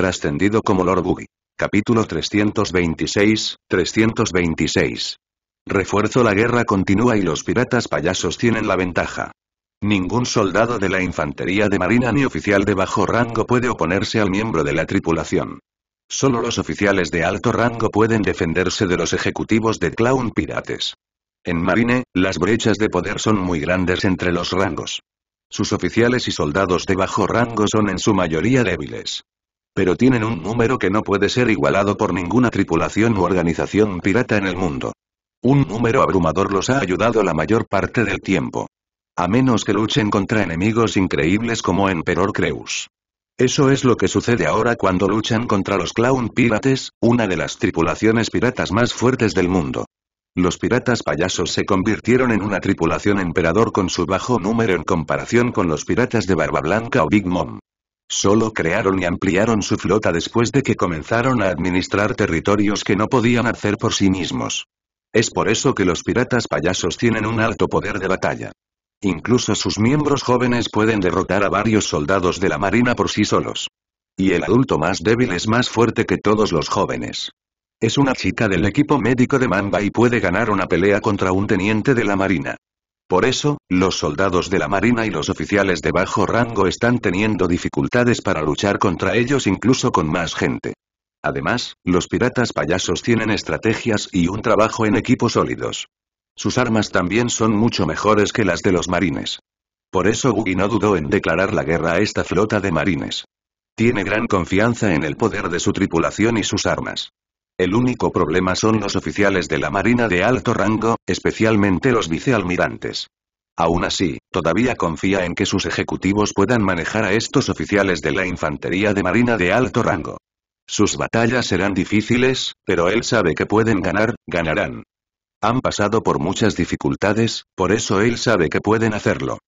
Trascendido como Lord Buggy. Capítulo 326, 326. Refuerzo La guerra continúa y los piratas payasos tienen la ventaja. Ningún soldado de la infantería de marina ni oficial de bajo rango puede oponerse al miembro de la tripulación. Solo los oficiales de alto rango pueden defenderse de los ejecutivos de clown pirates. En Marine, las brechas de poder son muy grandes entre los rangos. Sus oficiales y soldados de bajo rango son en su mayoría débiles pero tienen un número que no puede ser igualado por ninguna tripulación u organización pirata en el mundo. Un número abrumador los ha ayudado la mayor parte del tiempo. A menos que luchen contra enemigos increíbles como Emperor Creus. Eso es lo que sucede ahora cuando luchan contra los Clown Pirates, una de las tripulaciones piratas más fuertes del mundo. Los piratas payasos se convirtieron en una tripulación emperador con su bajo número en comparación con los piratas de Barba Blanca o Big Mom. Solo crearon y ampliaron su flota después de que comenzaron a administrar territorios que no podían hacer por sí mismos. Es por eso que los piratas payasos tienen un alto poder de batalla. Incluso sus miembros jóvenes pueden derrotar a varios soldados de la marina por sí solos. Y el adulto más débil es más fuerte que todos los jóvenes. Es una chica del equipo médico de Mamba y puede ganar una pelea contra un teniente de la marina. Por eso, los soldados de la marina y los oficiales de bajo rango están teniendo dificultades para luchar contra ellos incluso con más gente. Además, los piratas payasos tienen estrategias y un trabajo en equipo sólidos. Sus armas también son mucho mejores que las de los marines. Por eso Gugi no dudó en declarar la guerra a esta flota de marines. Tiene gran confianza en el poder de su tripulación y sus armas. El único problema son los oficiales de la Marina de alto rango, especialmente los vicealmirantes. Aún así, todavía confía en que sus ejecutivos puedan manejar a estos oficiales de la Infantería de Marina de alto rango. Sus batallas serán difíciles, pero él sabe que pueden ganar, ganarán. Han pasado por muchas dificultades, por eso él sabe que pueden hacerlo.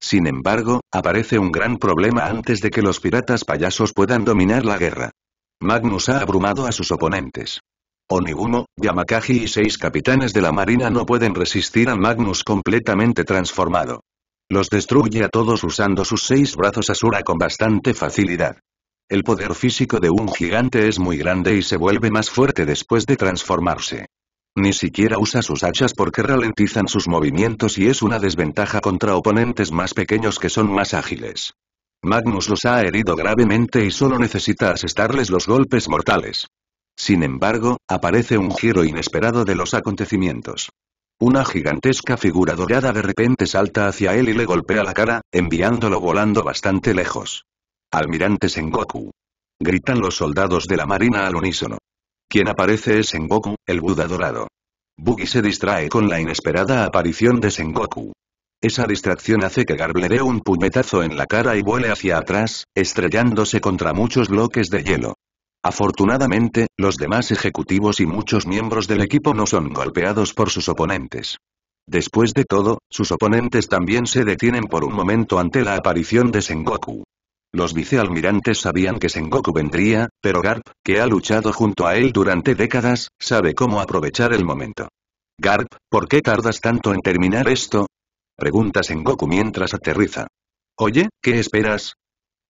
Sin embargo, aparece un gran problema antes de que los piratas payasos puedan dominar la guerra. Magnus ha abrumado a sus oponentes. Onibumo, Yamakaji y seis capitanes de la marina no pueden resistir a Magnus completamente transformado. Los destruye a todos usando sus seis brazos Asura con bastante facilidad. El poder físico de un gigante es muy grande y se vuelve más fuerte después de transformarse. Ni siquiera usa sus hachas porque ralentizan sus movimientos y es una desventaja contra oponentes más pequeños que son más ágiles. Magnus los ha herido gravemente y solo necesita asestarles los golpes mortales. Sin embargo, aparece un giro inesperado de los acontecimientos. Una gigantesca figura dorada de repente salta hacia él y le golpea la cara, enviándolo volando bastante lejos. Almirante Sengoku. Gritan los soldados de la marina al unísono. Quien aparece es Sengoku, el Buda dorado. Buggy se distrae con la inesperada aparición de Sengoku. Esa distracción hace que le dé un puñetazo en la cara y vuele hacia atrás, estrellándose contra muchos bloques de hielo. Afortunadamente, los demás ejecutivos y muchos miembros del equipo no son golpeados por sus oponentes. Después de todo, sus oponentes también se detienen por un momento ante la aparición de Sengoku. Los vicealmirantes sabían que Sengoku vendría, pero Garp, que ha luchado junto a él durante décadas, sabe cómo aprovechar el momento. Garp, ¿por qué tardas tanto en terminar esto? Pregunta Sengoku mientras aterriza. Oye, ¿qué esperas?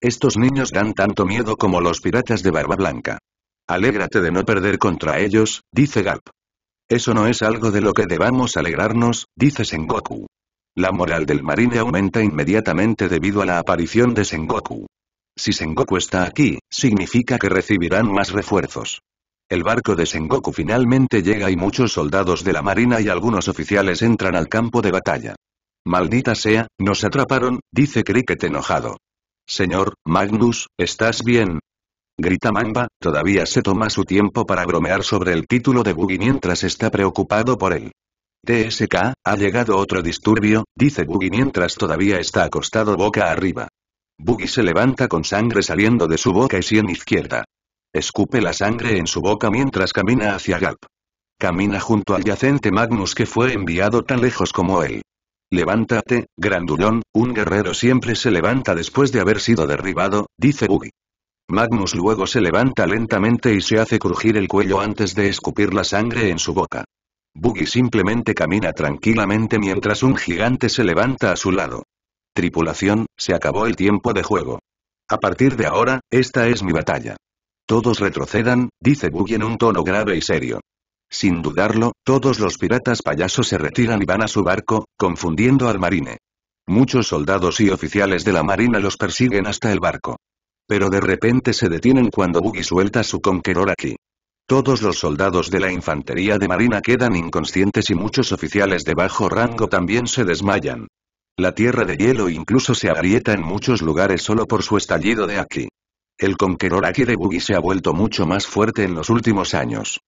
Estos niños dan tanto miedo como los piratas de barba blanca. Alégrate de no perder contra ellos, dice Garp. Eso no es algo de lo que debamos alegrarnos, dice Sengoku. La moral del marine aumenta inmediatamente debido a la aparición de Sengoku. Si Sengoku está aquí, significa que recibirán más refuerzos. El barco de Sengoku finalmente llega y muchos soldados de la marina y algunos oficiales entran al campo de batalla. Maldita sea, nos atraparon, dice Cricket enojado. Señor, Magnus, ¿estás bien? Grita Mamba, todavía se toma su tiempo para bromear sobre el título de Boogie mientras está preocupado por él. TSK, ha llegado otro disturbio, dice Boogie mientras todavía está acostado boca arriba. Boogie se levanta con sangre saliendo de su boca y sien izquierda. Escupe la sangre en su boca mientras camina hacia Galp. Camina junto al yacente Magnus que fue enviado tan lejos como él. Levántate, grandullón, un guerrero siempre se levanta después de haber sido derribado, dice Boogie. Magnus luego se levanta lentamente y se hace crujir el cuello antes de escupir la sangre en su boca. Buggy simplemente camina tranquilamente mientras un gigante se levanta a su lado. Tripulación, se acabó el tiempo de juego. A partir de ahora, esta es mi batalla. Todos retrocedan, dice Buggy en un tono grave y serio. Sin dudarlo, todos los piratas payasos se retiran y van a su barco, confundiendo al marine. Muchos soldados y oficiales de la marina los persiguen hasta el barco. Pero de repente se detienen cuando Buggy suelta su conqueror aquí. Todos los soldados de la infantería de marina quedan inconscientes y muchos oficiales de bajo rango también se desmayan. La tierra de hielo incluso se agrieta en muchos lugares solo por su estallido de aquí. El conqueror aquí de Buggy se ha vuelto mucho más fuerte en los últimos años.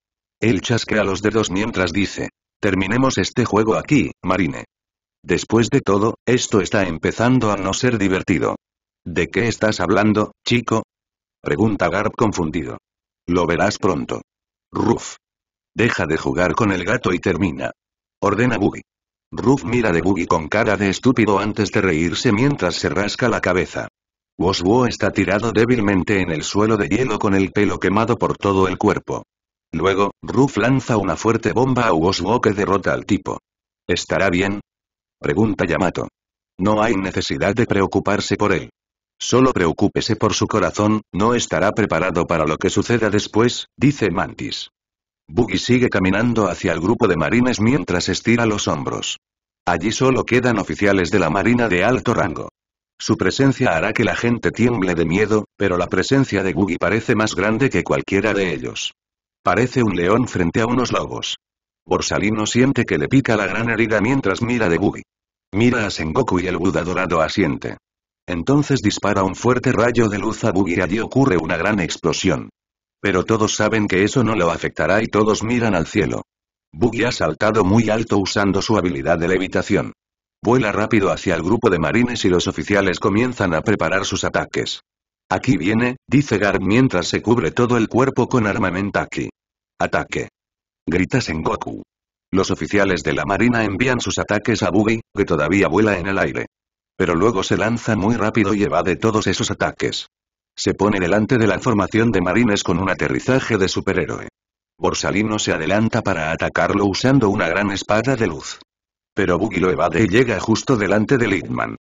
Él chasquea los dedos mientras dice. Terminemos este juego aquí, Marine. Después de todo, esto está empezando a no ser divertido. ¿De qué estás hablando, chico? Pregunta Garb confundido. Lo verás pronto. Ruff. Deja de jugar con el gato y termina. Ordena Boogie. Ruff mira de Boogie con cara de estúpido antes de reírse mientras se rasca la cabeza. Woswo está tirado débilmente en el suelo de hielo con el pelo quemado por todo el cuerpo. Luego, Ruff lanza una fuerte bomba a Woswo que derrota al tipo. ¿Estará bien? Pregunta Yamato. No hay necesidad de preocuparse por él. Solo preocúpese por su corazón, no estará preparado para lo que suceda después, dice Mantis. Buggy sigue caminando hacia el grupo de marines mientras estira los hombros. Allí solo quedan oficiales de la marina de alto rango. Su presencia hará que la gente tiemble de miedo, pero la presencia de Buggy parece más grande que cualquiera de ellos. Parece un león frente a unos lobos. Borsalino siente que le pica la gran herida mientras mira de Buggy. Mira a Sengoku y el Buda dorado asiente. Entonces dispara un fuerte rayo de luz a Buggy y allí ocurre una gran explosión. Pero todos saben que eso no lo afectará y todos miran al cielo. Buggy ha saltado muy alto usando su habilidad de levitación. Vuela rápido hacia el grupo de marines y los oficiales comienzan a preparar sus ataques. Aquí viene, dice Garb mientras se cubre todo el cuerpo con aquí. ¡Ataque! Grita Sengoku. Los oficiales de la marina envían sus ataques a Buggy, que todavía vuela en el aire. Pero luego se lanza muy rápido y evade todos esos ataques. Se pone delante de la formación de marines con un aterrizaje de superhéroe. Borsalino se adelanta para atacarlo usando una gran espada de luz. Pero Buggy lo evade y llega justo delante de Lightman.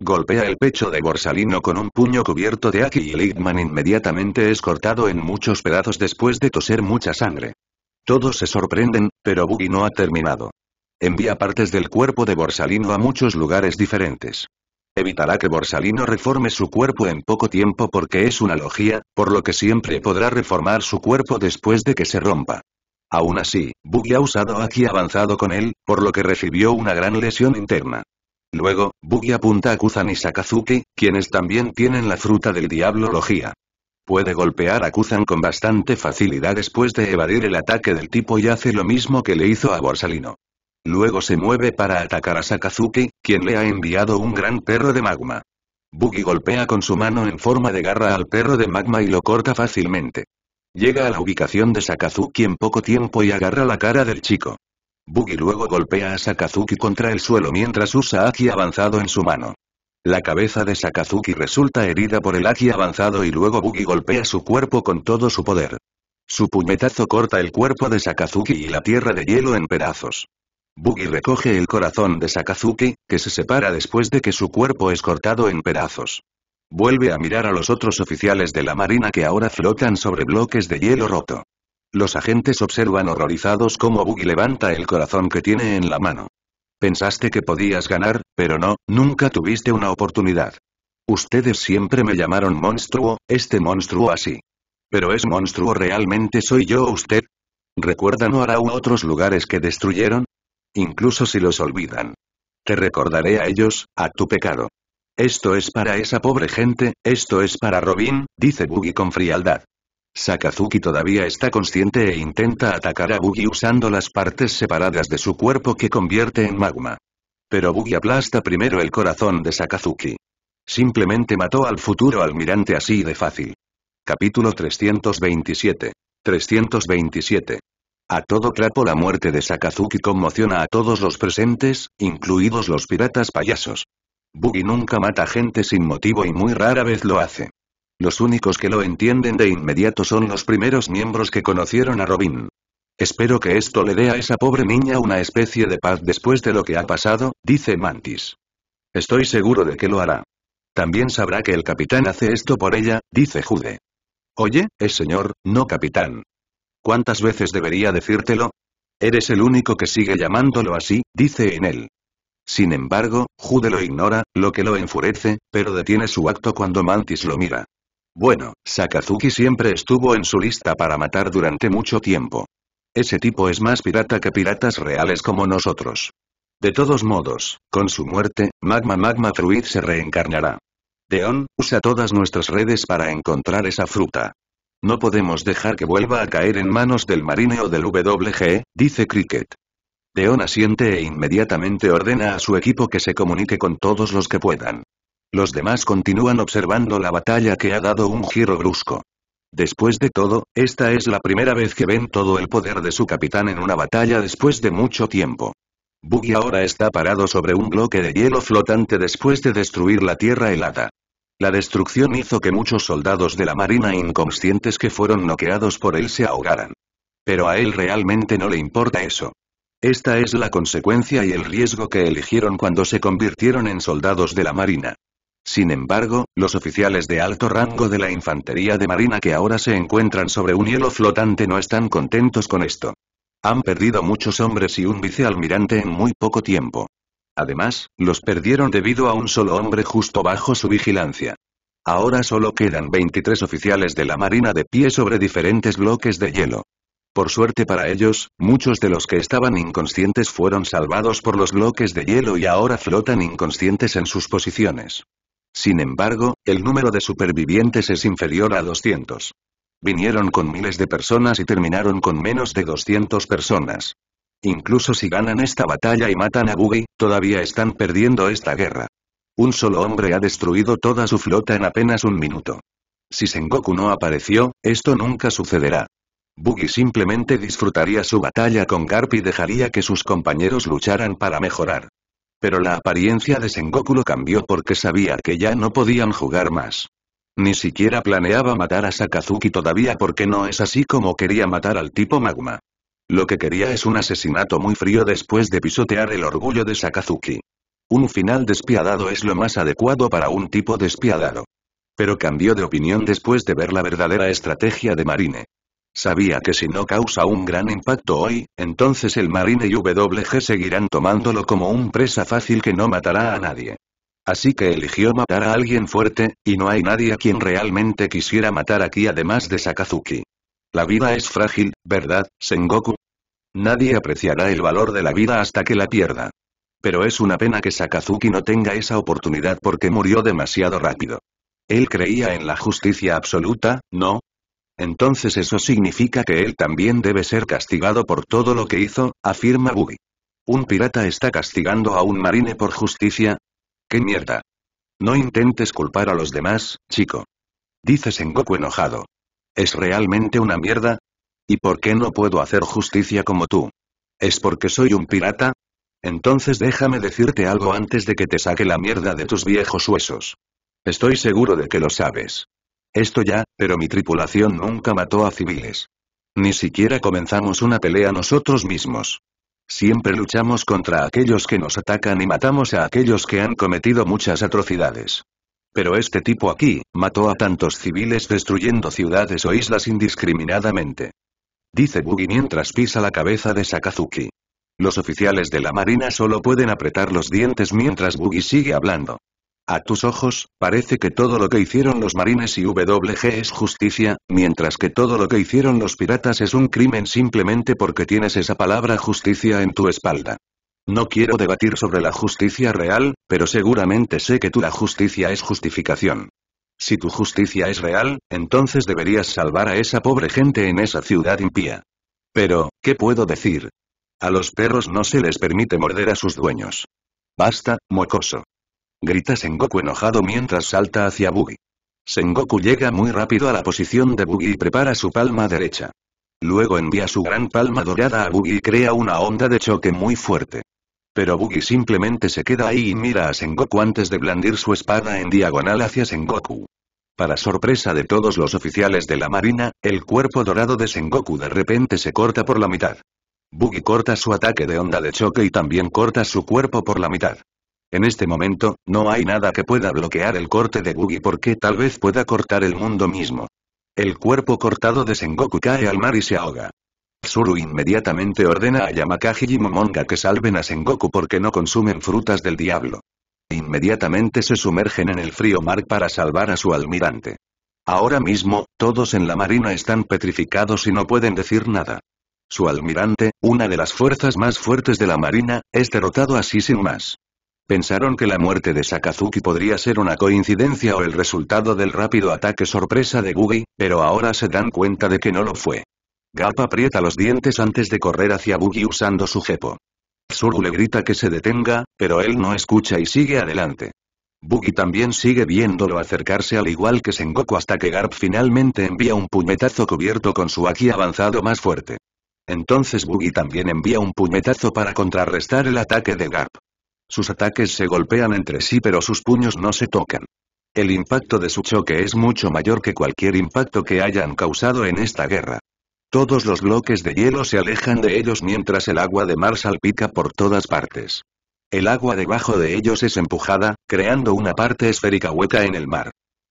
Golpea el pecho de Borsalino con un puño cubierto de aquí y ligman inmediatamente es cortado en muchos pedazos después de toser mucha sangre. Todos se sorprenden, pero Buggy no ha terminado. Envía partes del cuerpo de Borsalino a muchos lugares diferentes. Evitará que Borsalino reforme su cuerpo en poco tiempo porque es una logía, por lo que siempre podrá reformar su cuerpo después de que se rompa. Aún así, Buggy ha usado aquí avanzado con él, por lo que recibió una gran lesión interna. Luego, Buggy apunta a Kuzan y Sakazuki, quienes también tienen la fruta del diablo logía. Puede golpear a Kuzan con bastante facilidad después de evadir el ataque del tipo y hace lo mismo que le hizo a Borsalino. Luego se mueve para atacar a Sakazuki, quien le ha enviado un gran perro de magma. Buggy golpea con su mano en forma de garra al perro de magma y lo corta fácilmente. Llega a la ubicación de Sakazuki en poco tiempo y agarra la cara del chico. Buggy luego golpea a Sakazuki contra el suelo mientras usa Aki avanzado en su mano. La cabeza de Sakazuki resulta herida por el Aki avanzado y luego Buggy golpea su cuerpo con todo su poder. Su puñetazo corta el cuerpo de Sakazuki y la tierra de hielo en pedazos. Buggy recoge el corazón de Sakazuki, que se separa después de que su cuerpo es cortado en pedazos. Vuelve a mirar a los otros oficiales de la marina que ahora flotan sobre bloques de hielo roto. Los agentes observan horrorizados cómo Buggy levanta el corazón que tiene en la mano. Pensaste que podías ganar, pero no, nunca tuviste una oportunidad. Ustedes siempre me llamaron monstruo, este monstruo así. Pero es monstruo realmente soy yo usted. ¿Recuerdan o hará otros lugares que destruyeron? Incluso si los olvidan. Te recordaré a ellos, a tu pecado. Esto es para esa pobre gente, esto es para Robin, dice Buggy con frialdad. Sakazuki todavía está consciente e intenta atacar a Buggy usando las partes separadas de su cuerpo que convierte en magma. Pero Buggy aplasta primero el corazón de Sakazuki. Simplemente mató al futuro almirante así de fácil. Capítulo 327. 327. A todo trapo la muerte de Sakazuki conmociona a todos los presentes, incluidos los piratas payasos. Buggy nunca mata gente sin motivo y muy rara vez lo hace. Los únicos que lo entienden de inmediato son los primeros miembros que conocieron a Robin. Espero que esto le dé a esa pobre niña una especie de paz después de lo que ha pasado, dice Mantis. Estoy seguro de que lo hará. También sabrá que el capitán hace esto por ella, dice Jude. Oye, es señor, no capitán. ¿Cuántas veces debería decírtelo? Eres el único que sigue llamándolo así, dice Enel. Sin embargo, Jude lo ignora, lo que lo enfurece, pero detiene su acto cuando Mantis lo mira. Bueno, Sakazuki siempre estuvo en su lista para matar durante mucho tiempo. Ese tipo es más pirata que piratas reales como nosotros. De todos modos, con su muerte, Magma Magma Fruit se reencarnará. Deon, usa todas nuestras redes para encontrar esa fruta. No podemos dejar que vuelva a caer en manos del marine o del WG, dice Cricket. Deon asiente e inmediatamente ordena a su equipo que se comunique con todos los que puedan. Los demás continúan observando la batalla que ha dado un giro brusco. Después de todo, esta es la primera vez que ven todo el poder de su capitán en una batalla después de mucho tiempo. Buggy ahora está parado sobre un bloque de hielo flotante después de destruir la tierra helada. La destrucción hizo que muchos soldados de la marina inconscientes que fueron noqueados por él se ahogaran. Pero a él realmente no le importa eso. Esta es la consecuencia y el riesgo que eligieron cuando se convirtieron en soldados de la marina. Sin embargo, los oficiales de alto rango de la infantería de marina que ahora se encuentran sobre un hielo flotante no están contentos con esto. Han perdido muchos hombres y un vicealmirante en muy poco tiempo. Además, los perdieron debido a un solo hombre justo bajo su vigilancia. Ahora solo quedan 23 oficiales de la marina de pie sobre diferentes bloques de hielo. Por suerte para ellos, muchos de los que estaban inconscientes fueron salvados por los bloques de hielo y ahora flotan inconscientes en sus posiciones. Sin embargo, el número de supervivientes es inferior a 200. Vinieron con miles de personas y terminaron con menos de 200 personas. Incluso si ganan esta batalla y matan a Buggy, todavía están perdiendo esta guerra. Un solo hombre ha destruido toda su flota en apenas un minuto. Si Sengoku no apareció, esto nunca sucederá. Buggy simplemente disfrutaría su batalla con Garp y dejaría que sus compañeros lucharan para mejorar. Pero la apariencia de Sengoku lo cambió porque sabía que ya no podían jugar más. Ni siquiera planeaba matar a Sakazuki todavía porque no es así como quería matar al tipo magma. Lo que quería es un asesinato muy frío después de pisotear el orgullo de Sakazuki. Un final despiadado es lo más adecuado para un tipo despiadado. Pero cambió de opinión después de ver la verdadera estrategia de Marine. Sabía que si no causa un gran impacto hoy, entonces el Marine y WG seguirán tomándolo como un presa fácil que no matará a nadie. Así que eligió matar a alguien fuerte, y no hay nadie a quien realmente quisiera matar aquí además de Sakazuki. La vida es frágil, ¿verdad, Sengoku? Nadie apreciará el valor de la vida hasta que la pierda. Pero es una pena que Sakazuki no tenga esa oportunidad porque murió demasiado rápido. Él creía en la justicia absoluta, ¿no? Entonces eso significa que él también debe ser castigado por todo lo que hizo, afirma Buggy. ¿Un pirata está castigando a un marine por justicia? ¡Qué mierda! No intentes culpar a los demás, chico. Dice Sengoku enojado. ¿Es realmente una mierda? ¿Y por qué no puedo hacer justicia como tú? ¿Es porque soy un pirata? Entonces déjame decirte algo antes de que te saque la mierda de tus viejos huesos. Estoy seguro de que lo sabes. Esto ya, pero mi tripulación nunca mató a civiles. Ni siquiera comenzamos una pelea nosotros mismos. Siempre luchamos contra aquellos que nos atacan y matamos a aquellos que han cometido muchas atrocidades. Pero este tipo aquí, mató a tantos civiles destruyendo ciudades o islas indiscriminadamente. Dice Buggy mientras pisa la cabeza de Sakazuki. Los oficiales de la marina solo pueden apretar los dientes mientras Buggy sigue hablando. A tus ojos, parece que todo lo que hicieron los marines y WG es justicia, mientras que todo lo que hicieron los piratas es un crimen simplemente porque tienes esa palabra justicia en tu espalda. No quiero debatir sobre la justicia real, pero seguramente sé que tu la justicia es justificación. Si tu justicia es real, entonces deberías salvar a esa pobre gente en esa ciudad impía. Pero, ¿qué puedo decir? A los perros no se les permite morder a sus dueños. Basta, mocoso. Grita Sengoku enojado mientras salta hacia Buggy. Sengoku llega muy rápido a la posición de Buggy y prepara su palma derecha. Luego envía su gran palma dorada a Buggy y crea una onda de choque muy fuerte. Pero Buggy simplemente se queda ahí y mira a Sengoku antes de blandir su espada en diagonal hacia Sengoku. Para sorpresa de todos los oficiales de la marina, el cuerpo dorado de Sengoku de repente se corta por la mitad. Buggy corta su ataque de onda de choque y también corta su cuerpo por la mitad. En este momento, no hay nada que pueda bloquear el corte de Gugi porque tal vez pueda cortar el mundo mismo. El cuerpo cortado de Sengoku cae al mar y se ahoga. Tsuru inmediatamente ordena a Yamakaji y Momonga que salven a Sengoku porque no consumen frutas del diablo. Inmediatamente se sumergen en el frío mar para salvar a su almirante. Ahora mismo, todos en la marina están petrificados y no pueden decir nada. Su almirante, una de las fuerzas más fuertes de la marina, es derrotado así sin más. Pensaron que la muerte de Sakazuki podría ser una coincidencia o el resultado del rápido ataque sorpresa de Gugi, pero ahora se dan cuenta de que no lo fue. Gap aprieta los dientes antes de correr hacia Gugi usando su jepo. Tsuru le grita que se detenga, pero él no escucha y sigue adelante. Buggy también sigue viéndolo acercarse al igual que Sengoku hasta que Garp finalmente envía un puñetazo cubierto con su aquí avanzado más fuerte. Entonces Buggy también envía un puñetazo para contrarrestar el ataque de Garp. Sus ataques se golpean entre sí pero sus puños no se tocan. El impacto de su choque es mucho mayor que cualquier impacto que hayan causado en esta guerra. Todos los bloques de hielo se alejan de ellos mientras el agua de mar salpica por todas partes. El agua debajo de ellos es empujada, creando una parte esférica hueca en el mar.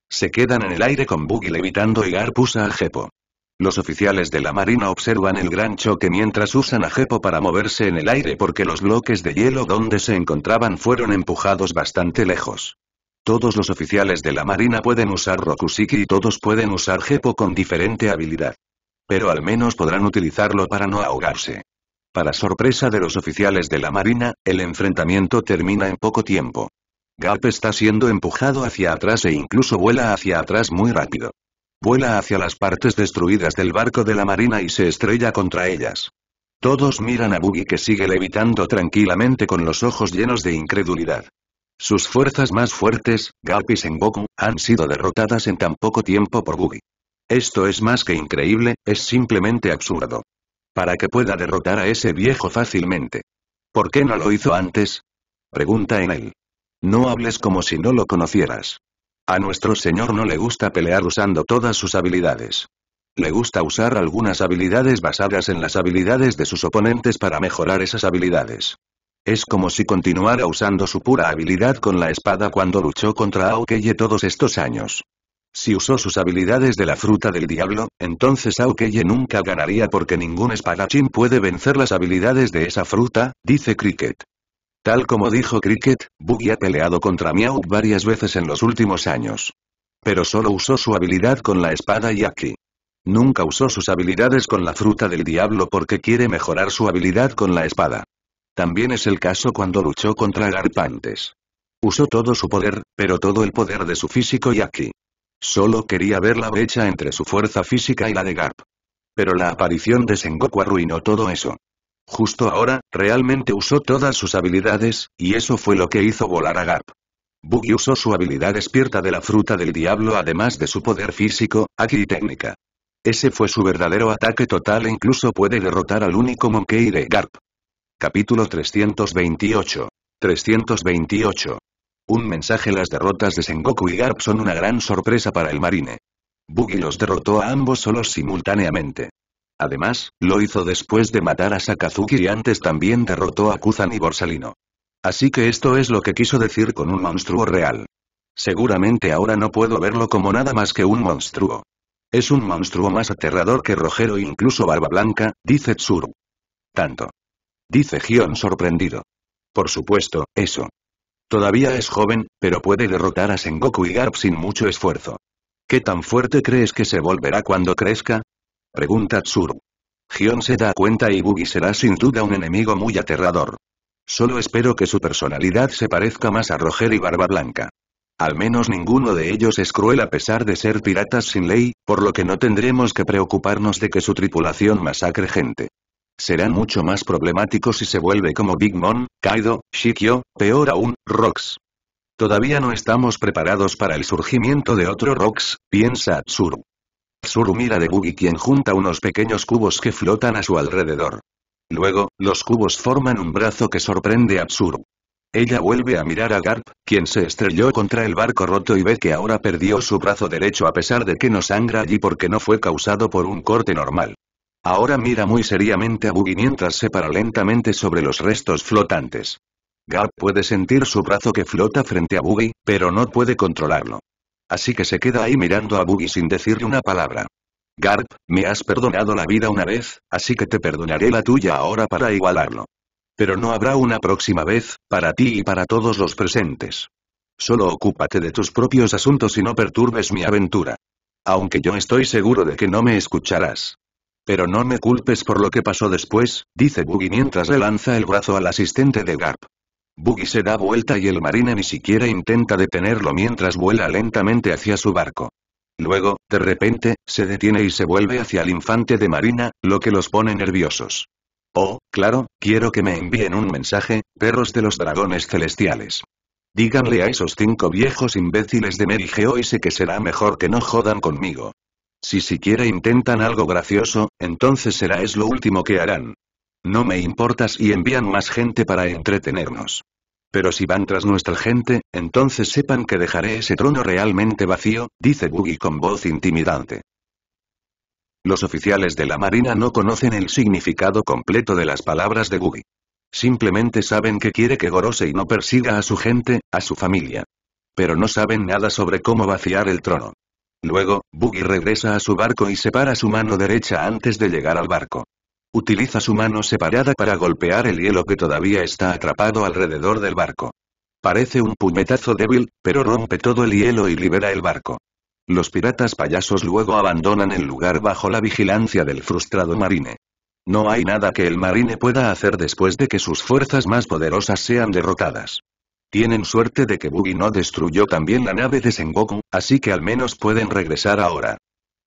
Se quedan en el aire con Buggy levitando y Garpus a Jepo. Los oficiales de la marina observan el gran choque mientras usan a Jepo para moverse en el aire porque los bloques de hielo donde se encontraban fueron empujados bastante lejos. Todos los oficiales de la marina pueden usar Rokusiki y todos pueden usar Jepo con diferente habilidad. Pero al menos podrán utilizarlo para no ahogarse. Para sorpresa de los oficiales de la marina, el enfrentamiento termina en poco tiempo. Garp está siendo empujado hacia atrás e incluso vuela hacia atrás muy rápido. Vuela hacia las partes destruidas del barco de la marina y se estrella contra ellas. Todos miran a Buggy que sigue levitando tranquilamente con los ojos llenos de incredulidad. Sus fuerzas más fuertes, Garp y Sengoku, han sido derrotadas en tan poco tiempo por Buggy. Esto es más que increíble, es simplemente absurdo. Para que pueda derrotar a ese viejo fácilmente. ¿Por qué no lo hizo antes? Pregunta en él. No hables como si no lo conocieras. A nuestro señor no le gusta pelear usando todas sus habilidades. Le gusta usar algunas habilidades basadas en las habilidades de sus oponentes para mejorar esas habilidades. Es como si continuara usando su pura habilidad con la espada cuando luchó contra Aokeye todos estos años. Si usó sus habilidades de la fruta del diablo, entonces Aokeye nunca ganaría porque ningún espadachín puede vencer las habilidades de esa fruta, dice Cricket. Tal como dijo Cricket, Buggy ha peleado contra Meow varias veces en los últimos años. Pero solo usó su habilidad con la espada y aquí. Nunca usó sus habilidades con la fruta del diablo porque quiere mejorar su habilidad con la espada. También es el caso cuando luchó contra Garpantes. Usó todo su poder, pero todo el poder de su físico y aquí. Solo quería ver la brecha entre su fuerza física y la de Garp. Pero la aparición de Sengoku arruinó todo eso. Justo ahora, realmente usó todas sus habilidades, y eso fue lo que hizo volar a Garp. Buggy usó su habilidad despierta de la fruta del diablo además de su poder físico, aquí y técnica. Ese fue su verdadero ataque total e incluso puede derrotar al único Monkey de Garp. Capítulo 328. 328. Un mensaje Las derrotas de Sengoku y Garp son una gran sorpresa para el marine. Buggy los derrotó a ambos solos simultáneamente. Además, lo hizo después de matar a Sakazuki y antes también derrotó a Kuzan y Borsalino. Así que esto es lo que quiso decir con un monstruo real. Seguramente ahora no puedo verlo como nada más que un monstruo. Es un monstruo más aterrador que Rogero e incluso Barba Blanca, dice Tsuru. Tanto. Dice Gion sorprendido. Por supuesto, eso. Todavía es joven, pero puede derrotar a Sengoku y Garp sin mucho esfuerzo. ¿Qué tan fuerte crees que se volverá cuando crezca? Pregunta Tsuru. Gion se da cuenta y Buggy será sin duda un enemigo muy aterrador. Solo espero que su personalidad se parezca más a Roger y Barba Blanca. Al menos ninguno de ellos es cruel a pesar de ser piratas sin ley, por lo que no tendremos que preocuparnos de que su tripulación masacre gente. Será mucho más problemático si se vuelve como Big Mom, Kaido, Shikyo, peor aún, Rox. Todavía no estamos preparados para el surgimiento de otro Rox, piensa Tsuru. Tsuru mira de Buggy quien junta unos pequeños cubos que flotan a su alrededor. Luego, los cubos forman un brazo que sorprende a Tsuru. Ella vuelve a mirar a Garp, quien se estrelló contra el barco roto y ve que ahora perdió su brazo derecho a pesar de que no sangra allí porque no fue causado por un corte normal. Ahora mira muy seriamente a Buggy mientras se para lentamente sobre los restos flotantes. Garp puede sentir su brazo que flota frente a Buggy, pero no puede controlarlo. Así que se queda ahí mirando a Buggy sin decirle una palabra. Garp, me has perdonado la vida una vez, así que te perdonaré la tuya ahora para igualarlo. Pero no habrá una próxima vez, para ti y para todos los presentes. Solo ocúpate de tus propios asuntos y no perturbes mi aventura. Aunque yo estoy seguro de que no me escucharás. Pero no me culpes por lo que pasó después, dice Buggy mientras le lanza el brazo al asistente de Garp. Buggy se da vuelta y el marina ni siquiera intenta detenerlo mientras vuela lentamente hacia su barco. Luego, de repente, se detiene y se vuelve hacia el infante de marina, lo que los pone nerviosos. Oh, claro, quiero que me envíen un mensaje, perros de los dragones celestiales. Díganle a esos cinco viejos imbéciles de y sé que será mejor que no jodan conmigo. Si siquiera intentan algo gracioso, entonces será es lo último que harán. No me importas y envían más gente para entretenernos. Pero si van tras nuestra gente, entonces sepan que dejaré ese trono realmente vacío, dice Buggy con voz intimidante. Los oficiales de la Marina no conocen el significado completo de las palabras de Buggy. Simplemente saben que quiere que Gorosei no persiga a su gente, a su familia. Pero no saben nada sobre cómo vaciar el trono. Luego, Buggy regresa a su barco y separa su mano derecha antes de llegar al barco. Utiliza su mano separada para golpear el hielo que todavía está atrapado alrededor del barco. Parece un puñetazo débil, pero rompe todo el hielo y libera el barco. Los piratas payasos luego abandonan el lugar bajo la vigilancia del frustrado marine. No hay nada que el marine pueda hacer después de que sus fuerzas más poderosas sean derrotadas. Tienen suerte de que Buggy no destruyó también la nave de Sengoku, así que al menos pueden regresar ahora.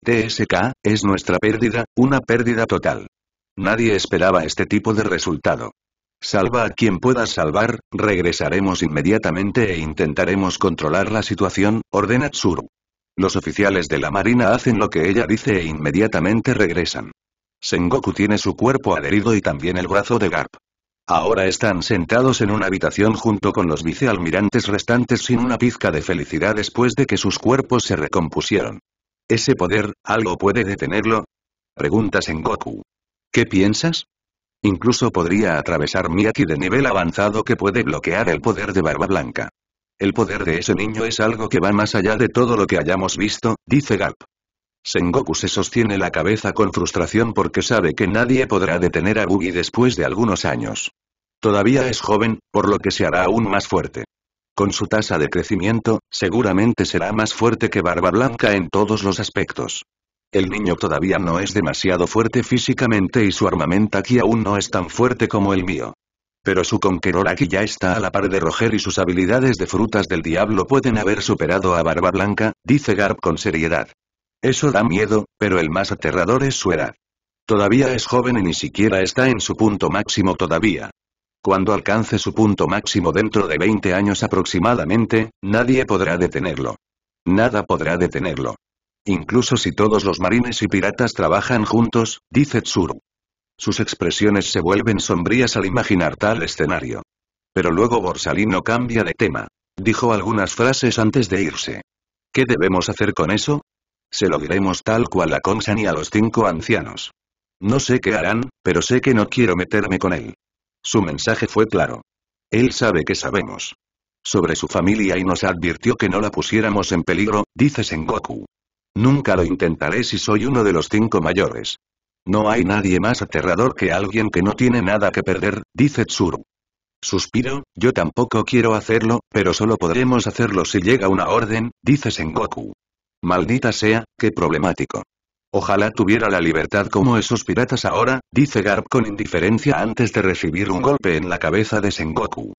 TSK, es nuestra pérdida, una pérdida total. Nadie esperaba este tipo de resultado. Salva a quien puedas salvar, regresaremos inmediatamente e intentaremos controlar la situación, ordena Tsuru. Los oficiales de la marina hacen lo que ella dice e inmediatamente regresan. Sengoku tiene su cuerpo adherido y también el brazo de Garp. Ahora están sentados en una habitación junto con los vicealmirantes restantes sin una pizca de felicidad después de que sus cuerpos se recompusieron. ¿Ese poder, algo puede detenerlo? Pregunta Sengoku. ¿Qué piensas? Incluso podría atravesar mi de nivel avanzado que puede bloquear el poder de Barba Blanca. El poder de ese niño es algo que va más allá de todo lo que hayamos visto, dice Gap. Sengoku se sostiene la cabeza con frustración porque sabe que nadie podrá detener a Buggy después de algunos años. Todavía es joven, por lo que se hará aún más fuerte. Con su tasa de crecimiento, seguramente será más fuerte que Barba Blanca en todos los aspectos. El niño todavía no es demasiado fuerte físicamente y su armamento aquí aún no es tan fuerte como el mío. Pero su Conqueror aquí ya está a la par de Roger y sus habilidades de frutas del diablo pueden haber superado a Barba Blanca, dice Garp con seriedad. Eso da miedo, pero el más aterrador es su edad. Todavía es joven y ni siquiera está en su punto máximo todavía. Cuando alcance su punto máximo dentro de 20 años aproximadamente, nadie podrá detenerlo. Nada podrá detenerlo. Incluso si todos los marines y piratas trabajan juntos, dice Tsuru. Sus expresiones se vuelven sombrías al imaginar tal escenario. Pero luego Borsalino cambia de tema. Dijo algunas frases antes de irse. ¿Qué debemos hacer con eso? Se lo diremos tal cual a Konsan y a los cinco ancianos. No sé qué harán, pero sé que no quiero meterme con él. Su mensaje fue claro. Él sabe que sabemos. Sobre su familia y nos advirtió que no la pusiéramos en peligro, dice Sengoku. Nunca lo intentaré si soy uno de los cinco mayores. No hay nadie más aterrador que alguien que no tiene nada que perder, dice Tsuru. Suspiro, yo tampoco quiero hacerlo, pero solo podremos hacerlo si llega una orden, dice Sengoku. Maldita sea, qué problemático. Ojalá tuviera la libertad como esos piratas ahora, dice Garp con indiferencia antes de recibir un golpe en la cabeza de Sengoku.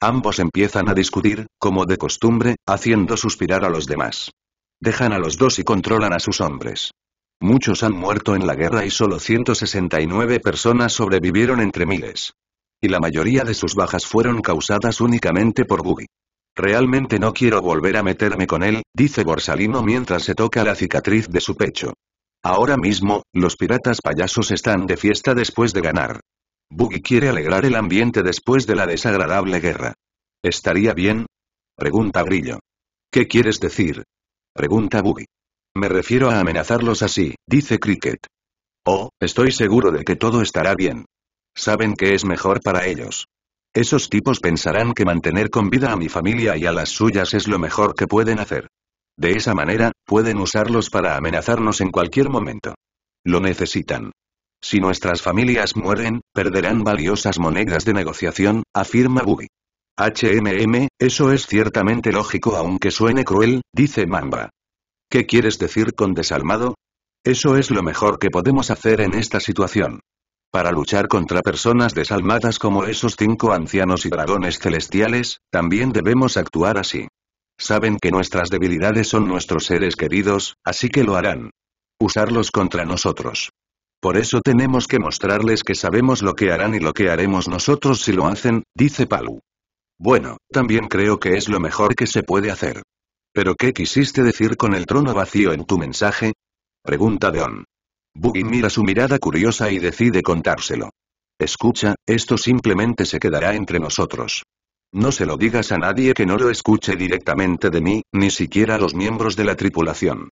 Ambos empiezan a discutir, como de costumbre, haciendo suspirar a los demás. Dejan a los dos y controlan a sus hombres. Muchos han muerto en la guerra y solo 169 personas sobrevivieron entre miles. Y la mayoría de sus bajas fueron causadas únicamente por Buggy. Realmente no quiero volver a meterme con él, dice Borsalino mientras se toca la cicatriz de su pecho. Ahora mismo, los piratas payasos están de fiesta después de ganar. Buggy quiere alegrar el ambiente después de la desagradable guerra. ¿Estaría bien? Pregunta Grillo. ¿Qué quieres decir? pregunta Buggy. Me refiero a amenazarlos así, dice Cricket. Oh, estoy seguro de que todo estará bien. Saben que es mejor para ellos. Esos tipos pensarán que mantener con vida a mi familia y a las suyas es lo mejor que pueden hacer. De esa manera, pueden usarlos para amenazarnos en cualquier momento. Lo necesitan. Si nuestras familias mueren, perderán valiosas monedas de negociación, afirma Buggy. HMM, eso es ciertamente lógico aunque suene cruel, dice Mamba. ¿Qué quieres decir con desalmado? Eso es lo mejor que podemos hacer en esta situación. Para luchar contra personas desalmadas como esos cinco ancianos y dragones celestiales, también debemos actuar así. Saben que nuestras debilidades son nuestros seres queridos, así que lo harán. Usarlos contra nosotros. Por eso tenemos que mostrarles que sabemos lo que harán y lo que haremos nosotros si lo hacen, dice Palu. Bueno, también creo que es lo mejor que se puede hacer. ¿Pero qué quisiste decir con el trono vacío en tu mensaje? Pregunta Deon. Buggy mira su mirada curiosa y decide contárselo. Escucha, esto simplemente se quedará entre nosotros. No se lo digas a nadie que no lo escuche directamente de mí, ni siquiera a los miembros de la tripulación.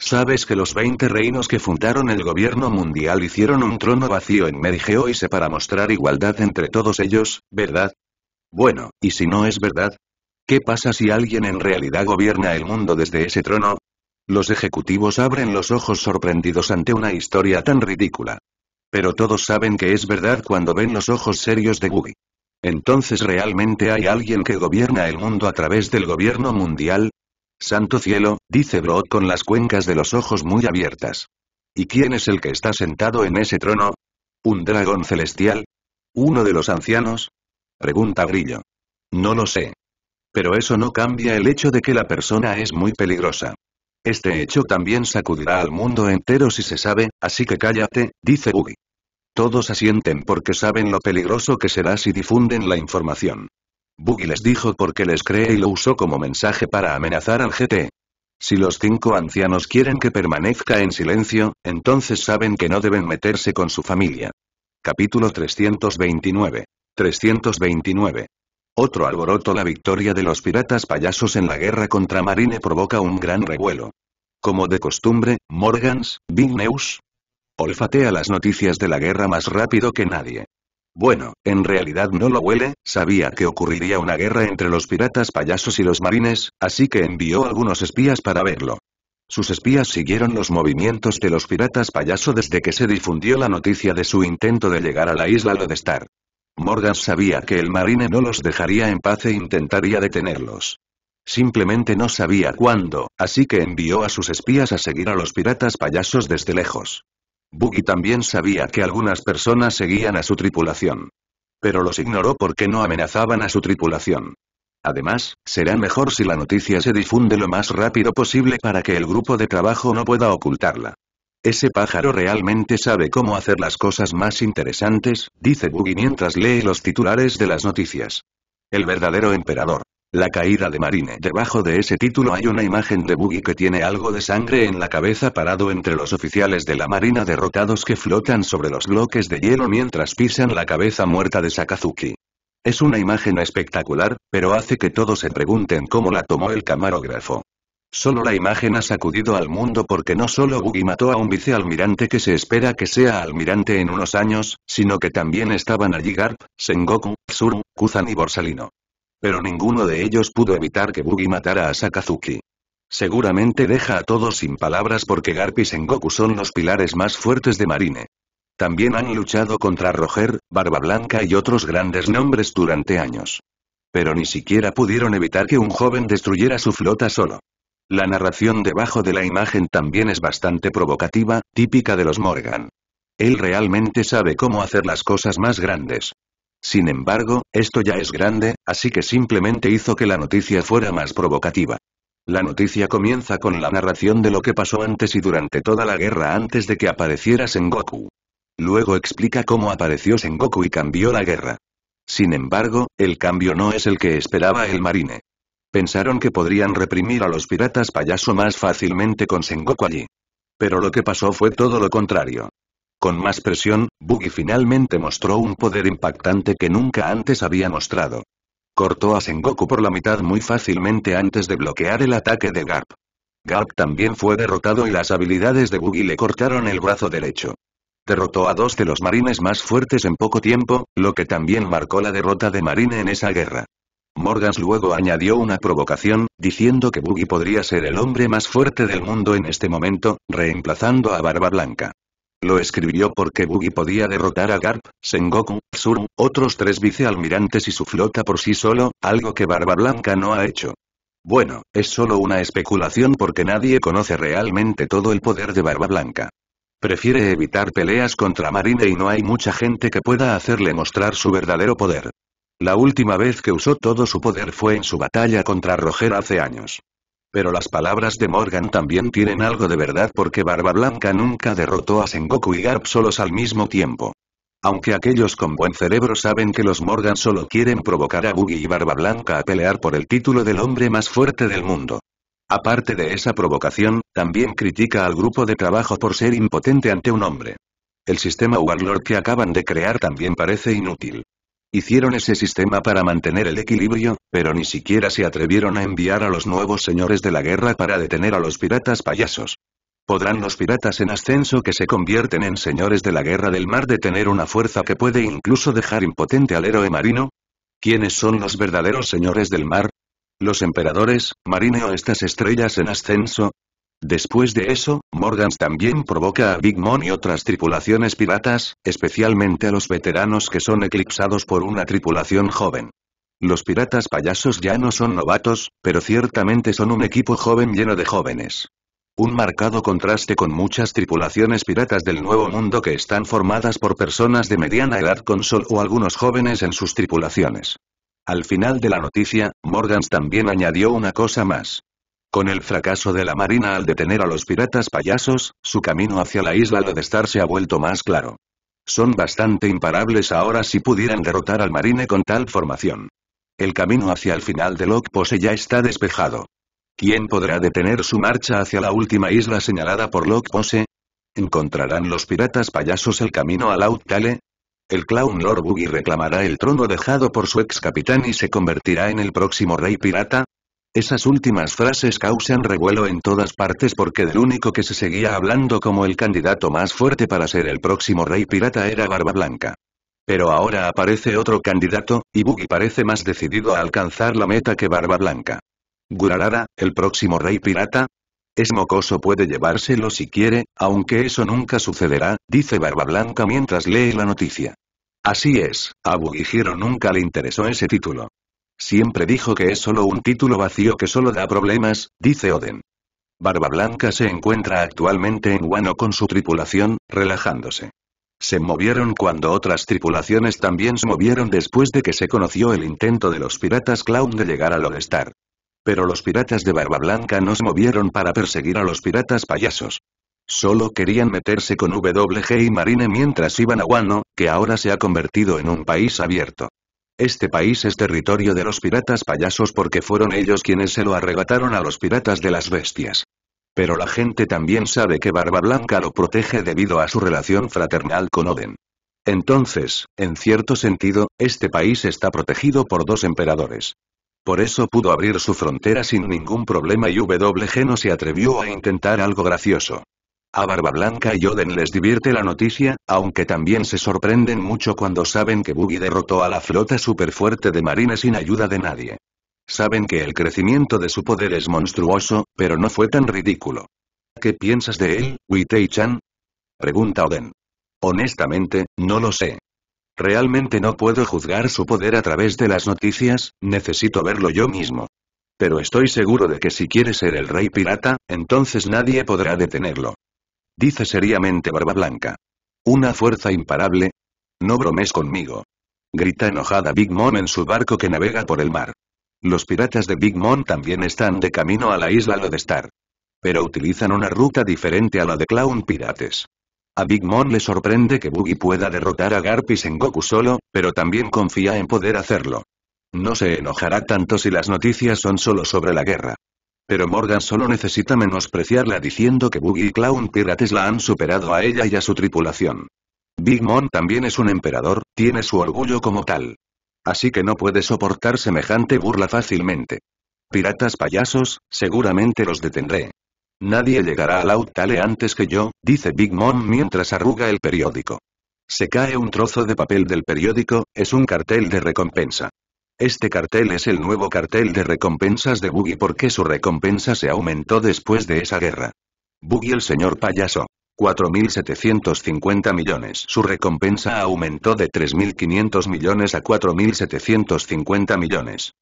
Sabes que los 20 reinos que fundaron el gobierno mundial hicieron un trono vacío en Merigeoise y se para mostrar igualdad entre todos ellos, ¿verdad? Bueno, ¿y si no es verdad? ¿Qué pasa si alguien en realidad gobierna el mundo desde ese trono? Los ejecutivos abren los ojos sorprendidos ante una historia tan ridícula. Pero todos saben que es verdad cuando ven los ojos serios de Gugi. Entonces realmente hay alguien que gobierna el mundo a través del gobierno mundial, Santo cielo, dice Broad con las cuencas de los ojos muy abiertas. ¿Y quién es el que está sentado en ese trono? ¿Un dragón celestial? ¿Uno de los ancianos? Pregunta brillo No lo sé. Pero eso no cambia el hecho de que la persona es muy peligrosa. Este hecho también sacudirá al mundo entero si se sabe, así que cállate, dice Boogie. Todos asienten porque saben lo peligroso que será si difunden la información. Buggy les dijo porque les cree y lo usó como mensaje para amenazar al GT. Si los cinco ancianos quieren que permanezca en silencio, entonces saben que no deben meterse con su familia. Capítulo 329 329. Otro alboroto La victoria de los piratas payasos en la guerra contra Marine provoca un gran revuelo. Como de costumbre, Morgans, Big Olfatea las noticias de la guerra más rápido que nadie. Bueno, en realidad no lo huele, sabía que ocurriría una guerra entre los piratas payasos y los marines, así que envió algunos espías para verlo. Sus espías siguieron los movimientos de los piratas payaso desde que se difundió la noticia de su intento de llegar a la isla Lodestar. Morgan sabía que el marine no los dejaría en paz e intentaría detenerlos. Simplemente no sabía cuándo, así que envió a sus espías a seguir a los piratas payasos desde lejos. Buggy también sabía que algunas personas seguían a su tripulación. Pero los ignoró porque no amenazaban a su tripulación. Además, será mejor si la noticia se difunde lo más rápido posible para que el grupo de trabajo no pueda ocultarla. Ese pájaro realmente sabe cómo hacer las cosas más interesantes, dice Buggy mientras lee los titulares de las noticias. El verdadero emperador. La caída de Marine. Debajo de ese título hay una imagen de Buggy que tiene algo de sangre en la cabeza parado entre los oficiales de la marina derrotados que flotan sobre los bloques de hielo mientras pisan la cabeza muerta de Sakazuki. Es una imagen espectacular, pero hace que todos se pregunten cómo la tomó el camarógrafo. Solo la imagen ha sacudido al mundo porque no solo Buggy mató a un vicealmirante que se espera que sea almirante en unos años, sino que también estaban allí Garp, Sengoku, Tsuru, Kuzan y Borsalino. Pero ninguno de ellos pudo evitar que Buggy matara a Sakazuki. Seguramente deja a todos sin palabras porque Garp y Sengoku son los pilares más fuertes de Marine. También han luchado contra Roger, Barba Blanca y otros grandes nombres durante años. Pero ni siquiera pudieron evitar que un joven destruyera su flota solo. La narración debajo de la imagen también es bastante provocativa, típica de los Morgan. Él realmente sabe cómo hacer las cosas más grandes. Sin embargo, esto ya es grande, así que simplemente hizo que la noticia fuera más provocativa. La noticia comienza con la narración de lo que pasó antes y durante toda la guerra antes de que apareciera Sengoku. Luego explica cómo apareció Sengoku y cambió la guerra. Sin embargo, el cambio no es el que esperaba el marine. Pensaron que podrían reprimir a los piratas payaso más fácilmente con Sengoku allí. Pero lo que pasó fue todo lo contrario. Con más presión, Buggy finalmente mostró un poder impactante que nunca antes había mostrado. Cortó a Sengoku por la mitad muy fácilmente antes de bloquear el ataque de Garp. Garp también fue derrotado y las habilidades de Buggy le cortaron el brazo derecho. Derrotó a dos de los marines más fuertes en poco tiempo, lo que también marcó la derrota de Marine en esa guerra. Morgans luego añadió una provocación, diciendo que Buggy podría ser el hombre más fuerte del mundo en este momento, reemplazando a Barba Blanca. Lo escribió porque Buggy podía derrotar a Garp, Sengoku, Tsuru, otros tres vicealmirantes y su flota por sí solo, algo que Barba Blanca no ha hecho. Bueno, es solo una especulación porque nadie conoce realmente todo el poder de Barba Blanca. Prefiere evitar peleas contra Marine y no hay mucha gente que pueda hacerle mostrar su verdadero poder. La última vez que usó todo su poder fue en su batalla contra Roger hace años. Pero las palabras de Morgan también tienen algo de verdad porque Barba Blanca nunca derrotó a Sengoku y Garp solos al mismo tiempo. Aunque aquellos con buen cerebro saben que los Morgan solo quieren provocar a Boogie y Barba Blanca a pelear por el título del hombre más fuerte del mundo. Aparte de esa provocación, también critica al grupo de trabajo por ser impotente ante un hombre. El sistema Warlord que acaban de crear también parece inútil. Hicieron ese sistema para mantener el equilibrio, pero ni siquiera se atrevieron a enviar a los nuevos señores de la guerra para detener a los piratas payasos. ¿Podrán los piratas en ascenso que se convierten en señores de la guerra del mar detener una fuerza que puede incluso dejar impotente al héroe marino? ¿Quiénes son los verdaderos señores del mar? ¿Los emperadores, marine o estas estrellas en ascenso? Después de eso, Morgans también provoca a Big Mom y otras tripulaciones piratas, especialmente a los veteranos que son eclipsados por una tripulación joven. Los piratas payasos ya no son novatos, pero ciertamente son un equipo joven lleno de jóvenes. Un marcado contraste con muchas tripulaciones piratas del Nuevo Mundo que están formadas por personas de mediana edad con sol o algunos jóvenes en sus tripulaciones. Al final de la noticia, Morgans también añadió una cosa más. Con el fracaso de la Marina al detener a los piratas payasos, su camino hacia la isla de estar se ha vuelto más claro. Son bastante imparables ahora si pudieran derrotar al Marine con tal formación. El camino hacia el final de Loc Pose ya está despejado. ¿Quién podrá detener su marcha hacia la última isla señalada por Pose? ¿Encontrarán los piratas payasos el camino al Lautale? El clown Lord Boogie reclamará el trono dejado por su ex capitán y se convertirá en el próximo rey pirata. Esas últimas frases causan revuelo en todas partes porque del único que se seguía hablando como el candidato más fuerte para ser el próximo rey pirata era Barba Blanca. Pero ahora aparece otro candidato, y Buggy parece más decidido a alcanzar la meta que Barba Blanca. Gurarara, el próximo rey pirata, es mocoso puede llevárselo si quiere, aunque eso nunca sucederá, dice Barba Blanca mientras lee la noticia. Así es, a Hiro nunca le interesó ese título. Siempre dijo que es solo un título vacío que solo da problemas, dice Oden. Barba Blanca se encuentra actualmente en Wano con su tripulación, relajándose. Se movieron cuando otras tripulaciones también se movieron después de que se conoció el intento de los piratas Clown de llegar a Lodestar. Pero los piratas de Barba Blanca no se movieron para perseguir a los piratas payasos. Solo querían meterse con WG y Marine mientras iban a Wano, que ahora se ha convertido en un país abierto. Este país es territorio de los piratas payasos porque fueron ellos quienes se lo arrebataron a los piratas de las bestias. Pero la gente también sabe que Barba Blanca lo protege debido a su relación fraternal con Oden. Entonces, en cierto sentido, este país está protegido por dos emperadores. Por eso pudo abrir su frontera sin ningún problema y WG no se atrevió a intentar algo gracioso. A Blanca y Oden les divierte la noticia, aunque también se sorprenden mucho cuando saben que Buggy derrotó a la flota superfuerte de Marina sin ayuda de nadie. Saben que el crecimiento de su poder es monstruoso, pero no fue tan ridículo. ¿Qué piensas de él, witei Pregunta Oden. Honestamente, no lo sé. Realmente no puedo juzgar su poder a través de las noticias, necesito verlo yo mismo. Pero estoy seguro de que si quiere ser el rey pirata, entonces nadie podrá detenerlo. Dice seriamente Barba Blanca. Una fuerza imparable. No bromes conmigo. Grita enojada Big Mom en su barco que navega por el mar. Los piratas de Big Mom también están de camino a la isla Lodestar. Pero utilizan una ruta diferente a la de Clown Pirates. A Big Mom le sorprende que Boogie pueda derrotar a Garpis en Goku solo, pero también confía en poder hacerlo. No se enojará tanto si las noticias son solo sobre la guerra. Pero Morgan solo necesita menospreciarla diciendo que Buggy y Clown Pirates la han superado a ella y a su tripulación. Big Mom también es un emperador, tiene su orgullo como tal. Así que no puede soportar semejante burla fácilmente. Piratas payasos, seguramente los detendré. Nadie llegará al Tale antes que yo, dice Big Mom mientras arruga el periódico. Se cae un trozo de papel del periódico, es un cartel de recompensa. Este cartel es el nuevo cartel de recompensas de Boogie porque su recompensa se aumentó después de esa guerra. Buggy el señor payaso. 4.750 millones. Su recompensa aumentó de 3.500 millones a 4.750 millones.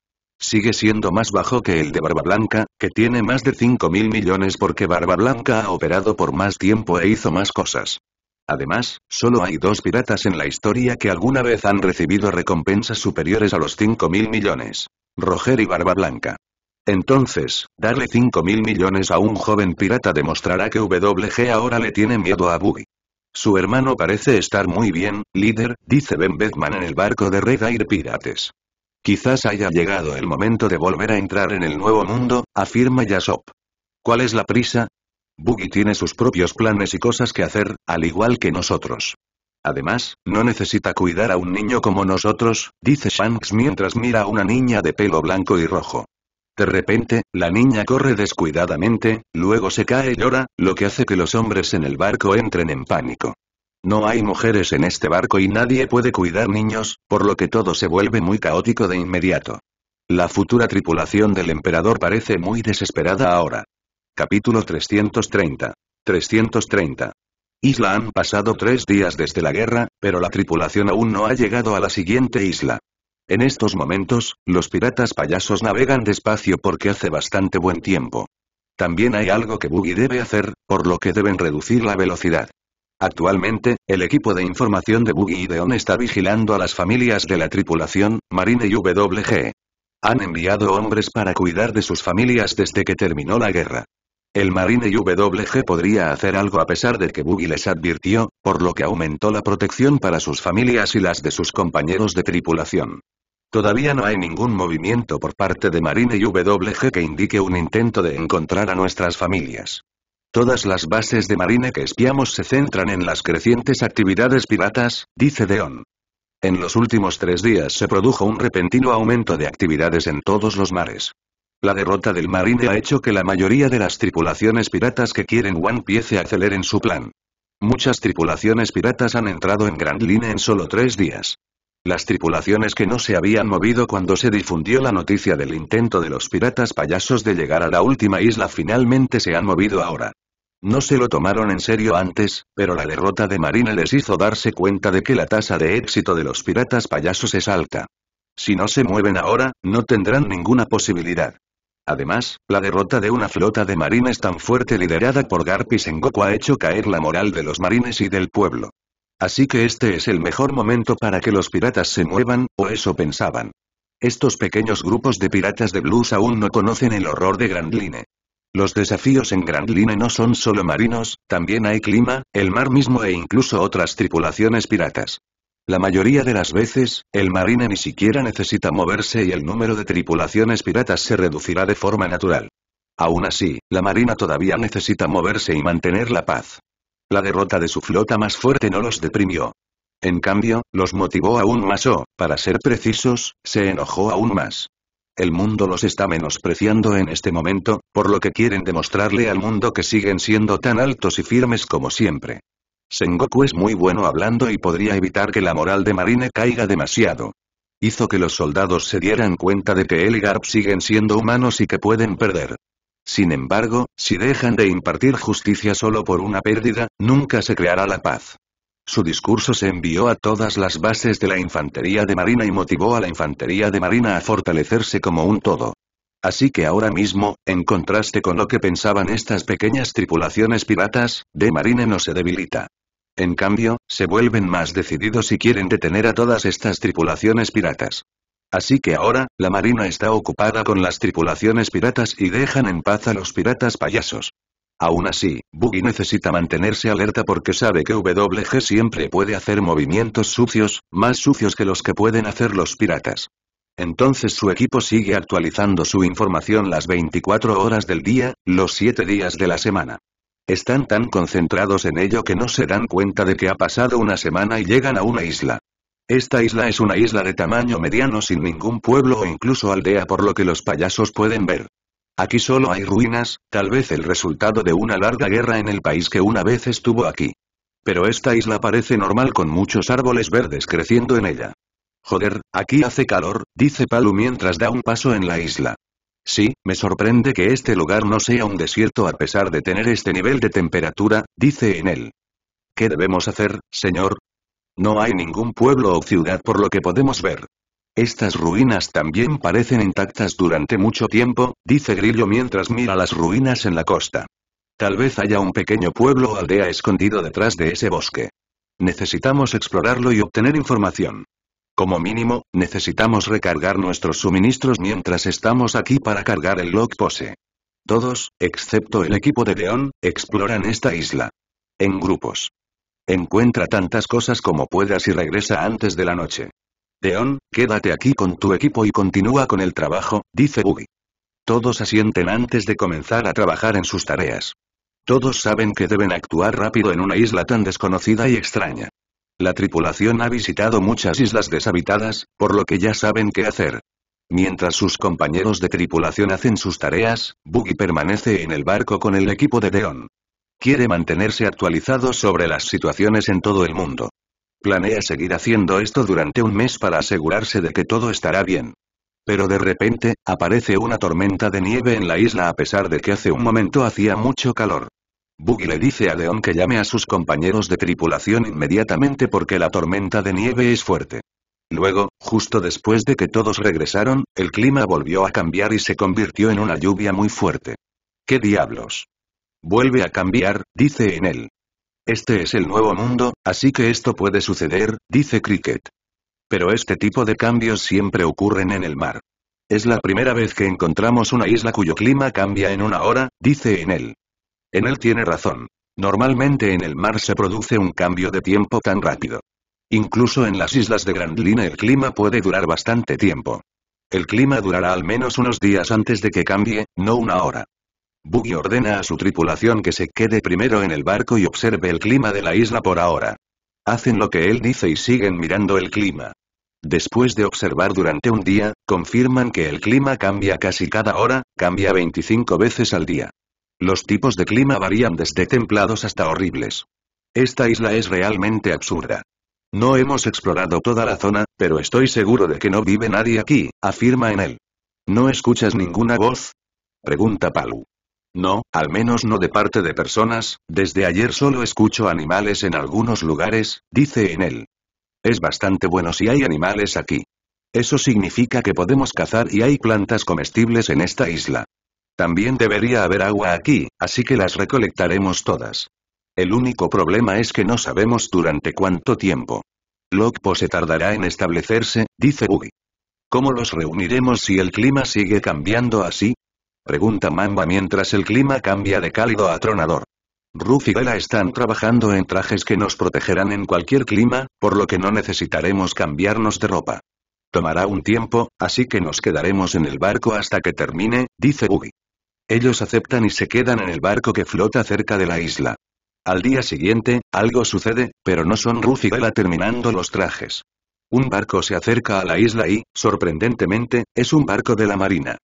Sigue siendo más bajo que el de Barba Blanca, que tiene más de 5.000 millones porque Barba Blanca ha operado por más tiempo e hizo más cosas. Además, solo hay dos piratas en la historia que alguna vez han recibido recompensas superiores a los 5.000 mil millones. Roger y Barba Blanca. Entonces, darle 5.000 mil millones a un joven pirata demostrará que WG ahora le tiene miedo a Buggy. Su hermano parece estar muy bien, líder, dice Ben bethman en el barco de Red Air Pirates. Quizás haya llegado el momento de volver a entrar en el nuevo mundo, afirma Yasop. ¿Cuál es la prisa? Buggy tiene sus propios planes y cosas que hacer, al igual que nosotros. Además, no necesita cuidar a un niño como nosotros, dice Shanks mientras mira a una niña de pelo blanco y rojo. De repente, la niña corre descuidadamente, luego se cae y llora, lo que hace que los hombres en el barco entren en pánico. No hay mujeres en este barco y nadie puede cuidar niños, por lo que todo se vuelve muy caótico de inmediato. La futura tripulación del emperador parece muy desesperada ahora. Capítulo 330. 330. Isla han pasado tres días desde la guerra, pero la tripulación aún no ha llegado a la siguiente isla. En estos momentos, los piratas payasos navegan despacio porque hace bastante buen tiempo. También hay algo que Buggy debe hacer, por lo que deben reducir la velocidad. Actualmente, el equipo de información de Buggy y Deon está vigilando a las familias de la tripulación, Marine y WG. Han enviado hombres para cuidar de sus familias desde que terminó la guerra. El Marine WG podría hacer algo a pesar de que Buggy les advirtió, por lo que aumentó la protección para sus familias y las de sus compañeros de tripulación. Todavía no hay ningún movimiento por parte de Marine WG que indique un intento de encontrar a nuestras familias. Todas las bases de Marine que espiamos se centran en las crecientes actividades piratas, dice Deon. En los últimos tres días se produjo un repentino aumento de actividades en todos los mares. La derrota del marine ha hecho que la mayoría de las tripulaciones piratas que quieren One Piece aceleren su plan. Muchas tripulaciones piratas han entrado en Grand Line en solo tres días. Las tripulaciones que no se habían movido cuando se difundió la noticia del intento de los piratas payasos de llegar a la última isla finalmente se han movido ahora. No se lo tomaron en serio antes, pero la derrota de Marine les hizo darse cuenta de que la tasa de éxito de los piratas payasos es alta. Si no se mueven ahora, no tendrán ninguna posibilidad. Además, la derrota de una flota de marines tan fuerte liderada por en Goku ha hecho caer la moral de los marines y del pueblo. Así que este es el mejor momento para que los piratas se muevan, o eso pensaban. Estos pequeños grupos de piratas de blues aún no conocen el horror de Grand Line. Los desafíos en Grand Line no son solo marinos, también hay clima, el mar mismo e incluso otras tripulaciones piratas. La mayoría de las veces, el marina ni siquiera necesita moverse y el número de tripulaciones piratas se reducirá de forma natural. Aún así, la marina todavía necesita moverse y mantener la paz. La derrota de su flota más fuerte no los deprimió. En cambio, los motivó aún más o, para ser precisos, se enojó aún más. El mundo los está menospreciando en este momento, por lo que quieren demostrarle al mundo que siguen siendo tan altos y firmes como siempre. Sengoku es muy bueno hablando y podría evitar que la moral de Marine caiga demasiado. Hizo que los soldados se dieran cuenta de que él siguen siendo humanos y que pueden perder. Sin embargo, si dejan de impartir justicia solo por una pérdida, nunca se creará la paz. Su discurso se envió a todas las bases de la infantería de marina y motivó a la infantería de marina a fortalecerse como un todo. Así que ahora mismo, en contraste con lo que pensaban estas pequeñas tripulaciones piratas, de Marine no se debilita. En cambio, se vuelven más decididos y quieren detener a todas estas tripulaciones piratas. Así que ahora, la marina está ocupada con las tripulaciones piratas y dejan en paz a los piratas payasos. Aún así, Buggy necesita mantenerse alerta porque sabe que WG siempre puede hacer movimientos sucios, más sucios que los que pueden hacer los piratas. Entonces su equipo sigue actualizando su información las 24 horas del día, los 7 días de la semana. Están tan concentrados en ello que no se dan cuenta de que ha pasado una semana y llegan a una isla. Esta isla es una isla de tamaño mediano sin ningún pueblo o incluso aldea por lo que los payasos pueden ver. Aquí solo hay ruinas, tal vez el resultado de una larga guerra en el país que una vez estuvo aquí. Pero esta isla parece normal con muchos árboles verdes creciendo en ella. Joder, aquí hace calor, dice Palu mientras da un paso en la isla. Sí, me sorprende que este lugar no sea un desierto a pesar de tener este nivel de temperatura, dice en él. ¿Qué debemos hacer, señor? No hay ningún pueblo o ciudad por lo que podemos ver. Estas ruinas también parecen intactas durante mucho tiempo, dice Grillo mientras mira las ruinas en la costa. Tal vez haya un pequeño pueblo o aldea escondido detrás de ese bosque. Necesitamos explorarlo y obtener información. Como mínimo, necesitamos recargar nuestros suministros mientras estamos aquí para cargar el log pose. Todos, excepto el equipo de Deon, exploran esta isla. En grupos. Encuentra tantas cosas como puedas y regresa antes de la noche. Deon, quédate aquí con tu equipo y continúa con el trabajo, dice Buggy. Todos asienten antes de comenzar a trabajar en sus tareas. Todos saben que deben actuar rápido en una isla tan desconocida y extraña. La tripulación ha visitado muchas islas deshabitadas, por lo que ya saben qué hacer. Mientras sus compañeros de tripulación hacen sus tareas, Buggy permanece en el barco con el equipo de Deon. Quiere mantenerse actualizado sobre las situaciones en todo el mundo. Planea seguir haciendo esto durante un mes para asegurarse de que todo estará bien. Pero de repente, aparece una tormenta de nieve en la isla a pesar de que hace un momento hacía mucho calor. Buggy le dice a León que llame a sus compañeros de tripulación inmediatamente porque la tormenta de nieve es fuerte. Luego, justo después de que todos regresaron, el clima volvió a cambiar y se convirtió en una lluvia muy fuerte. ¿Qué diablos? Vuelve a cambiar, dice en él. Este es el nuevo mundo, así que esto puede suceder, dice Cricket. Pero este tipo de cambios siempre ocurren en el mar. Es la primera vez que encontramos una isla cuyo clima cambia en una hora, dice en él. En él tiene razón. Normalmente en el mar se produce un cambio de tiempo tan rápido. Incluso en las islas de Grand Line el clima puede durar bastante tiempo. El clima durará al menos unos días antes de que cambie, no una hora. Buggy ordena a su tripulación que se quede primero en el barco y observe el clima de la isla por ahora. Hacen lo que él dice y siguen mirando el clima. Después de observar durante un día, confirman que el clima cambia casi cada hora, cambia 25 veces al día. Los tipos de clima varían desde templados hasta horribles. Esta isla es realmente absurda. No hemos explorado toda la zona, pero estoy seguro de que no vive nadie aquí, afirma en él. ¿No escuchas ninguna voz? Pregunta Palu. No, al menos no de parte de personas, desde ayer solo escucho animales en algunos lugares, dice Enel. Es bastante bueno si hay animales aquí. Eso significa que podemos cazar y hay plantas comestibles en esta isla. También debería haber agua aquí, así que las recolectaremos todas. El único problema es que no sabemos durante cuánto tiempo. Lokpo se tardará en establecerse, dice Ugi. ¿Cómo los reuniremos si el clima sigue cambiando así? Pregunta Mamba mientras el clima cambia de cálido a tronador. Ruf y Bella están trabajando en trajes que nos protegerán en cualquier clima, por lo que no necesitaremos cambiarnos de ropa. Tomará un tiempo, así que nos quedaremos en el barco hasta que termine, dice Ugi. Ellos aceptan y se quedan en el barco que flota cerca de la isla. Al día siguiente, algo sucede, pero no son Ruth terminando los trajes. Un barco se acerca a la isla y, sorprendentemente, es un barco de la marina.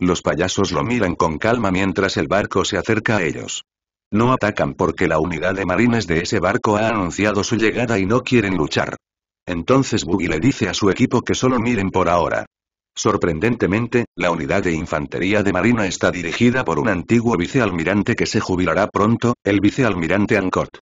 Los payasos lo miran con calma mientras el barco se acerca a ellos. No atacan porque la unidad de marines de ese barco ha anunciado su llegada y no quieren luchar. Entonces Buggy le dice a su equipo que solo miren por ahora. Sorprendentemente, la unidad de infantería de marina está dirigida por un antiguo vicealmirante que se jubilará pronto, el vicealmirante Ancott.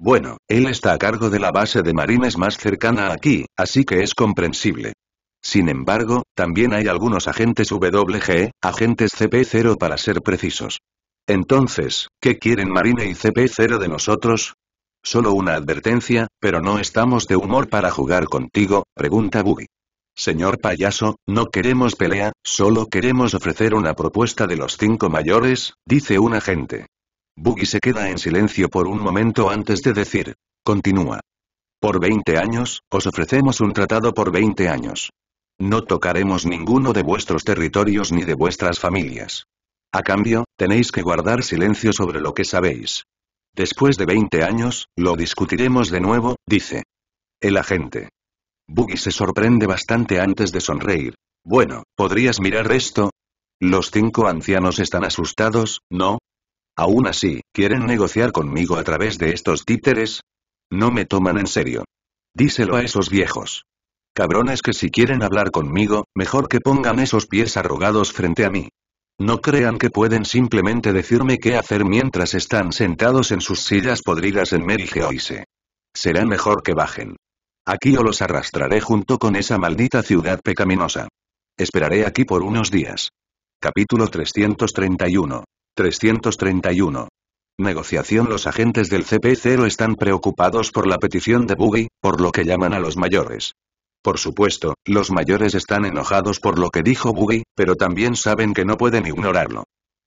Bueno, él está a cargo de la base de marines más cercana aquí, así que es comprensible. Sin embargo, también hay algunos agentes WG, agentes CP0 para ser precisos. Entonces, ¿qué quieren Marine y CP0 de nosotros? Solo una advertencia, pero no estamos de humor para jugar contigo, pregunta Buggy. Señor payaso, no queremos pelea, solo queremos ofrecer una propuesta de los cinco mayores, dice un agente. Buggy se queda en silencio por un momento antes de decir. Continúa. Por 20 años, os ofrecemos un tratado por 20 años. No tocaremos ninguno de vuestros territorios ni de vuestras familias. A cambio, tenéis que guardar silencio sobre lo que sabéis. Después de 20 años, lo discutiremos de nuevo, dice. El agente. Buggy se sorprende bastante antes de sonreír. Bueno, ¿podrías mirar esto? Los cinco ancianos están asustados, ¿no? Aún así, ¿quieren negociar conmigo a través de estos títeres? No me toman en serio. Díselo a esos viejos. Cabrones que si quieren hablar conmigo, mejor que pongan esos pies arrugados frente a mí. No crean que pueden simplemente decirme qué hacer mientras están sentados en sus sillas podridas en Merigeoise. Será mejor que bajen. Aquí o los arrastraré junto con esa maldita ciudad pecaminosa. Esperaré aquí por unos días. Capítulo 331. 331. Negociación Los agentes del CP0 están preocupados por la petición de Boogie, por lo que llaman a los mayores. Por supuesto, los mayores están enojados por lo que dijo Boogie, pero también saben que no pueden ignorarlo.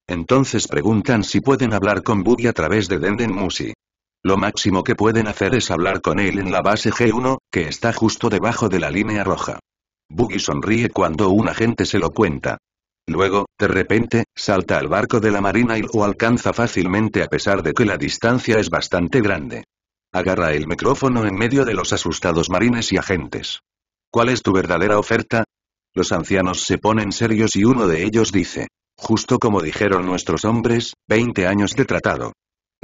Entonces preguntan si pueden hablar con Boogie a través de Denden Musi. Lo máximo que pueden hacer es hablar con él en la base G1, que está justo debajo de la línea roja. Buggy sonríe cuando un agente se lo cuenta. Luego, de repente, salta al barco de la marina y lo alcanza fácilmente a pesar de que la distancia es bastante grande. Agarra el micrófono en medio de los asustados marines y agentes. ¿Cuál es tu verdadera oferta? Los ancianos se ponen serios y uno de ellos dice. Justo como dijeron nuestros hombres, 20 años de tratado.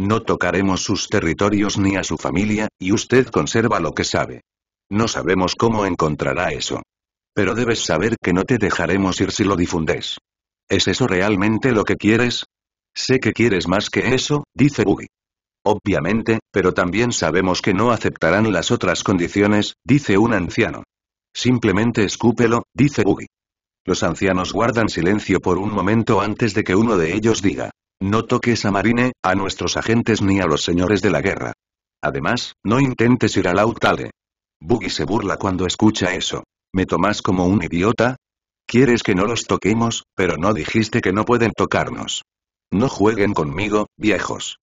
No tocaremos sus territorios ni a su familia, y usted conserva lo que sabe. No sabemos cómo encontrará eso. Pero debes saber que no te dejaremos ir si lo difundes. ¿Es eso realmente lo que quieres? Sé que quieres más que eso, dice Buggy. Obviamente, pero también sabemos que no aceptarán las otras condiciones, dice un anciano. Simplemente escúpelo, dice Buggy. Los ancianos guardan silencio por un momento antes de que uno de ellos diga. No toques a Marine, a nuestros agentes ni a los señores de la guerra. Además, no intentes ir al Autale. Buggy se burla cuando escucha eso. ¿Me tomas como un idiota? Quieres que no los toquemos, pero no dijiste que no pueden tocarnos. No jueguen conmigo, viejos.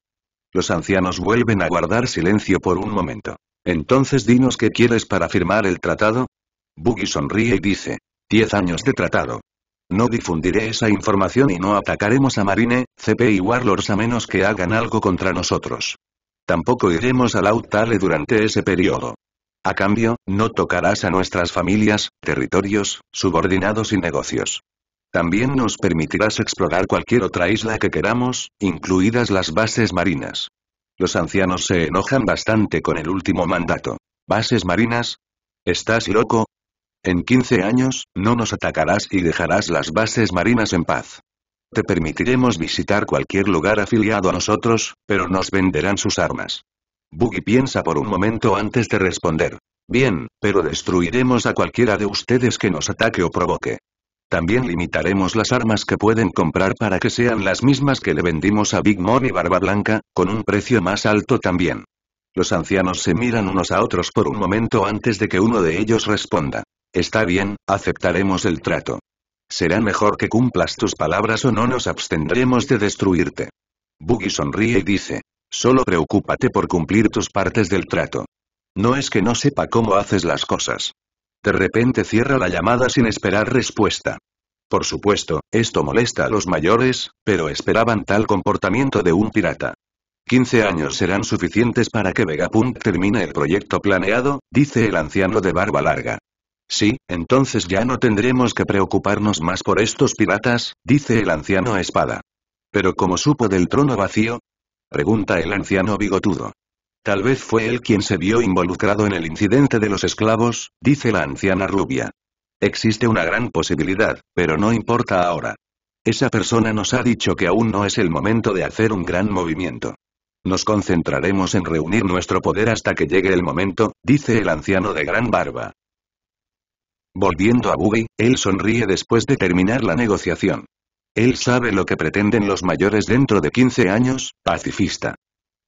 Los ancianos vuelven a guardar silencio por un momento. Entonces dinos qué quieres para firmar el tratado. Buggy sonríe y dice. Diez años de tratado. No difundiré esa información y no atacaremos a Marine, CP y Warlords a menos que hagan algo contra nosotros. Tampoco iremos a Lautale durante ese periodo. A cambio, no tocarás a nuestras familias, territorios, subordinados y negocios. También nos permitirás explorar cualquier otra isla que queramos, incluidas las bases marinas. Los ancianos se enojan bastante con el último mandato. ¿Bases marinas? ¿Estás loco? En 15 años, no nos atacarás y dejarás las bases marinas en paz. Te permitiremos visitar cualquier lugar afiliado a nosotros, pero nos venderán sus armas. Buggy piensa por un momento antes de responder. Bien, pero destruiremos a cualquiera de ustedes que nos ataque o provoque. También limitaremos las armas que pueden comprar para que sean las mismas que le vendimos a Big Mom y Barba Blanca, con un precio más alto también. Los ancianos se miran unos a otros por un momento antes de que uno de ellos responda. Está bien, aceptaremos el trato. Será mejor que cumplas tus palabras o no nos abstendremos de destruirte. Buggy sonríe y dice. Solo preocúpate por cumplir tus partes del trato. No es que no sepa cómo haces las cosas. De repente cierra la llamada sin esperar respuesta. Por supuesto, esto molesta a los mayores, pero esperaban tal comportamiento de un pirata. 15 años serán suficientes para que Vegapunk termine el proyecto planeado, dice el anciano de barba larga. Sí, entonces ya no tendremos que preocuparnos más por estos piratas, dice el anciano espada. Pero ¿cómo supo del trono vacío? Pregunta el anciano bigotudo. Tal vez fue él quien se vio involucrado en el incidente de los esclavos, dice la anciana rubia. Existe una gran posibilidad, pero no importa ahora. Esa persona nos ha dicho que aún no es el momento de hacer un gran movimiento. Nos concentraremos en reunir nuestro poder hasta que llegue el momento, dice el anciano de gran barba. Volviendo a Buggy, él sonríe después de terminar la negociación. Él sabe lo que pretenden los mayores dentro de 15 años, pacifista.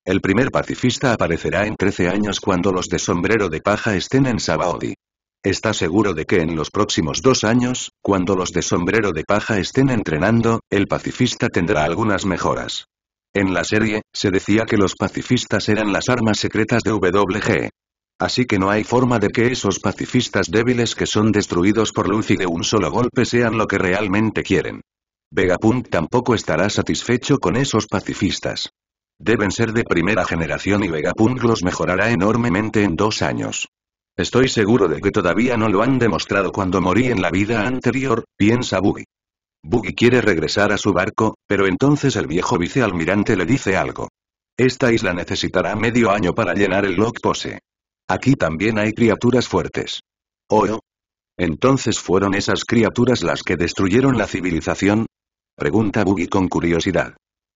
El primer pacifista aparecerá en 13 años cuando los de sombrero de paja estén en Sabaody. Está seguro de que en los próximos dos años, cuando los de sombrero de paja estén entrenando, el pacifista tendrá algunas mejoras. En la serie, se decía que los pacifistas eran las armas secretas de WG. Así que no hay forma de que esos pacifistas débiles que son destruidos por y de un solo golpe sean lo que realmente quieren. Vegapunk tampoco estará satisfecho con esos pacifistas. Deben ser de primera generación y Vegapunk los mejorará enormemente en dos años. Estoy seguro de que todavía no lo han demostrado cuando morí en la vida anterior, piensa Buggy. Buggy quiere regresar a su barco, pero entonces el viejo vicealmirante le dice algo. Esta isla necesitará medio año para llenar el log pose. Aquí también hay criaturas fuertes. ¿Oh, oh. entonces fueron esas criaturas las que destruyeron la civilización? Pregunta Buggy con curiosidad.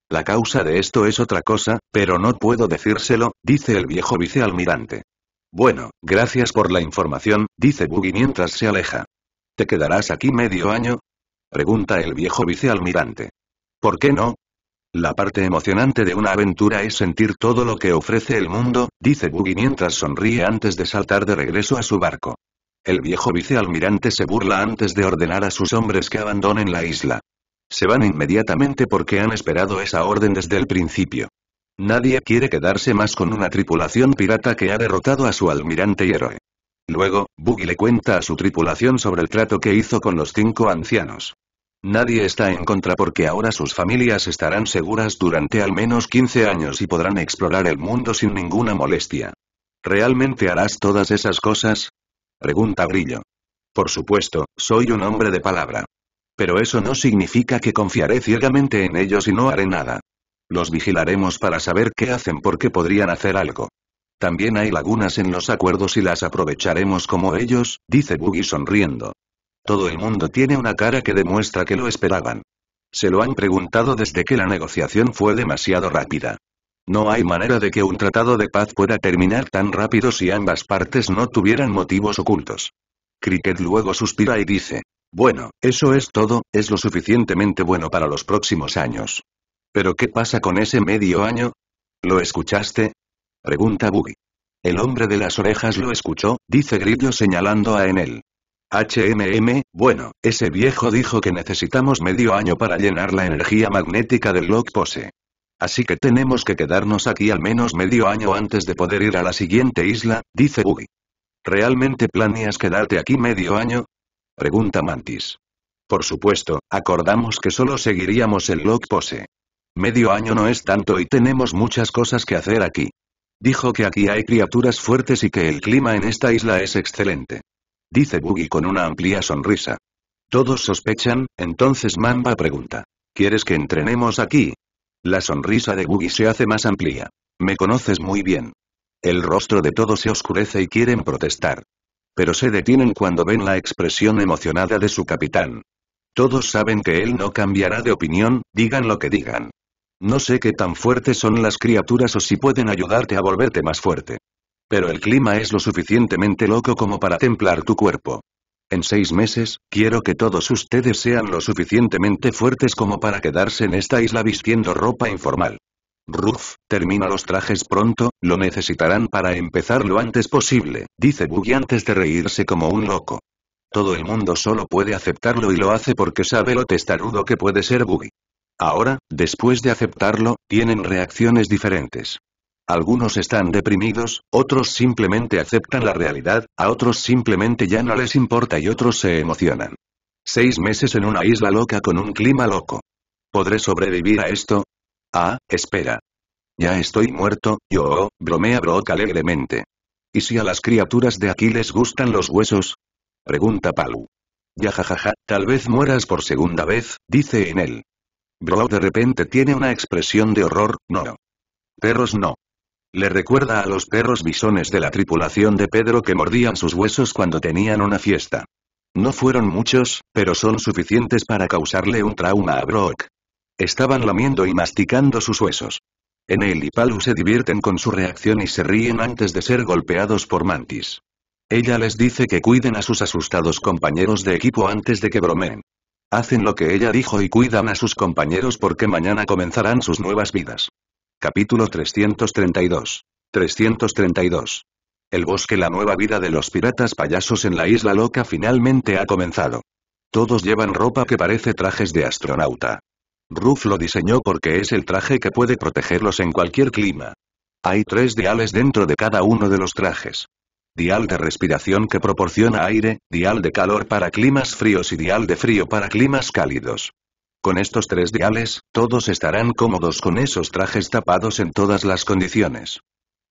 La causa de esto es otra cosa, pero no puedo decírselo, dice el viejo vicealmirante. Bueno, gracias por la información, dice Buggy mientras se aleja. ¿Te quedarás aquí medio año? Pregunta el viejo vicealmirante. ¿Por qué no? La parte emocionante de una aventura es sentir todo lo que ofrece el mundo, dice Buggy mientras sonríe antes de saltar de regreso a su barco. El viejo vicealmirante se burla antes de ordenar a sus hombres que abandonen la isla. Se van inmediatamente porque han esperado esa orden desde el principio. Nadie quiere quedarse más con una tripulación pirata que ha derrotado a su almirante y héroe. Luego, Buggy le cuenta a su tripulación sobre el trato que hizo con los cinco ancianos. Nadie está en contra porque ahora sus familias estarán seguras durante al menos 15 años y podrán explorar el mundo sin ninguna molestia. ¿Realmente harás todas esas cosas? Pregunta Brillo. Por supuesto, soy un hombre de palabra. Pero eso no significa que confiaré ciegamente en ellos y no haré nada. Los vigilaremos para saber qué hacen porque podrían hacer algo. También hay lagunas en los acuerdos y las aprovecharemos como ellos, dice Buggy sonriendo. Todo el mundo tiene una cara que demuestra que lo esperaban. Se lo han preguntado desde que la negociación fue demasiado rápida. No hay manera de que un tratado de paz pueda terminar tan rápido si ambas partes no tuvieran motivos ocultos. Cricket luego suspira y dice, bueno, eso es todo, es lo suficientemente bueno para los próximos años. ¿Pero qué pasa con ese medio año? ¿Lo escuchaste? Pregunta Buggy. El hombre de las orejas lo escuchó, dice Grillo señalando a Enel. HMM, bueno, ese viejo dijo que necesitamos medio año para llenar la energía magnética del Lock Pose. Así que tenemos que quedarnos aquí al menos medio año antes de poder ir a la siguiente isla, dice Buggy. ¿Realmente planeas quedarte aquí medio año? Pregunta Mantis. Por supuesto, acordamos que solo seguiríamos el Lock Pose. Medio año no es tanto y tenemos muchas cosas que hacer aquí. Dijo que aquí hay criaturas fuertes y que el clima en esta isla es excelente. Dice Buggy con una amplia sonrisa. Todos sospechan, entonces Mamba pregunta. ¿Quieres que entrenemos aquí? La sonrisa de Buggy se hace más amplia. Me conoces muy bien. El rostro de todos se oscurece y quieren protestar. Pero se detienen cuando ven la expresión emocionada de su capitán. Todos saben que él no cambiará de opinión, digan lo que digan. No sé qué tan fuertes son las criaturas o si pueden ayudarte a volverte más fuerte. Pero el clima es lo suficientemente loco como para templar tu cuerpo. En seis meses, quiero que todos ustedes sean lo suficientemente fuertes como para quedarse en esta isla vistiendo ropa informal. Ruff, termina los trajes pronto, lo necesitarán para empezar lo antes posible, dice Boogie antes de reírse como un loco. Todo el mundo solo puede aceptarlo y lo hace porque sabe lo testarudo que puede ser Boogie. Ahora, después de aceptarlo, tienen reacciones diferentes. Algunos están deprimidos, otros simplemente aceptan la realidad, a otros simplemente ya no les importa y otros se emocionan. Seis meses en una isla loca con un clima loco. ¿Podré sobrevivir a esto? Ah, espera. Ya estoy muerto, yo, oh, bromea Brock alegremente. ¿Y si a las criaturas de aquí les gustan los huesos? Pregunta Palu. Ya jajaja, tal vez mueras por segunda vez, dice en él. Brock de repente tiene una expresión de horror, no. Perros no. Le recuerda a los perros bisones de la tripulación de Pedro que mordían sus huesos cuando tenían una fiesta. No fueron muchos, pero son suficientes para causarle un trauma a Brock. Estaban lamiendo y masticando sus huesos. Enel y Palu se divierten con su reacción y se ríen antes de ser golpeados por Mantis. Ella les dice que cuiden a sus asustados compañeros de equipo antes de que bromeen. Hacen lo que ella dijo y cuidan a sus compañeros porque mañana comenzarán sus nuevas vidas. Capítulo 332. 332. El bosque La nueva vida de los piratas payasos en la isla loca finalmente ha comenzado. Todos llevan ropa que parece trajes de astronauta. Ruff lo diseñó porque es el traje que puede protegerlos en cualquier clima. Hay tres diales dentro de cada uno de los trajes. Dial de respiración que proporciona aire, dial de calor para climas fríos y dial de frío para climas cálidos. Con estos tres diales, todos estarán cómodos con esos trajes tapados en todas las condiciones.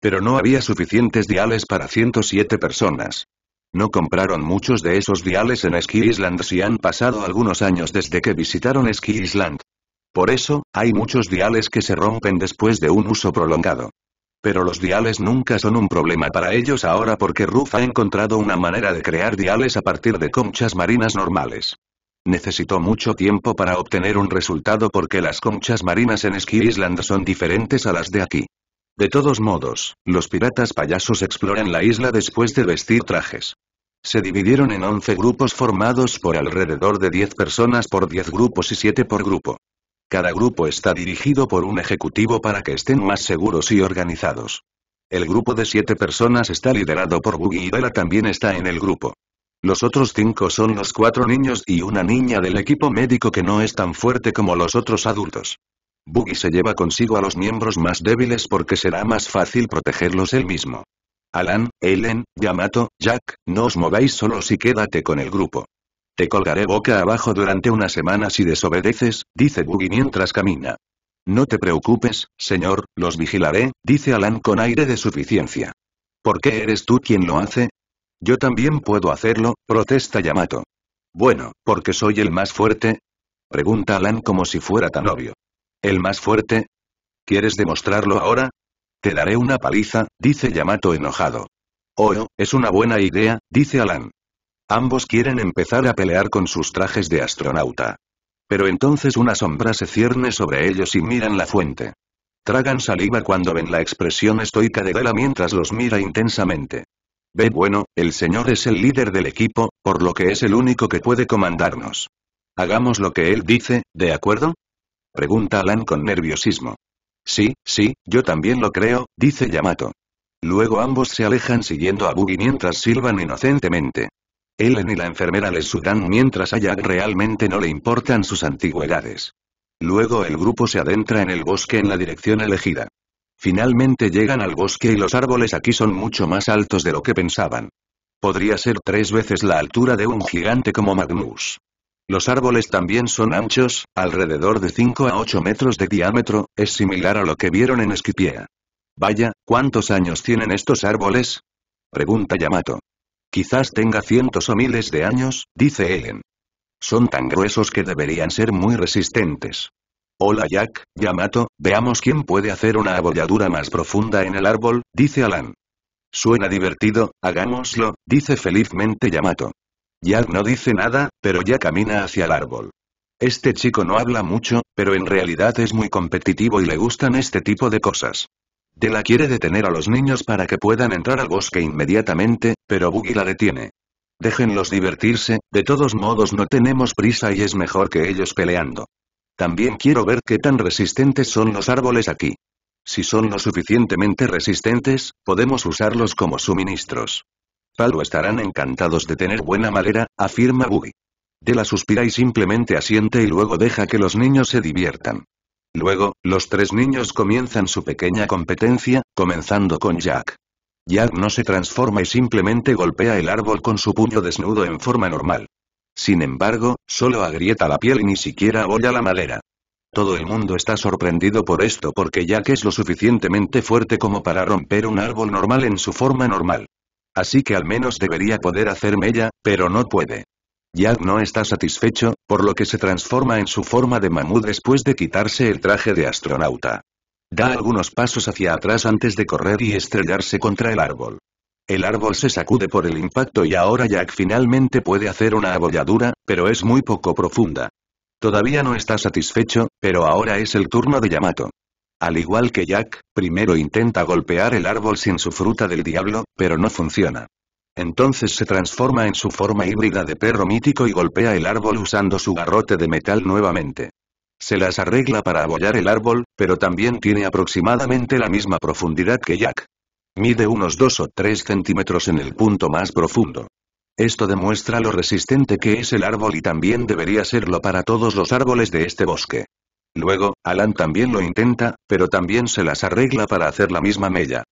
Pero no había suficientes diales para 107 personas. No compraron muchos de esos diales en Ski Island si han pasado algunos años desde que visitaron Ski Island. Por eso, hay muchos diales que se rompen después de un uso prolongado. Pero los diales nunca son un problema para ellos ahora porque Ruff ha encontrado una manera de crear diales a partir de conchas marinas normales. Necesitó mucho tiempo para obtener un resultado porque las conchas marinas en Ski Island son diferentes a las de aquí. De todos modos, los piratas payasos exploran la isla después de vestir trajes. Se dividieron en 11 grupos formados por alrededor de 10 personas por 10 grupos y 7 por grupo. Cada grupo está dirigido por un ejecutivo para que estén más seguros y organizados. El grupo de 7 personas está liderado por Boogie y Bella también está en el grupo. Los otros cinco son los cuatro niños y una niña del equipo médico que no es tan fuerte como los otros adultos. Buggy se lleva consigo a los miembros más débiles porque será más fácil protegerlos él mismo. Alan, Ellen, Yamato, Jack, no os mováis solos y quédate con el grupo. Te colgaré boca abajo durante una semana si desobedeces, dice Buggy mientras camina. No te preocupes, señor, los vigilaré, dice Alan con aire de suficiencia. ¿Por qué eres tú quien lo hace? Yo también puedo hacerlo, protesta Yamato. Bueno, ¿porque soy el más fuerte? Pregunta Alan como si fuera tan obvio. ¿El más fuerte? ¿Quieres demostrarlo ahora? Te daré una paliza, dice Yamato enojado. Oh, es una buena idea, dice Alan. Ambos quieren empezar a pelear con sus trajes de astronauta. Pero entonces una sombra se cierne sobre ellos y miran la fuente. Tragan saliva cuando ven la expresión estoica de Dela mientras los mira intensamente. Ve bueno, el señor es el líder del equipo, por lo que es el único que puede comandarnos. Hagamos lo que él dice, ¿de acuerdo? Pregunta Alan con nerviosismo. Sí, sí, yo también lo creo, dice Yamato. Luego ambos se alejan siguiendo a Buggy mientras silban inocentemente. Ellen y la enfermera les sudan mientras a Jack realmente no le importan sus antigüedades. Luego el grupo se adentra en el bosque en la dirección elegida. Finalmente llegan al bosque y los árboles aquí son mucho más altos de lo que pensaban. Podría ser tres veces la altura de un gigante como Magnus. Los árboles también son anchos, alrededor de 5 a 8 metros de diámetro, es similar a lo que vieron en Esquipiea. Vaya, ¿cuántos años tienen estos árboles? Pregunta Yamato. Quizás tenga cientos o miles de años, dice Ellen. Son tan gruesos que deberían ser muy resistentes. Hola Jack, Yamato, veamos quién puede hacer una abolladura más profunda en el árbol, dice Alan. Suena divertido, hagámoslo, dice felizmente Yamato. Jack no dice nada, pero ya camina hacia el árbol. Este chico no habla mucho, pero en realidad es muy competitivo y le gustan este tipo de cosas. la quiere detener a los niños para que puedan entrar al bosque inmediatamente, pero Buggy la detiene. Déjenlos divertirse, de todos modos no tenemos prisa y es mejor que ellos peleando. También quiero ver qué tan resistentes son los árboles aquí. Si son lo suficientemente resistentes, podemos usarlos como suministros. Palo estarán encantados de tener buena madera, afirma Buggy. la suspira y simplemente asiente y luego deja que los niños se diviertan. Luego, los tres niños comienzan su pequeña competencia, comenzando con Jack. Jack no se transforma y simplemente golpea el árbol con su puño desnudo en forma normal. Sin embargo, solo agrieta la piel y ni siquiera olla la madera. Todo el mundo está sorprendido por esto porque Jack es lo suficientemente fuerte como para romper un árbol normal en su forma normal. Así que al menos debería poder hacer mella, pero no puede. Jack no está satisfecho, por lo que se transforma en su forma de mamut después de quitarse el traje de astronauta. Da algunos pasos hacia atrás antes de correr y estrellarse contra el árbol. El árbol se sacude por el impacto y ahora Jack finalmente puede hacer una abolladura, pero es muy poco profunda. Todavía no está satisfecho, pero ahora es el turno de Yamato. Al igual que Jack, primero intenta golpear el árbol sin su fruta del diablo, pero no funciona. Entonces se transforma en su forma híbrida de perro mítico y golpea el árbol usando su garrote de metal nuevamente. Se las arregla para abollar el árbol, pero también tiene aproximadamente la misma profundidad que Jack. Mide unos 2 o 3 centímetros en el punto más profundo. Esto demuestra lo resistente que es el árbol y también debería serlo para todos los árboles de este bosque. Luego, Alan también lo intenta, pero también se las arregla para hacer la misma mella.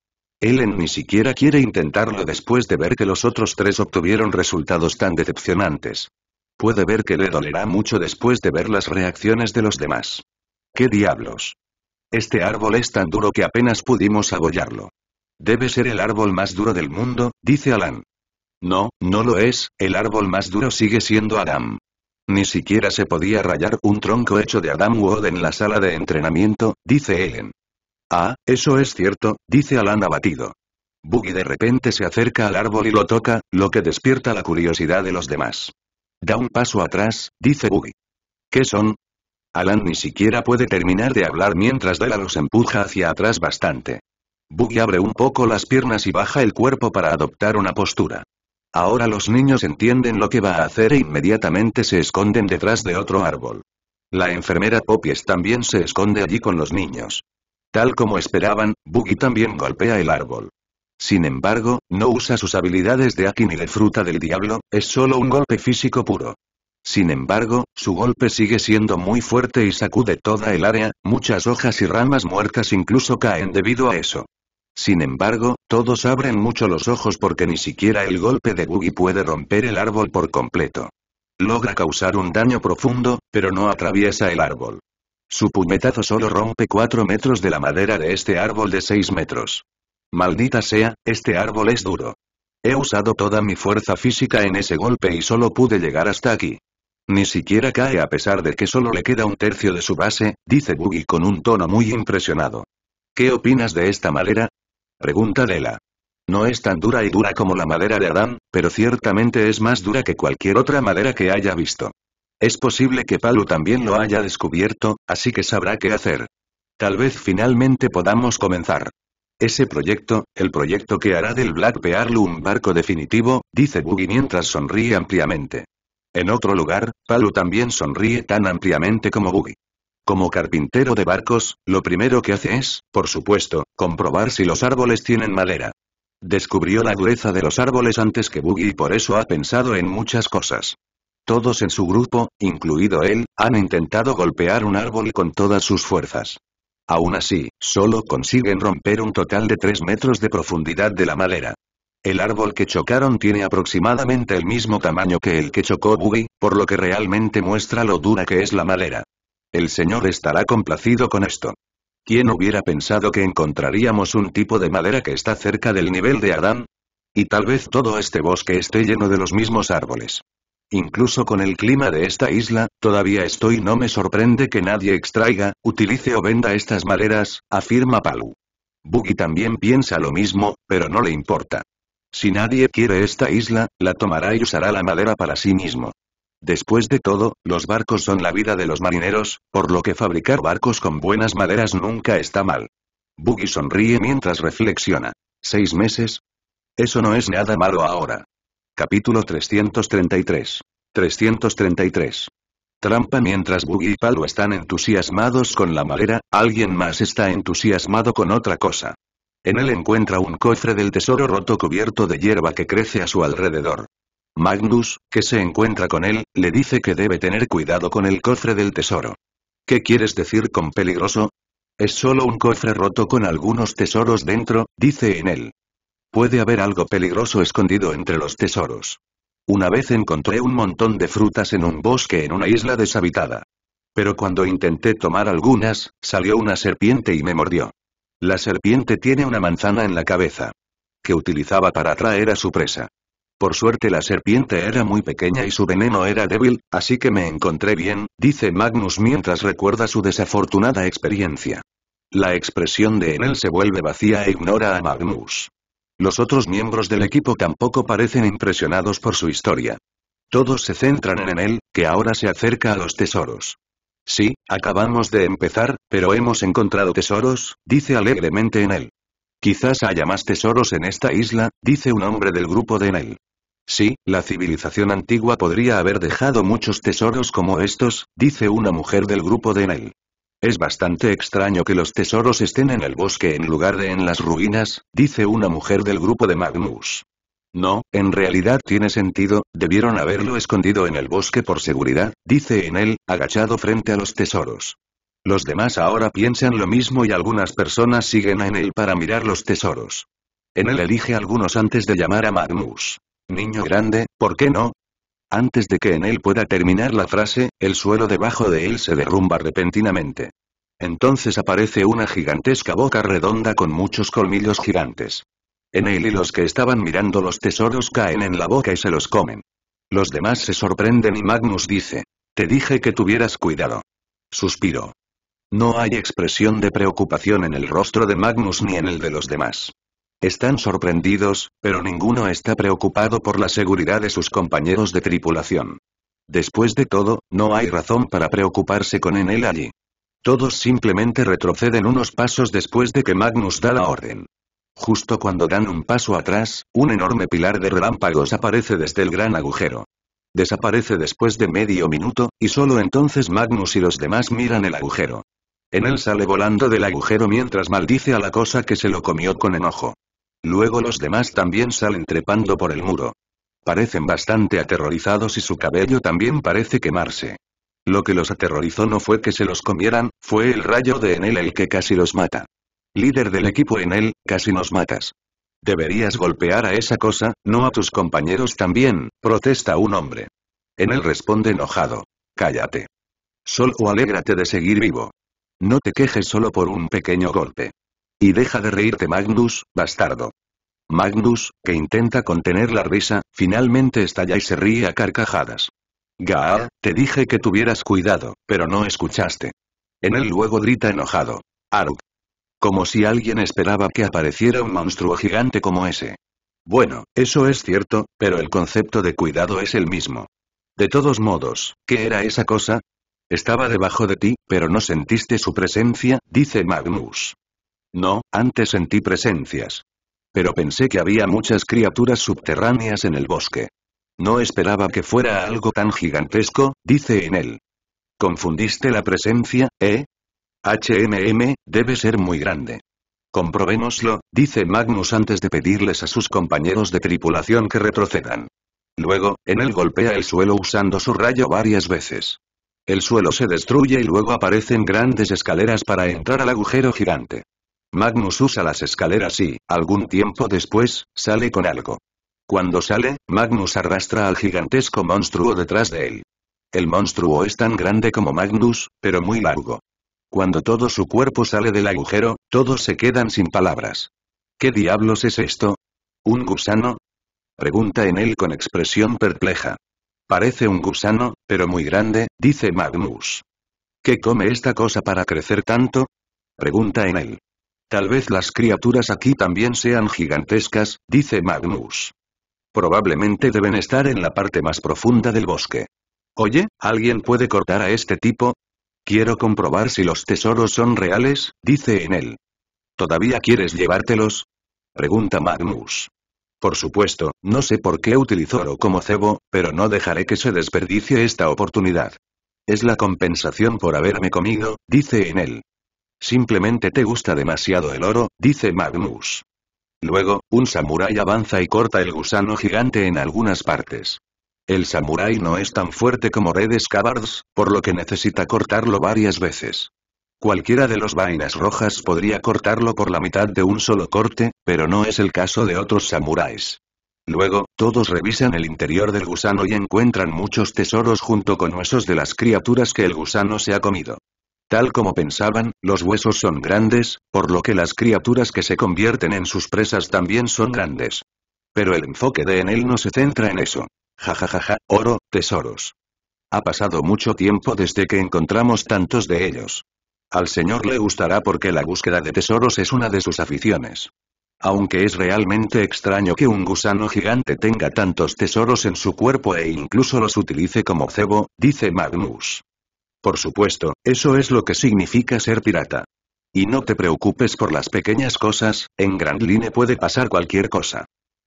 Ellen ni siquiera quiere intentarlo después de ver que los otros tres obtuvieron resultados tan decepcionantes. Puede ver que le dolerá mucho después de ver las reacciones de los demás. ¿Qué diablos? Este árbol es tan duro que apenas pudimos abollarlo. Debe ser el árbol más duro del mundo, dice Alan. No, no lo es, el árbol más duro sigue siendo Adam. Ni siquiera se podía rayar un tronco hecho de Adam Wood en la sala de entrenamiento, dice Ellen. Ah, eso es cierto, dice Alan abatido. Buggy de repente se acerca al árbol y lo toca, lo que despierta la curiosidad de los demás. Da un paso atrás, dice Buggy. ¿Qué son? Alan ni siquiera puede terminar de hablar mientras Della los empuja hacia atrás bastante. Buggy abre un poco las piernas y baja el cuerpo para adoptar una postura. Ahora los niños entienden lo que va a hacer e inmediatamente se esconden detrás de otro árbol. La enfermera Poppies también se esconde allí con los niños. Tal como esperaban, Buggy también golpea el árbol. Sin embargo, no usa sus habilidades de Aki ni de fruta del diablo, es solo un golpe físico puro. Sin embargo, su golpe sigue siendo muy fuerte y sacude toda el área, muchas hojas y ramas muertas incluso caen debido a eso. Sin embargo, todos abren mucho los ojos porque ni siquiera el golpe de Boogie puede romper el árbol por completo. Logra causar un daño profundo, pero no atraviesa el árbol. Su puñetazo solo rompe 4 metros de la madera de este árbol de 6 metros. Maldita sea, este árbol es duro. He usado toda mi fuerza física en ese golpe y solo pude llegar hasta aquí. Ni siquiera cae a pesar de que solo le queda un tercio de su base, dice Boogie con un tono muy impresionado. ¿Qué opinas de esta madera? pregunta de No es tan dura y dura como la madera de Adán, pero ciertamente es más dura que cualquier otra madera que haya visto. Es posible que Palu también lo haya descubierto, así que sabrá qué hacer. Tal vez finalmente podamos comenzar. Ese proyecto, el proyecto que hará del Black Pearl un barco definitivo, dice Boogie mientras sonríe ampliamente. En otro lugar, Palu también sonríe tan ampliamente como Boogie. Como carpintero de barcos, lo primero que hace es, por supuesto, comprobar si los árboles tienen madera. Descubrió la dureza de los árboles antes que Buggy y por eso ha pensado en muchas cosas. Todos en su grupo, incluido él, han intentado golpear un árbol con todas sus fuerzas. Aún así, solo consiguen romper un total de 3 metros de profundidad de la madera. El árbol que chocaron tiene aproximadamente el mismo tamaño que el que chocó Buggy, por lo que realmente muestra lo dura que es la madera. El Señor estará complacido con esto. ¿Quién hubiera pensado que encontraríamos un tipo de madera que está cerca del nivel de Adán? Y tal vez todo este bosque esté lleno de los mismos árboles. Incluso con el clima de esta isla, todavía estoy no me sorprende que nadie extraiga, utilice o venda estas maderas, afirma Palu. Buggy también piensa lo mismo, pero no le importa. Si nadie quiere esta isla, la tomará y usará la madera para sí mismo. Después de todo, los barcos son la vida de los marineros, por lo que fabricar barcos con buenas maderas nunca está mal. Buggy sonríe mientras reflexiona. ¿Seis meses? Eso no es nada malo ahora. Capítulo 333. 333. Trampa mientras Buggy y Palo están entusiasmados con la madera, alguien más está entusiasmado con otra cosa. En él encuentra un cofre del tesoro roto cubierto de hierba que crece a su alrededor. Magnus, que se encuentra con él, le dice que debe tener cuidado con el cofre del tesoro. ¿Qué quieres decir con peligroso? Es solo un cofre roto con algunos tesoros dentro, dice en él. Puede haber algo peligroso escondido entre los tesoros. Una vez encontré un montón de frutas en un bosque en una isla deshabitada. Pero cuando intenté tomar algunas, salió una serpiente y me mordió. La serpiente tiene una manzana en la cabeza. Que utilizaba para atraer a su presa. Por suerte la serpiente era muy pequeña y su veneno era débil, así que me encontré bien, dice Magnus mientras recuerda su desafortunada experiencia. La expresión de Enel se vuelve vacía e ignora a Magnus. Los otros miembros del equipo tampoco parecen impresionados por su historia. Todos se centran en Enel, que ahora se acerca a los tesoros. Sí, acabamos de empezar, pero hemos encontrado tesoros, dice alegremente Enel. Quizás haya más tesoros en esta isla, dice un hombre del grupo de Enel. Sí, la civilización antigua podría haber dejado muchos tesoros como estos, dice una mujer del grupo de Enel. Es bastante extraño que los tesoros estén en el bosque en lugar de en las ruinas, dice una mujer del grupo de Magnus. No, en realidad tiene sentido, debieron haberlo escondido en el bosque por seguridad, dice Enel, agachado frente a los tesoros. Los demás ahora piensan lo mismo y algunas personas siguen a Enel para mirar los tesoros. Enel elige algunos antes de llamar a Magnus. Niño grande, ¿por qué no? Antes de que en él pueda terminar la frase, el suelo debajo de él se derrumba repentinamente. Entonces aparece una gigantesca boca redonda con muchos colmillos gigantes. En él y los que estaban mirando los tesoros caen en la boca y se los comen. Los demás se sorprenden y Magnus dice. Te dije que tuvieras cuidado. Suspiro. No hay expresión de preocupación en el rostro de Magnus ni en el de los demás. Están sorprendidos, pero ninguno está preocupado por la seguridad de sus compañeros de tripulación. Después de todo, no hay razón para preocuparse con Enel allí. Todos simplemente retroceden unos pasos después de que Magnus da la orden. Justo cuando dan un paso atrás, un enorme pilar de relámpagos aparece desde el gran agujero. Desaparece después de medio minuto, y solo entonces Magnus y los demás miran el agujero. En él sale volando del agujero mientras maldice a la cosa que se lo comió con enojo. Luego los demás también salen trepando por el muro. Parecen bastante aterrorizados y su cabello también parece quemarse. Lo que los aterrorizó no fue que se los comieran, fue el rayo de Enel el que casi los mata. Líder del equipo Enel, casi nos matas. Deberías golpear a esa cosa, no a tus compañeros también, protesta un hombre. Enel responde enojado. Cállate. Sol o alégrate de seguir vivo. No te quejes solo por un pequeño golpe. Y deja de reírte Magnus, bastardo. Magnus, que intenta contener la risa, finalmente estalla y se ríe a carcajadas. Gaal, te dije que tuvieras cuidado, pero no escuchaste. En él luego grita enojado. Aruk. Como si alguien esperaba que apareciera un monstruo gigante como ese. Bueno, eso es cierto, pero el concepto de cuidado es el mismo. De todos modos, ¿qué era esa cosa? Estaba debajo de ti, pero no sentiste su presencia, dice Magnus. No, antes sentí presencias. Pero pensé que había muchas criaturas subterráneas en el bosque. No esperaba que fuera algo tan gigantesco, dice en él. ¿Confundiste la presencia, eh? HMM, debe ser muy grande. Comprobémoslo, dice Magnus antes de pedirles a sus compañeros de tripulación que retrocedan. Luego, en él golpea el suelo usando su rayo varias veces. El suelo se destruye y luego aparecen grandes escaleras para entrar al agujero gigante. Magnus usa las escaleras y, algún tiempo después, sale con algo. Cuando sale, Magnus arrastra al gigantesco monstruo detrás de él. El monstruo es tan grande como Magnus, pero muy largo. Cuando todo su cuerpo sale del agujero, todos se quedan sin palabras. ¿Qué diablos es esto? ¿Un gusano? Pregunta en él con expresión perpleja. Parece un gusano, pero muy grande, dice Magnus. ¿Qué come esta cosa para crecer tanto? Pregunta en él. Tal vez las criaturas aquí también sean gigantescas, dice Magnus. Probablemente deben estar en la parte más profunda del bosque. Oye, ¿alguien puede cortar a este tipo? Quiero comprobar si los tesoros son reales, dice Enel. ¿Todavía quieres llevártelos? Pregunta Magnus. Por supuesto, no sé por qué utilizó oro como cebo, pero no dejaré que se desperdicie esta oportunidad. Es la compensación por haberme comido, dice Enel. Simplemente te gusta demasiado el oro, dice Magnus. Luego, un samurái avanza y corta el gusano gigante en algunas partes. El samurái no es tan fuerte como Red Scabbards, por lo que necesita cortarlo varias veces. Cualquiera de los vainas rojas podría cortarlo por la mitad de un solo corte, pero no es el caso de otros samuráis. Luego, todos revisan el interior del gusano y encuentran muchos tesoros junto con huesos de las criaturas que el gusano se ha comido. Tal como pensaban, los huesos son grandes, por lo que las criaturas que se convierten en sus presas también son grandes. Pero el enfoque de Enel no se centra en eso. Jajajaja, oro, tesoros. Ha pasado mucho tiempo desde que encontramos tantos de ellos. Al señor le gustará porque la búsqueda de tesoros es una de sus aficiones. Aunque es realmente extraño que un gusano gigante tenga tantos tesoros en su cuerpo e incluso los utilice como cebo, dice Magnus. Por supuesto, eso es lo que significa ser pirata. Y no te preocupes por las pequeñas cosas, en Grand Line puede pasar cualquier cosa.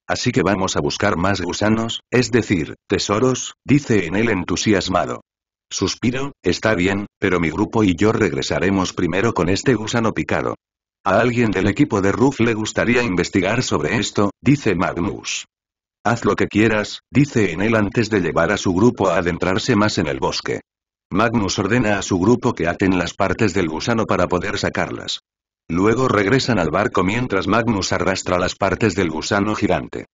Así que vamos a buscar más gusanos, es decir, tesoros, dice en él entusiasmado. Suspiro, está bien, pero mi grupo y yo regresaremos primero con este gusano picado. A alguien del equipo de Ruf le gustaría investigar sobre esto, dice Magnus. Haz lo que quieras, dice en él antes de llevar a su grupo a adentrarse más en el bosque. Magnus ordena a su grupo que aten las partes del gusano para poder sacarlas. Luego regresan al barco mientras Magnus arrastra las partes del gusano gigante.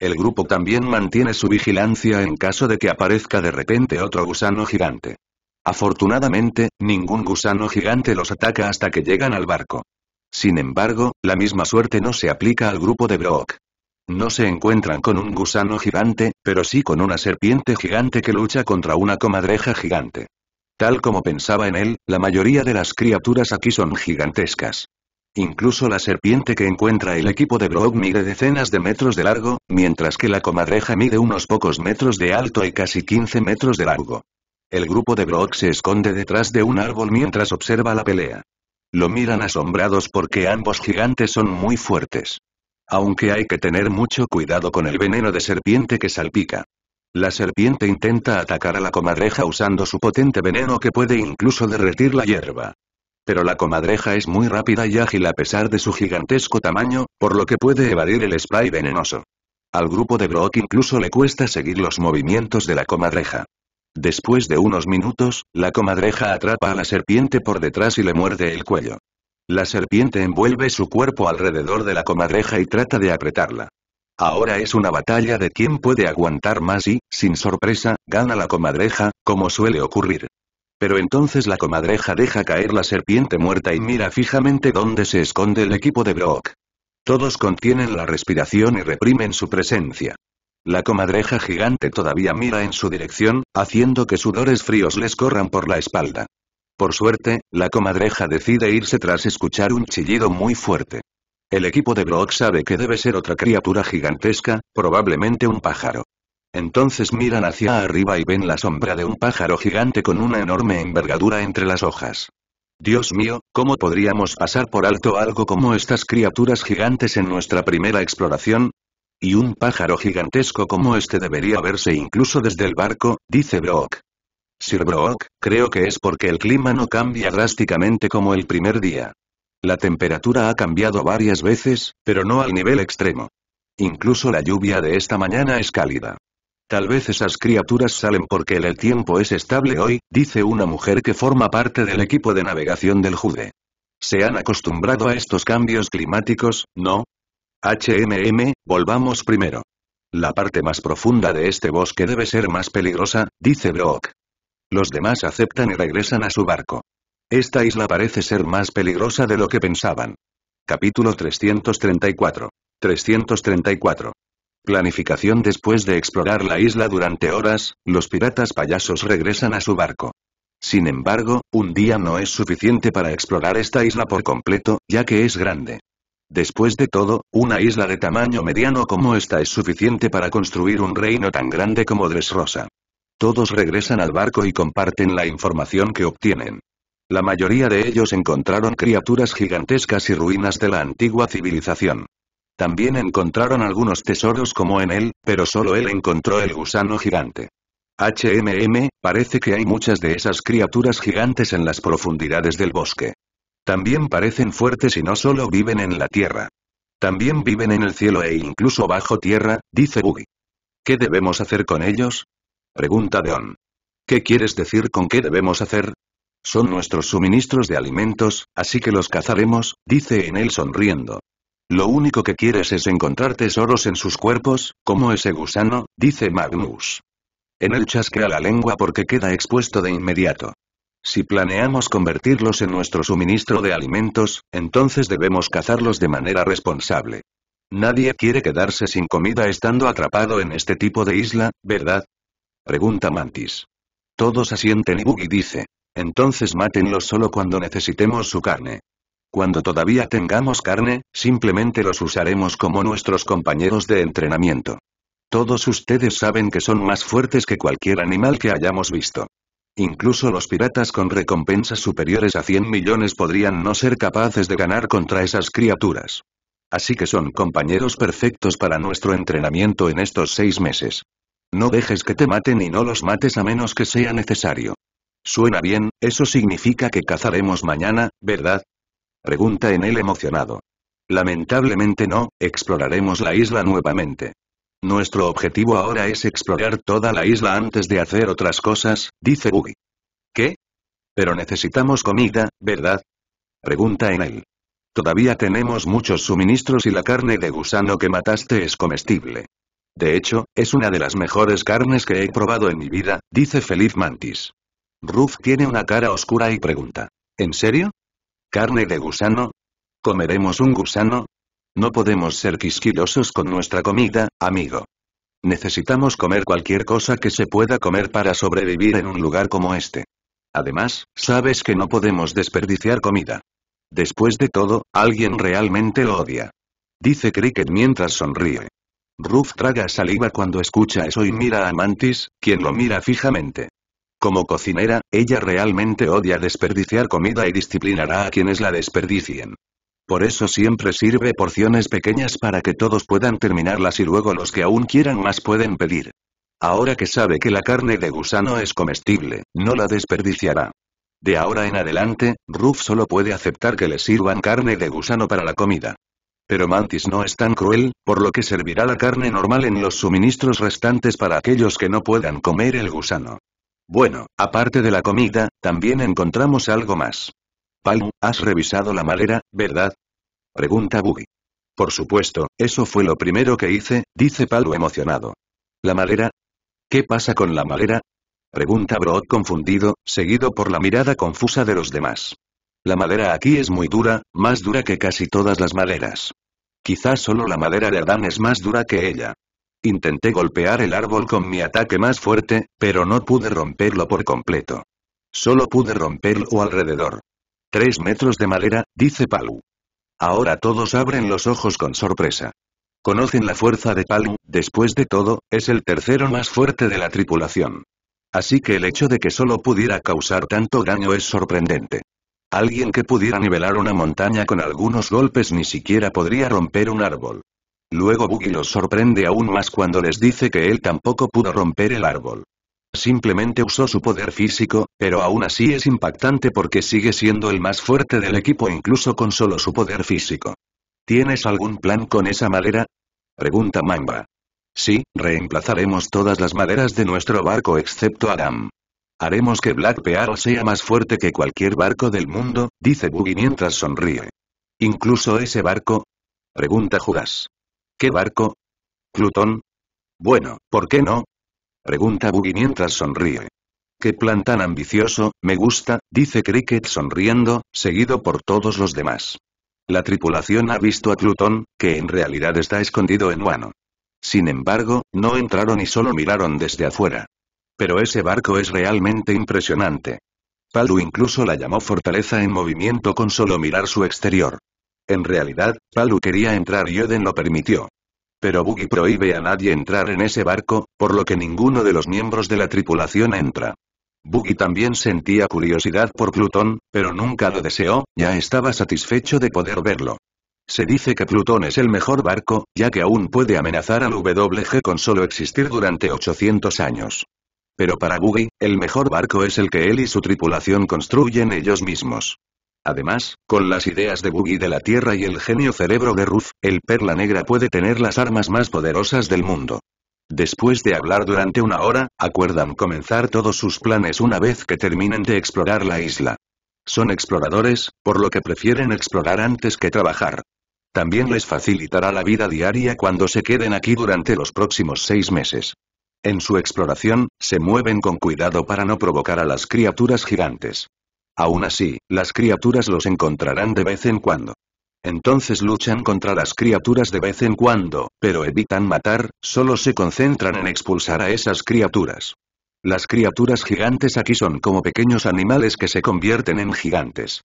El grupo también mantiene su vigilancia en caso de que aparezca de repente otro gusano gigante. Afortunadamente, ningún gusano gigante los ataca hasta que llegan al barco. Sin embargo, la misma suerte no se aplica al grupo de Brock. No se encuentran con un gusano gigante, pero sí con una serpiente gigante que lucha contra una comadreja gigante. Tal como pensaba en él, la mayoría de las criaturas aquí son gigantescas. Incluso la serpiente que encuentra el equipo de Brock mide decenas de metros de largo, mientras que la comadreja mide unos pocos metros de alto y casi 15 metros de largo. El grupo de Brock se esconde detrás de un árbol mientras observa la pelea. Lo miran asombrados porque ambos gigantes son muy fuertes. Aunque hay que tener mucho cuidado con el veneno de serpiente que salpica. La serpiente intenta atacar a la comadreja usando su potente veneno que puede incluso derretir la hierba. Pero la comadreja es muy rápida y ágil a pesar de su gigantesco tamaño, por lo que puede evadir el spray venenoso. Al grupo de Brock incluso le cuesta seguir los movimientos de la comadreja. Después de unos minutos, la comadreja atrapa a la serpiente por detrás y le muerde el cuello. La serpiente envuelve su cuerpo alrededor de la comadreja y trata de apretarla. Ahora es una batalla de quién puede aguantar más y, sin sorpresa, gana la comadreja, como suele ocurrir. Pero entonces la comadreja deja caer la serpiente muerta y mira fijamente dónde se esconde el equipo de Brock. Todos contienen la respiración y reprimen su presencia. La comadreja gigante todavía mira en su dirección, haciendo que sudores fríos les corran por la espalda. Por suerte, la comadreja decide irse tras escuchar un chillido muy fuerte. El equipo de Brock sabe que debe ser otra criatura gigantesca, probablemente un pájaro. Entonces miran hacia arriba y ven la sombra de un pájaro gigante con una enorme envergadura entre las hojas. Dios mío, ¿cómo podríamos pasar por alto algo como estas criaturas gigantes en nuestra primera exploración? Y un pájaro gigantesco como este debería verse incluso desde el barco, dice Brock. Sir Brock, creo que es porque el clima no cambia drásticamente como el primer día. La temperatura ha cambiado varias veces, pero no al nivel extremo. Incluso la lluvia de esta mañana es cálida. Tal vez esas criaturas salen porque el tiempo es estable hoy, dice una mujer que forma parte del equipo de navegación del Jude. ¿Se han acostumbrado a estos cambios climáticos, no? HMM, volvamos primero. La parte más profunda de este bosque debe ser más peligrosa, dice Brock. Los demás aceptan y regresan a su barco. Esta isla parece ser más peligrosa de lo que pensaban. Capítulo 334. 334. Planificación Después de explorar la isla durante horas, los piratas payasos regresan a su barco. Sin embargo, un día no es suficiente para explorar esta isla por completo, ya que es grande. Después de todo, una isla de tamaño mediano como esta es suficiente para construir un reino tan grande como Dressrosa. Todos regresan al barco y comparten la información que obtienen. La mayoría de ellos encontraron criaturas gigantescas y ruinas de la antigua civilización. También encontraron algunos tesoros como en él, pero solo él encontró el gusano gigante. HMM, parece que hay muchas de esas criaturas gigantes en las profundidades del bosque. También parecen fuertes y no solo viven en la tierra. También viven en el cielo e incluso bajo tierra, dice Buggy. ¿Qué debemos hacer con ellos? Pregunta Deon. ¿Qué quieres decir con qué debemos hacer? Son nuestros suministros de alimentos, así que los cazaremos, dice él sonriendo. Lo único que quieres es encontrar tesoros en sus cuerpos, como ese gusano, dice Magnus. En Enel chasquea la lengua porque queda expuesto de inmediato. Si planeamos convertirlos en nuestro suministro de alimentos, entonces debemos cazarlos de manera responsable. Nadie quiere quedarse sin comida estando atrapado en este tipo de isla, ¿verdad? Pregunta Mantis. Todos asienten y Buggy dice. Entonces mátenlos solo cuando necesitemos su carne. Cuando todavía tengamos carne, simplemente los usaremos como nuestros compañeros de entrenamiento. Todos ustedes saben que son más fuertes que cualquier animal que hayamos visto. Incluso los piratas con recompensas superiores a 100 millones podrían no ser capaces de ganar contra esas criaturas. Así que son compañeros perfectos para nuestro entrenamiento en estos seis meses. No dejes que te maten y no los mates a menos que sea necesario. Suena bien, eso significa que cazaremos mañana, ¿verdad? Pregunta en él emocionado. Lamentablemente no, exploraremos la isla nuevamente. Nuestro objetivo ahora es explorar toda la isla antes de hacer otras cosas, dice Buggy. ¿Qué? Pero necesitamos comida, ¿verdad? Pregunta en él. Todavía tenemos muchos suministros y la carne de gusano que mataste es comestible. De hecho, es una de las mejores carnes que he probado en mi vida, dice Feliz Mantis. Ruff tiene una cara oscura y pregunta. ¿En serio? ¿Carne de gusano? ¿Comeremos un gusano? No podemos ser quisquilosos con nuestra comida, amigo. Necesitamos comer cualquier cosa que se pueda comer para sobrevivir en un lugar como este. Además, sabes que no podemos desperdiciar comida. Después de todo, alguien realmente lo odia. Dice Cricket mientras sonríe. Ruff traga saliva cuando escucha eso y mira a Mantis, quien lo mira fijamente. Como cocinera, ella realmente odia desperdiciar comida y disciplinará a quienes la desperdicien. Por eso siempre sirve porciones pequeñas para que todos puedan terminarlas y luego los que aún quieran más pueden pedir. Ahora que sabe que la carne de gusano es comestible, no la desperdiciará. De ahora en adelante, Ruff solo puede aceptar que le sirvan carne de gusano para la comida. Pero Mantis no es tan cruel, por lo que servirá la carne normal en los suministros restantes para aquellos que no puedan comer el gusano. Bueno, aparte de la comida, también encontramos algo más. Palm, has revisado la madera, ¿verdad? Pregunta Buggy. Por supuesto, eso fue lo primero que hice, dice Palo emocionado. ¿La madera? ¿Qué pasa con la madera? Pregunta Broad confundido, seguido por la mirada confusa de los demás. La madera aquí es muy dura, más dura que casi todas las maderas. Quizás solo la madera de Adán es más dura que ella. Intenté golpear el árbol con mi ataque más fuerte, pero no pude romperlo por completo. Solo pude romperlo alrededor. Tres metros de madera, dice Palu. Ahora todos abren los ojos con sorpresa. Conocen la fuerza de Palu, después de todo, es el tercero más fuerte de la tripulación. Así que el hecho de que solo pudiera causar tanto daño es sorprendente. Alguien que pudiera nivelar una montaña con algunos golpes ni siquiera podría romper un árbol. Luego Boogie los sorprende aún más cuando les dice que él tampoco pudo romper el árbol. Simplemente usó su poder físico, pero aún así es impactante porque sigue siendo el más fuerte del equipo incluso con solo su poder físico. ¿Tienes algún plan con esa madera? Pregunta Mamba. Sí, reemplazaremos todas las maderas de nuestro barco excepto Adam. Haremos que Black Pearl sea más fuerte que cualquier barco del mundo, dice Boogie mientras sonríe. ¿Incluso ese barco? Pregunta Judas. ¿Qué barco? ¿Plutón? Bueno, ¿por qué no? Pregunta Buggy mientras sonríe. ¿Qué plan tan ambicioso, me gusta, dice Cricket sonriendo, seguido por todos los demás. La tripulación ha visto a Plutón, que en realidad está escondido en Wano. Sin embargo, no entraron y solo miraron desde afuera. Pero ese barco es realmente impresionante. Palu incluso la llamó fortaleza en movimiento con solo mirar su exterior. En realidad, Palu quería entrar y Oden lo permitió. Pero Buggy prohíbe a nadie entrar en ese barco, por lo que ninguno de los miembros de la tripulación entra. Buggy también sentía curiosidad por Plutón, pero nunca lo deseó, ya estaba satisfecho de poder verlo. Se dice que Plutón es el mejor barco, ya que aún puede amenazar al WG con solo existir durante 800 años. Pero para Buggy, el mejor barco es el que él y su tripulación construyen ellos mismos. Además, con las ideas de Boogie de la Tierra y el genio cerebro de Ruth, el Perla Negra puede tener las armas más poderosas del mundo. Después de hablar durante una hora, acuerdan comenzar todos sus planes una vez que terminen de explorar la isla. Son exploradores, por lo que prefieren explorar antes que trabajar. También les facilitará la vida diaria cuando se queden aquí durante los próximos seis meses. En su exploración, se mueven con cuidado para no provocar a las criaturas gigantes. Aún así, las criaturas los encontrarán de vez en cuando. Entonces luchan contra las criaturas de vez en cuando, pero evitan matar, solo se concentran en expulsar a esas criaturas. Las criaturas gigantes aquí son como pequeños animales que se convierten en gigantes.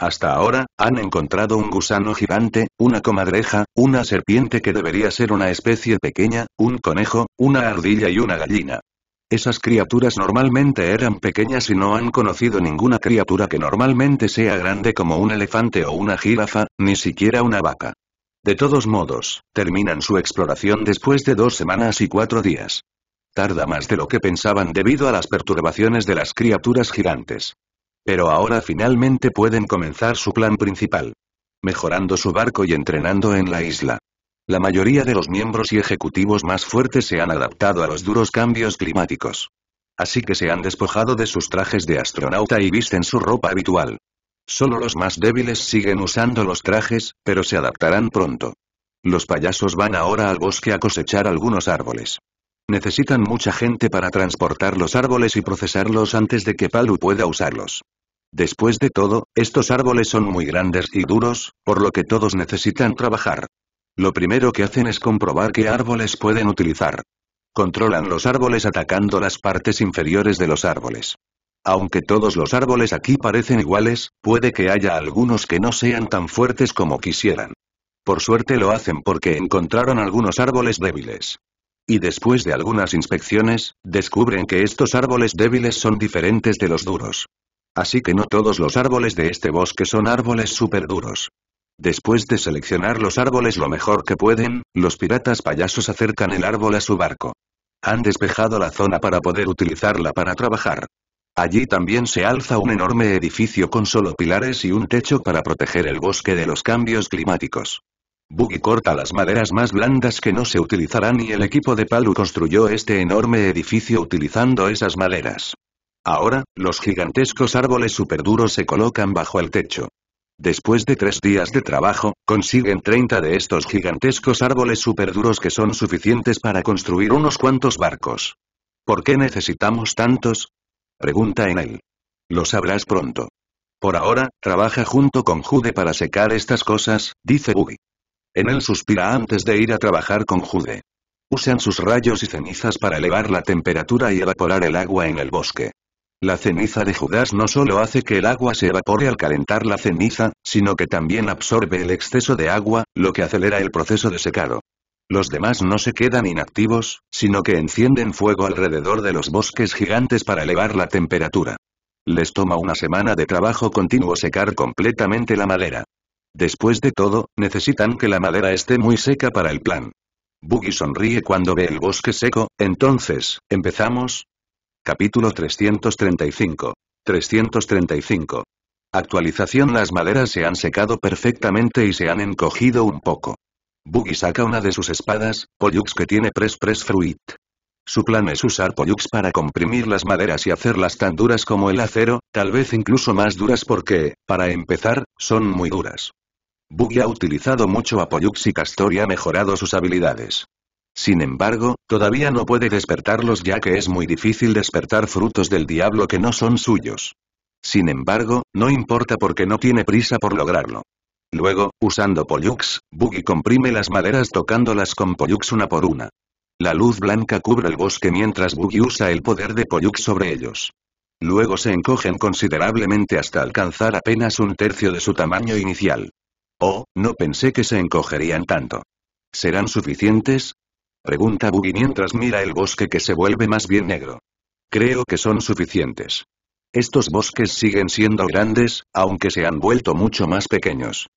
Hasta ahora, han encontrado un gusano gigante, una comadreja, una serpiente que debería ser una especie pequeña, un conejo, una ardilla y una gallina. Esas criaturas normalmente eran pequeñas y no han conocido ninguna criatura que normalmente sea grande como un elefante o una jirafa, ni siquiera una vaca. De todos modos, terminan su exploración después de dos semanas y cuatro días. Tarda más de lo que pensaban debido a las perturbaciones de las criaturas gigantes. Pero ahora finalmente pueden comenzar su plan principal. Mejorando su barco y entrenando en la isla. La mayoría de los miembros y ejecutivos más fuertes se han adaptado a los duros cambios climáticos. Así que se han despojado de sus trajes de astronauta y visten su ropa habitual. Solo los más débiles siguen usando los trajes, pero se adaptarán pronto. Los payasos van ahora al bosque a cosechar algunos árboles. Necesitan mucha gente para transportar los árboles y procesarlos antes de que Palu pueda usarlos. Después de todo, estos árboles son muy grandes y duros, por lo que todos necesitan trabajar. Lo primero que hacen es comprobar qué árboles pueden utilizar. Controlan los árboles atacando las partes inferiores de los árboles. Aunque todos los árboles aquí parecen iguales, puede que haya algunos que no sean tan fuertes como quisieran. Por suerte lo hacen porque encontraron algunos árboles débiles. Y después de algunas inspecciones, descubren que estos árboles débiles son diferentes de los duros. Así que no todos los árboles de este bosque son árboles súper duros. Después de seleccionar los árboles lo mejor que pueden, los piratas payasos acercan el árbol a su barco. Han despejado la zona para poder utilizarla para trabajar. Allí también se alza un enorme edificio con solo pilares y un techo para proteger el bosque de los cambios climáticos. Buggy corta las maderas más blandas que no se utilizarán y el equipo de Palu construyó este enorme edificio utilizando esas maderas. Ahora, los gigantescos árboles superduros se colocan bajo el techo. Después de tres días de trabajo, consiguen 30 de estos gigantescos árboles superduros que son suficientes para construir unos cuantos barcos. ¿Por qué necesitamos tantos? Pregunta en él. Lo sabrás pronto. Por ahora, trabaja junto con Jude para secar estas cosas, dice Buggy. En él suspira antes de ir a trabajar con Jude. Usan sus rayos y cenizas para elevar la temperatura y evaporar el agua en el bosque. La ceniza de Judas no solo hace que el agua se evapore al calentar la ceniza, sino que también absorbe el exceso de agua, lo que acelera el proceso de secado. Los demás no se quedan inactivos, sino que encienden fuego alrededor de los bosques gigantes para elevar la temperatura. Les toma una semana de trabajo continuo secar completamente la madera. Después de todo, necesitan que la madera esté muy seca para el plan. Buggy sonríe cuando ve el bosque seco, entonces, empezamos, Capítulo 335. 335. Actualización Las maderas se han secado perfectamente y se han encogido un poco. Buggy saca una de sus espadas, Pollux que tiene Press Press Fruit. Su plan es usar Pollux para comprimir las maderas y hacerlas tan duras como el acero, tal vez incluso más duras porque, para empezar, son muy duras. Buggy ha utilizado mucho a Pollux y Castor y ha mejorado sus habilidades. Sin embargo, todavía no puede despertarlos ya que es muy difícil despertar frutos del diablo que no son suyos. Sin embargo, no importa porque no tiene prisa por lograrlo. Luego, usando Pollux, Buggy comprime las maderas tocándolas con Pollux una por una. La luz blanca cubre el bosque mientras Buggy usa el poder de Pollux sobre ellos. Luego se encogen considerablemente hasta alcanzar apenas un tercio de su tamaño inicial. Oh, no pensé que se encogerían tanto. ¿Serán suficientes? Pregunta Buggy mientras mira el bosque que se vuelve más bien negro. Creo que son suficientes. Estos bosques siguen siendo grandes, aunque se han vuelto mucho más pequeños.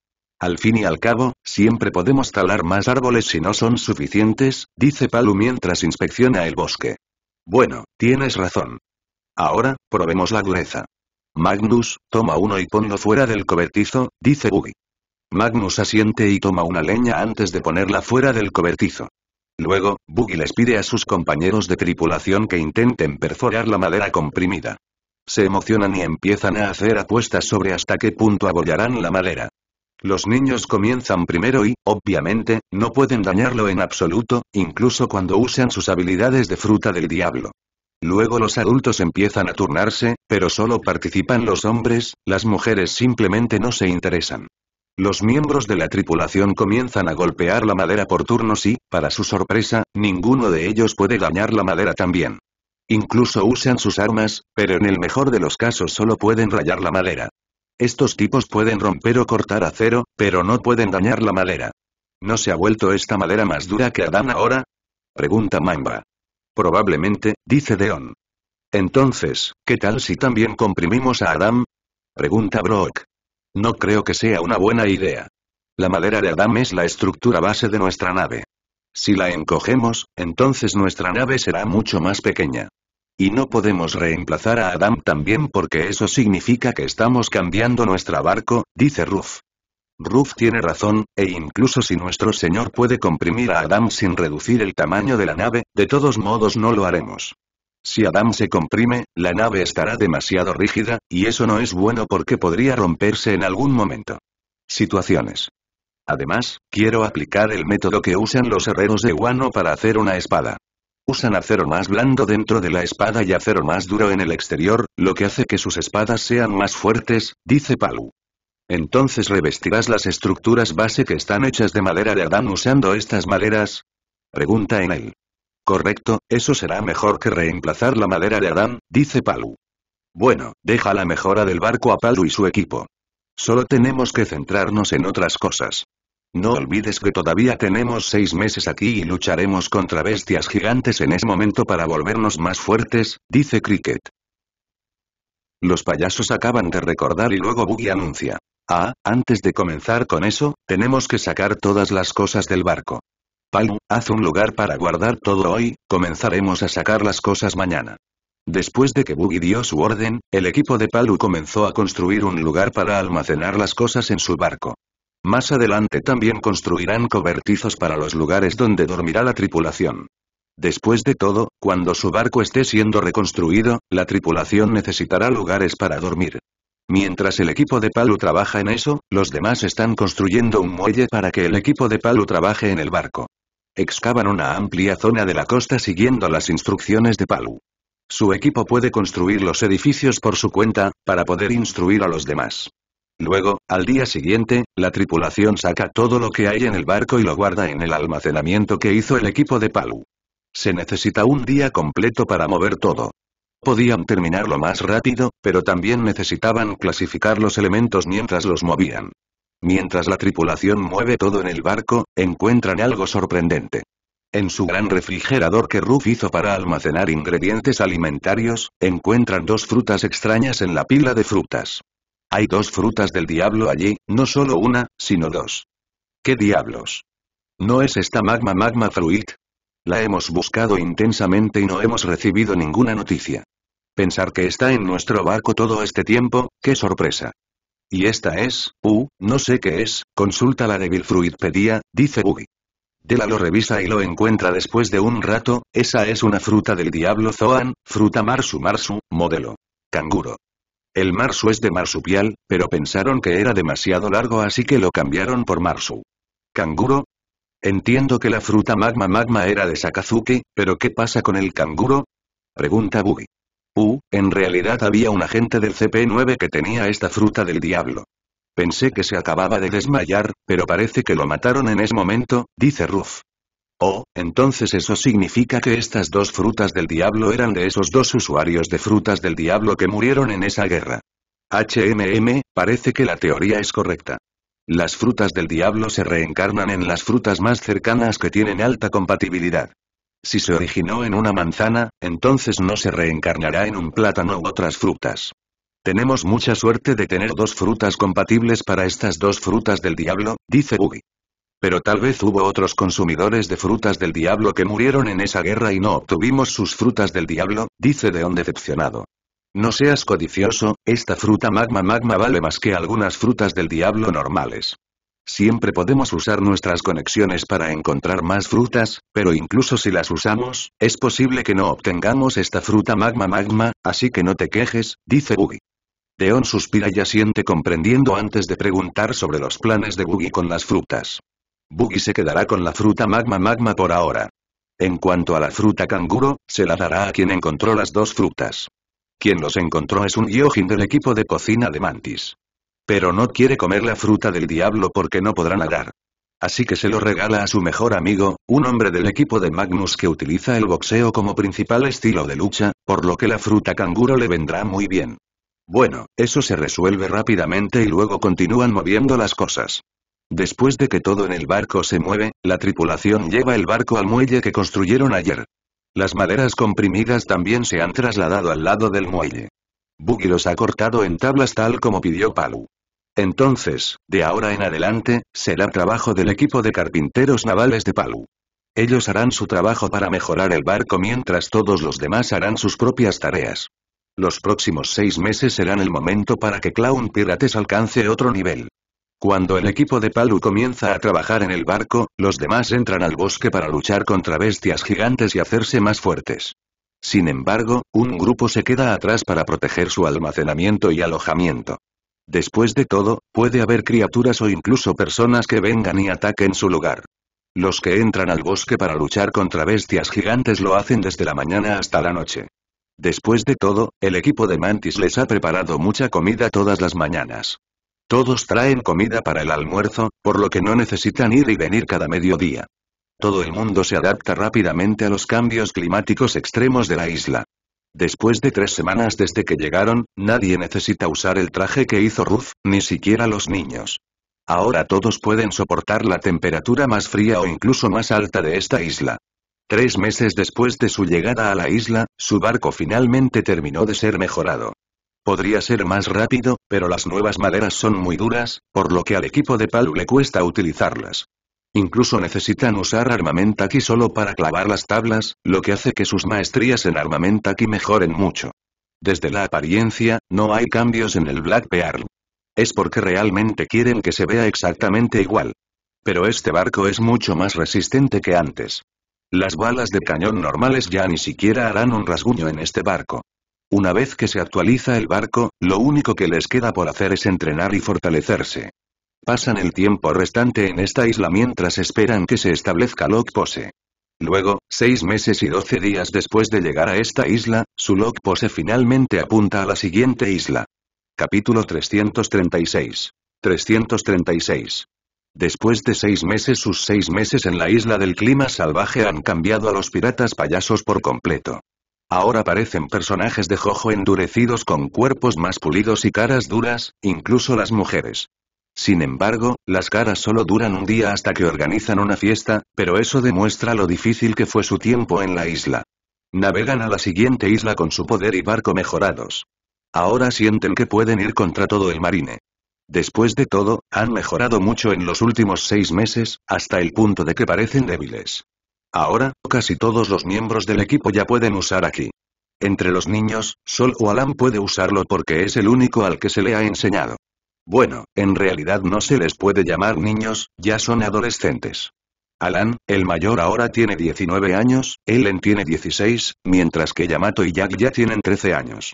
Al fin y al cabo, siempre podemos talar más árboles si no son suficientes, dice Palu mientras inspecciona el bosque. Bueno, tienes razón. Ahora, probemos la dureza. Magnus, toma uno y ponlo fuera del cobertizo, dice Buggy. Magnus asiente y toma una leña antes de ponerla fuera del cobertizo. Luego, Buggy les pide a sus compañeros de tripulación que intenten perforar la madera comprimida. Se emocionan y empiezan a hacer apuestas sobre hasta qué punto abollarán la madera. Los niños comienzan primero y, obviamente, no pueden dañarlo en absoluto, incluso cuando usan sus habilidades de fruta del diablo. Luego los adultos empiezan a turnarse, pero solo participan los hombres, las mujeres simplemente no se interesan. Los miembros de la tripulación comienzan a golpear la madera por turnos y, para su sorpresa, ninguno de ellos puede dañar la madera también. Incluso usan sus armas, pero en el mejor de los casos solo pueden rayar la madera. Estos tipos pueden romper o cortar acero, pero no pueden dañar la madera. ¿No se ha vuelto esta madera más dura que Adán ahora? Pregunta Mamba. Probablemente, dice Deon. Entonces, ¿qué tal si también comprimimos a Adam? Pregunta Brock. No creo que sea una buena idea. La madera de Adam es la estructura base de nuestra nave. Si la encogemos, entonces nuestra nave será mucho más pequeña. Y no podemos reemplazar a Adam también porque eso significa que estamos cambiando nuestro barco, dice Ruff. Ruff tiene razón, e incluso si nuestro señor puede comprimir a Adam sin reducir el tamaño de la nave, de todos modos no lo haremos. Si Adam se comprime, la nave estará demasiado rígida, y eso no es bueno porque podría romperse en algún momento. Situaciones. Además, quiero aplicar el método que usan los herreros de guano para hacer una espada. Usan acero más blando dentro de la espada y acero más duro en el exterior, lo que hace que sus espadas sean más fuertes, dice Palu. Entonces revestirás las estructuras base que están hechas de madera de Adán usando estas maderas, Pregunta en él. Correcto, eso será mejor que reemplazar la madera de Adán, dice Palu. Bueno, deja la mejora del barco a Palu y su equipo. Solo tenemos que centrarnos en otras cosas. No olvides que todavía tenemos seis meses aquí y lucharemos contra bestias gigantes en ese momento para volvernos más fuertes, dice Cricket. Los payasos acaban de recordar y luego Buggy anuncia. Ah, antes de comenzar con eso, tenemos que sacar todas las cosas del barco. Palu, haz un lugar para guardar todo hoy, comenzaremos a sacar las cosas mañana. Después de que Buggy dio su orden, el equipo de Palu comenzó a construir un lugar para almacenar las cosas en su barco. Más adelante también construirán cobertizos para los lugares donde dormirá la tripulación. Después de todo, cuando su barco esté siendo reconstruido, la tripulación necesitará lugares para dormir. Mientras el equipo de Palu trabaja en eso, los demás están construyendo un muelle para que el equipo de Palu trabaje en el barco. Excavan una amplia zona de la costa siguiendo las instrucciones de Palu. Su equipo puede construir los edificios por su cuenta, para poder instruir a los demás. Luego, al día siguiente, la tripulación saca todo lo que hay en el barco y lo guarda en el almacenamiento que hizo el equipo de Palu. Se necesita un día completo para mover todo. Podían terminarlo más rápido, pero también necesitaban clasificar los elementos mientras los movían. Mientras la tripulación mueve todo en el barco, encuentran algo sorprendente. En su gran refrigerador que Ruff hizo para almacenar ingredientes alimentarios, encuentran dos frutas extrañas en la pila de frutas. Hay dos frutas del diablo allí, no solo una, sino dos. ¿Qué diablos? ¿No es esta magma magma fruit? La hemos buscado intensamente y no hemos recibido ninguna noticia. Pensar que está en nuestro barco todo este tiempo, qué sorpresa. Y esta es, uh, no sé qué es, consulta la pedía. dice Buggy. Dela lo revisa y lo encuentra después de un rato, esa es una fruta del diablo Zoan, fruta Marsu Marsu, modelo. Canguro. El Marsu es de marsupial, pero pensaron que era demasiado largo así que lo cambiaron por Marsu. ¿Canguro? Entiendo que la fruta magma magma era de Sakazuki, pero ¿qué pasa con el canguro? Pregunta Buggy. Uh, en realidad había un agente del CP9 que tenía esta fruta del diablo. Pensé que se acababa de desmayar, pero parece que lo mataron en ese momento, dice Ruff. Oh, entonces eso significa que estas dos frutas del diablo eran de esos dos usuarios de frutas del diablo que murieron en esa guerra. HMM, parece que la teoría es correcta. Las frutas del diablo se reencarnan en las frutas más cercanas que tienen alta compatibilidad. Si se originó en una manzana, entonces no se reencarnará en un plátano u otras frutas. Tenemos mucha suerte de tener dos frutas compatibles para estas dos frutas del diablo, dice Buggy. Pero tal vez hubo otros consumidores de frutas del diablo que murieron en esa guerra y no obtuvimos sus frutas del diablo, dice Deon decepcionado. No seas codicioso, esta fruta magma magma vale más que algunas frutas del diablo normales. Siempre podemos usar nuestras conexiones para encontrar más frutas, pero incluso si las usamos, es posible que no obtengamos esta fruta magma magma, así que no te quejes, dice Buggy. Deon suspira y asiente comprendiendo antes de preguntar sobre los planes de Buggy con las frutas. Buggy se quedará con la fruta magma magma por ahora. En cuanto a la fruta canguro, se la dará a quien encontró las dos frutas. Quien los encontró es un Yojin del equipo de cocina de Mantis. Pero no quiere comer la fruta del diablo porque no podrá nadar. Así que se lo regala a su mejor amigo, un hombre del equipo de Magnus que utiliza el boxeo como principal estilo de lucha, por lo que la fruta canguro le vendrá muy bien. Bueno, eso se resuelve rápidamente y luego continúan moviendo las cosas. Después de que todo en el barco se mueve, la tripulación lleva el barco al muelle que construyeron ayer. Las maderas comprimidas también se han trasladado al lado del muelle. Buggy los ha cortado en tablas tal como pidió Palu. Entonces, de ahora en adelante, será trabajo del equipo de carpinteros navales de Palu. Ellos harán su trabajo para mejorar el barco mientras todos los demás harán sus propias tareas. Los próximos seis meses serán el momento para que Clown Pirates alcance otro nivel. Cuando el equipo de Palu comienza a trabajar en el barco, los demás entran al bosque para luchar contra bestias gigantes y hacerse más fuertes. Sin embargo, un grupo se queda atrás para proteger su almacenamiento y alojamiento. Después de todo, puede haber criaturas o incluso personas que vengan y ataquen su lugar. Los que entran al bosque para luchar contra bestias gigantes lo hacen desde la mañana hasta la noche. Después de todo, el equipo de Mantis les ha preparado mucha comida todas las mañanas. Todos traen comida para el almuerzo, por lo que no necesitan ir y venir cada mediodía. Todo el mundo se adapta rápidamente a los cambios climáticos extremos de la isla. Después de tres semanas desde que llegaron, nadie necesita usar el traje que hizo Ruth, ni siquiera los niños. Ahora todos pueden soportar la temperatura más fría o incluso más alta de esta isla. Tres meses después de su llegada a la isla, su barco finalmente terminó de ser mejorado. Podría ser más rápido, pero las nuevas maderas son muy duras, por lo que al equipo de Palu le cuesta utilizarlas. Incluso necesitan usar aquí solo para clavar las tablas, lo que hace que sus maestrías en aquí mejoren mucho. Desde la apariencia, no hay cambios en el Black Pearl. Es porque realmente quieren que se vea exactamente igual. Pero este barco es mucho más resistente que antes. Las balas de cañón normales ya ni siquiera harán un rasguño en este barco. Una vez que se actualiza el barco, lo único que les queda por hacer es entrenar y fortalecerse. Pasan el tiempo restante en esta isla mientras esperan que se establezca Lok Pose. Luego, seis meses y doce días después de llegar a esta isla, su Lok Pose finalmente apunta a la siguiente isla. Capítulo 336. 336. Después de seis meses sus seis meses en la isla del clima salvaje han cambiado a los piratas payasos por completo. Ahora parecen personajes de jojo endurecidos con cuerpos más pulidos y caras duras, incluso las mujeres. Sin embargo, las caras solo duran un día hasta que organizan una fiesta, pero eso demuestra lo difícil que fue su tiempo en la isla. Navegan a la siguiente isla con su poder y barco mejorados. Ahora sienten que pueden ir contra todo el marine. Después de todo, han mejorado mucho en los últimos seis meses, hasta el punto de que parecen débiles. Ahora, casi todos los miembros del equipo ya pueden usar aquí. Entre los niños, Sol o Alan puede usarlo porque es el único al que se le ha enseñado. Bueno, en realidad no se les puede llamar niños, ya son adolescentes. Alan, el mayor ahora tiene 19 años, Ellen tiene 16, mientras que Yamato y Jack ya tienen 13 años.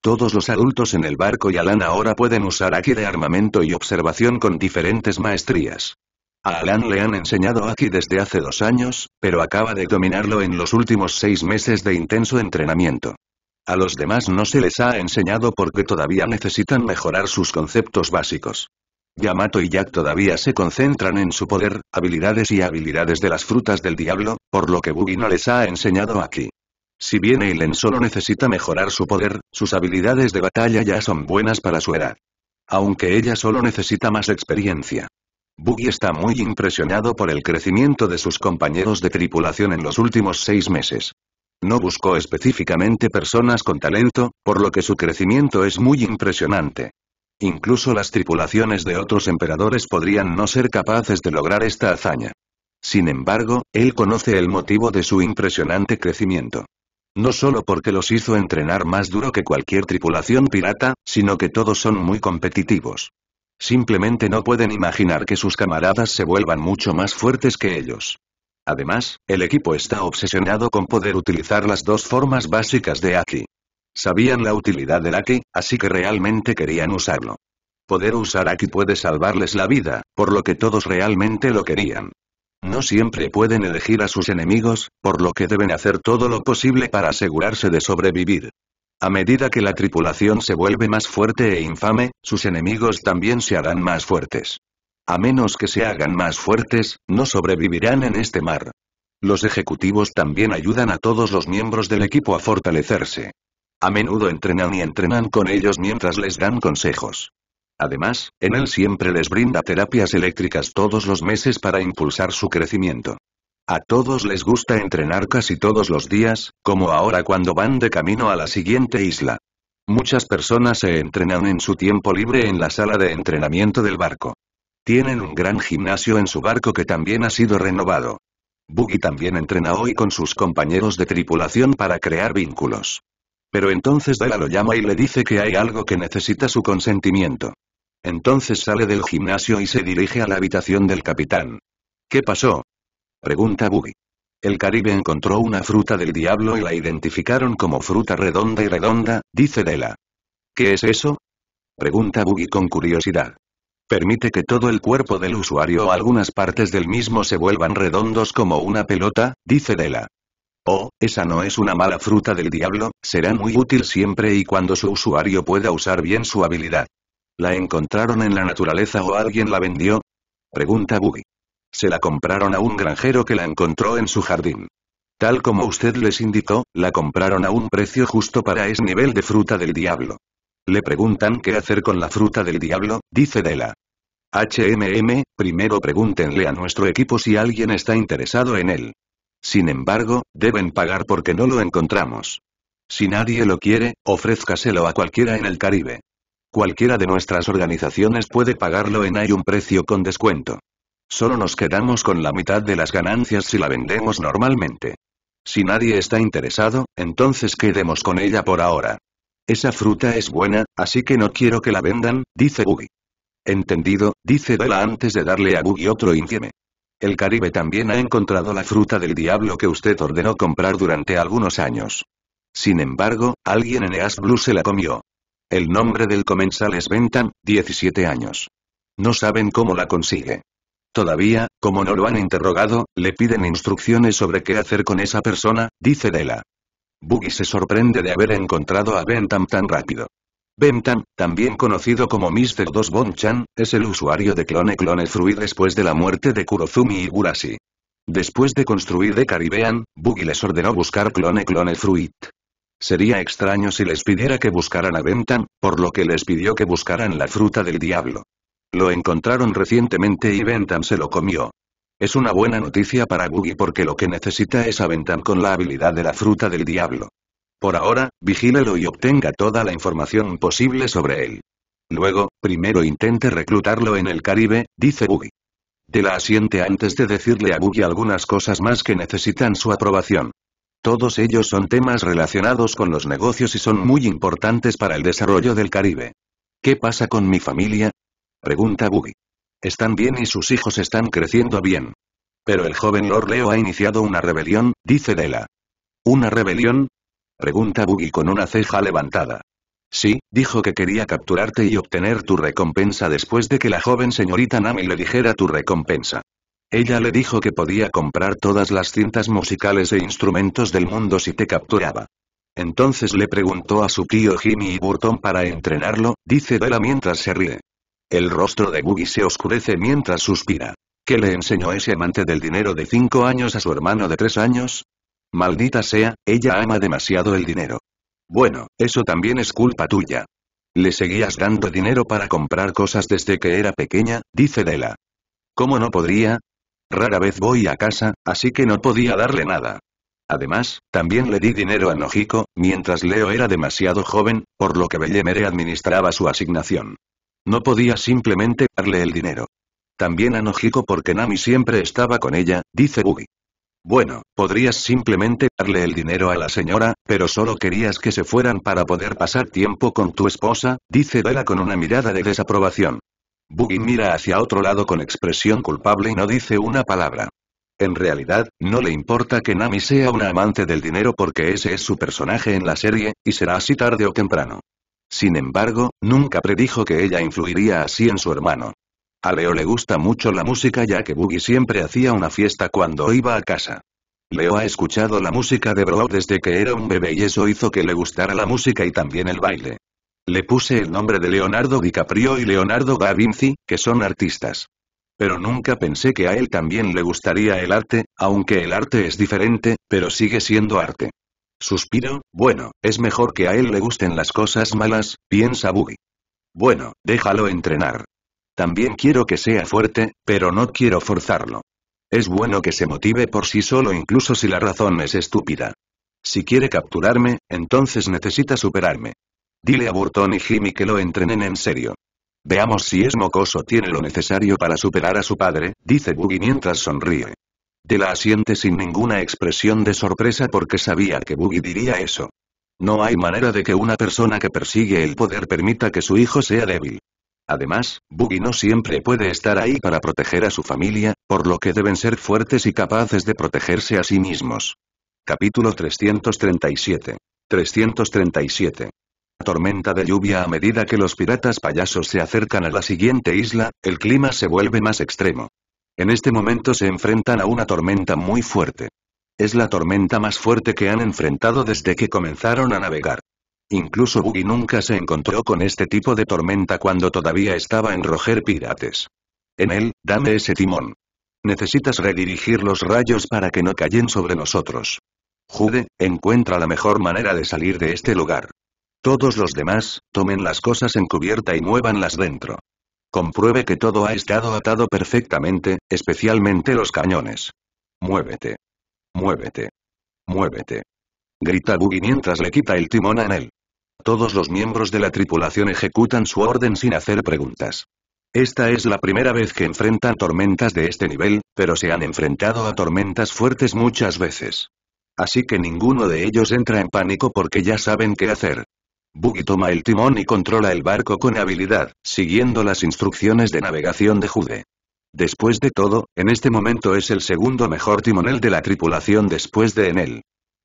Todos los adultos en el barco y Alan ahora pueden usar aquí de armamento y observación con diferentes maestrías. A Alan le han enseñado aquí desde hace dos años, pero acaba de dominarlo en los últimos seis meses de intenso entrenamiento. A los demás no se les ha enseñado porque todavía necesitan mejorar sus conceptos básicos. Yamato y Jack todavía se concentran en su poder, habilidades y habilidades de las frutas del diablo, por lo que Buggy no les ha enseñado aquí. Si bien Eilen solo necesita mejorar su poder, sus habilidades de batalla ya son buenas para su edad. Aunque ella solo necesita más experiencia. Buggy está muy impresionado por el crecimiento de sus compañeros de tripulación en los últimos seis meses. No buscó específicamente personas con talento, por lo que su crecimiento es muy impresionante. Incluso las tripulaciones de otros emperadores podrían no ser capaces de lograr esta hazaña. Sin embargo, él conoce el motivo de su impresionante crecimiento. No solo porque los hizo entrenar más duro que cualquier tripulación pirata, sino que todos son muy competitivos. Simplemente no pueden imaginar que sus camaradas se vuelvan mucho más fuertes que ellos. Además, el equipo está obsesionado con poder utilizar las dos formas básicas de Aki. Sabían la utilidad del Aki, así que realmente querían usarlo. Poder usar Aki puede salvarles la vida, por lo que todos realmente lo querían. No siempre pueden elegir a sus enemigos, por lo que deben hacer todo lo posible para asegurarse de sobrevivir. A medida que la tripulación se vuelve más fuerte e infame, sus enemigos también se harán más fuertes. A menos que se hagan más fuertes, no sobrevivirán en este mar. Los ejecutivos también ayudan a todos los miembros del equipo a fortalecerse. A menudo entrenan y entrenan con ellos mientras les dan consejos. Además, en él siempre les brinda terapias eléctricas todos los meses para impulsar su crecimiento. A todos les gusta entrenar casi todos los días, como ahora cuando van de camino a la siguiente isla. Muchas personas se entrenan en su tiempo libre en la sala de entrenamiento del barco. Tienen un gran gimnasio en su barco que también ha sido renovado. Buggy también entrena hoy con sus compañeros de tripulación para crear vínculos. Pero entonces Della lo llama y le dice que hay algo que necesita su consentimiento. Entonces sale del gimnasio y se dirige a la habitación del capitán. ¿Qué pasó? Pregunta Buggy. El Caribe encontró una fruta del diablo y la identificaron como fruta redonda y redonda, dice Dela. ¿Qué es eso? Pregunta Buggy con curiosidad. Permite que todo el cuerpo del usuario o algunas partes del mismo se vuelvan redondos como una pelota, dice Dela. Oh, esa no es una mala fruta del diablo, será muy útil siempre y cuando su usuario pueda usar bien su habilidad. ¿La encontraron en la naturaleza o alguien la vendió? Pregunta Buggy. Se la compraron a un granjero que la encontró en su jardín. Tal como usted les indicó, la compraron a un precio justo para ese nivel de fruta del diablo. Le preguntan qué hacer con la fruta del diablo, dice Dela. HMM, primero pregúntenle a nuestro equipo si alguien está interesado en él. Sin embargo, deben pagar porque no lo encontramos. Si nadie lo quiere, ofrézcaselo a cualquiera en el Caribe. Cualquiera de nuestras organizaciones puede pagarlo en hay un precio con descuento. Solo nos quedamos con la mitad de las ganancias si la vendemos normalmente. Si nadie está interesado, entonces quedemos con ella por ahora. Esa fruta es buena, así que no quiero que la vendan, dice Buggy. Entendido, dice Della antes de darle a Buggy otro infieme. El Caribe también ha encontrado la fruta del diablo que usted ordenó comprar durante algunos años. Sin embargo, alguien en East Blue se la comió. El nombre del comensal es Ventan, 17 años. No saben cómo la consigue. Todavía, como no lo han interrogado, le piden instrucciones sobre qué hacer con esa persona, dice Della. Buggy se sorprende de haber encontrado a Bentham tan rápido. Bentham, también conocido como Mr. 2 Bonchan, es el usuario de Clone Clone Fruit después de la muerte de Kurozumi y Gurashi. Después de construir The Caribbean, Buggy les ordenó buscar Clone Clone Fruit. Sería extraño si les pidiera que buscaran a Bentham, por lo que les pidió que buscaran la fruta del diablo. Lo encontraron recientemente y Bentham se lo comió. Es una buena noticia para Buggy porque lo que necesita es aventar con la habilidad de la fruta del diablo. Por ahora, vigílelo y obtenga toda la información posible sobre él. Luego, primero intente reclutarlo en el Caribe, dice Buggy. Te la asiente antes de decirle a Buggy algunas cosas más que necesitan su aprobación. Todos ellos son temas relacionados con los negocios y son muy importantes para el desarrollo del Caribe. ¿Qué pasa con mi familia? Pregunta Boogie están bien y sus hijos están creciendo bien. Pero el joven Lorleo ha iniciado una rebelión, dice Della. ¿Una rebelión? Pregunta Buggy con una ceja levantada. Sí, dijo que quería capturarte y obtener tu recompensa después de que la joven señorita Nami le dijera tu recompensa. Ella le dijo que podía comprar todas las cintas musicales e instrumentos del mundo si te capturaba. Entonces le preguntó a su tío Jimmy y Burton para entrenarlo, dice dela mientras se ríe. El rostro de Boogie se oscurece mientras suspira. ¿Qué le enseñó ese amante del dinero de cinco años a su hermano de tres años? Maldita sea, ella ama demasiado el dinero. Bueno, eso también es culpa tuya. Le seguías dando dinero para comprar cosas desde que era pequeña, dice Della. ¿Cómo no podría? Rara vez voy a casa, así que no podía darle nada. Además, también le di dinero a Nojiko, mientras Leo era demasiado joven, por lo que Bellemere administraba su asignación. No podía simplemente darle el dinero. También a porque Nami siempre estaba con ella, dice Boogie. Bueno, podrías simplemente darle el dinero a la señora, pero solo querías que se fueran para poder pasar tiempo con tu esposa, dice Bella con una mirada de desaprobación. Buggy mira hacia otro lado con expresión culpable y no dice una palabra. En realidad, no le importa que Nami sea una amante del dinero porque ese es su personaje en la serie, y será así tarde o temprano. Sin embargo, nunca predijo que ella influiría así en su hermano. A Leo le gusta mucho la música ya que Boogie siempre hacía una fiesta cuando iba a casa. Leo ha escuchado la música de Bro desde que era un bebé y eso hizo que le gustara la música y también el baile. Le puse el nombre de Leonardo DiCaprio y Leonardo da Vinci, que son artistas. Pero nunca pensé que a él también le gustaría el arte, aunque el arte es diferente, pero sigue siendo arte. Suspiro, bueno, es mejor que a él le gusten las cosas malas, piensa Buggy. Bueno, déjalo entrenar. También quiero que sea fuerte, pero no quiero forzarlo. Es bueno que se motive por sí solo incluso si la razón es estúpida. Si quiere capturarme, entonces necesita superarme. Dile a Burton y Jimmy que lo entrenen en serio. Veamos si es mocoso tiene lo necesario para superar a su padre, dice Buggy mientras sonríe la asiente sin ninguna expresión de sorpresa porque sabía que Buggy diría eso. No hay manera de que una persona que persigue el poder permita que su hijo sea débil. Además, Buggy no siempre puede estar ahí para proteger a su familia, por lo que deben ser fuertes y capaces de protegerse a sí mismos. Capítulo 337. 337. Tormenta de lluvia A medida que los piratas payasos se acercan a la siguiente isla, el clima se vuelve más extremo. En este momento se enfrentan a una tormenta muy fuerte. Es la tormenta más fuerte que han enfrentado desde que comenzaron a navegar. Incluso Buggy nunca se encontró con este tipo de tormenta cuando todavía estaba en Roger Pirates. En él, dame ese timón. Necesitas redirigir los rayos para que no callen sobre nosotros. Jude, encuentra la mejor manera de salir de este lugar. Todos los demás, tomen las cosas en cubierta y muévanlas dentro. Compruebe que todo ha estado atado perfectamente, especialmente los cañones. Muévete. Muévete. Muévete. Grita Buggy mientras le quita el timón a Nell. Todos los miembros de la tripulación ejecutan su orden sin hacer preguntas. Esta es la primera vez que enfrentan tormentas de este nivel, pero se han enfrentado a tormentas fuertes muchas veces. Así que ninguno de ellos entra en pánico porque ya saben qué hacer. Buggy toma el timón y controla el barco con habilidad, siguiendo las instrucciones de navegación de Jude. Después de todo, en este momento es el segundo mejor timonel de la tripulación después de Enel.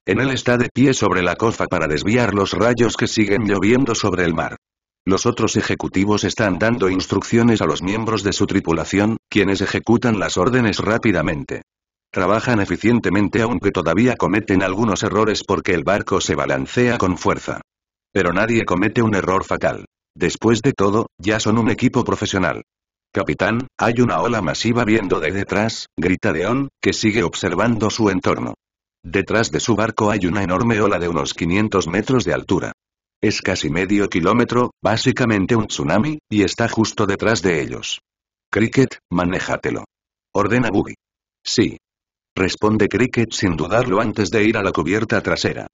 Enel está de pie sobre la cofa para desviar los rayos que siguen lloviendo sobre el mar. Los otros ejecutivos están dando instrucciones a los miembros de su tripulación, quienes ejecutan las órdenes rápidamente. Trabajan eficientemente aunque todavía cometen algunos errores porque el barco se balancea con fuerza. Pero nadie comete un error fatal. Después de todo, ya son un equipo profesional. Capitán, hay una ola masiva viendo de detrás, grita León, que sigue observando su entorno. Detrás de su barco hay una enorme ola de unos 500 metros de altura. Es casi medio kilómetro, básicamente un tsunami, y está justo detrás de ellos. Cricket, manéjatelo. Ordena Buggy. Sí. Responde Cricket sin dudarlo antes de ir a la cubierta trasera.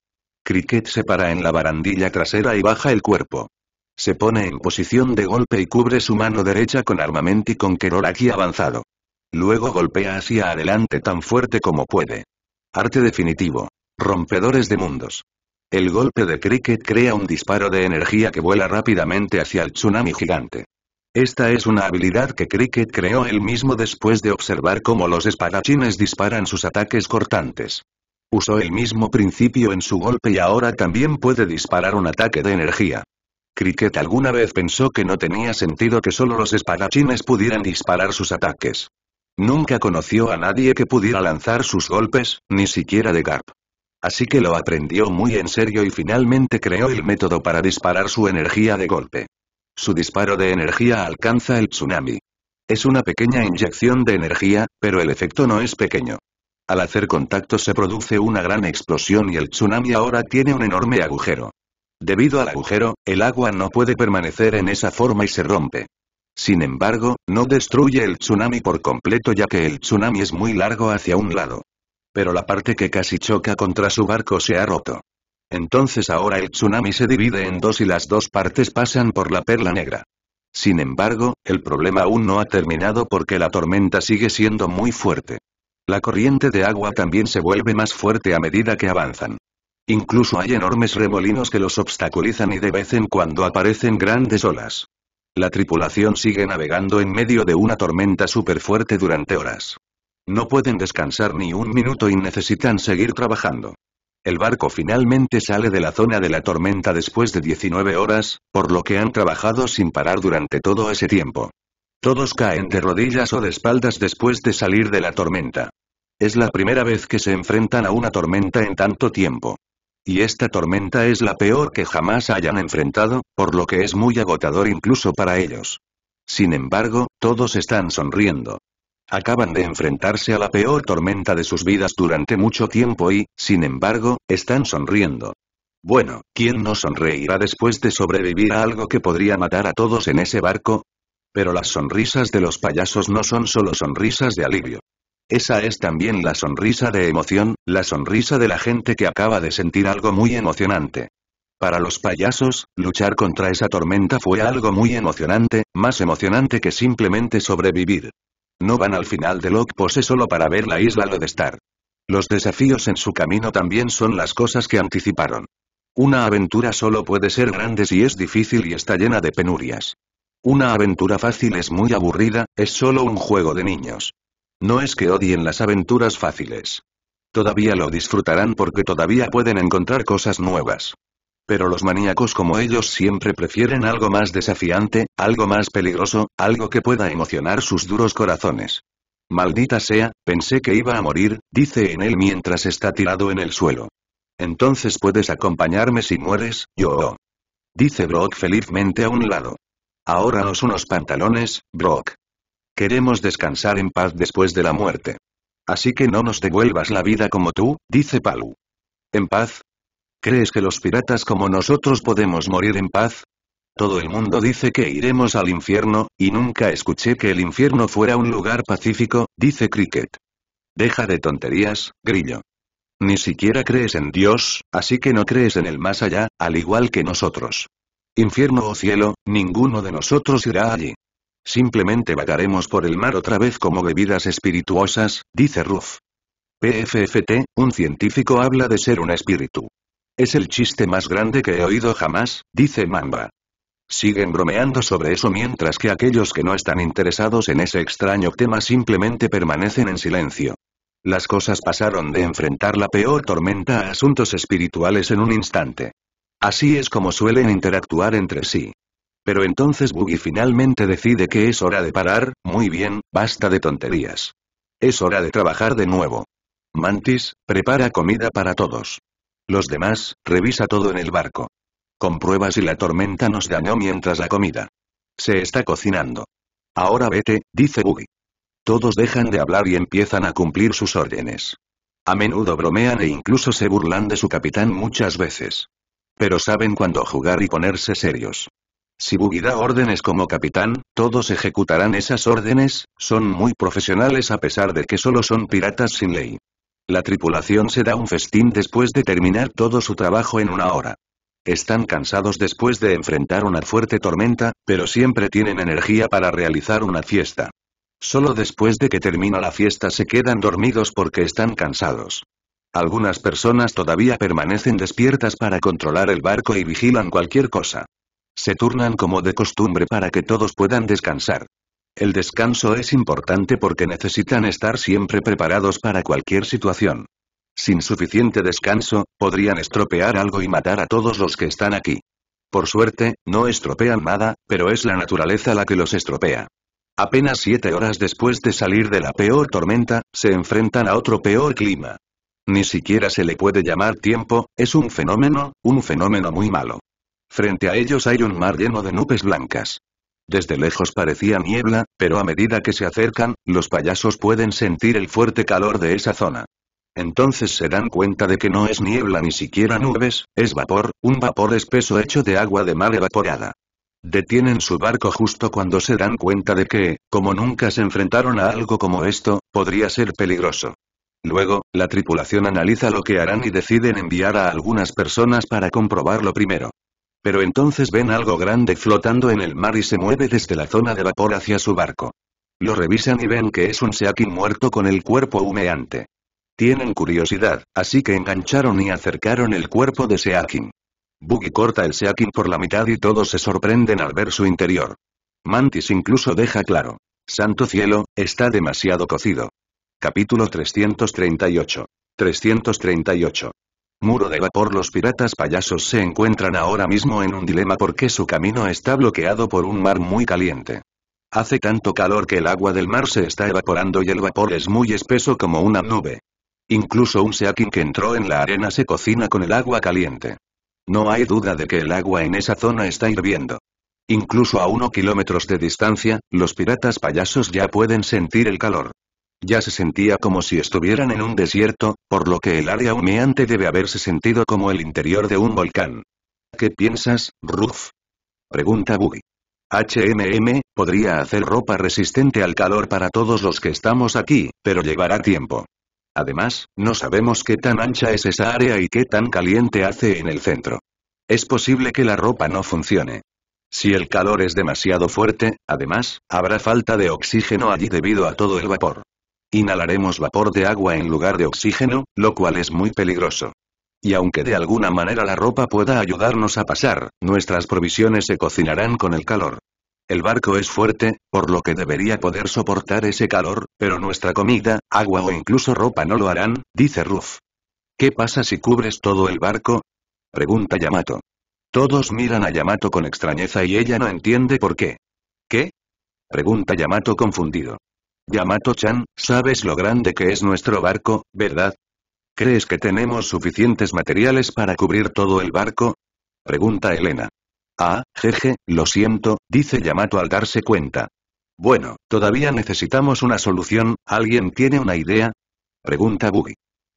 Cricket se para en la barandilla trasera y baja el cuerpo. Se pone en posición de golpe y cubre su mano derecha con armamento y con Keroraki avanzado. Luego golpea hacia adelante tan fuerte como puede. Arte definitivo. Rompedores de mundos. El golpe de Cricket crea un disparo de energía que vuela rápidamente hacia el tsunami gigante. Esta es una habilidad que Cricket creó él mismo después de observar cómo los espadachines disparan sus ataques cortantes. Usó el mismo principio en su golpe y ahora también puede disparar un ataque de energía. Cricket alguna vez pensó que no tenía sentido que solo los espadachines pudieran disparar sus ataques. Nunca conoció a nadie que pudiera lanzar sus golpes, ni siquiera de Gap. Así que lo aprendió muy en serio y finalmente creó el método para disparar su energía de golpe. Su disparo de energía alcanza el tsunami. Es una pequeña inyección de energía, pero el efecto no es pequeño. Al hacer contacto se produce una gran explosión y el tsunami ahora tiene un enorme agujero. Debido al agujero, el agua no puede permanecer en esa forma y se rompe. Sin embargo, no destruye el tsunami por completo ya que el tsunami es muy largo hacia un lado. Pero la parte que casi choca contra su barco se ha roto. Entonces ahora el tsunami se divide en dos y las dos partes pasan por la perla negra. Sin embargo, el problema aún no ha terminado porque la tormenta sigue siendo muy fuerte. La corriente de agua también se vuelve más fuerte a medida que avanzan. Incluso hay enormes remolinos que los obstaculizan y de vez en cuando aparecen grandes olas. La tripulación sigue navegando en medio de una tormenta súper fuerte durante horas. No pueden descansar ni un minuto y necesitan seguir trabajando. El barco finalmente sale de la zona de la tormenta después de 19 horas, por lo que han trabajado sin parar durante todo ese tiempo. Todos caen de rodillas o de espaldas después de salir de la tormenta. Es la primera vez que se enfrentan a una tormenta en tanto tiempo. Y esta tormenta es la peor que jamás hayan enfrentado, por lo que es muy agotador incluso para ellos. Sin embargo, todos están sonriendo. Acaban de enfrentarse a la peor tormenta de sus vidas durante mucho tiempo y, sin embargo, están sonriendo. Bueno, ¿quién no sonreirá después de sobrevivir a algo que podría matar a todos en ese barco? Pero las sonrisas de los payasos no son solo sonrisas de alivio. Esa es también la sonrisa de emoción, la sonrisa de la gente que acaba de sentir algo muy emocionante. Para los payasos, luchar contra esa tormenta fue algo muy emocionante, más emocionante que simplemente sobrevivir. No van al final de Loc pose solo para ver la isla de estar. Los desafíos en su camino también son las cosas que anticiparon. Una aventura solo puede ser grande si es difícil y está llena de penurias. Una aventura fácil es muy aburrida, es solo un juego de niños. No es que odien las aventuras fáciles. Todavía lo disfrutarán porque todavía pueden encontrar cosas nuevas. Pero los maníacos como ellos siempre prefieren algo más desafiante, algo más peligroso, algo que pueda emocionar sus duros corazones. Maldita sea, pensé que iba a morir, dice en él mientras está tirado en el suelo. Entonces puedes acompañarme si mueres, yo. Dice Brock felizmente a un lado. «Ahora os unos pantalones, Brock. Queremos descansar en paz después de la muerte. Así que no nos devuelvas la vida como tú, dice Palu. ¿En paz? ¿Crees que los piratas como nosotros podemos morir en paz? Todo el mundo dice que iremos al infierno, y nunca escuché que el infierno fuera un lugar pacífico, dice Cricket. Deja de tonterías, grillo. Ni siquiera crees en Dios, así que no crees en el más allá, al igual que nosotros. Infierno o cielo, ninguno de nosotros irá allí. Simplemente vagaremos por el mar otra vez como bebidas espirituosas, dice Ruff. PFFT, un científico habla de ser un espíritu. Es el chiste más grande que he oído jamás, dice Mamba. Siguen bromeando sobre eso mientras que aquellos que no están interesados en ese extraño tema simplemente permanecen en silencio. Las cosas pasaron de enfrentar la peor tormenta a asuntos espirituales en un instante. Así es como suelen interactuar entre sí. Pero entonces Boogie finalmente decide que es hora de parar, muy bien, basta de tonterías. Es hora de trabajar de nuevo. Mantis, prepara comida para todos. Los demás, revisa todo en el barco. Comprueba si la tormenta nos dañó mientras la comida. Se está cocinando. Ahora vete, dice Boogie. Todos dejan de hablar y empiezan a cumplir sus órdenes. A menudo bromean e incluso se burlan de su capitán muchas veces. Pero saben cuándo jugar y ponerse serios. Si Buggy da órdenes como capitán, todos ejecutarán esas órdenes, son muy profesionales a pesar de que solo son piratas sin ley. La tripulación se da un festín después de terminar todo su trabajo en una hora. Están cansados después de enfrentar una fuerte tormenta, pero siempre tienen energía para realizar una fiesta. Solo después de que termina la fiesta se quedan dormidos porque están cansados. Algunas personas todavía permanecen despiertas para controlar el barco y vigilan cualquier cosa. Se turnan como de costumbre para que todos puedan descansar. El descanso es importante porque necesitan estar siempre preparados para cualquier situación. Sin suficiente descanso, podrían estropear algo y matar a todos los que están aquí. Por suerte, no estropean nada, pero es la naturaleza la que los estropea. Apenas siete horas después de salir de la peor tormenta, se enfrentan a otro peor clima. Ni siquiera se le puede llamar tiempo, es un fenómeno, un fenómeno muy malo. Frente a ellos hay un mar lleno de nubes blancas. Desde lejos parecía niebla, pero a medida que se acercan, los payasos pueden sentir el fuerte calor de esa zona. Entonces se dan cuenta de que no es niebla ni siquiera nubes, es vapor, un vapor espeso hecho de agua de mar evaporada. Detienen su barco justo cuando se dan cuenta de que, como nunca se enfrentaron a algo como esto, podría ser peligroso. Luego, la tripulación analiza lo que harán y deciden enviar a algunas personas para comprobarlo primero. Pero entonces ven algo grande flotando en el mar y se mueve desde la zona de vapor hacia su barco. Lo revisan y ven que es un Seakin muerto con el cuerpo humeante. Tienen curiosidad, así que engancharon y acercaron el cuerpo de Seakin. Buggy corta el Seakin por la mitad y todos se sorprenden al ver su interior. Mantis incluso deja claro. Santo cielo, está demasiado cocido. Capítulo 338. 338. Muro de vapor Los piratas payasos se encuentran ahora mismo en un dilema porque su camino está bloqueado por un mar muy caliente. Hace tanto calor que el agua del mar se está evaporando y el vapor es muy espeso como una nube. Incluso un seakin que entró en la arena se cocina con el agua caliente. No hay duda de que el agua en esa zona está hirviendo. Incluso a 1 kilómetros de distancia, los piratas payasos ya pueden sentir el calor. Ya se sentía como si estuvieran en un desierto, por lo que el área humeante debe haberse sentido como el interior de un volcán. ¿Qué piensas, Ruff? Pregunta Buggy. HMM, podría hacer ropa resistente al calor para todos los que estamos aquí, pero llevará tiempo. Además, no sabemos qué tan ancha es esa área y qué tan caliente hace en el centro. Es posible que la ropa no funcione. Si el calor es demasiado fuerte, además, habrá falta de oxígeno allí debido a todo el vapor. Inhalaremos vapor de agua en lugar de oxígeno, lo cual es muy peligroso. Y aunque de alguna manera la ropa pueda ayudarnos a pasar, nuestras provisiones se cocinarán con el calor. El barco es fuerte, por lo que debería poder soportar ese calor, pero nuestra comida, agua o incluso ropa no lo harán, dice Ruff. ¿Qué pasa si cubres todo el barco? Pregunta Yamato. Todos miran a Yamato con extrañeza y ella no entiende por qué. ¿Qué? Pregunta Yamato confundido. Yamato-chan, sabes lo grande que es nuestro barco, ¿verdad? ¿Crees que tenemos suficientes materiales para cubrir todo el barco? Pregunta Elena. Ah, jeje, lo siento, dice Yamato al darse cuenta. Bueno, todavía necesitamos una solución, ¿alguien tiene una idea? Pregunta Buggy.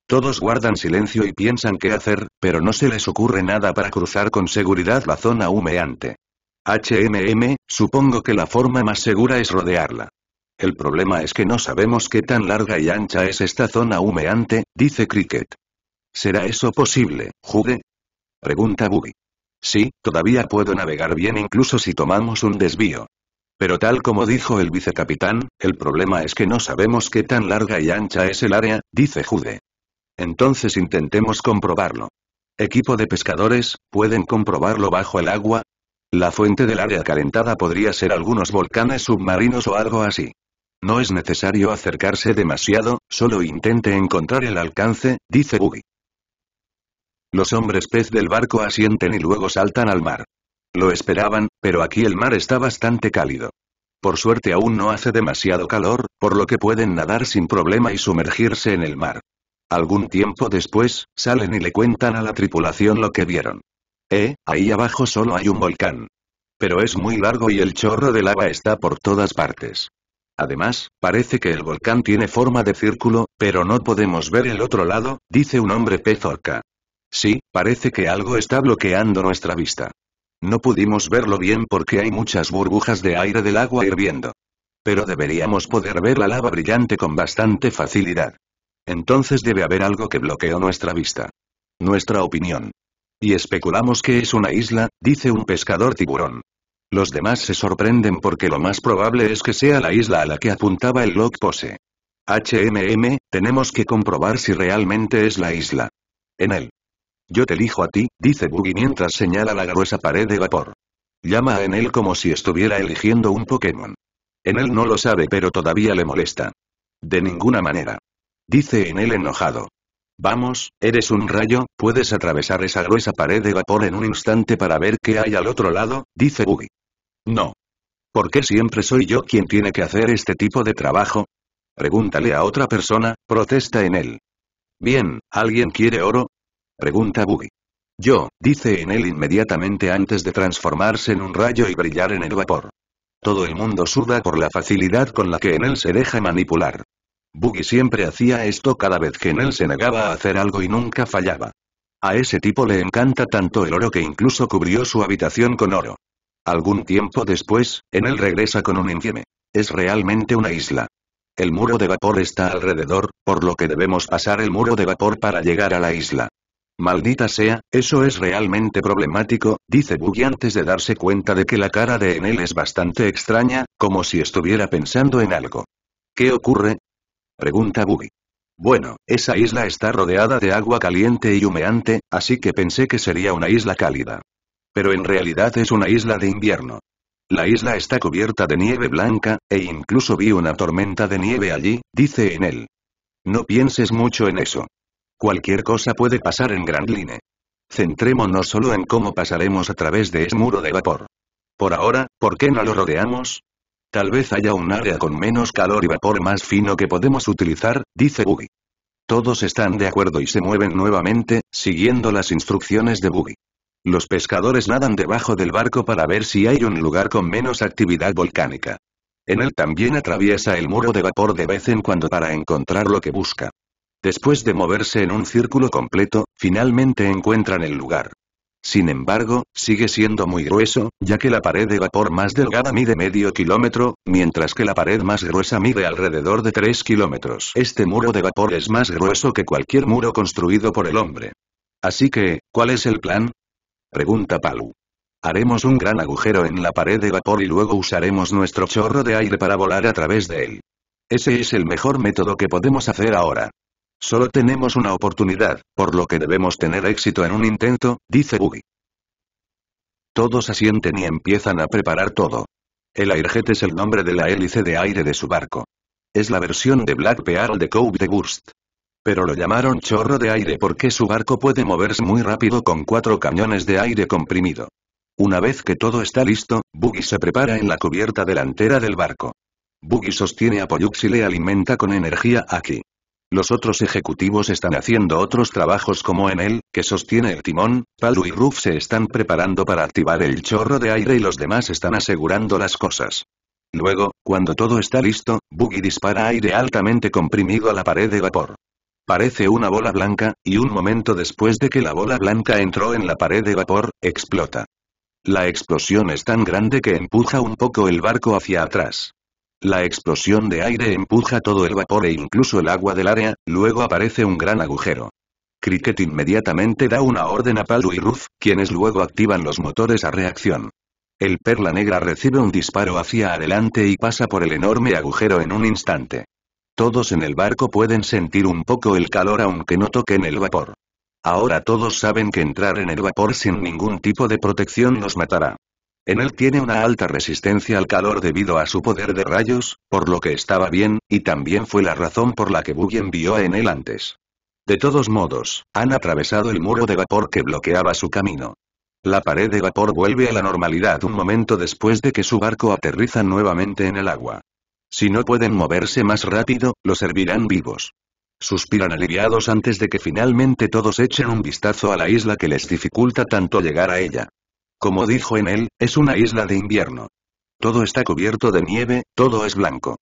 Todos guardan silencio y piensan qué hacer, pero no se les ocurre nada para cruzar con seguridad la zona humeante. HMM, supongo que la forma más segura es rodearla. El problema es que no sabemos qué tan larga y ancha es esta zona humeante, dice Cricket. ¿Será eso posible, Jude? Pregunta Buggy. Sí, todavía puedo navegar bien incluso si tomamos un desvío. Pero tal como dijo el vicecapitán, el problema es que no sabemos qué tan larga y ancha es el área, dice Jude. Entonces intentemos comprobarlo. Equipo de pescadores, ¿pueden comprobarlo bajo el agua? La fuente del área calentada podría ser algunos volcanes submarinos o algo así. No es necesario acercarse demasiado, solo intente encontrar el alcance, dice Buggy. Los hombres pez del barco asienten y luego saltan al mar. Lo esperaban, pero aquí el mar está bastante cálido. Por suerte aún no hace demasiado calor, por lo que pueden nadar sin problema y sumergirse en el mar. Algún tiempo después, salen y le cuentan a la tripulación lo que vieron. Eh, ahí abajo solo hay un volcán. Pero es muy largo y el chorro de lava está por todas partes. Además, parece que el volcán tiene forma de círculo, pero no podemos ver el otro lado, dice un hombre pez orca. Sí, parece que algo está bloqueando nuestra vista. No pudimos verlo bien porque hay muchas burbujas de aire del agua hirviendo. Pero deberíamos poder ver la lava brillante con bastante facilidad. Entonces debe haber algo que bloqueó nuestra vista. Nuestra opinión. Y especulamos que es una isla, dice un pescador tiburón. Los demás se sorprenden porque lo más probable es que sea la isla a la que apuntaba el log pose. HMM, tenemos que comprobar si realmente es la isla. En él. Yo te elijo a ti, dice Buggy mientras señala la gruesa pared de vapor. Llama a Enel como si estuviera eligiendo un Pokémon. Enel no lo sabe pero todavía le molesta. De ninguna manera. Dice Enel enojado. Vamos, eres un rayo, puedes atravesar esa gruesa pared de vapor en un instante para ver qué hay al otro lado, dice Buggy. No. ¿Por qué siempre soy yo quien tiene que hacer este tipo de trabajo? Pregúntale a otra persona, protesta en él. Bien, ¿alguien quiere oro? Pregunta Buggy. Yo, dice en él inmediatamente antes de transformarse en un rayo y brillar en el vapor. Todo el mundo suda por la facilidad con la que en él se deja manipular. Buggy siempre hacía esto cada vez que Enel se negaba a hacer algo y nunca fallaba. A ese tipo le encanta tanto el oro que incluso cubrió su habitación con oro. Algún tiempo después, Enel regresa con un infieme. Es realmente una isla. El muro de vapor está alrededor, por lo que debemos pasar el muro de vapor para llegar a la isla. Maldita sea, eso es realmente problemático, dice Buggy antes de darse cuenta de que la cara de Enel es bastante extraña, como si estuviera pensando en algo. ¿Qué ocurre? Pregunta Buggy. Bueno, esa isla está rodeada de agua caliente y humeante, así que pensé que sería una isla cálida. Pero en realidad es una isla de invierno. La isla está cubierta de nieve blanca, e incluso vi una tormenta de nieve allí, dice en él. No pienses mucho en eso. Cualquier cosa puede pasar en Grand Line. Centrémonos solo en cómo pasaremos a través de ese muro de vapor. Por ahora, ¿por qué no lo rodeamos? Tal vez haya un área con menos calor y vapor más fino que podemos utilizar, dice Buggy. Todos están de acuerdo y se mueven nuevamente, siguiendo las instrucciones de Buggy. Los pescadores nadan debajo del barco para ver si hay un lugar con menos actividad volcánica. En él también atraviesa el muro de vapor de vez en cuando para encontrar lo que busca. Después de moverse en un círculo completo, finalmente encuentran el lugar. Sin embargo, sigue siendo muy grueso, ya que la pared de vapor más delgada mide medio kilómetro, mientras que la pared más gruesa mide alrededor de 3 kilómetros. Este muro de vapor es más grueso que cualquier muro construido por el hombre. Así que, ¿cuál es el plan? Pregunta Palu. Haremos un gran agujero en la pared de vapor y luego usaremos nuestro chorro de aire para volar a través de él. Ese es el mejor método que podemos hacer ahora. Solo tenemos una oportunidad, por lo que debemos tener éxito en un intento, dice Buggy. Todos asienten y empiezan a preparar todo. El airjet es el nombre de la hélice de aire de su barco. Es la versión de Black Pearl de Cove de Burst. Pero lo llamaron chorro de aire porque su barco puede moverse muy rápido con cuatro cañones de aire comprimido. Una vez que todo está listo, Buggy se prepara en la cubierta delantera del barco. Buggy sostiene a Pollux y le alimenta con energía aquí. Los otros ejecutivos están haciendo otros trabajos como en él que sostiene el timón, Palu y Ruf se están preparando para activar el chorro de aire y los demás están asegurando las cosas. Luego, cuando todo está listo, Buggy dispara aire altamente comprimido a la pared de vapor. Parece una bola blanca, y un momento después de que la bola blanca entró en la pared de vapor, explota. La explosión es tan grande que empuja un poco el barco hacia atrás. La explosión de aire empuja todo el vapor e incluso el agua del área, luego aparece un gran agujero. Cricket inmediatamente da una orden a Palu y ruth quienes luego activan los motores a reacción. El perla negra recibe un disparo hacia adelante y pasa por el enorme agujero en un instante. Todos en el barco pueden sentir un poco el calor aunque no toquen el vapor. Ahora todos saben que entrar en el vapor sin ningún tipo de protección los matará. En él tiene una alta resistencia al calor debido a su poder de rayos, por lo que estaba bien, y también fue la razón por la que Buggy envió a Enel antes. De todos modos, han atravesado el muro de vapor que bloqueaba su camino. La pared de vapor vuelve a la normalidad un momento después de que su barco aterriza nuevamente en el agua. Si no pueden moverse más rápido, lo servirán vivos. Suspiran aliviados antes de que finalmente todos echen un vistazo a la isla que les dificulta tanto llegar a ella. Como dijo en él, es una isla de invierno. Todo está cubierto de nieve, todo es blanco.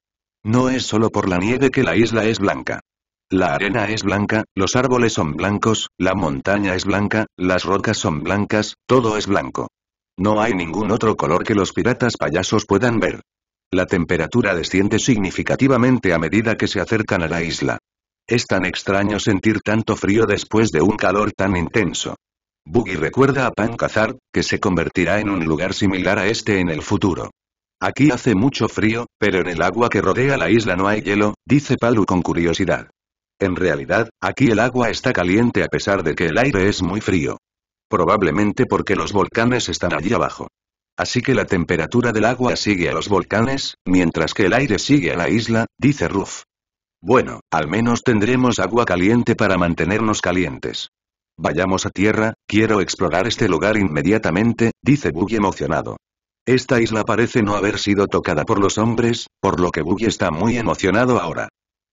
No es solo por la nieve que la isla es blanca. La arena es blanca, los árboles son blancos, la montaña es blanca, las rocas son blancas, todo es blanco. No hay ningún otro color que los piratas payasos puedan ver. La temperatura desciende significativamente a medida que se acercan a la isla. Es tan extraño sentir tanto frío después de un calor tan intenso. Buggy recuerda a Pancazar, que se convertirá en un lugar similar a este en el futuro. Aquí hace mucho frío, pero en el agua que rodea la isla no hay hielo, dice Palu con curiosidad. En realidad, aquí el agua está caliente a pesar de que el aire es muy frío. Probablemente porque los volcanes están allí abajo. Así que la temperatura del agua sigue a los volcanes, mientras que el aire sigue a la isla, dice Ruff. Bueno, al menos tendremos agua caliente para mantenernos calientes. Vayamos a tierra, quiero explorar este lugar inmediatamente, dice Buggy emocionado. Esta isla parece no haber sido tocada por los hombres, por lo que Buggy está muy emocionado ahora.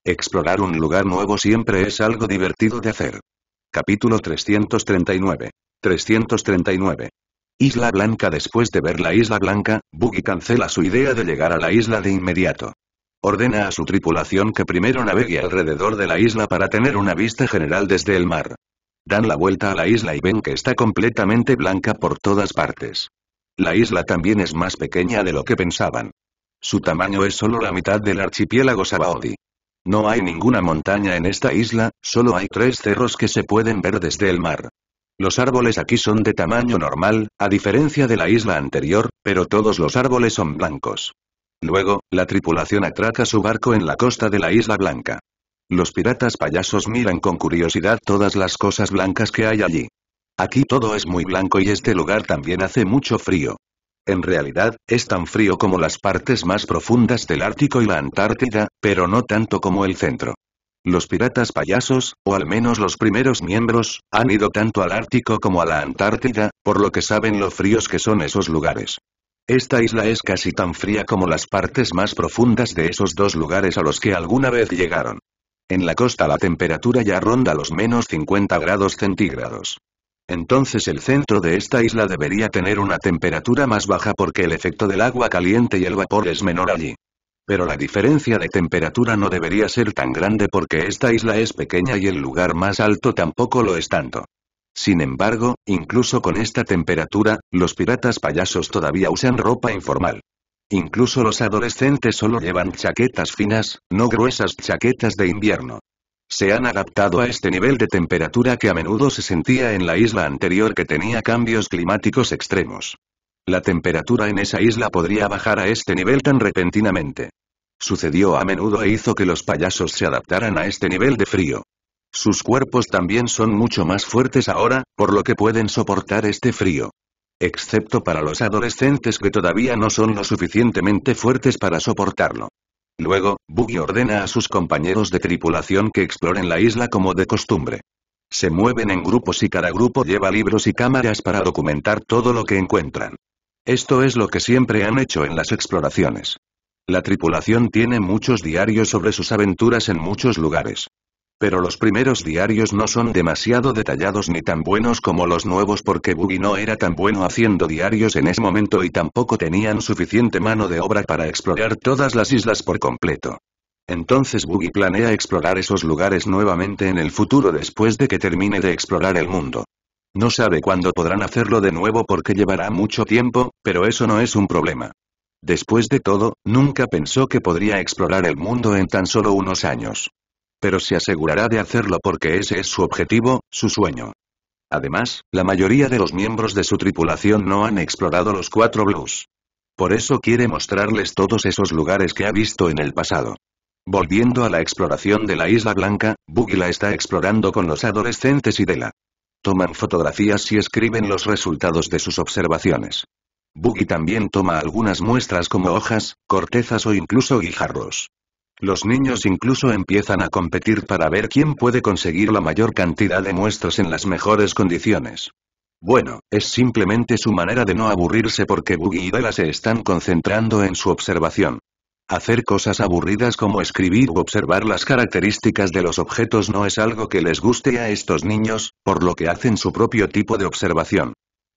Explorar un lugar nuevo siempre es algo divertido de hacer. Capítulo 339. 339. Isla Blanca Después de ver la Isla Blanca, Buggy cancela su idea de llegar a la isla de inmediato. Ordena a su tripulación que primero navegue alrededor de la isla para tener una vista general desde el mar. Dan la vuelta a la isla y ven que está completamente blanca por todas partes. La isla también es más pequeña de lo que pensaban. Su tamaño es solo la mitad del archipiélago Sabaody. No hay ninguna montaña en esta isla, solo hay tres cerros que se pueden ver desde el mar. Los árboles aquí son de tamaño normal, a diferencia de la isla anterior, pero todos los árboles son blancos. Luego, la tripulación atraca su barco en la costa de la Isla Blanca. Los piratas payasos miran con curiosidad todas las cosas blancas que hay allí. Aquí todo es muy blanco y este lugar también hace mucho frío. En realidad, es tan frío como las partes más profundas del Ártico y la Antártida, pero no tanto como el centro. Los piratas payasos, o al menos los primeros miembros, han ido tanto al Ártico como a la Antártida, por lo que saben lo fríos que son esos lugares. Esta isla es casi tan fría como las partes más profundas de esos dos lugares a los que alguna vez llegaron. En la costa la temperatura ya ronda los menos 50 grados centígrados. Entonces el centro de esta isla debería tener una temperatura más baja porque el efecto del agua caliente y el vapor es menor allí. Pero la diferencia de temperatura no debería ser tan grande porque esta isla es pequeña y el lugar más alto tampoco lo es tanto. Sin embargo, incluso con esta temperatura, los piratas payasos todavía usan ropa informal. Incluso los adolescentes solo llevan chaquetas finas, no gruesas chaquetas de invierno. Se han adaptado a este nivel de temperatura que a menudo se sentía en la isla anterior que tenía cambios climáticos extremos. La temperatura en esa isla podría bajar a este nivel tan repentinamente. Sucedió a menudo e hizo que los payasos se adaptaran a este nivel de frío. Sus cuerpos también son mucho más fuertes ahora, por lo que pueden soportar este frío excepto para los adolescentes que todavía no son lo suficientemente fuertes para soportarlo. Luego, Buggy ordena a sus compañeros de tripulación que exploren la isla como de costumbre. Se mueven en grupos y cada grupo lleva libros y cámaras para documentar todo lo que encuentran. Esto es lo que siempre han hecho en las exploraciones. La tripulación tiene muchos diarios sobre sus aventuras en muchos lugares. Pero los primeros diarios no son demasiado detallados ni tan buenos como los nuevos porque Buggy no era tan bueno haciendo diarios en ese momento y tampoco tenían suficiente mano de obra para explorar todas las islas por completo. Entonces Buggy planea explorar esos lugares nuevamente en el futuro después de que termine de explorar el mundo. No sabe cuándo podrán hacerlo de nuevo porque llevará mucho tiempo, pero eso no es un problema. Después de todo, nunca pensó que podría explorar el mundo en tan solo unos años pero se asegurará de hacerlo porque ese es su objetivo, su sueño. Además, la mayoría de los miembros de su tripulación no han explorado los cuatro blues. Por eso quiere mostrarles todos esos lugares que ha visto en el pasado. Volviendo a la exploración de la Isla Blanca, Buggy la está explorando con los adolescentes y Dela. Toman fotografías y escriben los resultados de sus observaciones. Buggy también toma algunas muestras como hojas, cortezas o incluso guijarros. Los niños incluso empiezan a competir para ver quién puede conseguir la mayor cantidad de muestras en las mejores condiciones. Bueno, es simplemente su manera de no aburrirse porque Boogie y Bella se están concentrando en su observación. Hacer cosas aburridas como escribir u observar las características de los objetos no es algo que les guste a estos niños, por lo que hacen su propio tipo de observación.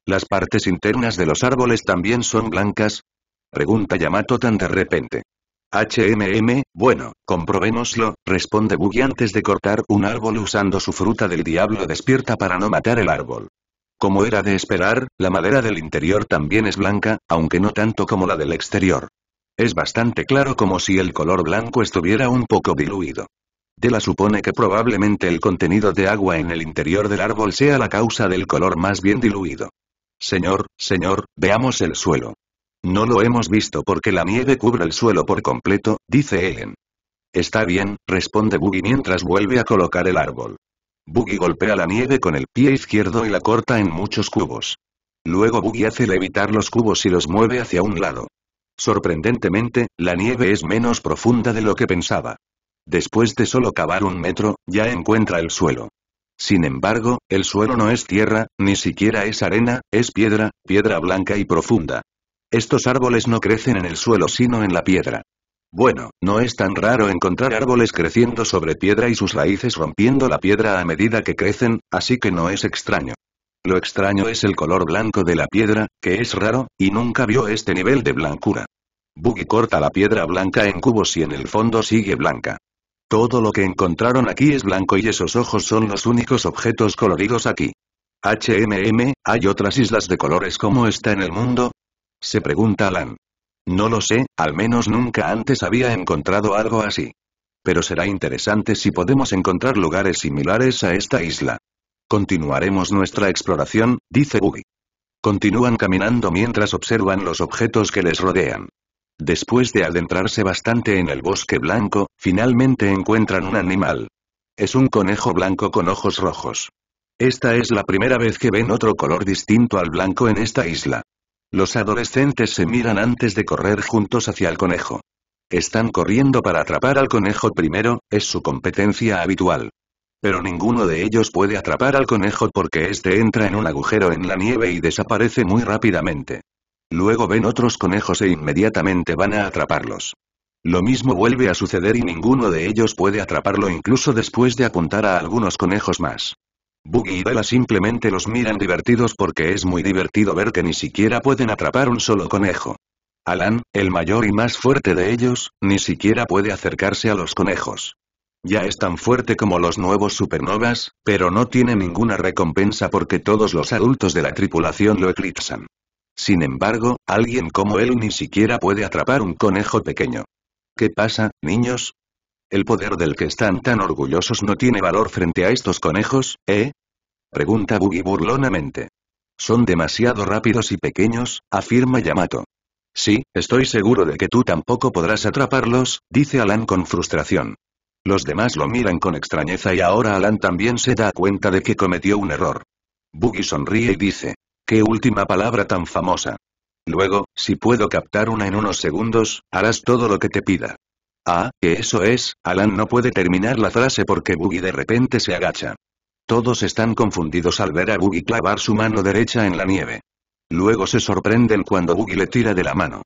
¿Las partes internas de los árboles también son blancas? Pregunta Yamato tan de repente. HMM, bueno, comprobémoslo, responde Buggy antes de cortar un árbol usando su fruta del diablo despierta para no matar el árbol. Como era de esperar, la madera del interior también es blanca, aunque no tanto como la del exterior. Es bastante claro como si el color blanco estuviera un poco diluido. Dela supone que probablemente el contenido de agua en el interior del árbol sea la causa del color más bien diluido. Señor, señor, veamos el suelo. No lo hemos visto porque la nieve cubre el suelo por completo, dice Ellen. Está bien, responde Boogie mientras vuelve a colocar el árbol. Buggy golpea la nieve con el pie izquierdo y la corta en muchos cubos. Luego Boogie hace levitar los cubos y los mueve hacia un lado. Sorprendentemente, la nieve es menos profunda de lo que pensaba. Después de solo cavar un metro, ya encuentra el suelo. Sin embargo, el suelo no es tierra, ni siquiera es arena, es piedra, piedra blanca y profunda. Estos árboles no crecen en el suelo sino en la piedra. Bueno, no es tan raro encontrar árboles creciendo sobre piedra y sus raíces rompiendo la piedra a medida que crecen, así que no es extraño. Lo extraño es el color blanco de la piedra, que es raro, y nunca vio este nivel de blancura. Buggy corta la piedra blanca en cubos y en el fondo sigue blanca. Todo lo que encontraron aquí es blanco y esos ojos son los únicos objetos coloridos aquí. HMM, hay otras islas de colores como esta en el mundo, se pregunta Alan. No lo sé, al menos nunca antes había encontrado algo así. Pero será interesante si podemos encontrar lugares similares a esta isla. Continuaremos nuestra exploración, dice Buggy. Continúan caminando mientras observan los objetos que les rodean. Después de adentrarse bastante en el bosque blanco, finalmente encuentran un animal. Es un conejo blanco con ojos rojos. Esta es la primera vez que ven otro color distinto al blanco en esta isla. Los adolescentes se miran antes de correr juntos hacia el conejo. Están corriendo para atrapar al conejo primero, es su competencia habitual. Pero ninguno de ellos puede atrapar al conejo porque éste entra en un agujero en la nieve y desaparece muy rápidamente. Luego ven otros conejos e inmediatamente van a atraparlos. Lo mismo vuelve a suceder y ninguno de ellos puede atraparlo incluso después de apuntar a algunos conejos más. Buggy y Bella simplemente los miran divertidos porque es muy divertido ver que ni siquiera pueden atrapar un solo conejo. Alan, el mayor y más fuerte de ellos, ni siquiera puede acercarse a los conejos. Ya es tan fuerte como los nuevos supernovas, pero no tiene ninguna recompensa porque todos los adultos de la tripulación lo eclipsan. Sin embargo, alguien como él ni siquiera puede atrapar un conejo pequeño. ¿Qué pasa, niños? El poder del que están tan orgullosos no tiene valor frente a estos conejos, ¿eh? Pregunta Buggy burlonamente. Son demasiado rápidos y pequeños, afirma Yamato. Sí, estoy seguro de que tú tampoco podrás atraparlos, dice Alan con frustración. Los demás lo miran con extrañeza y ahora Alan también se da cuenta de que cometió un error. Buggy sonríe y dice, ¡qué última palabra tan famosa! Luego, si puedo captar una en unos segundos, harás todo lo que te pida. Ah, que eso es, Alan no puede terminar la frase porque Buggy de repente se agacha. Todos están confundidos al ver a Buggy clavar su mano derecha en la nieve. Luego se sorprenden cuando Buggy le tira de la mano.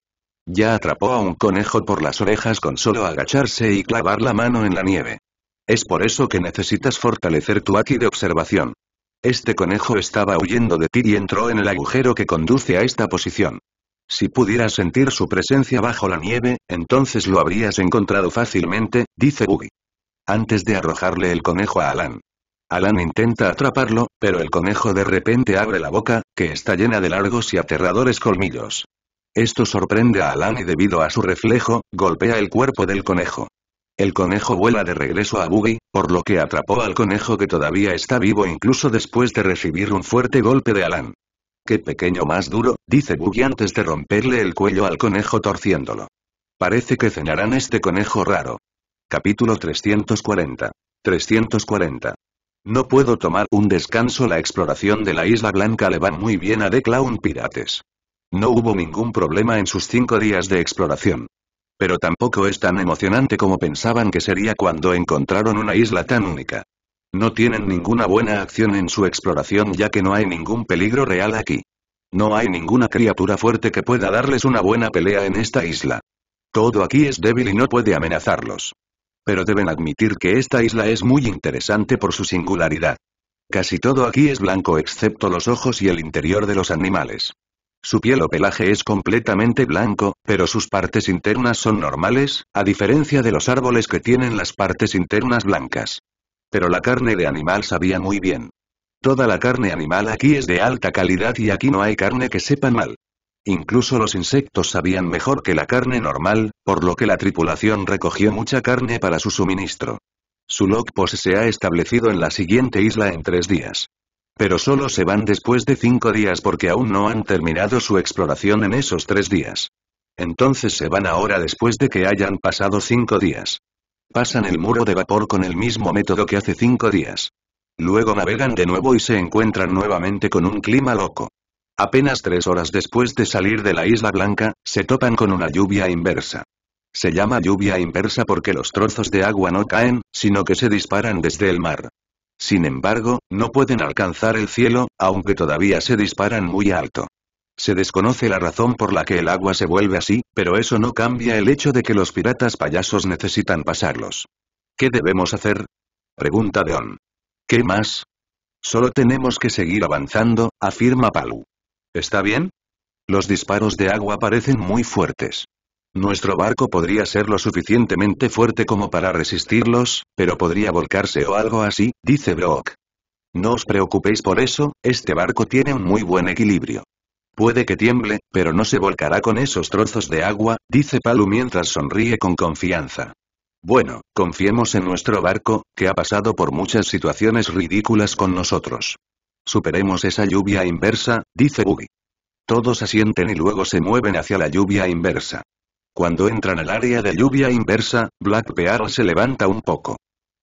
Ya atrapó a un conejo por las orejas con solo agacharse y clavar la mano en la nieve. Es por eso que necesitas fortalecer tu aquí de observación. Este conejo estaba huyendo de ti y entró en el agujero que conduce a esta posición. Si pudieras sentir su presencia bajo la nieve, entonces lo habrías encontrado fácilmente, dice Buggy. Antes de arrojarle el conejo a Alan. Alan intenta atraparlo, pero el conejo de repente abre la boca, que está llena de largos y aterradores colmillos. Esto sorprende a Alan y debido a su reflejo, golpea el cuerpo del conejo. El conejo vuela de regreso a Buggy, por lo que atrapó al conejo que todavía está vivo incluso después de recibir un fuerte golpe de Alan. ¡Qué pequeño más duro! dice Buggy antes de romperle el cuello al conejo torciéndolo. Parece que cenarán este conejo raro. Capítulo 340. 340. No puedo tomar un descanso la exploración de la Isla Blanca le va muy bien a The Clown Pirates. No hubo ningún problema en sus cinco días de exploración. Pero tampoco es tan emocionante como pensaban que sería cuando encontraron una isla tan única. No tienen ninguna buena acción en su exploración ya que no hay ningún peligro real aquí. No hay ninguna criatura fuerte que pueda darles una buena pelea en esta isla. Todo aquí es débil y no puede amenazarlos. Pero deben admitir que esta isla es muy interesante por su singularidad. Casi todo aquí es blanco excepto los ojos y el interior de los animales. Su piel o pelaje es completamente blanco, pero sus partes internas son normales, a diferencia de los árboles que tienen las partes internas blancas. Pero la carne de animal sabía muy bien. Toda la carne animal aquí es de alta calidad y aquí no hay carne que sepa mal. Incluso los insectos sabían mejor que la carne normal, por lo que la tripulación recogió mucha carne para su suministro. Su logpos se ha establecido en la siguiente isla en tres días. Pero solo se van después de cinco días porque aún no han terminado su exploración en esos tres días. Entonces se van ahora después de que hayan pasado cinco días. Pasan el muro de vapor con el mismo método que hace cinco días. Luego navegan de nuevo y se encuentran nuevamente con un clima loco. Apenas tres horas después de salir de la Isla Blanca, se topan con una lluvia inversa. Se llama lluvia inversa porque los trozos de agua no caen, sino que se disparan desde el mar. Sin embargo, no pueden alcanzar el cielo, aunque todavía se disparan muy alto. Se desconoce la razón por la que el agua se vuelve así, pero eso no cambia el hecho de que los piratas payasos necesitan pasarlos. ¿Qué debemos hacer? Pregunta Deon. ¿Qué más? Solo tenemos que seguir avanzando, afirma Palu. ¿Está bien? Los disparos de agua parecen muy fuertes. Nuestro barco podría ser lo suficientemente fuerte como para resistirlos, pero podría volcarse o algo así, dice Brock. No os preocupéis por eso, este barco tiene un muy buen equilibrio. Puede que tiemble, pero no se volcará con esos trozos de agua, dice Palu mientras sonríe con confianza. Bueno, confiemos en nuestro barco, que ha pasado por muchas situaciones ridículas con nosotros. Superemos esa lluvia inversa, dice Buggy. Todos asienten y luego se mueven hacia la lluvia inversa. Cuando entran al área de lluvia inversa, Black Bear se levanta un poco.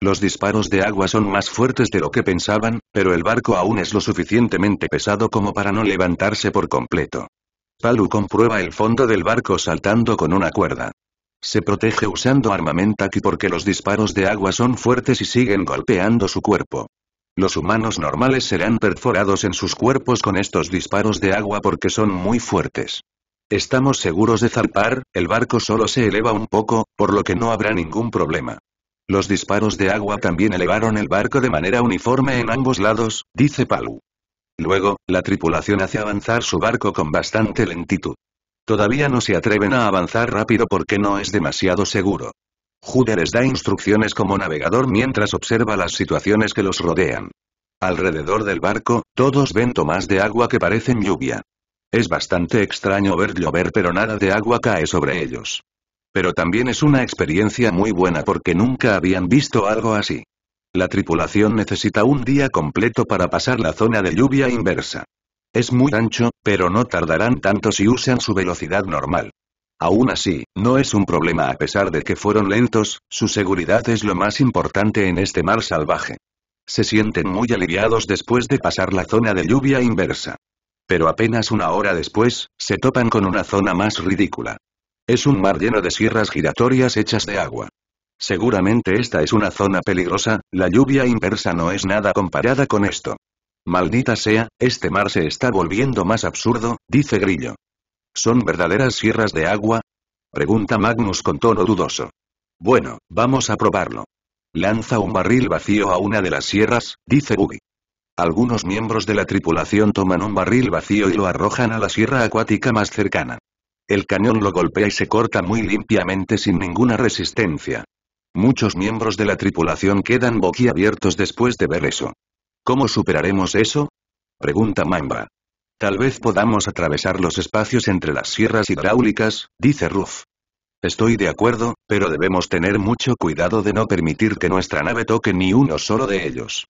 Los disparos de agua son más fuertes de lo que pensaban, pero el barco aún es lo suficientemente pesado como para no levantarse por completo. Palu comprueba el fondo del barco saltando con una cuerda. Se protege usando armamento aquí porque los disparos de agua son fuertes y siguen golpeando su cuerpo. Los humanos normales serán perforados en sus cuerpos con estos disparos de agua porque son muy fuertes. Estamos seguros de zarpar, el barco solo se eleva un poco, por lo que no habrá ningún problema. Los disparos de agua también elevaron el barco de manera uniforme en ambos lados, dice Palu. Luego, la tripulación hace avanzar su barco con bastante lentitud. Todavía no se atreven a avanzar rápido porque no es demasiado seguro. Juder les da instrucciones como navegador mientras observa las situaciones que los rodean. Alrededor del barco, todos ven tomas de agua que parecen lluvia. Es bastante extraño ver llover pero nada de agua cae sobre ellos. Pero también es una experiencia muy buena porque nunca habían visto algo así. La tripulación necesita un día completo para pasar la zona de lluvia inversa. Es muy ancho, pero no tardarán tanto si usan su velocidad normal. Aún así, no es un problema a pesar de que fueron lentos, su seguridad es lo más importante en este mar salvaje. Se sienten muy aliviados después de pasar la zona de lluvia inversa. Pero apenas una hora después, se topan con una zona más ridícula. Es un mar lleno de sierras giratorias hechas de agua. Seguramente esta es una zona peligrosa, la lluvia inversa no es nada comparada con esto. Maldita sea, este mar se está volviendo más absurdo, dice Grillo. ¿Son verdaderas sierras de agua? Pregunta Magnus con tono dudoso. Bueno, vamos a probarlo. Lanza un barril vacío a una de las sierras, dice Buggy. Algunos miembros de la tripulación toman un barril vacío y lo arrojan a la sierra acuática más cercana. El cañón lo golpea y se corta muy limpiamente sin ninguna resistencia. Muchos miembros de la tripulación quedan boquiabiertos después de ver eso. ¿Cómo superaremos eso? Pregunta Mamba. Tal vez podamos atravesar los espacios entre las sierras hidráulicas, dice Ruff. Estoy de acuerdo, pero debemos tener mucho cuidado de no permitir que nuestra nave toque ni uno solo de ellos.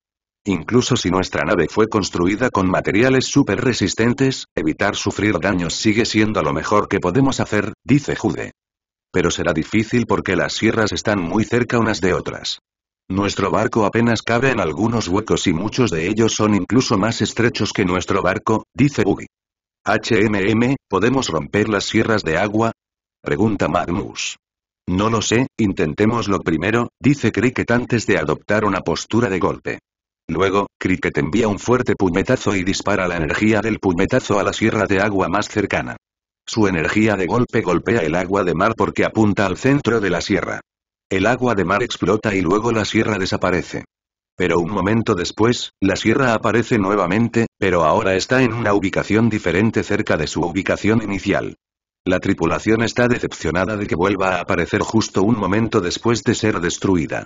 Incluso si nuestra nave fue construida con materiales súper resistentes, evitar sufrir daños sigue siendo lo mejor que podemos hacer, dice Jude. Pero será difícil porque las sierras están muy cerca unas de otras. Nuestro barco apenas cabe en algunos huecos y muchos de ellos son incluso más estrechos que nuestro barco, dice Buggy. HMM, ¿podemos romper las sierras de agua? Pregunta Magnus. No lo sé, intentémoslo primero, dice Cricket antes de adoptar una postura de golpe. Luego, Cricket envía un fuerte puñetazo y dispara la energía del puñetazo a la sierra de agua más cercana. Su energía de golpe golpea el agua de mar porque apunta al centro de la sierra. El agua de mar explota y luego la sierra desaparece. Pero un momento después, la sierra aparece nuevamente, pero ahora está en una ubicación diferente cerca de su ubicación inicial. La tripulación está decepcionada de que vuelva a aparecer justo un momento después de ser destruida.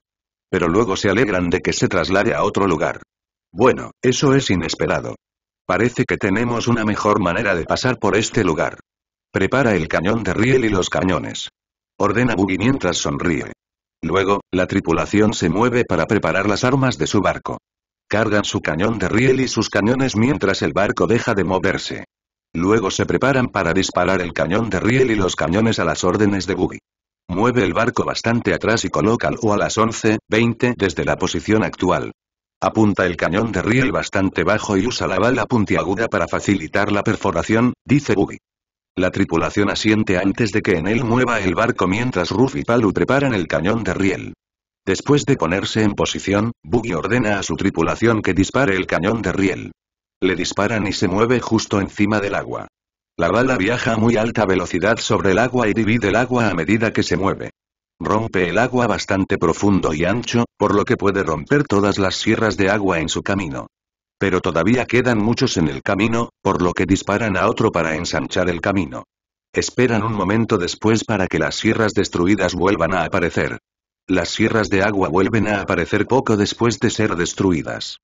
Pero luego se alegran de que se traslade a otro lugar. Bueno, eso es inesperado. Parece que tenemos una mejor manera de pasar por este lugar. Prepara el cañón de riel y los cañones. Ordena Buggy mientras sonríe. Luego, la tripulación se mueve para preparar las armas de su barco. Cargan su cañón de riel y sus cañones mientras el barco deja de moverse. Luego se preparan para disparar el cañón de riel y los cañones a las órdenes de Boogie. Mueve el barco bastante atrás y colócalo a las 11.20 desde la posición actual. Apunta el cañón de riel bastante bajo y usa la bala puntiaguda para facilitar la perforación, dice Buggy. La tripulación asiente antes de que en él mueva el barco mientras Ruff y Palu preparan el cañón de riel. Después de ponerse en posición, Buggy ordena a su tripulación que dispare el cañón de riel. Le disparan y se mueve justo encima del agua. La bala viaja a muy alta velocidad sobre el agua y divide el agua a medida que se mueve. Rompe el agua bastante profundo y ancho, por lo que puede romper todas las sierras de agua en su camino. Pero todavía quedan muchos en el camino, por lo que disparan a otro para ensanchar el camino. Esperan un momento después para que las sierras destruidas vuelvan a aparecer. Las sierras de agua vuelven a aparecer poco después de ser destruidas.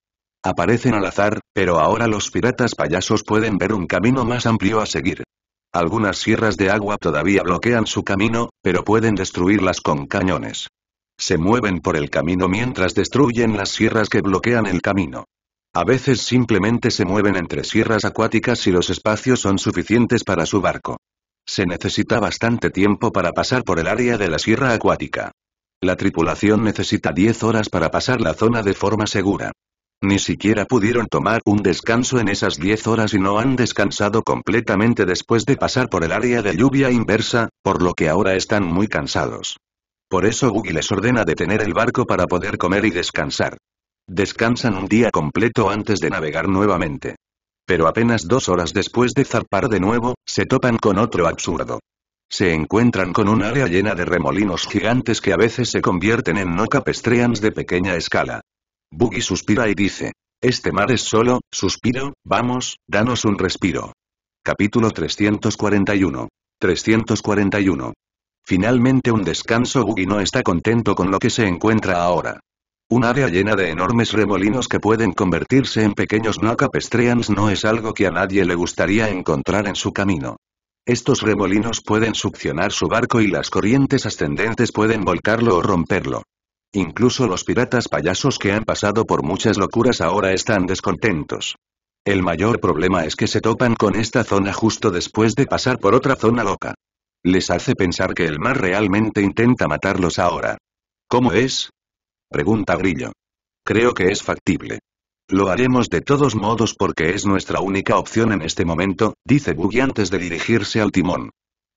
Aparecen al azar, pero ahora los piratas payasos pueden ver un camino más amplio a seguir. Algunas sierras de agua todavía bloquean su camino, pero pueden destruirlas con cañones. Se mueven por el camino mientras destruyen las sierras que bloquean el camino. A veces simplemente se mueven entre sierras acuáticas si los espacios son suficientes para su barco. Se necesita bastante tiempo para pasar por el área de la sierra acuática. La tripulación necesita 10 horas para pasar la zona de forma segura. Ni siquiera pudieron tomar un descanso en esas 10 horas y no han descansado completamente después de pasar por el área de lluvia inversa, por lo que ahora están muy cansados. Por eso Buggy les ordena detener el barco para poder comer y descansar. Descansan un día completo antes de navegar nuevamente. Pero apenas dos horas después de zarpar de nuevo, se topan con otro absurdo. Se encuentran con un área llena de remolinos gigantes que a veces se convierten en no capestreans de pequeña escala. Buggy suspira y dice. Este mar es solo, suspiro, vamos, danos un respiro. Capítulo 341. 341. Finalmente un descanso Buggy no está contento con lo que se encuentra ahora. Un área llena de enormes remolinos que pueden convertirse en pequeños no capestreans no es algo que a nadie le gustaría encontrar en su camino. Estos remolinos pueden succionar su barco y las corrientes ascendentes pueden volcarlo o romperlo. Incluso los piratas payasos que han pasado por muchas locuras ahora están descontentos. El mayor problema es que se topan con esta zona justo después de pasar por otra zona loca. Les hace pensar que el mar realmente intenta matarlos ahora. ¿Cómo es? Pregunta Grillo. Creo que es factible. Lo haremos de todos modos porque es nuestra única opción en este momento, dice Buggy antes de dirigirse al timón.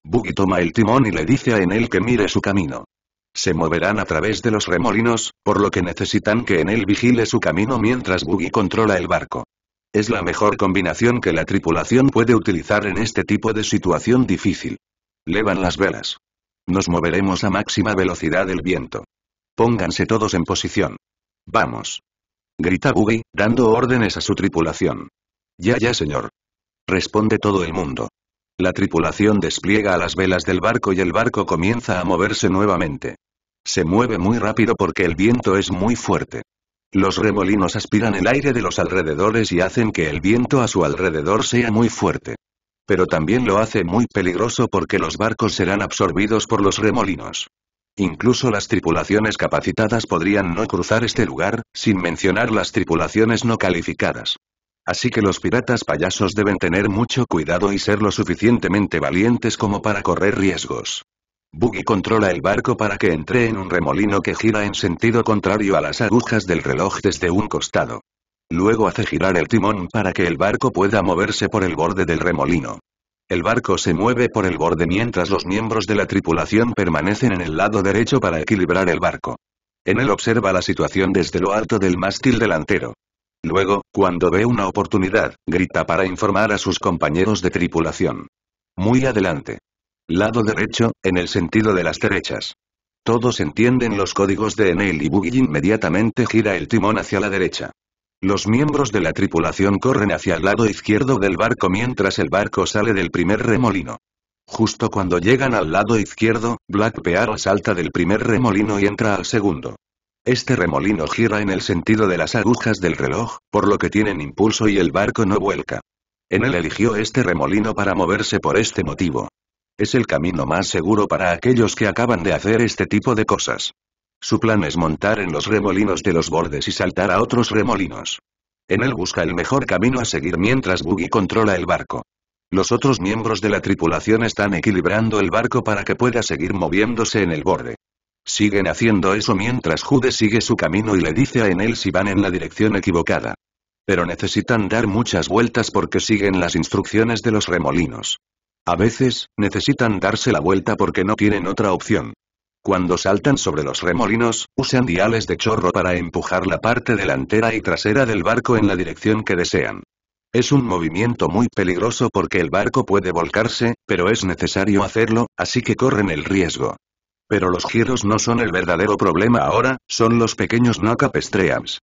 Buggy toma el timón y le dice a Enel que mire su camino se moverán a través de los remolinos, por lo que necesitan que en él vigile su camino mientras Buggy controla el barco. Es la mejor combinación que la tripulación puede utilizar en este tipo de situación difícil. Levan las velas. Nos moveremos a máxima velocidad del viento. Pónganse todos en posición. Vamos. Grita Buggy, dando órdenes a su tripulación. Ya, ya, señor. Responde todo el mundo. La tripulación despliega las velas del barco y el barco comienza a moverse nuevamente. Se mueve muy rápido porque el viento es muy fuerte. Los remolinos aspiran el aire de los alrededores y hacen que el viento a su alrededor sea muy fuerte. Pero también lo hace muy peligroso porque los barcos serán absorbidos por los remolinos. Incluso las tripulaciones capacitadas podrían no cruzar este lugar, sin mencionar las tripulaciones no calificadas. Así que los piratas payasos deben tener mucho cuidado y ser lo suficientemente valientes como para correr riesgos. Buggy controla el barco para que entre en un remolino que gira en sentido contrario a las agujas del reloj desde un costado. Luego hace girar el timón para que el barco pueda moverse por el borde del remolino. El barco se mueve por el borde mientras los miembros de la tripulación permanecen en el lado derecho para equilibrar el barco. En él observa la situación desde lo alto del mástil delantero. Luego, cuando ve una oportunidad, grita para informar a sus compañeros de tripulación. Muy adelante lado derecho, en el sentido de las derechas. Todos entienden los códigos de Enel y Buggy inmediatamente gira el timón hacia la derecha. Los miembros de la tripulación corren hacia el lado izquierdo del barco mientras el barco sale del primer remolino. Justo cuando llegan al lado izquierdo, Black Pearl salta del primer remolino y entra al segundo. Este remolino gira en el sentido de las agujas del reloj, por lo que tienen impulso y el barco no vuelca. Enel eligió este remolino para moverse por este motivo. Es el camino más seguro para aquellos que acaban de hacer este tipo de cosas. Su plan es montar en los remolinos de los bordes y saltar a otros remolinos. En él busca el mejor camino a seguir mientras Buggy controla el barco. Los otros miembros de la tripulación están equilibrando el barco para que pueda seguir moviéndose en el borde. Siguen haciendo eso mientras Jude sigue su camino y le dice a Enel si van en la dirección equivocada. Pero necesitan dar muchas vueltas porque siguen las instrucciones de los remolinos. A veces, necesitan darse la vuelta porque no tienen otra opción. Cuando saltan sobre los remolinos, usan diales de chorro para empujar la parte delantera y trasera del barco en la dirección que desean. Es un movimiento muy peligroso porque el barco puede volcarse, pero es necesario hacerlo, así que corren el riesgo. Pero los giros no son el verdadero problema ahora, son los pequeños no capestreams.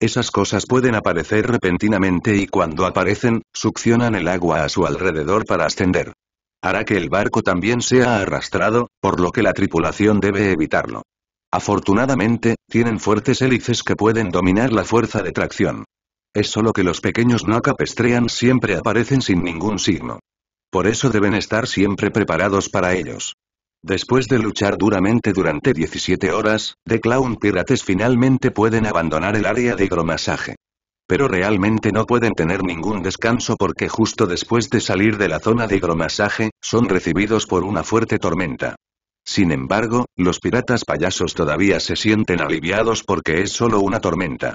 Esas cosas pueden aparecer repentinamente y cuando aparecen, succionan el agua a su alrededor para ascender hará que el barco también sea arrastrado, por lo que la tripulación debe evitarlo. Afortunadamente, tienen fuertes hélices que pueden dominar la fuerza de tracción. Es solo que los pequeños no capestrean siempre aparecen sin ningún signo. Por eso deben estar siempre preparados para ellos. Después de luchar duramente durante 17 horas, The Clown Pirates finalmente pueden abandonar el área de gromasaje pero realmente no pueden tener ningún descanso porque justo después de salir de la zona de hidromasaje, son recibidos por una fuerte tormenta. Sin embargo, los piratas payasos todavía se sienten aliviados porque es solo una tormenta.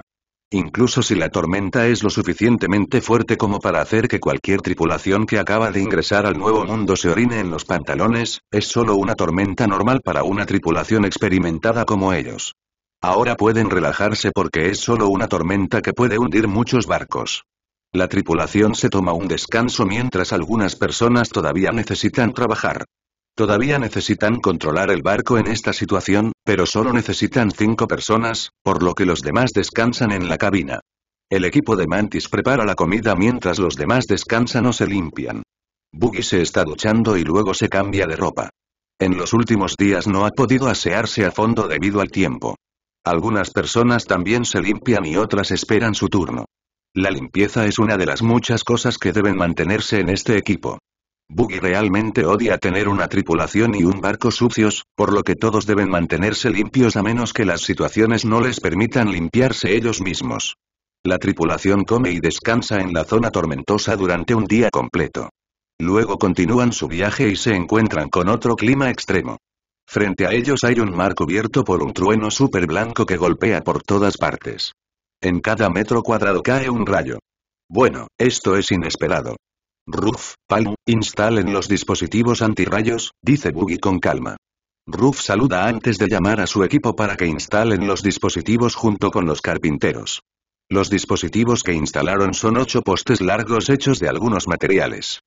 Incluso si la tormenta es lo suficientemente fuerte como para hacer que cualquier tripulación que acaba de ingresar al nuevo mundo se orine en los pantalones, es solo una tormenta normal para una tripulación experimentada como ellos. Ahora pueden relajarse porque es solo una tormenta que puede hundir muchos barcos. La tripulación se toma un descanso mientras algunas personas todavía necesitan trabajar. Todavía necesitan controlar el barco en esta situación, pero solo necesitan cinco personas, por lo que los demás descansan en la cabina. El equipo de Mantis prepara la comida mientras los demás descansan o se limpian. Buggy se está duchando y luego se cambia de ropa. En los últimos días no ha podido asearse a fondo debido al tiempo. Algunas personas también se limpian y otras esperan su turno. La limpieza es una de las muchas cosas que deben mantenerse en este equipo. Buggy realmente odia tener una tripulación y un barco sucios, por lo que todos deben mantenerse limpios a menos que las situaciones no les permitan limpiarse ellos mismos. La tripulación come y descansa en la zona tormentosa durante un día completo. Luego continúan su viaje y se encuentran con otro clima extremo. Frente a ellos hay un mar cubierto por un trueno súper blanco que golpea por todas partes. En cada metro cuadrado cae un rayo. Bueno, esto es inesperado. Roof, Palm, instalen los dispositivos antirrayos, dice Boogie con calma. Ruff saluda antes de llamar a su equipo para que instalen los dispositivos junto con los carpinteros. Los dispositivos que instalaron son ocho postes largos hechos de algunos materiales.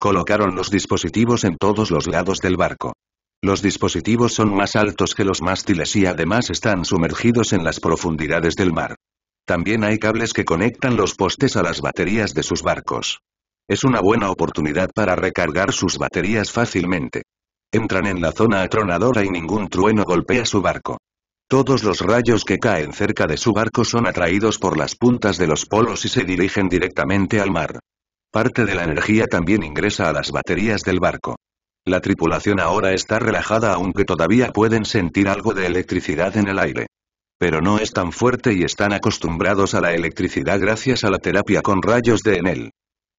Colocaron los dispositivos en todos los lados del barco. Los dispositivos son más altos que los mástiles y además están sumergidos en las profundidades del mar. También hay cables que conectan los postes a las baterías de sus barcos. Es una buena oportunidad para recargar sus baterías fácilmente. Entran en la zona atronadora y ningún trueno golpea su barco. Todos los rayos que caen cerca de su barco son atraídos por las puntas de los polos y se dirigen directamente al mar. Parte de la energía también ingresa a las baterías del barco. La tripulación ahora está relajada aunque todavía pueden sentir algo de electricidad en el aire. Pero no es tan fuerte y están acostumbrados a la electricidad gracias a la terapia con rayos de Enel.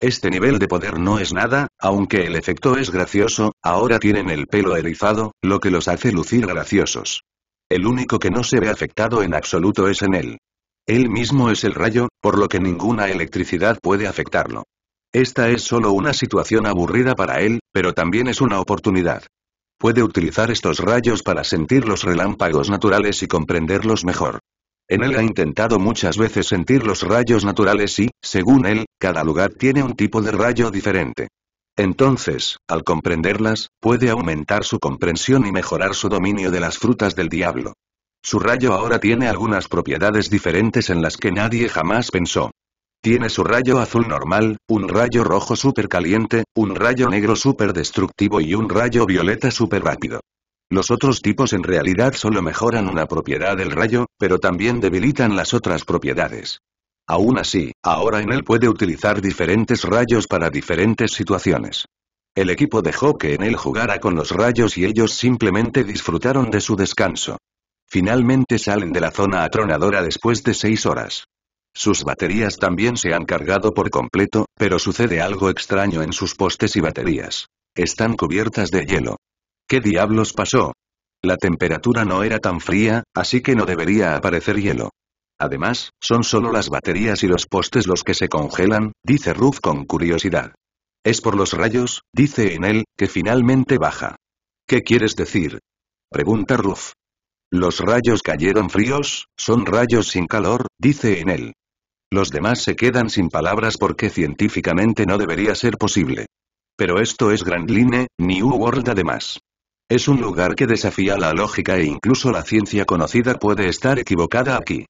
Este nivel de poder no es nada, aunque el efecto es gracioso, ahora tienen el pelo erizado, lo que los hace lucir graciosos. El único que no se ve afectado en absoluto es Enel. Él mismo es el rayo, por lo que ninguna electricidad puede afectarlo. Esta es solo una situación aburrida para él, pero también es una oportunidad. Puede utilizar estos rayos para sentir los relámpagos naturales y comprenderlos mejor. En él ha intentado muchas veces sentir los rayos naturales y, según él, cada lugar tiene un tipo de rayo diferente. Entonces, al comprenderlas, puede aumentar su comprensión y mejorar su dominio de las frutas del diablo. Su rayo ahora tiene algunas propiedades diferentes en las que nadie jamás pensó. Tiene su rayo azul normal, un rayo rojo super caliente, un rayo negro súper destructivo y un rayo violeta super rápido. Los otros tipos en realidad solo mejoran una propiedad del rayo, pero también debilitan las otras propiedades. Aún así, ahora en él puede utilizar diferentes rayos para diferentes situaciones. El equipo dejó que en él jugara con los rayos y ellos simplemente disfrutaron de su descanso. Finalmente salen de la zona atronadora después de seis horas. Sus baterías también se han cargado por completo, pero sucede algo extraño en sus postes y baterías. Están cubiertas de hielo. ¿Qué diablos pasó? La temperatura no era tan fría, así que no debería aparecer hielo. Además, son solo las baterías y los postes los que se congelan, dice Ruff con curiosidad. Es por los rayos, dice en él, que finalmente baja. ¿Qué quieres decir? Pregunta Ruth. Los rayos cayeron fríos, son rayos sin calor, dice en él. Los demás se quedan sin palabras porque científicamente no debería ser posible. Pero esto es Grand Line, New World además. Es un lugar que desafía la lógica e incluso la ciencia conocida puede estar equivocada aquí.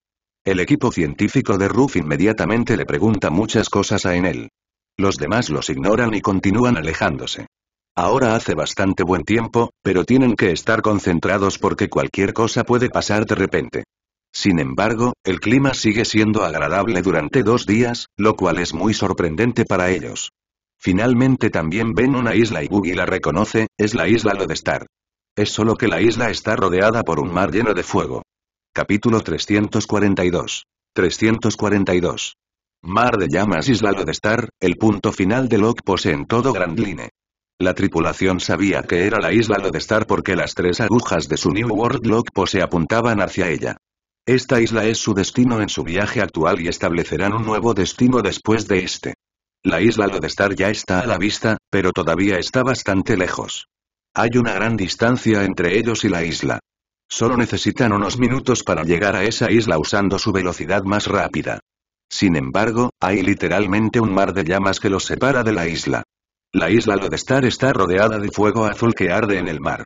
El equipo científico de Ruff inmediatamente le pregunta muchas cosas a Enel. Los demás los ignoran y continúan alejándose. Ahora hace bastante buen tiempo, pero tienen que estar concentrados porque cualquier cosa puede pasar de repente. Sin embargo, el clima sigue siendo agradable durante dos días, lo cual es muy sorprendente para ellos. Finalmente también ven una isla y Boogie la reconoce, es la isla Lodestar. Es solo que la isla está rodeada por un mar lleno de fuego. Capítulo 342. 342. Mar de llamas Isla Lodestar, el punto final de Locke posee en todo Grandline. La tripulación sabía que era la isla Lodestar porque las tres agujas de su New World Locke se apuntaban hacia ella. Esta isla es su destino en su viaje actual y establecerán un nuevo destino después de este. La isla Lodestar ya está a la vista, pero todavía está bastante lejos. Hay una gran distancia entre ellos y la isla. Solo necesitan unos minutos para llegar a esa isla usando su velocidad más rápida. Sin embargo, hay literalmente un mar de llamas que los separa de la isla. La isla Lodestar está rodeada de fuego azul que arde en el mar.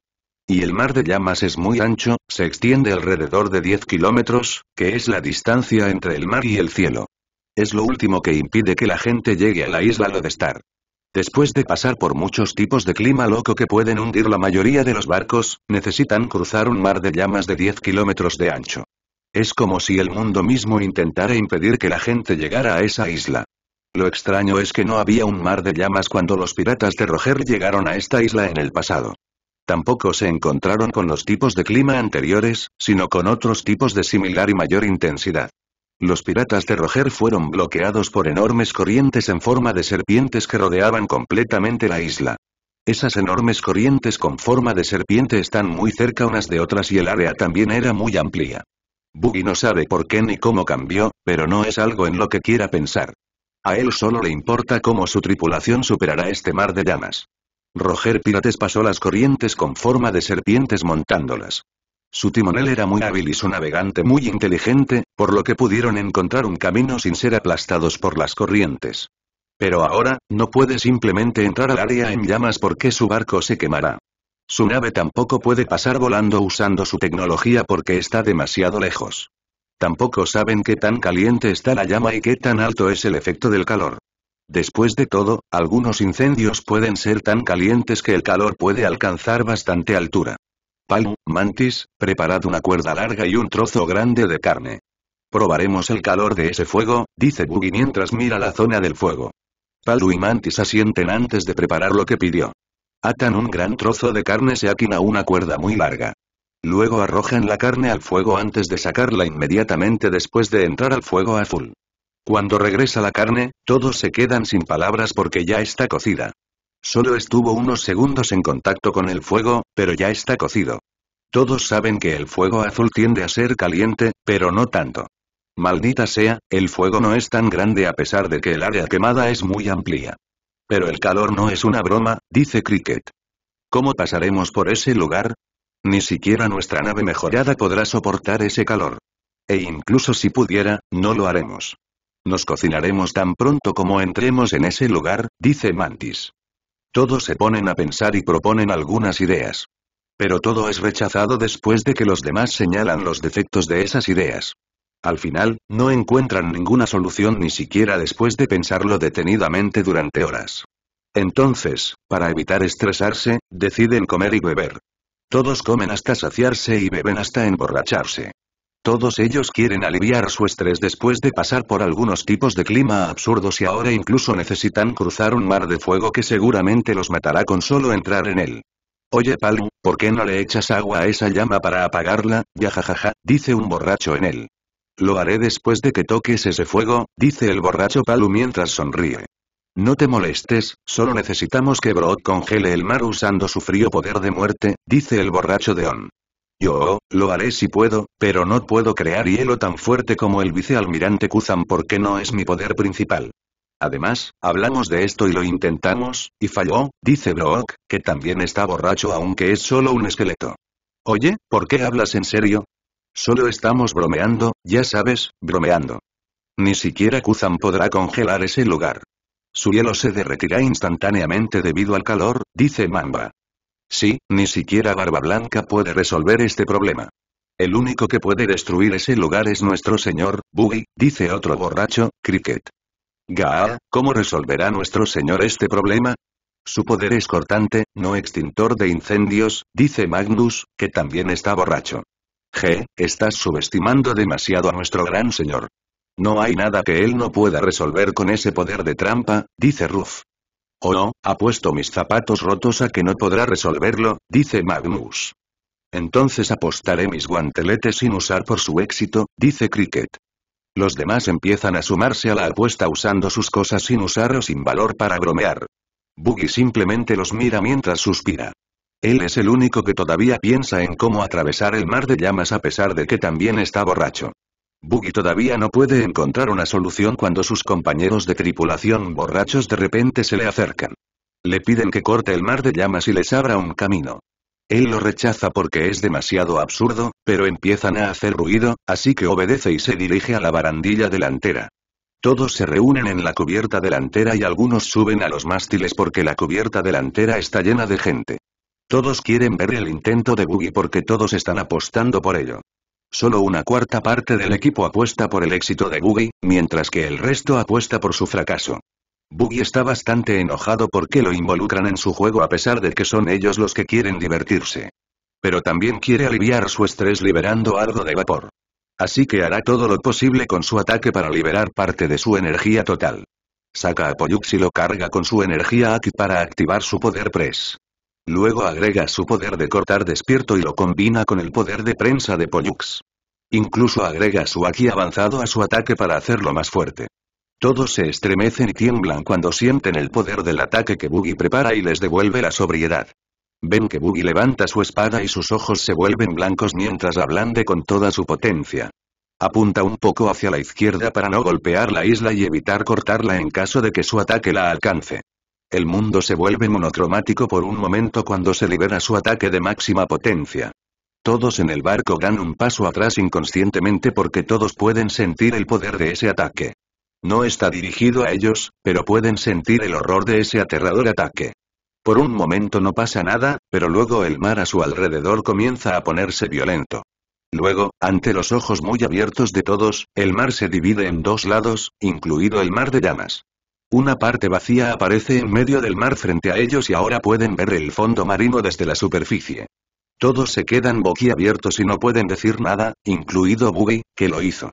Y el mar de llamas es muy ancho, se extiende alrededor de 10 kilómetros, que es la distancia entre el mar y el cielo. Es lo último que impide que la gente llegue a la isla de Lodestar. Después de pasar por muchos tipos de clima loco que pueden hundir la mayoría de los barcos, necesitan cruzar un mar de llamas de 10 kilómetros de ancho. Es como si el mundo mismo intentara impedir que la gente llegara a esa isla. Lo extraño es que no había un mar de llamas cuando los piratas de Roger llegaron a esta isla en el pasado. Tampoco se encontraron con los tipos de clima anteriores, sino con otros tipos de similar y mayor intensidad. Los piratas de Roger fueron bloqueados por enormes corrientes en forma de serpientes que rodeaban completamente la isla. Esas enormes corrientes con forma de serpiente están muy cerca unas de otras y el área también era muy amplia. Buggy no sabe por qué ni cómo cambió, pero no es algo en lo que quiera pensar. A él solo le importa cómo su tripulación superará este mar de llamas. Roger Pirates pasó las corrientes con forma de serpientes montándolas. Su timonel era muy hábil y su navegante muy inteligente, por lo que pudieron encontrar un camino sin ser aplastados por las corrientes. Pero ahora, no puede simplemente entrar al área en llamas porque su barco se quemará. Su nave tampoco puede pasar volando usando su tecnología porque está demasiado lejos. Tampoco saben qué tan caliente está la llama y qué tan alto es el efecto del calor. Después de todo, algunos incendios pueden ser tan calientes que el calor puede alcanzar bastante altura. Palu, Mantis, preparad una cuerda larga y un trozo grande de carne. Probaremos el calor de ese fuego, dice Buggy mientras mira la zona del fuego. Palu y Mantis asienten antes de preparar lo que pidió. Atan un gran trozo de carne seakin a una cuerda muy larga. Luego arrojan la carne al fuego antes de sacarla inmediatamente después de entrar al fuego azul. Cuando regresa la carne, todos se quedan sin palabras porque ya está cocida. Solo estuvo unos segundos en contacto con el fuego, pero ya está cocido. Todos saben que el fuego azul tiende a ser caliente, pero no tanto. Maldita sea, el fuego no es tan grande a pesar de que el área quemada es muy amplia. Pero el calor no es una broma, dice Cricket. ¿Cómo pasaremos por ese lugar? Ni siquiera nuestra nave mejorada podrá soportar ese calor. E incluso si pudiera, no lo haremos. Nos cocinaremos tan pronto como entremos en ese lugar, dice Mantis. Todos se ponen a pensar y proponen algunas ideas. Pero todo es rechazado después de que los demás señalan los defectos de esas ideas. Al final, no encuentran ninguna solución ni siquiera después de pensarlo detenidamente durante horas. Entonces, para evitar estresarse, deciden comer y beber. Todos comen hasta saciarse y beben hasta emborracharse. Todos ellos quieren aliviar su estrés después de pasar por algunos tipos de clima absurdos y ahora incluso necesitan cruzar un mar de fuego que seguramente los matará con solo entrar en él. Oye Palu, ¿por qué no le echas agua a esa llama para apagarla? Ya jajaja, dice un borracho en él. Lo haré después de que toques ese fuego, dice el borracho Palu mientras sonríe. No te molestes, solo necesitamos que Broad congele el mar usando su frío poder de muerte, dice el borracho On. Yo, lo haré si puedo, pero no puedo crear hielo tan fuerte como el vicealmirante Kuzan porque no es mi poder principal. Además, hablamos de esto y lo intentamos, y falló, dice Brook, que también está borracho aunque es solo un esqueleto. Oye, ¿por qué hablas en serio? Solo estamos bromeando, ya sabes, bromeando. Ni siquiera Kuzan podrá congelar ese lugar. Su hielo se derretirá instantáneamente debido al calor, dice Mamba. Sí, ni siquiera Barba Blanca puede resolver este problema. El único que puede destruir ese lugar es nuestro señor, Buggy, dice otro borracho, Cricket. Ga, ¿cómo resolverá nuestro señor este problema? Su poder es cortante, no extintor de incendios, dice Magnus, que también está borracho. G, estás subestimando demasiado a nuestro gran señor. No hay nada que él no pueda resolver con ese poder de trampa, dice Ruff. Oh no, apuesto mis zapatos rotos a que no podrá resolverlo, dice Magnus. Entonces apostaré mis guanteletes sin usar por su éxito, dice Cricket. Los demás empiezan a sumarse a la apuesta usando sus cosas sin usar o sin valor para bromear. Buggy simplemente los mira mientras suspira. Él es el único que todavía piensa en cómo atravesar el mar de llamas a pesar de que también está borracho. Buggy todavía no puede encontrar una solución cuando sus compañeros de tripulación borrachos de repente se le acercan. Le piden que corte el mar de llamas y les abra un camino. Él lo rechaza porque es demasiado absurdo, pero empiezan a hacer ruido, así que obedece y se dirige a la barandilla delantera. Todos se reúnen en la cubierta delantera y algunos suben a los mástiles porque la cubierta delantera está llena de gente. Todos quieren ver el intento de Buggy porque todos están apostando por ello. Solo una cuarta parte del equipo apuesta por el éxito de Boogie, mientras que el resto apuesta por su fracaso. Boogie está bastante enojado porque lo involucran en su juego a pesar de que son ellos los que quieren divertirse. Pero también quiere aliviar su estrés liberando algo de vapor. Así que hará todo lo posible con su ataque para liberar parte de su energía total. Saca a Poyux y lo carga con su energía Aki para activar su poder Press. Luego agrega su poder de cortar despierto y lo combina con el poder de prensa de Pollux. Incluso agrega su aquí avanzado a su ataque para hacerlo más fuerte. Todos se estremecen y tiemblan cuando sienten el poder del ataque que Buggy prepara y les devuelve la sobriedad. Ven que Buggy levanta su espada y sus ojos se vuelven blancos mientras ablande con toda su potencia. Apunta un poco hacia la izquierda para no golpear la isla y evitar cortarla en caso de que su ataque la alcance. El mundo se vuelve monocromático por un momento cuando se libera su ataque de máxima potencia. Todos en el barco dan un paso atrás inconscientemente porque todos pueden sentir el poder de ese ataque. No está dirigido a ellos, pero pueden sentir el horror de ese aterrador ataque. Por un momento no pasa nada, pero luego el mar a su alrededor comienza a ponerse violento. Luego, ante los ojos muy abiertos de todos, el mar se divide en dos lados, incluido el mar de llamas. Una parte vacía aparece en medio del mar frente a ellos y ahora pueden ver el fondo marino desde la superficie. Todos se quedan boquiabiertos y no pueden decir nada, incluido Buggy, que lo hizo.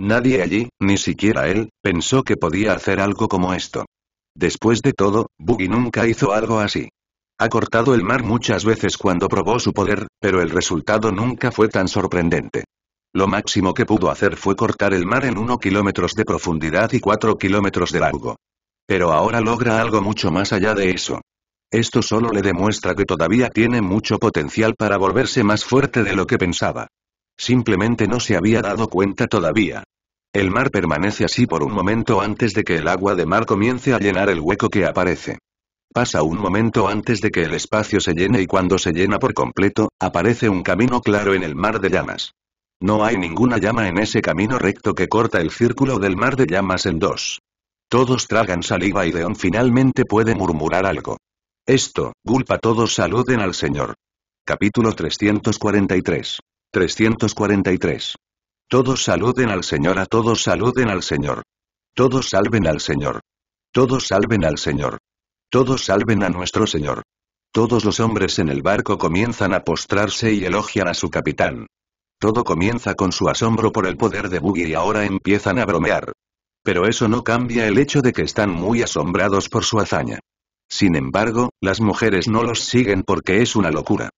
Nadie allí, ni siquiera él, pensó que podía hacer algo como esto. Después de todo, Buggy nunca hizo algo así. Ha cortado el mar muchas veces cuando probó su poder, pero el resultado nunca fue tan sorprendente. Lo máximo que pudo hacer fue cortar el mar en 1 kilómetros de profundidad y 4 kilómetros de largo. Pero ahora logra algo mucho más allá de eso. Esto solo le demuestra que todavía tiene mucho potencial para volverse más fuerte de lo que pensaba. Simplemente no se había dado cuenta todavía. El mar permanece así por un momento antes de que el agua de mar comience a llenar el hueco que aparece. Pasa un momento antes de que el espacio se llene y cuando se llena por completo, aparece un camino claro en el mar de llamas. No hay ninguna llama en ese camino recto que corta el círculo del mar de llamas en dos. Todos tragan saliva y León finalmente puede murmurar algo. Esto, gulpa todos saluden al Señor. Capítulo 343. 343. Todos saluden al Señor a todos saluden al Señor. Todos salven al Señor. Todos salven al Señor. Todos salven a nuestro Señor. Todos los hombres en el barco comienzan a postrarse y elogian a su capitán. Todo comienza con su asombro por el poder de Boogie y ahora empiezan a bromear. Pero eso no cambia el hecho de que están muy asombrados por su hazaña. Sin embargo, las mujeres no los siguen porque es una locura.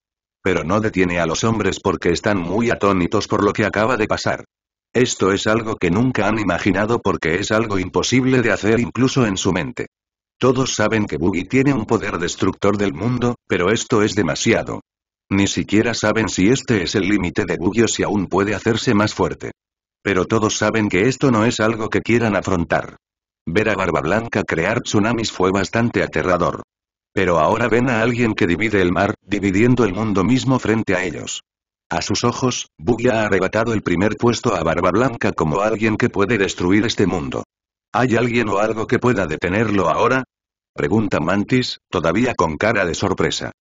Pero no detiene a los hombres porque están muy atónitos por lo que acaba de pasar. Esto es algo que nunca han imaginado porque es algo imposible de hacer incluso en su mente. Todos saben que Boogie tiene un poder destructor del mundo, pero esto es demasiado. Ni siquiera saben si este es el límite de Buggy si aún puede hacerse más fuerte. Pero todos saben que esto no es algo que quieran afrontar. Ver a Barba Blanca crear tsunamis fue bastante aterrador. Pero ahora ven a alguien que divide el mar, dividiendo el mundo mismo frente a ellos. A sus ojos, Buggy ha arrebatado el primer puesto a Barba Blanca como alguien que puede destruir este mundo. ¿Hay alguien o algo que pueda detenerlo ahora? Pregunta Mantis, todavía con cara de sorpresa.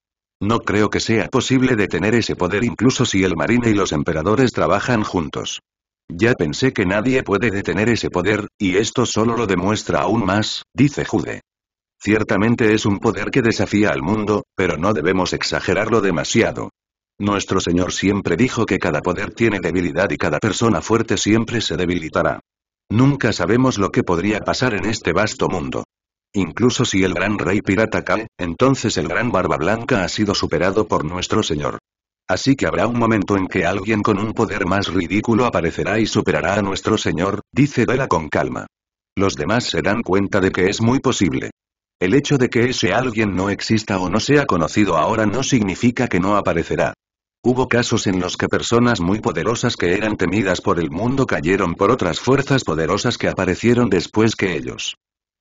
No creo que sea posible detener ese poder incluso si el marine y los emperadores trabajan juntos. Ya pensé que nadie puede detener ese poder, y esto solo lo demuestra aún más, dice Jude. Ciertamente es un poder que desafía al mundo, pero no debemos exagerarlo demasiado. Nuestro Señor siempre dijo que cada poder tiene debilidad y cada persona fuerte siempre se debilitará. Nunca sabemos lo que podría pasar en este vasto mundo. Incluso si el gran rey pirata cae, entonces el gran barba blanca ha sido superado por nuestro señor. Así que habrá un momento en que alguien con un poder más ridículo aparecerá y superará a nuestro señor, dice Vela con calma. Los demás se dan cuenta de que es muy posible. El hecho de que ese alguien no exista o no sea conocido ahora no significa que no aparecerá. Hubo casos en los que personas muy poderosas que eran temidas por el mundo cayeron por otras fuerzas poderosas que aparecieron después que ellos.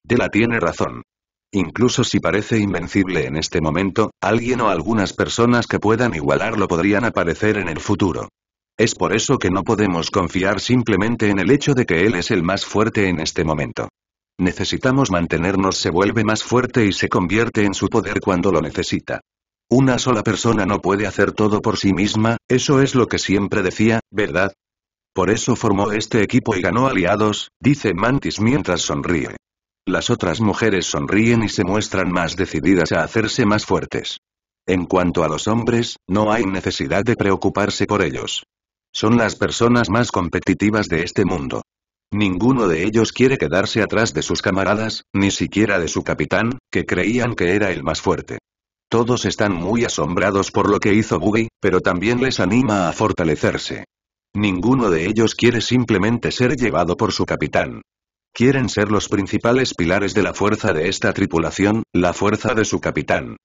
Dela tiene razón. Incluso si parece invencible en este momento, alguien o algunas personas que puedan igualarlo podrían aparecer en el futuro. Es por eso que no podemos confiar simplemente en el hecho de que él es el más fuerte en este momento. Necesitamos mantenernos se vuelve más fuerte y se convierte en su poder cuando lo necesita. Una sola persona no puede hacer todo por sí misma, eso es lo que siempre decía, ¿verdad? Por eso formó este equipo y ganó aliados, dice Mantis mientras sonríe. Las otras mujeres sonríen y se muestran más decididas a hacerse más fuertes. En cuanto a los hombres, no hay necesidad de preocuparse por ellos. Son las personas más competitivas de este mundo. Ninguno de ellos quiere quedarse atrás de sus camaradas, ni siquiera de su capitán, que creían que era el más fuerte. Todos están muy asombrados por lo que hizo Buggy, pero también les anima a fortalecerse. Ninguno de ellos quiere simplemente ser llevado por su capitán. Quieren ser los principales pilares de la fuerza de esta tripulación, la fuerza de su capitán.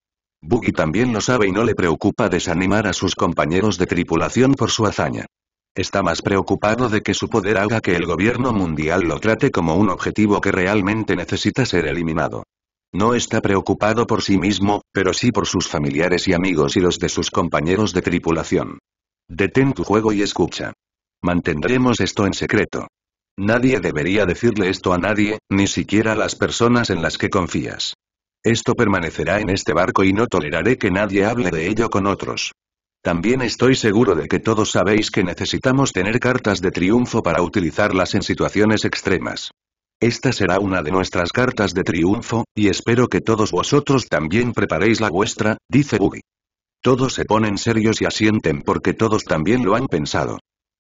Buggy también lo sabe y no le preocupa desanimar a sus compañeros de tripulación por su hazaña. Está más preocupado de que su poder haga que el gobierno mundial lo trate como un objetivo que realmente necesita ser eliminado. No está preocupado por sí mismo, pero sí por sus familiares y amigos y los de sus compañeros de tripulación. Detén tu juego y escucha. Mantendremos esto en secreto. Nadie debería decirle esto a nadie, ni siquiera a las personas en las que confías. Esto permanecerá en este barco y no toleraré que nadie hable de ello con otros. También estoy seguro de que todos sabéis que necesitamos tener cartas de triunfo para utilizarlas en situaciones extremas. Esta será una de nuestras cartas de triunfo, y espero que todos vosotros también preparéis la vuestra, dice Buggy. Todos se ponen serios y asienten porque todos también lo han pensado.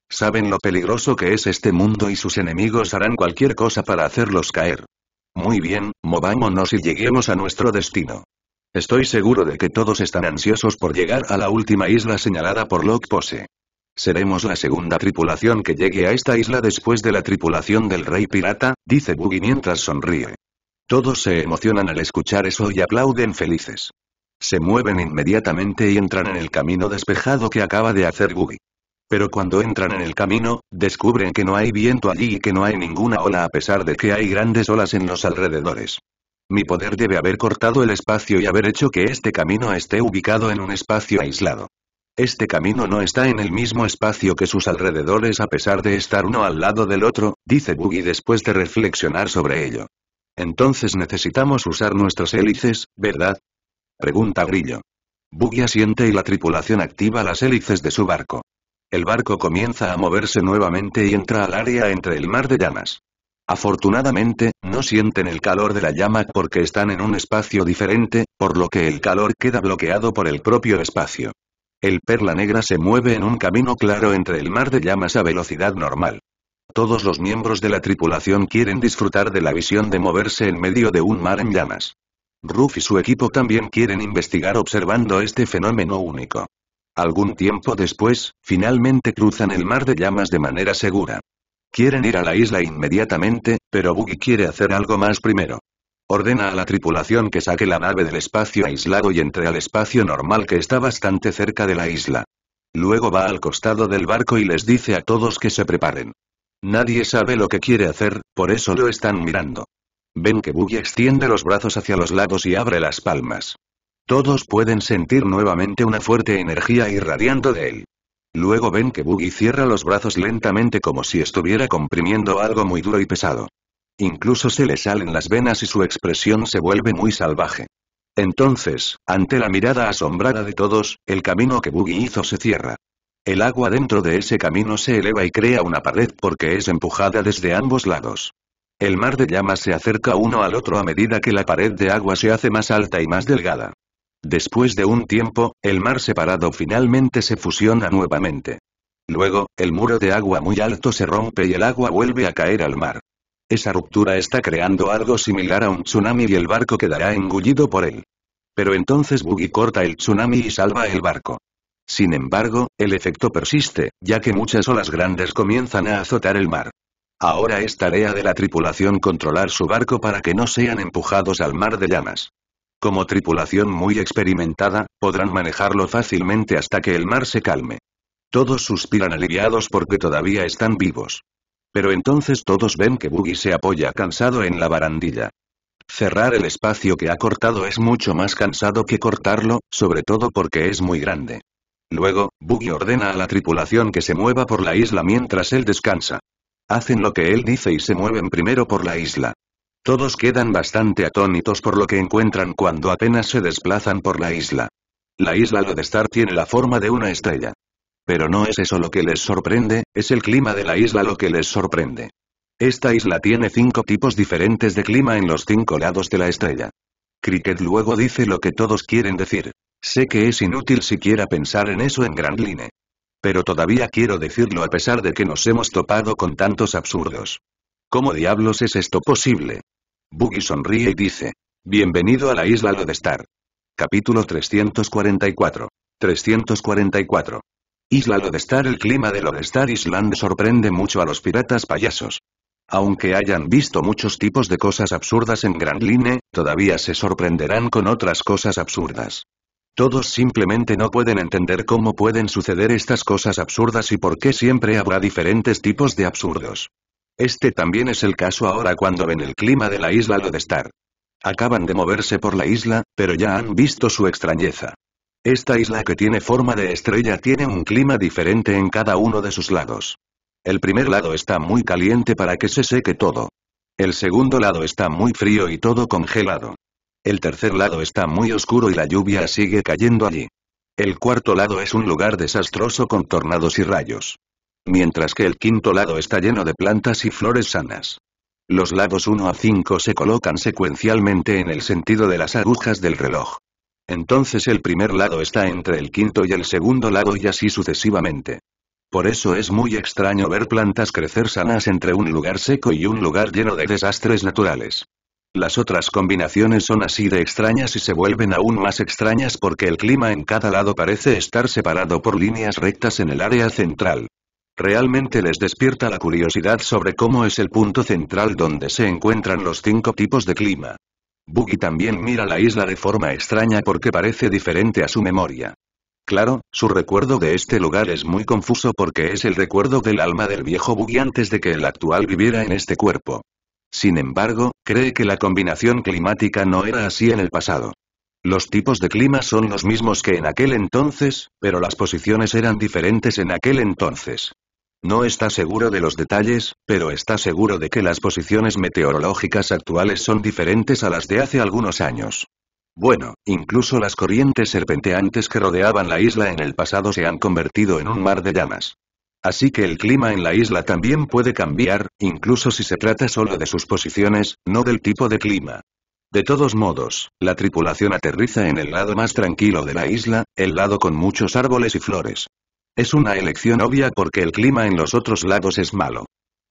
Saben lo peligroso que es este mundo y sus enemigos harán cualquier cosa para hacerlos caer. Muy bien, movámonos y lleguemos a nuestro destino. Estoy seguro de que todos están ansiosos por llegar a la última isla señalada por Locke Pose. Seremos la segunda tripulación que llegue a esta isla después de la tripulación del Rey Pirata, dice Buggy mientras sonríe. Todos se emocionan al escuchar eso y aplauden felices. Se mueven inmediatamente y entran en el camino despejado que acaba de hacer Buggy. Pero cuando entran en el camino, descubren que no hay viento allí y que no hay ninguna ola a pesar de que hay grandes olas en los alrededores. Mi poder debe haber cortado el espacio y haber hecho que este camino esté ubicado en un espacio aislado. Este camino no está en el mismo espacio que sus alrededores a pesar de estar uno al lado del otro, dice Buggy después de reflexionar sobre ello. Entonces necesitamos usar nuestros hélices, ¿verdad? Pregunta Grillo. Buggy asiente y la tripulación activa las hélices de su barco. El barco comienza a moverse nuevamente y entra al área entre el mar de llamas. Afortunadamente, no sienten el calor de la llama porque están en un espacio diferente, por lo que el calor queda bloqueado por el propio espacio. El perla negra se mueve en un camino claro entre el mar de llamas a velocidad normal. Todos los miembros de la tripulación quieren disfrutar de la visión de moverse en medio de un mar en llamas. Ruff y su equipo también quieren investigar observando este fenómeno único. Algún tiempo después, finalmente cruzan el mar de llamas de manera segura. Quieren ir a la isla inmediatamente, pero Buggy quiere hacer algo más primero. Ordena a la tripulación que saque la nave del espacio aislado y entre al espacio normal que está bastante cerca de la isla. Luego va al costado del barco y les dice a todos que se preparen. Nadie sabe lo que quiere hacer, por eso lo están mirando. Ven que Buggy extiende los brazos hacia los lados y abre las palmas. Todos pueden sentir nuevamente una fuerte energía irradiando de él. Luego ven que Buggy cierra los brazos lentamente como si estuviera comprimiendo algo muy duro y pesado. Incluso se le salen las venas y su expresión se vuelve muy salvaje. Entonces, ante la mirada asombrada de todos, el camino que Buggy hizo se cierra. El agua dentro de ese camino se eleva y crea una pared porque es empujada desde ambos lados. El mar de llamas se acerca uno al otro a medida que la pared de agua se hace más alta y más delgada. Después de un tiempo, el mar separado finalmente se fusiona nuevamente. Luego, el muro de agua muy alto se rompe y el agua vuelve a caer al mar. Esa ruptura está creando algo similar a un tsunami y el barco quedará engullido por él. Pero entonces Buggy corta el tsunami y salva el barco. Sin embargo, el efecto persiste, ya que muchas olas grandes comienzan a azotar el mar. Ahora es tarea de la tripulación controlar su barco para que no sean empujados al mar de llamas. Como tripulación muy experimentada, podrán manejarlo fácilmente hasta que el mar se calme. Todos suspiran aliviados porque todavía están vivos. Pero entonces todos ven que Buggy se apoya cansado en la barandilla. Cerrar el espacio que ha cortado es mucho más cansado que cortarlo, sobre todo porque es muy grande. Luego, Buggy ordena a la tripulación que se mueva por la isla mientras él descansa. Hacen lo que él dice y se mueven primero por la isla. Todos quedan bastante atónitos por lo que encuentran cuando apenas se desplazan por la isla. La isla de Lodestar tiene la forma de una estrella. Pero no es eso lo que les sorprende, es el clima de la isla lo que les sorprende. Esta isla tiene cinco tipos diferentes de clima en los cinco lados de la estrella. Cricket luego dice lo que todos quieren decir. Sé que es inútil siquiera pensar en eso en gran Line. Pero todavía quiero decirlo a pesar de que nos hemos topado con tantos absurdos. ¿Cómo diablos es esto posible? Buggy sonríe y dice. Bienvenido a la isla Lodestar. Capítulo 344. 344. Isla Lodestar El clima de Lodestar Island sorprende mucho a los piratas payasos. Aunque hayan visto muchos tipos de cosas absurdas en Grand Line, todavía se sorprenderán con otras cosas absurdas. Todos simplemente no pueden entender cómo pueden suceder estas cosas absurdas y por qué siempre habrá diferentes tipos de absurdos. Este también es el caso ahora cuando ven el clima de la isla Lodestar. Acaban de moverse por la isla, pero ya han visto su extrañeza. Esta isla que tiene forma de estrella tiene un clima diferente en cada uno de sus lados. El primer lado está muy caliente para que se seque todo. El segundo lado está muy frío y todo congelado. El tercer lado está muy oscuro y la lluvia sigue cayendo allí. El cuarto lado es un lugar desastroso con tornados y rayos mientras que el quinto lado está lleno de plantas y flores sanas. Los lados 1 a 5 se colocan secuencialmente en el sentido de las agujas del reloj. Entonces el primer lado está entre el quinto y el segundo lado y así sucesivamente. Por eso es muy extraño ver plantas crecer sanas entre un lugar seco y un lugar lleno de desastres naturales. Las otras combinaciones son así de extrañas y se vuelven aún más extrañas porque el clima en cada lado parece estar separado por líneas rectas en el área central. Realmente les despierta la curiosidad sobre cómo es el punto central donde se encuentran los cinco tipos de clima. Boogie también mira la isla de forma extraña porque parece diferente a su memoria. Claro, su recuerdo de este lugar es muy confuso porque es el recuerdo del alma del viejo Buggy antes de que el actual viviera en este cuerpo. Sin embargo, cree que la combinación climática no era así en el pasado. Los tipos de clima son los mismos que en aquel entonces, pero las posiciones eran diferentes en aquel entonces. No está seguro de los detalles, pero está seguro de que las posiciones meteorológicas actuales son diferentes a las de hace algunos años. Bueno, incluso las corrientes serpenteantes que rodeaban la isla en el pasado se han convertido en un mar de llamas. Así que el clima en la isla también puede cambiar, incluso si se trata solo de sus posiciones, no del tipo de clima. De todos modos, la tripulación aterriza en el lado más tranquilo de la isla, el lado con muchos árboles y flores. Es una elección obvia porque el clima en los otros lados es malo.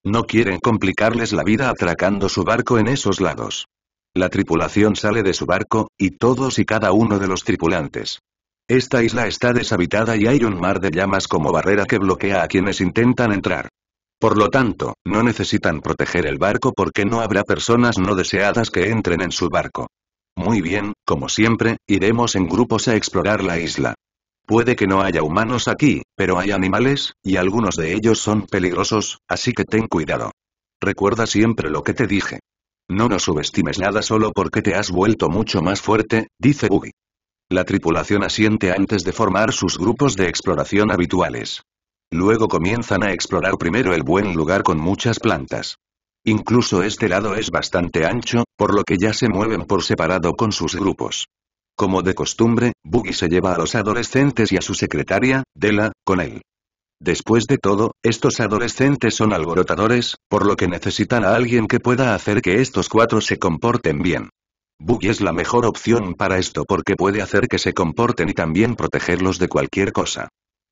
No quieren complicarles la vida atracando su barco en esos lados. La tripulación sale de su barco, y todos y cada uno de los tripulantes. Esta isla está deshabitada y hay un mar de llamas como barrera que bloquea a quienes intentan entrar. Por lo tanto, no necesitan proteger el barco porque no habrá personas no deseadas que entren en su barco. Muy bien, como siempre, iremos en grupos a explorar la isla. Puede que no haya humanos aquí, pero hay animales, y algunos de ellos son peligrosos, así que ten cuidado. Recuerda siempre lo que te dije. No nos subestimes nada solo porque te has vuelto mucho más fuerte, dice Ugi. La tripulación asiente antes de formar sus grupos de exploración habituales. Luego comienzan a explorar primero el buen lugar con muchas plantas. Incluso este lado es bastante ancho, por lo que ya se mueven por separado con sus grupos. Como de costumbre, Buggy se lleva a los adolescentes y a su secretaria, Della, con él. Después de todo, estos adolescentes son alborotadores, por lo que necesitan a alguien que pueda hacer que estos cuatro se comporten bien. Buggy es la mejor opción para esto porque puede hacer que se comporten y también protegerlos de cualquier cosa.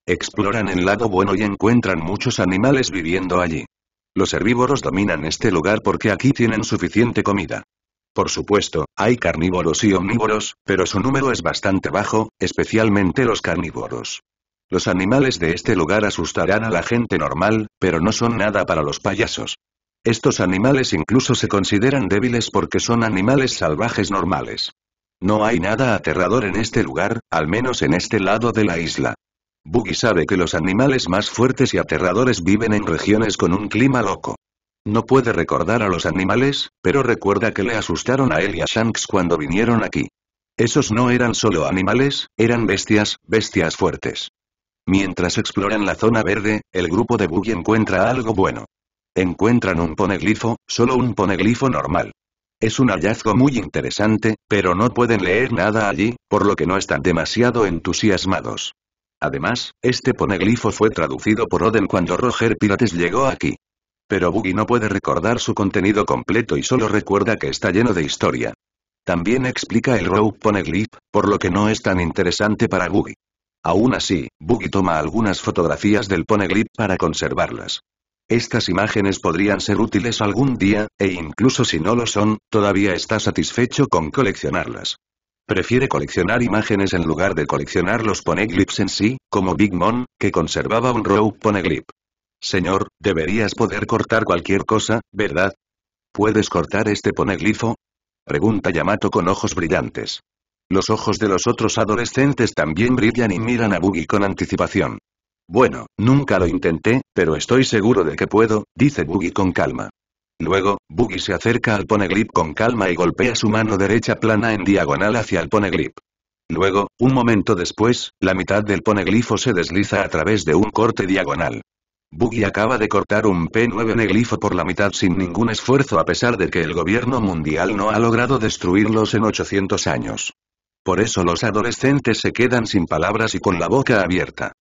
Exploran el lado bueno y encuentran muchos animales viviendo allí. Los herbívoros dominan este lugar porque aquí tienen suficiente comida. Por supuesto, hay carnívoros y omnívoros, pero su número es bastante bajo, especialmente los carnívoros. Los animales de este lugar asustarán a la gente normal, pero no son nada para los payasos. Estos animales incluso se consideran débiles porque son animales salvajes normales. No hay nada aterrador en este lugar, al menos en este lado de la isla. Buggy sabe que los animales más fuertes y aterradores viven en regiones con un clima loco. No puede recordar a los animales, pero recuerda que le asustaron a él y a Shanks cuando vinieron aquí. Esos no eran solo animales, eran bestias, bestias fuertes. Mientras exploran la zona verde, el grupo de Buggy encuentra algo bueno. Encuentran un poneglifo, solo un poneglifo normal. Es un hallazgo muy interesante, pero no pueden leer nada allí, por lo que no están demasiado entusiasmados. Además, este poneglifo fue traducido por Oden cuando Roger Pirates llegó aquí. Pero Buggy no puede recordar su contenido completo y solo recuerda que está lleno de historia. También explica el rope Poneglyph, por lo que no es tan interesante para Buggy. Aún así, Buggy toma algunas fotografías del poneglyph para conservarlas. Estas imágenes podrían ser útiles algún día, e incluso si no lo son, todavía está satisfecho con coleccionarlas. Prefiere coleccionar imágenes en lugar de coleccionar los poneglyphs en sí, como Big Mom, que conservaba un row poneglyph. Señor, deberías poder cortar cualquier cosa, ¿verdad? ¿Puedes cortar este poneglifo? Pregunta Yamato con ojos brillantes. Los ojos de los otros adolescentes también brillan y miran a Boogie con anticipación. Bueno, nunca lo intenté, pero estoy seguro de que puedo, dice Boogie con calma. Luego, Boogie se acerca al poneglip con calma y golpea su mano derecha plana en diagonal hacia el poneglip. Luego, un momento después, la mitad del Poneglifo se desliza a través de un corte diagonal. Buggy acaba de cortar un P9 neglifo por la mitad sin ningún esfuerzo a pesar de que el gobierno mundial no ha logrado destruirlos en 800 años. Por eso los adolescentes se quedan sin palabras y con la boca abierta.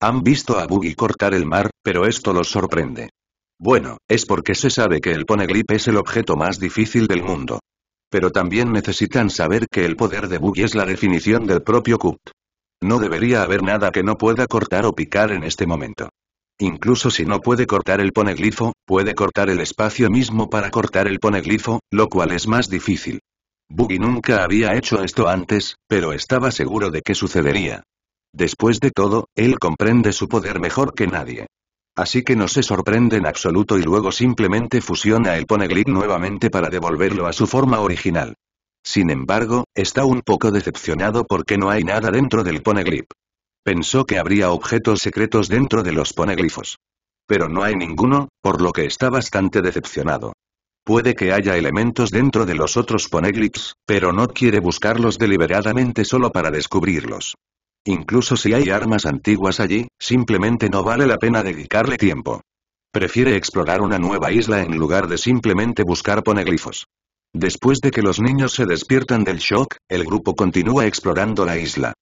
Han visto a Buggy cortar el mar, pero esto los sorprende. Bueno, es porque se sabe que el Poneglip es el objeto más difícil del mundo. Pero también necesitan saber que el poder de Buggy es la definición del propio Kut. No debería haber nada que no pueda cortar o picar en este momento. Incluso si no puede cortar el poneglifo, puede cortar el espacio mismo para cortar el poneglifo, lo cual es más difícil. Buggy nunca había hecho esto antes, pero estaba seguro de que sucedería. Después de todo, él comprende su poder mejor que nadie. Así que no se sorprende en absoluto y luego simplemente fusiona el poneglyph nuevamente para devolverlo a su forma original. Sin embargo, está un poco decepcionado porque no hay nada dentro del poneglyph. Pensó que habría objetos secretos dentro de los poneglifos. Pero no hay ninguno, por lo que está bastante decepcionado. Puede que haya elementos dentro de los otros poneglifos, pero no quiere buscarlos deliberadamente solo para descubrirlos. Incluso si hay armas antiguas allí, simplemente no vale la pena dedicarle tiempo. Prefiere explorar una nueva isla en lugar de simplemente buscar poneglifos. Después de que los niños se despiertan del shock, el grupo continúa explorando la isla.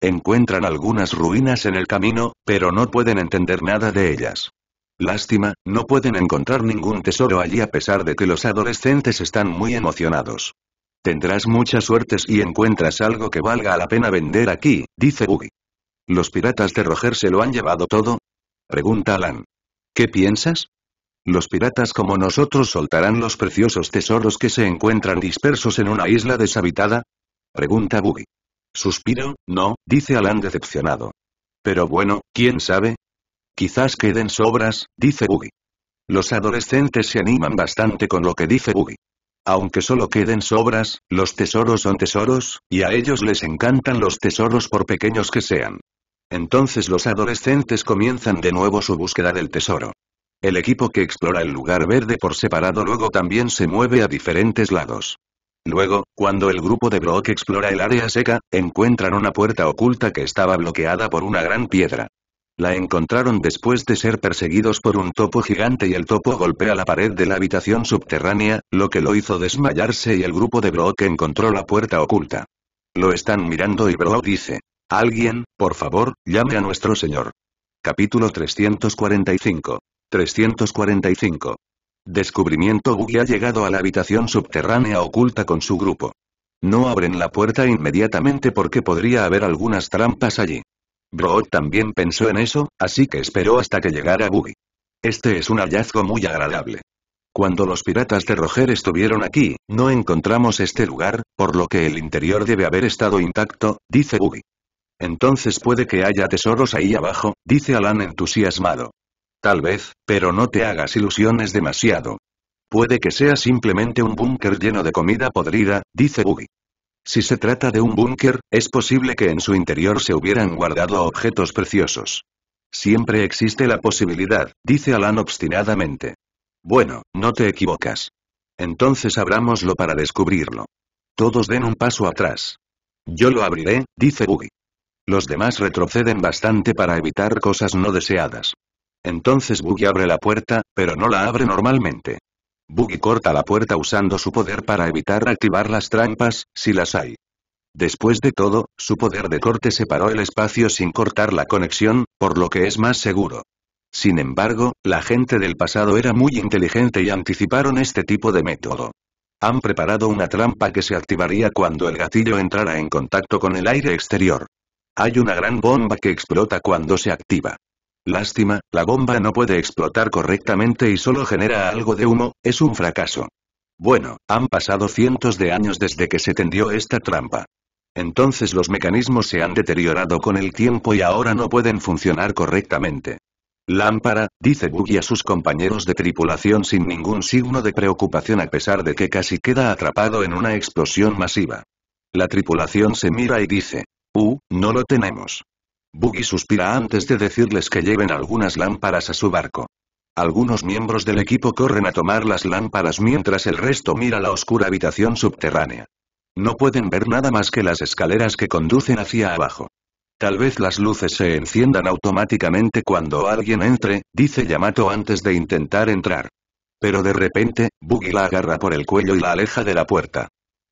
Encuentran algunas ruinas en el camino, pero no pueden entender nada de ellas. Lástima, no pueden encontrar ningún tesoro allí a pesar de que los adolescentes están muy emocionados. Tendrás mucha suertes si encuentras algo que valga la pena vender aquí, dice Boogie. ¿Los piratas de Roger se lo han llevado todo? Pregunta Alan. ¿Qué piensas? Los piratas como nosotros soltarán los preciosos tesoros que se encuentran dispersos en una isla deshabitada? Pregunta Boogie. Suspiro, no, dice Alan decepcionado. Pero bueno, ¿quién sabe? Quizás queden sobras, dice Buggy. Los adolescentes se animan bastante con lo que dice Buggy. Aunque solo queden sobras, los tesoros son tesoros, y a ellos les encantan los tesoros por pequeños que sean. Entonces los adolescentes comienzan de nuevo su búsqueda del tesoro. El equipo que explora el lugar verde por separado luego también se mueve a diferentes lados. Luego, cuando el grupo de Brock explora el área seca, encuentran una puerta oculta que estaba bloqueada por una gran piedra. La encontraron después de ser perseguidos por un topo gigante y el topo golpea la pared de la habitación subterránea, lo que lo hizo desmayarse y el grupo de Brock encontró la puerta oculta. Lo están mirando y Brock dice, alguien, por favor, llame a nuestro señor. Capítulo 345. 345. Descubrimiento Buggy ha llegado a la habitación subterránea oculta con su grupo. No abren la puerta inmediatamente porque podría haber algunas trampas allí. Brood también pensó en eso, así que esperó hasta que llegara Buggy. Este es un hallazgo muy agradable. Cuando los piratas de Roger estuvieron aquí, no encontramos este lugar, por lo que el interior debe haber estado intacto, dice Buggy. Entonces puede que haya tesoros ahí abajo, dice Alan entusiasmado. Tal vez, pero no te hagas ilusiones demasiado. Puede que sea simplemente un búnker lleno de comida podrida, dice Buggy. Si se trata de un búnker, es posible que en su interior se hubieran guardado objetos preciosos. Siempre existe la posibilidad, dice Alan obstinadamente. Bueno, no te equivocas. Entonces abramoslo para descubrirlo. Todos den un paso atrás. Yo lo abriré, dice Buggy. Los demás retroceden bastante para evitar cosas no deseadas. Entonces Buggy abre la puerta, pero no la abre normalmente. Buggy corta la puerta usando su poder para evitar activar las trampas, si las hay. Después de todo, su poder de corte separó el espacio sin cortar la conexión, por lo que es más seguro. Sin embargo, la gente del pasado era muy inteligente y anticiparon este tipo de método. Han preparado una trampa que se activaría cuando el gatillo entrara en contacto con el aire exterior. Hay una gran bomba que explota cuando se activa. Lástima, la bomba no puede explotar correctamente y solo genera algo de humo, es un fracaso. Bueno, han pasado cientos de años desde que se tendió esta trampa. Entonces los mecanismos se han deteriorado con el tiempo y ahora no pueden funcionar correctamente. Lámpara, dice Buggy a sus compañeros de tripulación sin ningún signo de preocupación a pesar de que casi queda atrapado en una explosión masiva. La tripulación se mira y dice, Uh, no lo tenemos. Buggy suspira antes de decirles que lleven algunas lámparas a su barco. Algunos miembros del equipo corren a tomar las lámparas mientras el resto mira la oscura habitación subterránea. No pueden ver nada más que las escaleras que conducen hacia abajo. Tal vez las luces se enciendan automáticamente cuando alguien entre, dice Yamato antes de intentar entrar. Pero de repente, Buggy la agarra por el cuello y la aleja de la puerta.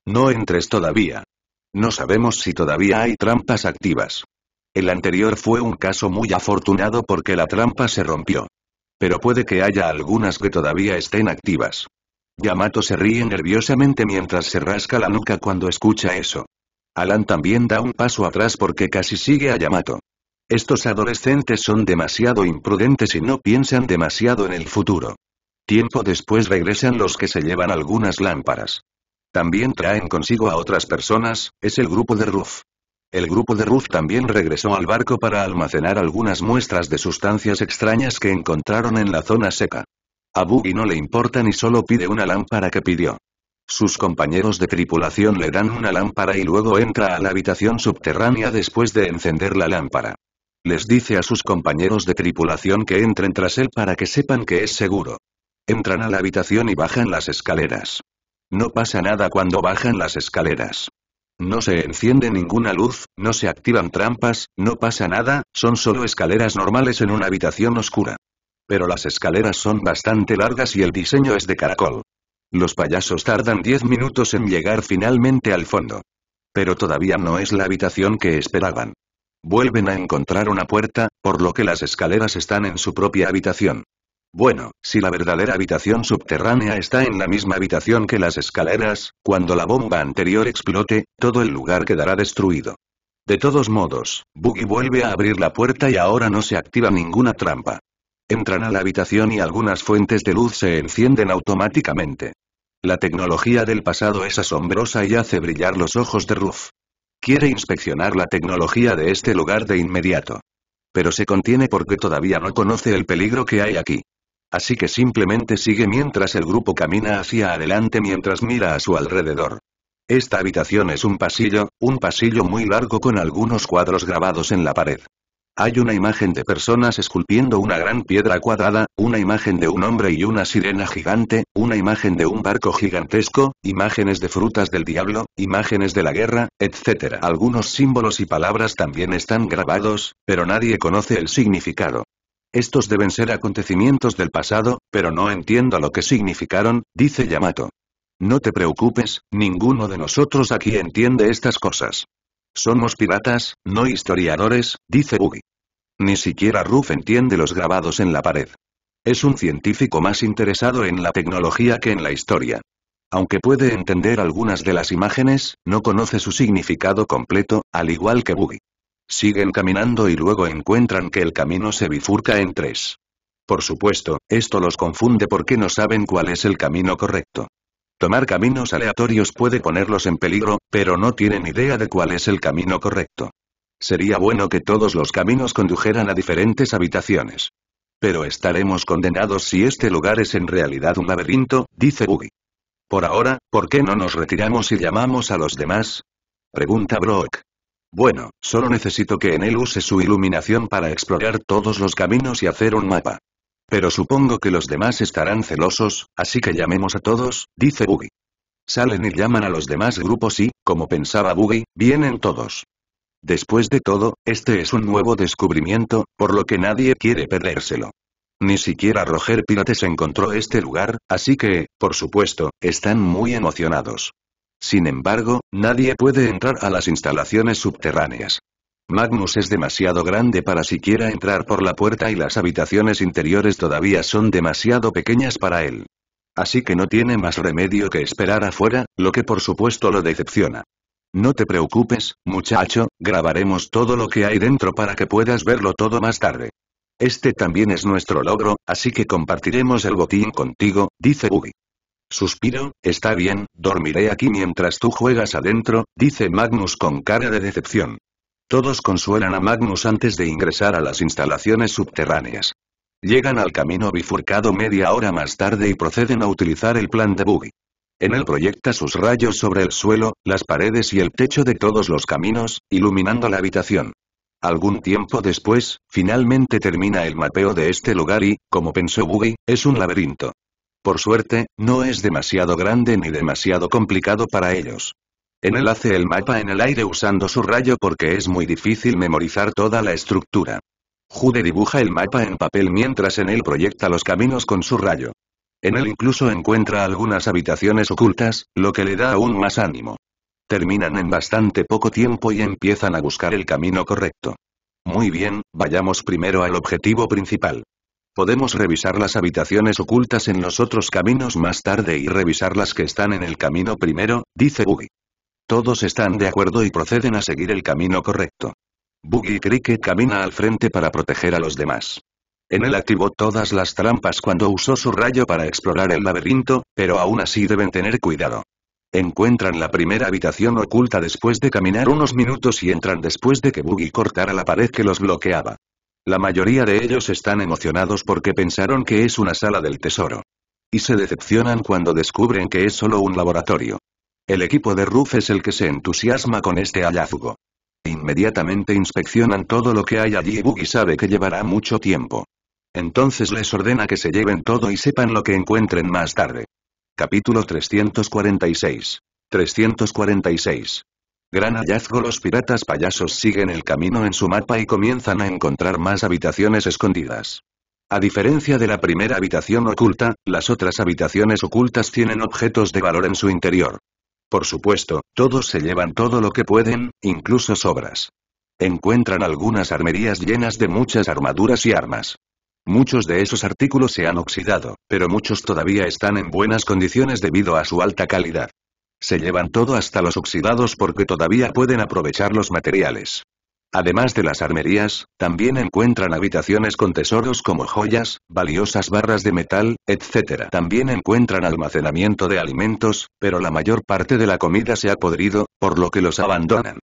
No entres todavía. No sabemos si todavía hay trampas activas. El anterior fue un caso muy afortunado porque la trampa se rompió. Pero puede que haya algunas que todavía estén activas. Yamato se ríe nerviosamente mientras se rasca la nuca cuando escucha eso. Alan también da un paso atrás porque casi sigue a Yamato. Estos adolescentes son demasiado imprudentes y no piensan demasiado en el futuro. Tiempo después regresan los que se llevan algunas lámparas. También traen consigo a otras personas, es el grupo de Ruff. El grupo de Ruth también regresó al barco para almacenar algunas muestras de sustancias extrañas que encontraron en la zona seca. A Buggy no le importa ni solo pide una lámpara que pidió. Sus compañeros de tripulación le dan una lámpara y luego entra a la habitación subterránea después de encender la lámpara. Les dice a sus compañeros de tripulación que entren tras él para que sepan que es seguro. Entran a la habitación y bajan las escaleras. No pasa nada cuando bajan las escaleras. No se enciende ninguna luz, no se activan trampas, no pasa nada, son solo escaleras normales en una habitación oscura. Pero las escaleras son bastante largas y el diseño es de caracol. Los payasos tardan 10 minutos en llegar finalmente al fondo. Pero todavía no es la habitación que esperaban. Vuelven a encontrar una puerta, por lo que las escaleras están en su propia habitación. Bueno, si la verdadera habitación subterránea está en la misma habitación que las escaleras, cuando la bomba anterior explote, todo el lugar quedará destruido. De todos modos, Buggy vuelve a abrir la puerta y ahora no se activa ninguna trampa. Entran a la habitación y algunas fuentes de luz se encienden automáticamente. La tecnología del pasado es asombrosa y hace brillar los ojos de Ruff. Quiere inspeccionar la tecnología de este lugar de inmediato. Pero se contiene porque todavía no conoce el peligro que hay aquí. Así que simplemente sigue mientras el grupo camina hacia adelante mientras mira a su alrededor. Esta habitación es un pasillo, un pasillo muy largo con algunos cuadros grabados en la pared. Hay una imagen de personas esculpiendo una gran piedra cuadrada, una imagen de un hombre y una sirena gigante, una imagen de un barco gigantesco, imágenes de frutas del diablo, imágenes de la guerra, etc. Algunos símbolos y palabras también están grabados, pero nadie conoce el significado. Estos deben ser acontecimientos del pasado, pero no entiendo lo que significaron, dice Yamato. No te preocupes, ninguno de nosotros aquí entiende estas cosas. Somos piratas, no historiadores, dice Buggy. Ni siquiera Ruff entiende los grabados en la pared. Es un científico más interesado en la tecnología que en la historia. Aunque puede entender algunas de las imágenes, no conoce su significado completo, al igual que Buggy. Siguen caminando y luego encuentran que el camino se bifurca en tres. Por supuesto, esto los confunde porque no saben cuál es el camino correcto. Tomar caminos aleatorios puede ponerlos en peligro, pero no tienen idea de cuál es el camino correcto. Sería bueno que todos los caminos condujeran a diferentes habitaciones. Pero estaremos condenados si este lugar es en realidad un laberinto, dice Buggy. Por ahora, ¿por qué no nos retiramos y llamamos a los demás? Pregunta Brock. Bueno, solo necesito que en él use su iluminación para explorar todos los caminos y hacer un mapa. Pero supongo que los demás estarán celosos, así que llamemos a todos, dice Buggy. Salen y llaman a los demás grupos y, como pensaba Buggy, vienen todos. Después de todo, este es un nuevo descubrimiento, por lo que nadie quiere perdérselo. Ni siquiera Roger Pirates encontró este lugar, así que, por supuesto, están muy emocionados. Sin embargo, nadie puede entrar a las instalaciones subterráneas. Magnus es demasiado grande para siquiera entrar por la puerta y las habitaciones interiores todavía son demasiado pequeñas para él. Así que no tiene más remedio que esperar afuera, lo que por supuesto lo decepciona. No te preocupes, muchacho, grabaremos todo lo que hay dentro para que puedas verlo todo más tarde. Este también es nuestro logro, así que compartiremos el botín contigo, dice Ugi. Suspiro, está bien, dormiré aquí mientras tú juegas adentro, dice Magnus con cara de decepción. Todos consuelan a Magnus antes de ingresar a las instalaciones subterráneas. Llegan al camino bifurcado media hora más tarde y proceden a utilizar el plan de Buggy. En él proyecta sus rayos sobre el suelo, las paredes y el techo de todos los caminos, iluminando la habitación. Algún tiempo después, finalmente termina el mapeo de este lugar y, como pensó Buggy, es un laberinto. Por suerte, no es demasiado grande ni demasiado complicado para ellos. En él hace el mapa en el aire usando su rayo porque es muy difícil memorizar toda la estructura. Jude dibuja el mapa en papel mientras en él proyecta los caminos con su rayo. En él incluso encuentra algunas habitaciones ocultas, lo que le da aún más ánimo. Terminan en bastante poco tiempo y empiezan a buscar el camino correcto. Muy bien, vayamos primero al objetivo principal. Podemos revisar las habitaciones ocultas en los otros caminos más tarde y revisar las que están en el camino primero, dice Buggy. Todos están de acuerdo y proceden a seguir el camino correcto. Buggy Cricket camina al frente para proteger a los demás. En él activó todas las trampas cuando usó su rayo para explorar el laberinto, pero aún así deben tener cuidado. Encuentran la primera habitación oculta después de caminar unos minutos y entran después de que Boogie cortara la pared que los bloqueaba. La mayoría de ellos están emocionados porque pensaron que es una sala del tesoro. Y se decepcionan cuando descubren que es solo un laboratorio. El equipo de Ruff es el que se entusiasma con este hallazgo. Inmediatamente inspeccionan todo lo que hay allí y Buggy sabe que llevará mucho tiempo. Entonces les ordena que se lleven todo y sepan lo que encuentren más tarde. Capítulo 346. 346. Gran hallazgo Los piratas payasos siguen el camino en su mapa y comienzan a encontrar más habitaciones escondidas. A diferencia de la primera habitación oculta, las otras habitaciones ocultas tienen objetos de valor en su interior. Por supuesto, todos se llevan todo lo que pueden, incluso sobras. Encuentran algunas armerías llenas de muchas armaduras y armas. Muchos de esos artículos se han oxidado, pero muchos todavía están en buenas condiciones debido a su alta calidad. Se llevan todo hasta los oxidados porque todavía pueden aprovechar los materiales. Además de las armerías, también encuentran habitaciones con tesoros como joyas, valiosas barras de metal, etc. También encuentran almacenamiento de alimentos, pero la mayor parte de la comida se ha podrido, por lo que los abandonan.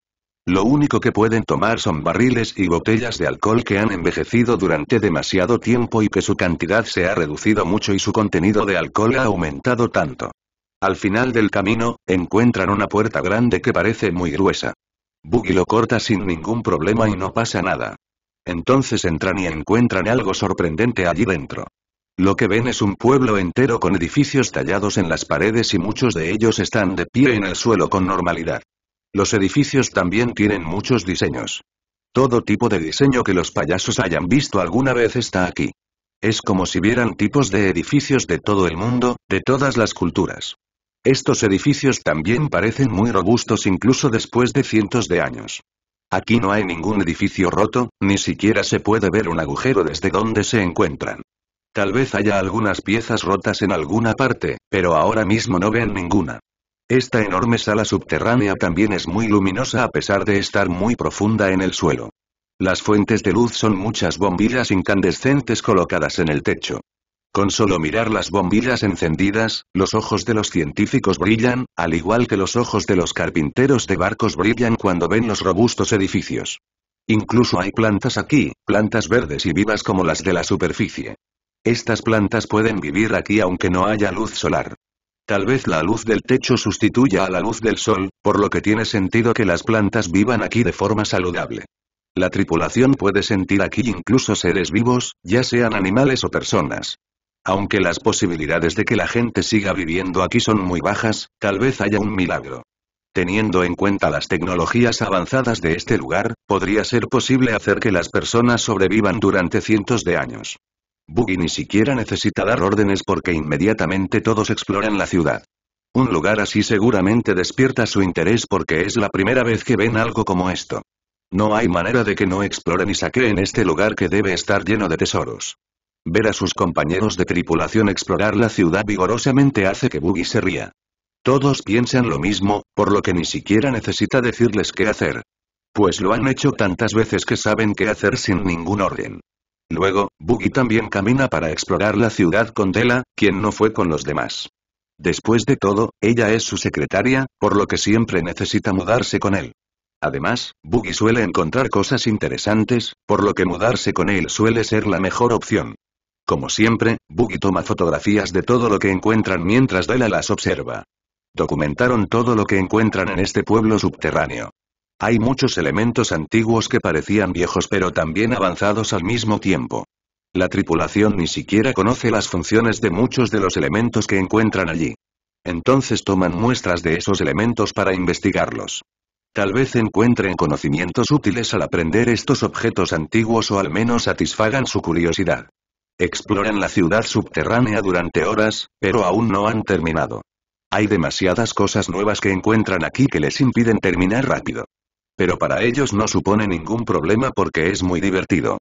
Lo único que pueden tomar son barriles y botellas de alcohol que han envejecido durante demasiado tiempo y que su cantidad se ha reducido mucho y su contenido de alcohol ha aumentado tanto al final del camino, encuentran una puerta grande que parece muy gruesa. Buggy lo corta sin ningún problema y no pasa nada. Entonces entran y encuentran algo sorprendente allí dentro. Lo que ven es un pueblo entero con edificios tallados en las paredes y muchos de ellos están de pie en el suelo con normalidad. Los edificios también tienen muchos diseños. Todo tipo de diseño que los payasos hayan visto alguna vez está aquí. Es como si vieran tipos de edificios de todo el mundo, de todas las culturas. Estos edificios también parecen muy robustos incluso después de cientos de años. Aquí no hay ningún edificio roto, ni siquiera se puede ver un agujero desde donde se encuentran. Tal vez haya algunas piezas rotas en alguna parte, pero ahora mismo no vean ninguna. Esta enorme sala subterránea también es muy luminosa a pesar de estar muy profunda en el suelo. Las fuentes de luz son muchas bombillas incandescentes colocadas en el techo. Con solo mirar las bombillas encendidas, los ojos de los científicos brillan, al igual que los ojos de los carpinteros de barcos brillan cuando ven los robustos edificios. Incluso hay plantas aquí, plantas verdes y vivas como las de la superficie. Estas plantas pueden vivir aquí aunque no haya luz solar. Tal vez la luz del techo sustituya a la luz del sol, por lo que tiene sentido que las plantas vivan aquí de forma saludable. La tripulación puede sentir aquí incluso seres vivos, ya sean animales o personas. Aunque las posibilidades de que la gente siga viviendo aquí son muy bajas, tal vez haya un milagro. Teniendo en cuenta las tecnologías avanzadas de este lugar, podría ser posible hacer que las personas sobrevivan durante cientos de años. Buggy ni siquiera necesita dar órdenes porque inmediatamente todos exploran la ciudad. Un lugar así seguramente despierta su interés porque es la primera vez que ven algo como esto. No hay manera de que no exploren y saquen este lugar que debe estar lleno de tesoros. Ver a sus compañeros de tripulación explorar la ciudad vigorosamente hace que Buggy se ría. Todos piensan lo mismo, por lo que ni siquiera necesita decirles qué hacer. Pues lo han hecho tantas veces que saben qué hacer sin ningún orden. Luego, Buggy también camina para explorar la ciudad con Della, quien no fue con los demás. Después de todo, ella es su secretaria, por lo que siempre necesita mudarse con él. Además, Buggy suele encontrar cosas interesantes, por lo que mudarse con él suele ser la mejor opción. Como siempre, Buggy toma fotografías de todo lo que encuentran mientras Della las observa. Documentaron todo lo que encuentran en este pueblo subterráneo. Hay muchos elementos antiguos que parecían viejos pero también avanzados al mismo tiempo. La tripulación ni siquiera conoce las funciones de muchos de los elementos que encuentran allí. Entonces toman muestras de esos elementos para investigarlos. Tal vez encuentren conocimientos útiles al aprender estos objetos antiguos o al menos satisfagan su curiosidad. Exploran la ciudad subterránea durante horas, pero aún no han terminado. Hay demasiadas cosas nuevas que encuentran aquí que les impiden terminar rápido. Pero para ellos no supone ningún problema porque es muy divertido.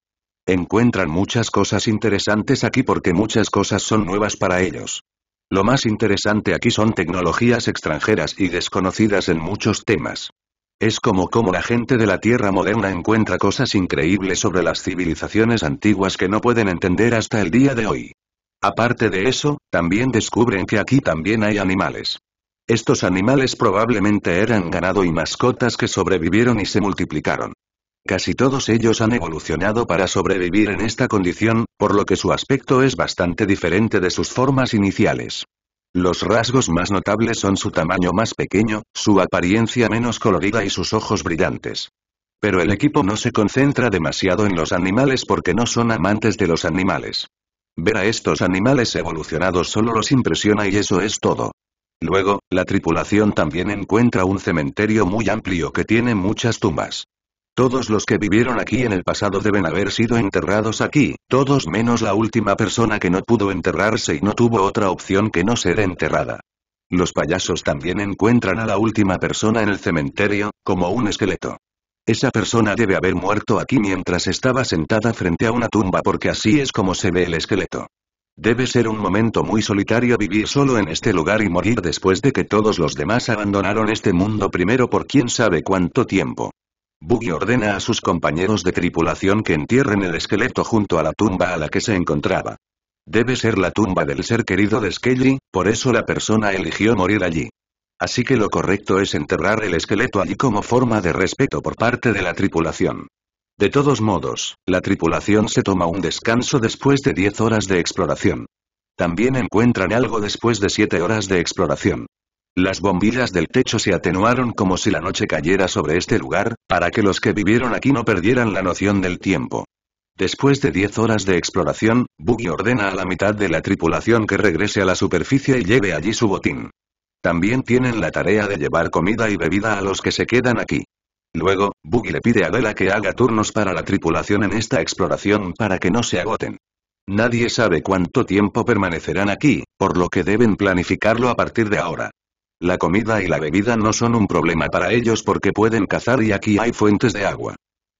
Encuentran muchas cosas interesantes aquí porque muchas cosas son nuevas para ellos. Lo más interesante aquí son tecnologías extranjeras y desconocidas en muchos temas. Es como como la gente de la Tierra moderna encuentra cosas increíbles sobre las civilizaciones antiguas que no pueden entender hasta el día de hoy. Aparte de eso, también descubren que aquí también hay animales. Estos animales probablemente eran ganado y mascotas que sobrevivieron y se multiplicaron. Casi todos ellos han evolucionado para sobrevivir en esta condición, por lo que su aspecto es bastante diferente de sus formas iniciales. Los rasgos más notables son su tamaño más pequeño, su apariencia menos colorida y sus ojos brillantes. Pero el equipo no se concentra demasiado en los animales porque no son amantes de los animales. Ver a estos animales evolucionados solo los impresiona y eso es todo. Luego, la tripulación también encuentra un cementerio muy amplio que tiene muchas tumbas. Todos los que vivieron aquí en el pasado deben haber sido enterrados aquí, todos menos la última persona que no pudo enterrarse y no tuvo otra opción que no ser enterrada. Los payasos también encuentran a la última persona en el cementerio, como un esqueleto. Esa persona debe haber muerto aquí mientras estaba sentada frente a una tumba porque así es como se ve el esqueleto. Debe ser un momento muy solitario vivir solo en este lugar y morir después de que todos los demás abandonaron este mundo primero por quién sabe cuánto tiempo. Buggy ordena a sus compañeros de tripulación que entierren el esqueleto junto a la tumba a la que se encontraba. Debe ser la tumba del ser querido de Skelly, por eso la persona eligió morir allí. Así que lo correcto es enterrar el esqueleto allí como forma de respeto por parte de la tripulación. De todos modos, la tripulación se toma un descanso después de 10 horas de exploración. También encuentran algo después de 7 horas de exploración. Las bombillas del techo se atenuaron como si la noche cayera sobre este lugar, para que los que vivieron aquí no perdieran la noción del tiempo. Después de 10 horas de exploración, Buggy ordena a la mitad de la tripulación que regrese a la superficie y lleve allí su botín. También tienen la tarea de llevar comida y bebida a los que se quedan aquí. Luego, Buggy le pide a Bella que haga turnos para la tripulación en esta exploración para que no se agoten. Nadie sabe cuánto tiempo permanecerán aquí, por lo que deben planificarlo a partir de ahora. La comida y la bebida no son un problema para ellos porque pueden cazar y aquí hay fuentes de agua.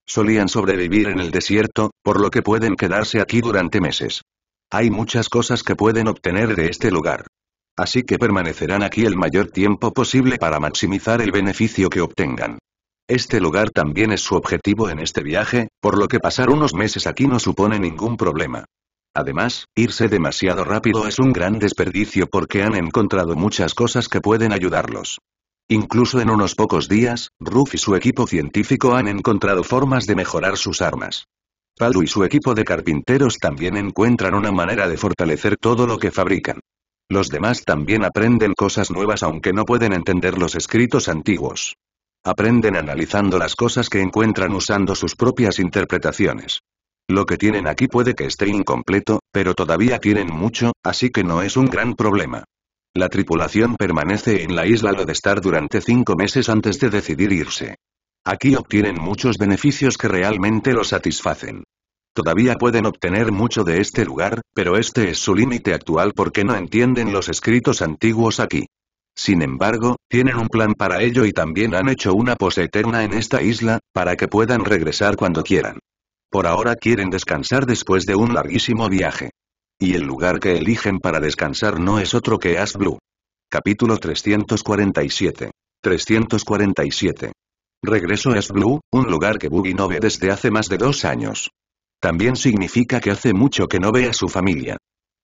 Solían sobrevivir en el desierto, por lo que pueden quedarse aquí durante meses. Hay muchas cosas que pueden obtener de este lugar. Así que permanecerán aquí el mayor tiempo posible para maximizar el beneficio que obtengan. Este lugar también es su objetivo en este viaje, por lo que pasar unos meses aquí no supone ningún problema. Además, irse demasiado rápido es un gran desperdicio porque han encontrado muchas cosas que pueden ayudarlos. Incluso en unos pocos días, Ruff y su equipo científico han encontrado formas de mejorar sus armas. Palu y su equipo de carpinteros también encuentran una manera de fortalecer todo lo que fabrican. Los demás también aprenden cosas nuevas aunque no pueden entender los escritos antiguos. Aprenden analizando las cosas que encuentran usando sus propias interpretaciones. Lo que tienen aquí puede que esté incompleto, pero todavía tienen mucho, así que no es un gran problema. La tripulación permanece en la isla de estar durante cinco meses antes de decidir irse. Aquí obtienen muchos beneficios que realmente los satisfacen. Todavía pueden obtener mucho de este lugar, pero este es su límite actual porque no entienden los escritos antiguos aquí. Sin embargo, tienen un plan para ello y también han hecho una pose eterna en esta isla, para que puedan regresar cuando quieran. Por ahora quieren descansar después de un larguísimo viaje. Y el lugar que eligen para descansar no es otro que Ash Blue. Capítulo 347. 347. Regreso a Ash Blue, un lugar que Boogie no ve desde hace más de dos años. También significa que hace mucho que no ve a su familia.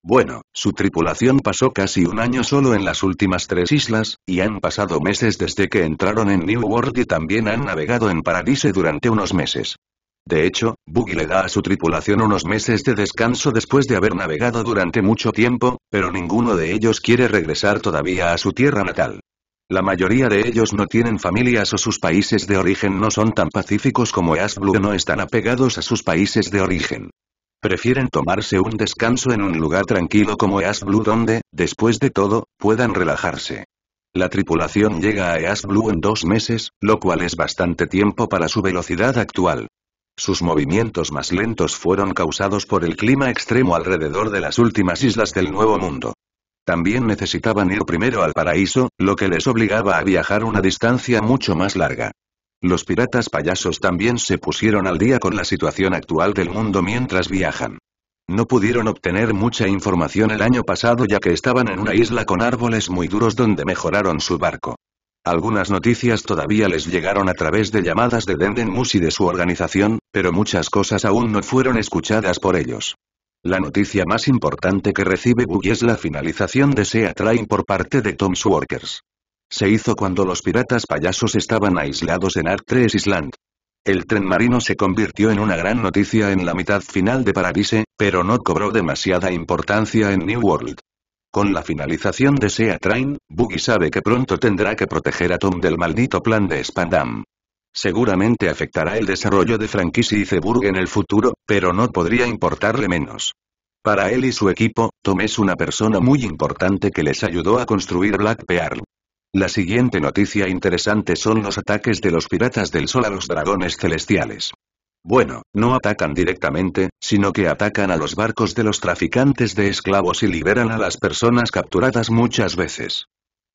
Bueno, su tripulación pasó casi un año solo en las últimas tres islas, y han pasado meses desde que entraron en New World y también han navegado en Paradise durante unos meses. De hecho, Buggy le da a su tripulación unos meses de descanso después de haber navegado durante mucho tiempo, pero ninguno de ellos quiere regresar todavía a su tierra natal. La mayoría de ellos no tienen familias o sus países de origen no son tan pacíficos como Ash Blue no están apegados a sus países de origen. Prefieren tomarse un descanso en un lugar tranquilo como East donde, después de todo, puedan relajarse. La tripulación llega a East Blue en dos meses, lo cual es bastante tiempo para su velocidad actual. Sus movimientos más lentos fueron causados por el clima extremo alrededor de las últimas islas del Nuevo Mundo. También necesitaban ir primero al paraíso, lo que les obligaba a viajar una distancia mucho más larga. Los piratas payasos también se pusieron al día con la situación actual del mundo mientras viajan. No pudieron obtener mucha información el año pasado ya que estaban en una isla con árboles muy duros donde mejoraron su barco. Algunas noticias todavía les llegaron a través de llamadas de Denden Mus y de su organización, pero muchas cosas aún no fueron escuchadas por ellos. La noticia más importante que recibe Buggy es la finalización de Sea Train por parte de Tom's Workers. Se hizo cuando los piratas payasos estaban aislados en Arc 3 Island. El tren marino se convirtió en una gran noticia en la mitad final de Paradise, pero no cobró demasiada importancia en New World. Con la finalización de Sea Train, Buggy sabe que pronto tendrá que proteger a Tom del maldito plan de Spandam. Seguramente afectará el desarrollo de Frankie y en el futuro, pero no podría importarle menos. Para él y su equipo, Tom es una persona muy importante que les ayudó a construir Black Pearl. La siguiente noticia interesante son los ataques de los piratas del sol a los dragones celestiales. Bueno, no atacan directamente, sino que atacan a los barcos de los traficantes de esclavos y liberan a las personas capturadas muchas veces.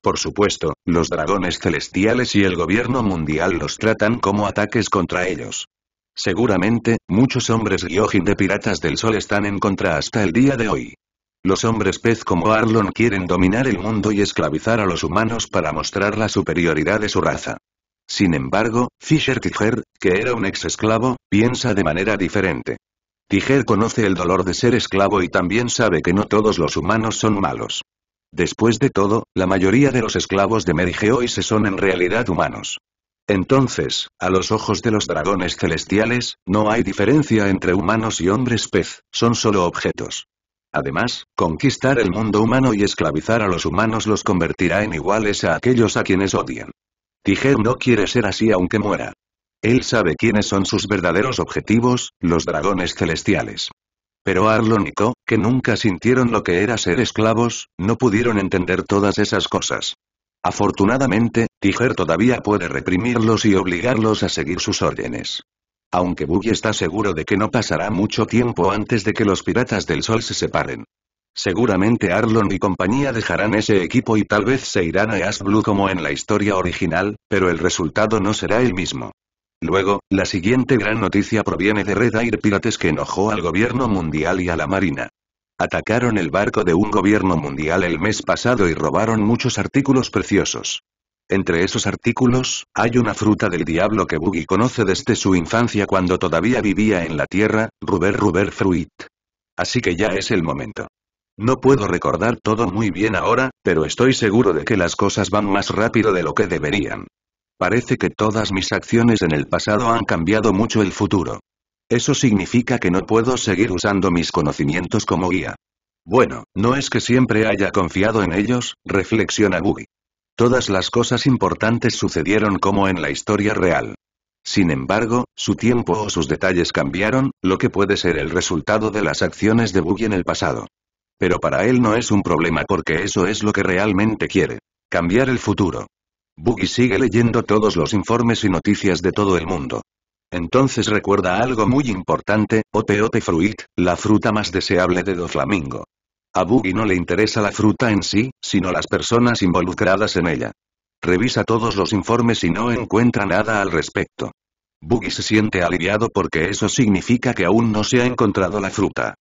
Por supuesto, los dragones celestiales y el gobierno mundial los tratan como ataques contra ellos. Seguramente, muchos hombres Gyojin de Piratas del Sol están en contra hasta el día de hoy. Los hombres pez como Arlon quieren dominar el mundo y esclavizar a los humanos para mostrar la superioridad de su raza. Sin embargo, Fisher Tiger, que era un ex esclavo, piensa de manera diferente. Tiger conoce el dolor de ser esclavo y también sabe que no todos los humanos son malos. Después de todo, la mayoría de los esclavos de se son en realidad humanos. Entonces, a los ojos de los dragones celestiales, no hay diferencia entre humanos y hombres pez, son solo objetos. Además, conquistar el mundo humano y esclavizar a los humanos los convertirá en iguales a aquellos a quienes odian. Tiger no quiere ser así aunque muera. Él sabe quiénes son sus verdaderos objetivos, los dragones celestiales. Pero Arlon y que nunca sintieron lo que era ser esclavos, no pudieron entender todas esas cosas. Afortunadamente, Tiger todavía puede reprimirlos y obligarlos a seguir sus órdenes. Aunque Buggy está seguro de que no pasará mucho tiempo antes de que los piratas del sol se separen. Seguramente Arlon y compañía dejarán ese equipo y tal vez se irán a Ash Blue como en la historia original, pero el resultado no será el mismo. Luego, la siguiente gran noticia proviene de Red Air Pirates que enojó al gobierno mundial y a la marina. Atacaron el barco de un gobierno mundial el mes pasado y robaron muchos artículos preciosos. Entre esos artículos, hay una fruta del diablo que Buggy conoce desde su infancia cuando todavía vivía en la Tierra, Ruber Ruber Fruit. Así que ya es el momento. No puedo recordar todo muy bien ahora, pero estoy seguro de que las cosas van más rápido de lo que deberían. Parece que todas mis acciones en el pasado han cambiado mucho el futuro. Eso significa que no puedo seguir usando mis conocimientos como guía. Bueno, no es que siempre haya confiado en ellos, reflexiona Buggy. Todas las cosas importantes sucedieron como en la historia real. Sin embargo, su tiempo o sus detalles cambiaron, lo que puede ser el resultado de las acciones de Buggy en el pasado. Pero para él no es un problema porque eso es lo que realmente quiere. Cambiar el futuro. Buggy sigue leyendo todos los informes y noticias de todo el mundo. Entonces recuerda algo muy importante, Ope Ope Fruit, la fruta más deseable de Doflamingo. A Buggy no le interesa la fruta en sí, sino las personas involucradas en ella. Revisa todos los informes y no encuentra nada al respecto. Boogie se siente aliviado porque eso significa que aún no se ha encontrado la fruta.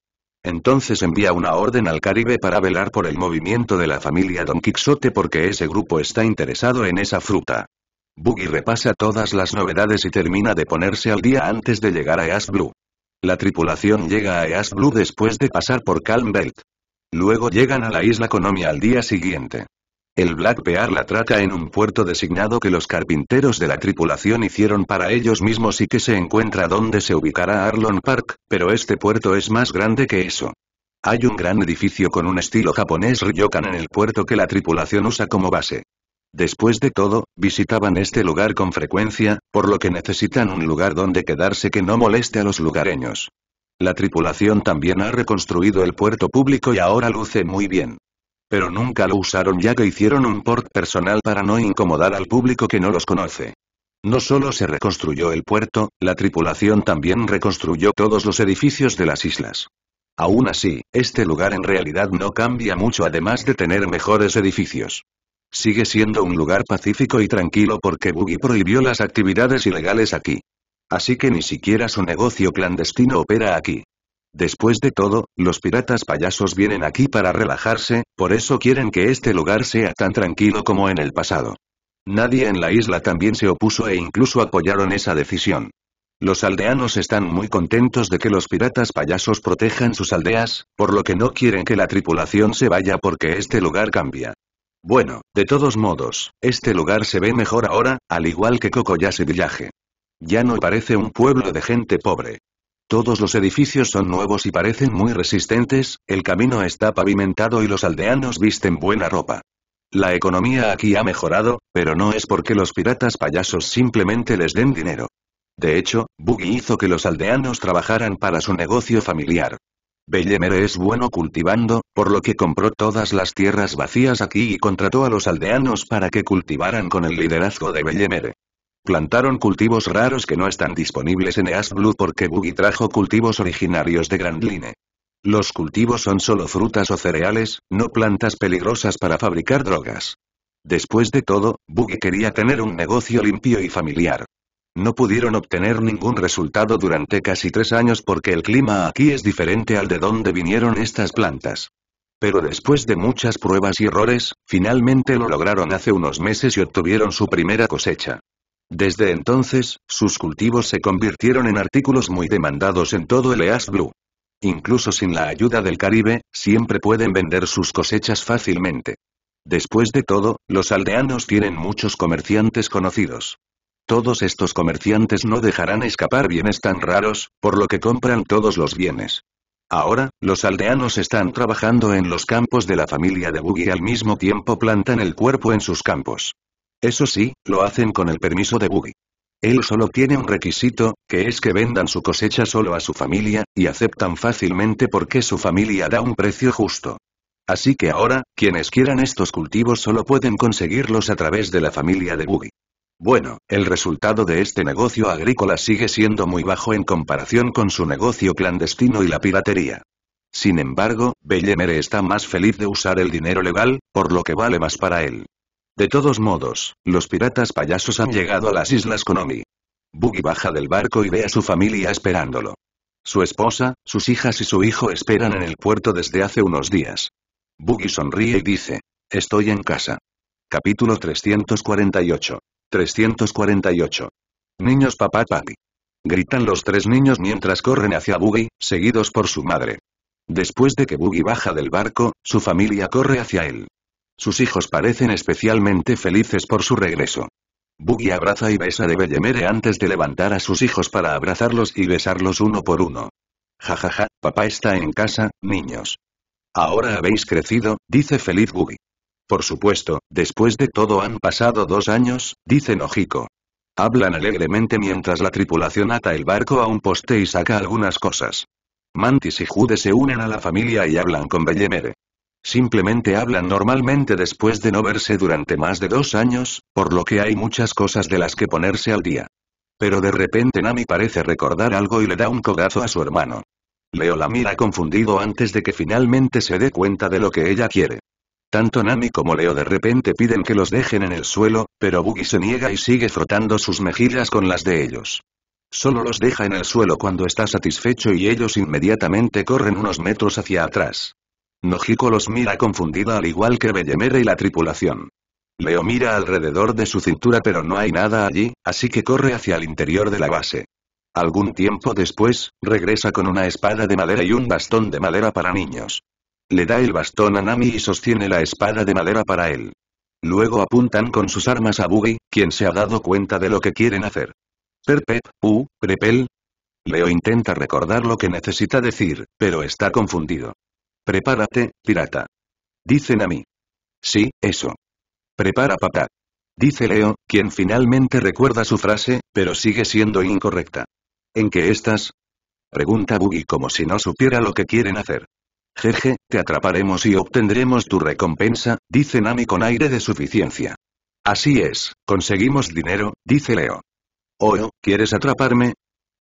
Entonces envía una orden al Caribe para velar por el movimiento de la familia Don Quixote porque ese grupo está interesado en esa fruta. Buggy repasa todas las novedades y termina de ponerse al día antes de llegar a East Blue. La tripulación llega a East Blue después de pasar por Calm Belt. Luego llegan a la isla Konomi al día siguiente. El Black Bear la atraca en un puerto designado que los carpinteros de la tripulación hicieron para ellos mismos y que se encuentra donde se ubicará Arlon Park, pero este puerto es más grande que eso. Hay un gran edificio con un estilo japonés ryokan en el puerto que la tripulación usa como base. Después de todo, visitaban este lugar con frecuencia, por lo que necesitan un lugar donde quedarse que no moleste a los lugareños. La tripulación también ha reconstruido el puerto público y ahora luce muy bien. Pero nunca lo usaron ya que hicieron un port personal para no incomodar al público que no los conoce. No solo se reconstruyó el puerto, la tripulación también reconstruyó todos los edificios de las islas. Aún así, este lugar en realidad no cambia mucho además de tener mejores edificios. Sigue siendo un lugar pacífico y tranquilo porque Boogie prohibió las actividades ilegales aquí. Así que ni siquiera su negocio clandestino opera aquí. Después de todo, los piratas payasos vienen aquí para relajarse, por eso quieren que este lugar sea tan tranquilo como en el pasado. Nadie en la isla también se opuso e incluso apoyaron esa decisión. Los aldeanos están muy contentos de que los piratas payasos protejan sus aldeas, por lo que no quieren que la tripulación se vaya porque este lugar cambia. Bueno, de todos modos, este lugar se ve mejor ahora, al igual que y Villaje. Ya no parece un pueblo de gente pobre. Todos los edificios son nuevos y parecen muy resistentes, el camino está pavimentado y los aldeanos visten buena ropa. La economía aquí ha mejorado, pero no es porque los piratas payasos simplemente les den dinero. De hecho, Buggy hizo que los aldeanos trabajaran para su negocio familiar. Bellemere es bueno cultivando, por lo que compró todas las tierras vacías aquí y contrató a los aldeanos para que cultivaran con el liderazgo de Bellemere. Plantaron cultivos raros que no están disponibles en East Blue porque Boogie trajo cultivos originarios de Grandline. Los cultivos son solo frutas o cereales, no plantas peligrosas para fabricar drogas. Después de todo, Buggy quería tener un negocio limpio y familiar. No pudieron obtener ningún resultado durante casi tres años porque el clima aquí es diferente al de donde vinieron estas plantas. Pero después de muchas pruebas y errores, finalmente lo lograron hace unos meses y obtuvieron su primera cosecha. Desde entonces, sus cultivos se convirtieron en artículos muy demandados en todo el East Blue. Incluso sin la ayuda del Caribe, siempre pueden vender sus cosechas fácilmente. Después de todo, los aldeanos tienen muchos comerciantes conocidos. Todos estos comerciantes no dejarán escapar bienes tan raros, por lo que compran todos los bienes. Ahora, los aldeanos están trabajando en los campos de la familia de Buggy y al mismo tiempo plantan el cuerpo en sus campos. Eso sí, lo hacen con el permiso de Buggy. Él solo tiene un requisito, que es que vendan su cosecha solo a su familia, y aceptan fácilmente porque su familia da un precio justo. Así que ahora, quienes quieran estos cultivos solo pueden conseguirlos a través de la familia de Buggy. Bueno, el resultado de este negocio agrícola sigue siendo muy bajo en comparación con su negocio clandestino y la piratería. Sin embargo, Bellemere está más feliz de usar el dinero legal, por lo que vale más para él. De todos modos, los piratas payasos han llegado a las islas Konomi. Buggy baja del barco y ve a su familia esperándolo. Su esposa, sus hijas y su hijo esperan en el puerto desde hace unos días. Buggy sonríe y dice, estoy en casa. Capítulo 348. 348. Niños papá papi. Gritan los tres niños mientras corren hacia Buggy, seguidos por su madre. Después de que Buggy baja del barco, su familia corre hacia él. Sus hijos parecen especialmente felices por su regreso. Buggy abraza y besa de Bellemere antes de levantar a sus hijos para abrazarlos y besarlos uno por uno. Ja ja ja, papá está en casa, niños. Ahora habéis crecido, dice feliz Buggy. Por supuesto, después de todo han pasado dos años, dice Nojiko. Hablan alegremente mientras la tripulación ata el barco a un poste y saca algunas cosas. Mantis y Jude se unen a la familia y hablan con Bellemere. Simplemente hablan normalmente después de no verse durante más de dos años, por lo que hay muchas cosas de las que ponerse al día. Pero de repente Nami parece recordar algo y le da un codazo a su hermano. Leo la mira confundido antes de que finalmente se dé cuenta de lo que ella quiere. Tanto Nami como Leo de repente piden que los dejen en el suelo, pero Buggy se niega y sigue frotando sus mejillas con las de ellos. Solo los deja en el suelo cuando está satisfecho y ellos inmediatamente corren unos metros hacia atrás. Nojiko los mira confundida al igual que Bellemere y la tripulación. Leo mira alrededor de su cintura pero no hay nada allí, así que corre hacia el interior de la base. Algún tiempo después, regresa con una espada de madera y un bastón de madera para niños. Le da el bastón a Nami y sostiene la espada de madera para él. Luego apuntan con sus armas a Buggy, quien se ha dado cuenta de lo que quieren hacer. Perpep, u, prepel. Leo intenta recordar lo que necesita decir, pero está confundido. Prepárate, pirata. Dice Nami. Sí, eso. Prepara papá. Dice Leo, quien finalmente recuerda su frase, pero sigue siendo incorrecta. ¿En qué estás? Pregunta Buggy como si no supiera lo que quieren hacer. Jeje, te atraparemos y obtendremos tu recompensa, dice Nami con aire de suficiencia. Así es, conseguimos dinero, dice Leo. Oh, oh, ¿quieres atraparme?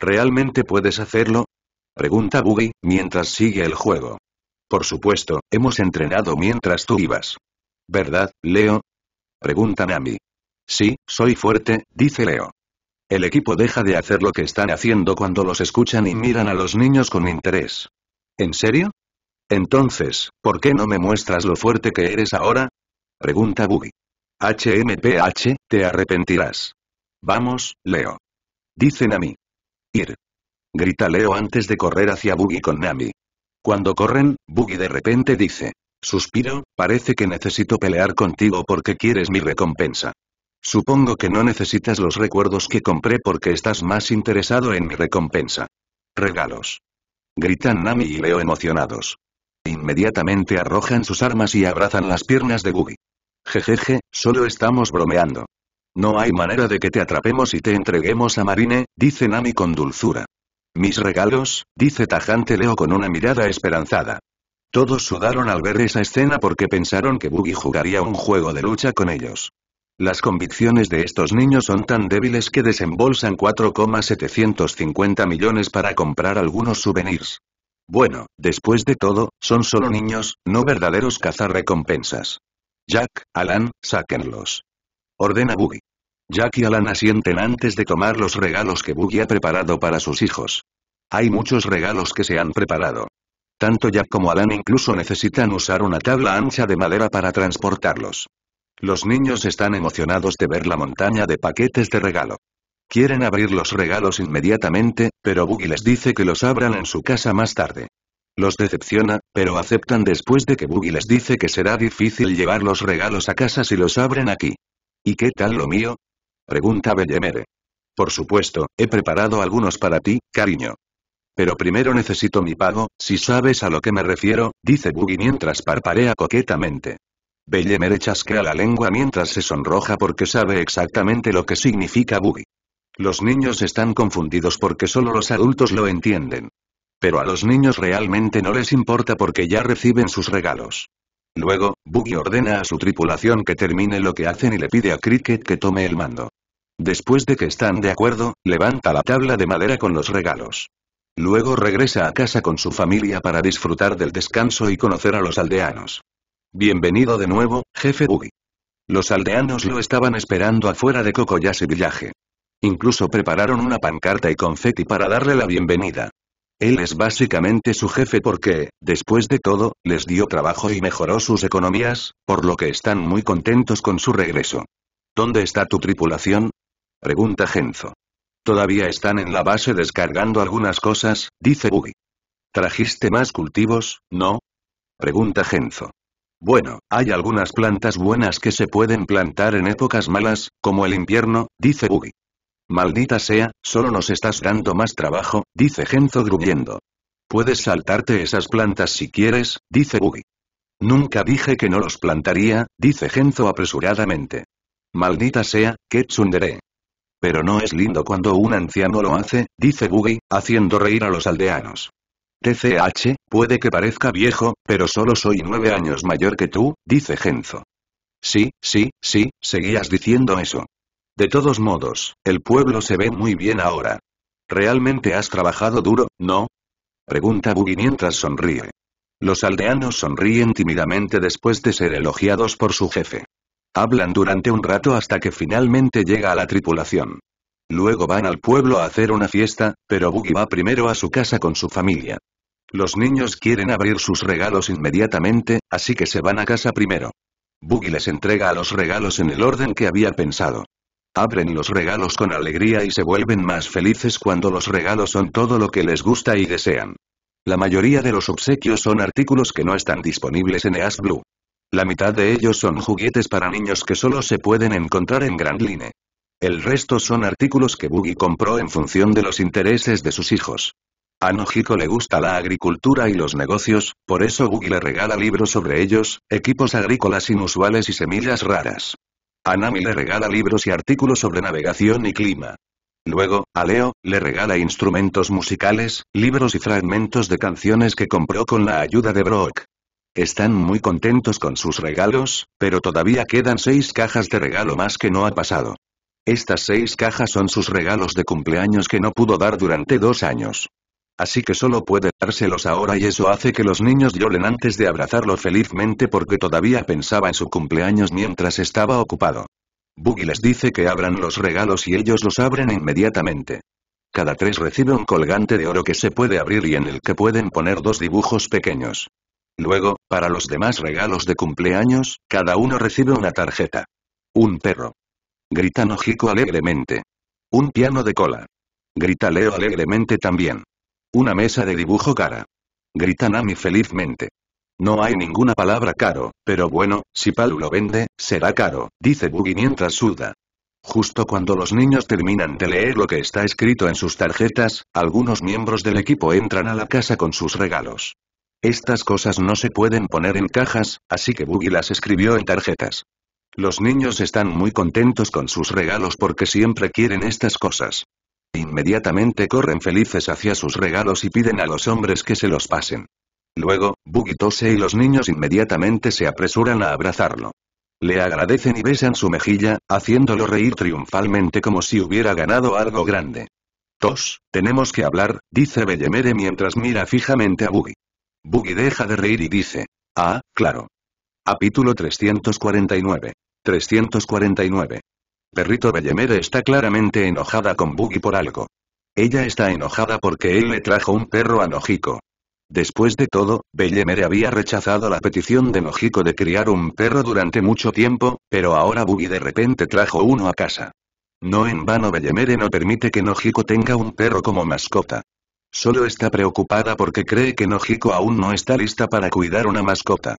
¿Realmente puedes hacerlo? Pregunta Buggy, mientras sigue el juego. Por supuesto, hemos entrenado mientras tú ibas. ¿Verdad, Leo? Pregunta Nami. Sí, soy fuerte, dice Leo. El equipo deja de hacer lo que están haciendo cuando los escuchan y miran a los niños con interés. ¿En serio? Entonces, ¿por qué no me muestras lo fuerte que eres ahora? Pregunta Buggy. HMPH, te arrepentirás. Vamos, Leo. Dice Nami. Ir. Grita Leo antes de correr hacia Buggy con Nami. Cuando corren, Buggy de repente dice. Suspiro, parece que necesito pelear contigo porque quieres mi recompensa. Supongo que no necesitas los recuerdos que compré porque estás más interesado en mi recompensa. Regalos. Gritan Nami y Leo emocionados. Inmediatamente arrojan sus armas y abrazan las piernas de Buggy. Jejeje, solo estamos bromeando. No hay manera de que te atrapemos y te entreguemos a Marine, dice Nami con dulzura. Mis regalos, dice tajante Leo con una mirada esperanzada. Todos sudaron al ver esa escena porque pensaron que Boogie jugaría un juego de lucha con ellos. Las convicciones de estos niños son tan débiles que desembolsan 4,750 millones para comprar algunos souvenirs. Bueno, después de todo, son solo niños, no verdaderos cazarrecompensas. Jack, Alan, sáquenlos. Ordena Boogie. Jack y Alan asienten antes de tomar los regalos que Boogie ha preparado para sus hijos. Hay muchos regalos que se han preparado. Tanto Jack como Alan incluso necesitan usar una tabla ancha de madera para transportarlos. Los niños están emocionados de ver la montaña de paquetes de regalo. Quieren abrir los regalos inmediatamente, pero Boogie les dice que los abran en su casa más tarde. Los decepciona, pero aceptan después de que Boogie les dice que será difícil llevar los regalos a casa si los abren aquí. ¿Y qué tal lo mío? Pregunta Bellemere. Por supuesto, he preparado algunos para ti, cariño. Pero primero necesito mi pago, si sabes a lo que me refiero, dice Buggy mientras parparea coquetamente. Bellemere chasquea la lengua mientras se sonroja porque sabe exactamente lo que significa Buggy. Los niños están confundidos porque solo los adultos lo entienden. Pero a los niños realmente no les importa porque ya reciben sus regalos. Luego, Buggy ordena a su tripulación que termine lo que hacen y le pide a Cricket que tome el mando. Después de que están de acuerdo, levanta la tabla de madera con los regalos. Luego regresa a casa con su familia para disfrutar del descanso y conocer a los aldeanos. Bienvenido de nuevo, jefe Bugi. Los aldeanos lo estaban esperando afuera de Cocoyase Villaje. Incluso prepararon una pancarta y confeti para darle la bienvenida. Él es básicamente su jefe porque, después de todo, les dio trabajo y mejoró sus economías, por lo que están muy contentos con su regreso. ¿Dónde está tu tripulación? Pregunta Genzo. Todavía están en la base descargando algunas cosas, dice Buggy. ¿Trajiste más cultivos, no? Pregunta Genzo. Bueno, hay algunas plantas buenas que se pueden plantar en épocas malas, como el invierno, dice Buggy. Maldita sea, solo nos estás dando más trabajo, dice Genzo gruñendo. Puedes saltarte esas plantas si quieres, dice Buggy. Nunca dije que no los plantaría, dice Genzo apresuradamente. Maldita sea, qué tsunderé. Pero no es lindo cuando un anciano lo hace, dice Buggy, haciendo reír a los aldeanos. TCH, puede que parezca viejo, pero solo soy nueve años mayor que tú, dice Genzo. Sí, sí, sí, seguías diciendo eso. De todos modos, el pueblo se ve muy bien ahora. ¿Realmente has trabajado duro, no? Pregunta Buggy mientras sonríe. Los aldeanos sonríen tímidamente después de ser elogiados por su jefe. Hablan durante un rato hasta que finalmente llega a la tripulación. Luego van al pueblo a hacer una fiesta, pero Buggy va primero a su casa con su familia. Los niños quieren abrir sus regalos inmediatamente, así que se van a casa primero. Buggy les entrega los regalos en el orden que había pensado. Abren los regalos con alegría y se vuelven más felices cuando los regalos son todo lo que les gusta y desean. La mayoría de los obsequios son artículos que no están disponibles en EAS Blue. La mitad de ellos son juguetes para niños que solo se pueden encontrar en Grand Line. El resto son artículos que Boogie compró en función de los intereses de sus hijos. A Nojiko le gusta la agricultura y los negocios, por eso Boogie le regala libros sobre ellos, equipos agrícolas inusuales y semillas raras. A Nami le regala libros y artículos sobre navegación y clima. Luego, a Leo, le regala instrumentos musicales, libros y fragmentos de canciones que compró con la ayuda de Brock. Están muy contentos con sus regalos, pero todavía quedan seis cajas de regalo más que no ha pasado. Estas seis cajas son sus regalos de cumpleaños que no pudo dar durante dos años. Así que solo puede dárselos ahora y eso hace que los niños lloren antes de abrazarlo felizmente porque todavía pensaba en su cumpleaños mientras estaba ocupado. Buggy les dice que abran los regalos y ellos los abren inmediatamente. Cada tres recibe un colgante de oro que se puede abrir y en el que pueden poner dos dibujos pequeños. Luego, para los demás regalos de cumpleaños, cada uno recibe una tarjeta. Un perro. Grita Nojiko alegremente. Un piano de cola. Grita Leo alegremente también. Una mesa de dibujo cara. Grita Nami felizmente. No hay ninguna palabra caro, pero bueno, si Palu lo vende, será caro, dice Buggy mientras suda. Justo cuando los niños terminan de leer lo que está escrito en sus tarjetas, algunos miembros del equipo entran a la casa con sus regalos. Estas cosas no se pueden poner en cajas, así que Boogie las escribió en tarjetas. Los niños están muy contentos con sus regalos porque siempre quieren estas cosas. Inmediatamente corren felices hacia sus regalos y piden a los hombres que se los pasen. Luego, Boogie tose y los niños inmediatamente se apresuran a abrazarlo. Le agradecen y besan su mejilla, haciéndolo reír triunfalmente como si hubiera ganado algo grande. Tos, tenemos que hablar, dice Bellemere mientras mira fijamente a Boogie. Buggy deja de reír y dice. Ah, claro. Capítulo 349. 349. Perrito Bellemere está claramente enojada con Buggy por algo. Ella está enojada porque él le trajo un perro a Nojico. Después de todo, Bellemere había rechazado la petición de Nojico de criar un perro durante mucho tiempo, pero ahora Buggy de repente trajo uno a casa. No en vano Bellemere no permite que Nojico tenga un perro como mascota. Solo está preocupada porque cree que Nojiko aún no está lista para cuidar una mascota.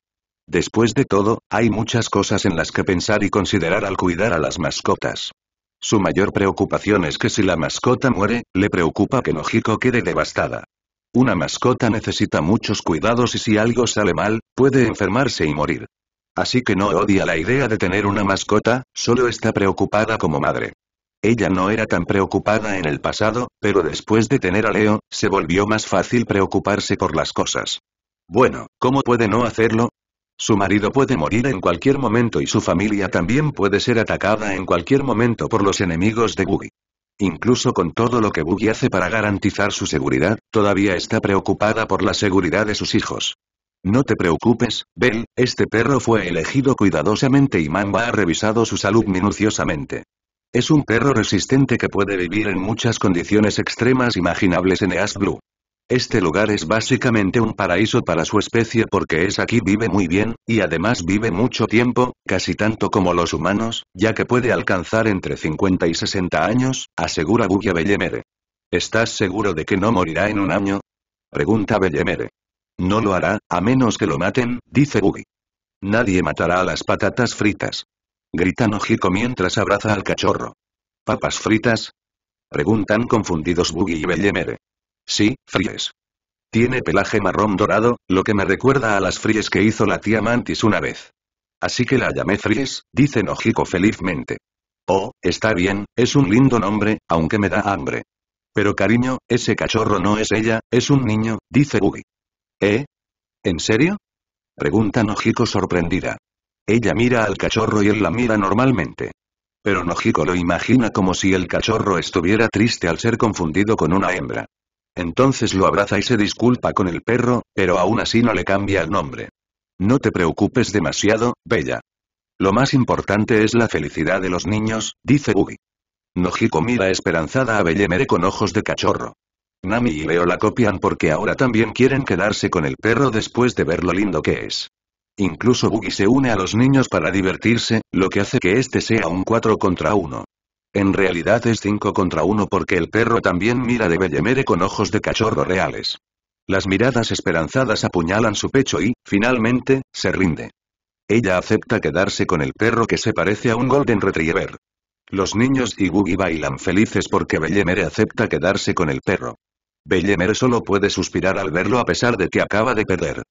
Después de todo, hay muchas cosas en las que pensar y considerar al cuidar a las mascotas. Su mayor preocupación es que si la mascota muere, le preocupa que Nojiko quede devastada. Una mascota necesita muchos cuidados y si algo sale mal, puede enfermarse y morir. Así que no odia la idea de tener una mascota, solo está preocupada como madre. Ella no era tan preocupada en el pasado, pero después de tener a Leo, se volvió más fácil preocuparse por las cosas. Bueno, ¿cómo puede no hacerlo? Su marido puede morir en cualquier momento y su familia también puede ser atacada en cualquier momento por los enemigos de Boogie. Incluso con todo lo que Boogie hace para garantizar su seguridad, todavía está preocupada por la seguridad de sus hijos. No te preocupes, Bell, este perro fue elegido cuidadosamente y Mamba ha revisado su salud minuciosamente. Es un perro resistente que puede vivir en muchas condiciones extremas imaginables en East Blue. Este lugar es básicamente un paraíso para su especie porque es aquí vive muy bien, y además vive mucho tiempo, casi tanto como los humanos, ya que puede alcanzar entre 50 y 60 años, asegura a Bellemere. ¿Estás seguro de que no morirá en un año? Pregunta Bellemere. No lo hará, a menos que lo maten, dice Bugi. Nadie matará a las patatas fritas grita Nojiko mientras abraza al cachorro. ¿Papas fritas? Preguntan confundidos Buggy y Bellemere. Sí, fríes. Tiene pelaje marrón dorado, lo que me recuerda a las fríes que hizo la tía Mantis una vez. Así que la llamé Fries, dice Nojiko felizmente. Oh, está bien, es un lindo nombre, aunque me da hambre. Pero cariño, ese cachorro no es ella, es un niño, dice Buggy. ¿Eh? ¿En serio? Pregunta Nojiko sorprendida. Ella mira al cachorro y él la mira normalmente. Pero Nojiko lo imagina como si el cachorro estuviera triste al ser confundido con una hembra. Entonces lo abraza y se disculpa con el perro, pero aún así no le cambia el nombre. No te preocupes demasiado, Bella. Lo más importante es la felicidad de los niños, dice Ugi. Nojiko mira esperanzada a Bellemere con ojos de cachorro. Nami y Leo la copian porque ahora también quieren quedarse con el perro después de ver lo lindo que es. Incluso Boogie se une a los niños para divertirse, lo que hace que este sea un 4 contra 1. En realidad es 5 contra 1 porque el perro también mira de Bellemere con ojos de cachorro reales. Las miradas esperanzadas apuñalan su pecho y, finalmente, se rinde. Ella acepta quedarse con el perro que se parece a un Golden Retriever. Los niños y Boogie bailan felices porque Bellemere acepta quedarse con el perro. Bellemere solo puede suspirar al verlo a pesar de que acaba de perder.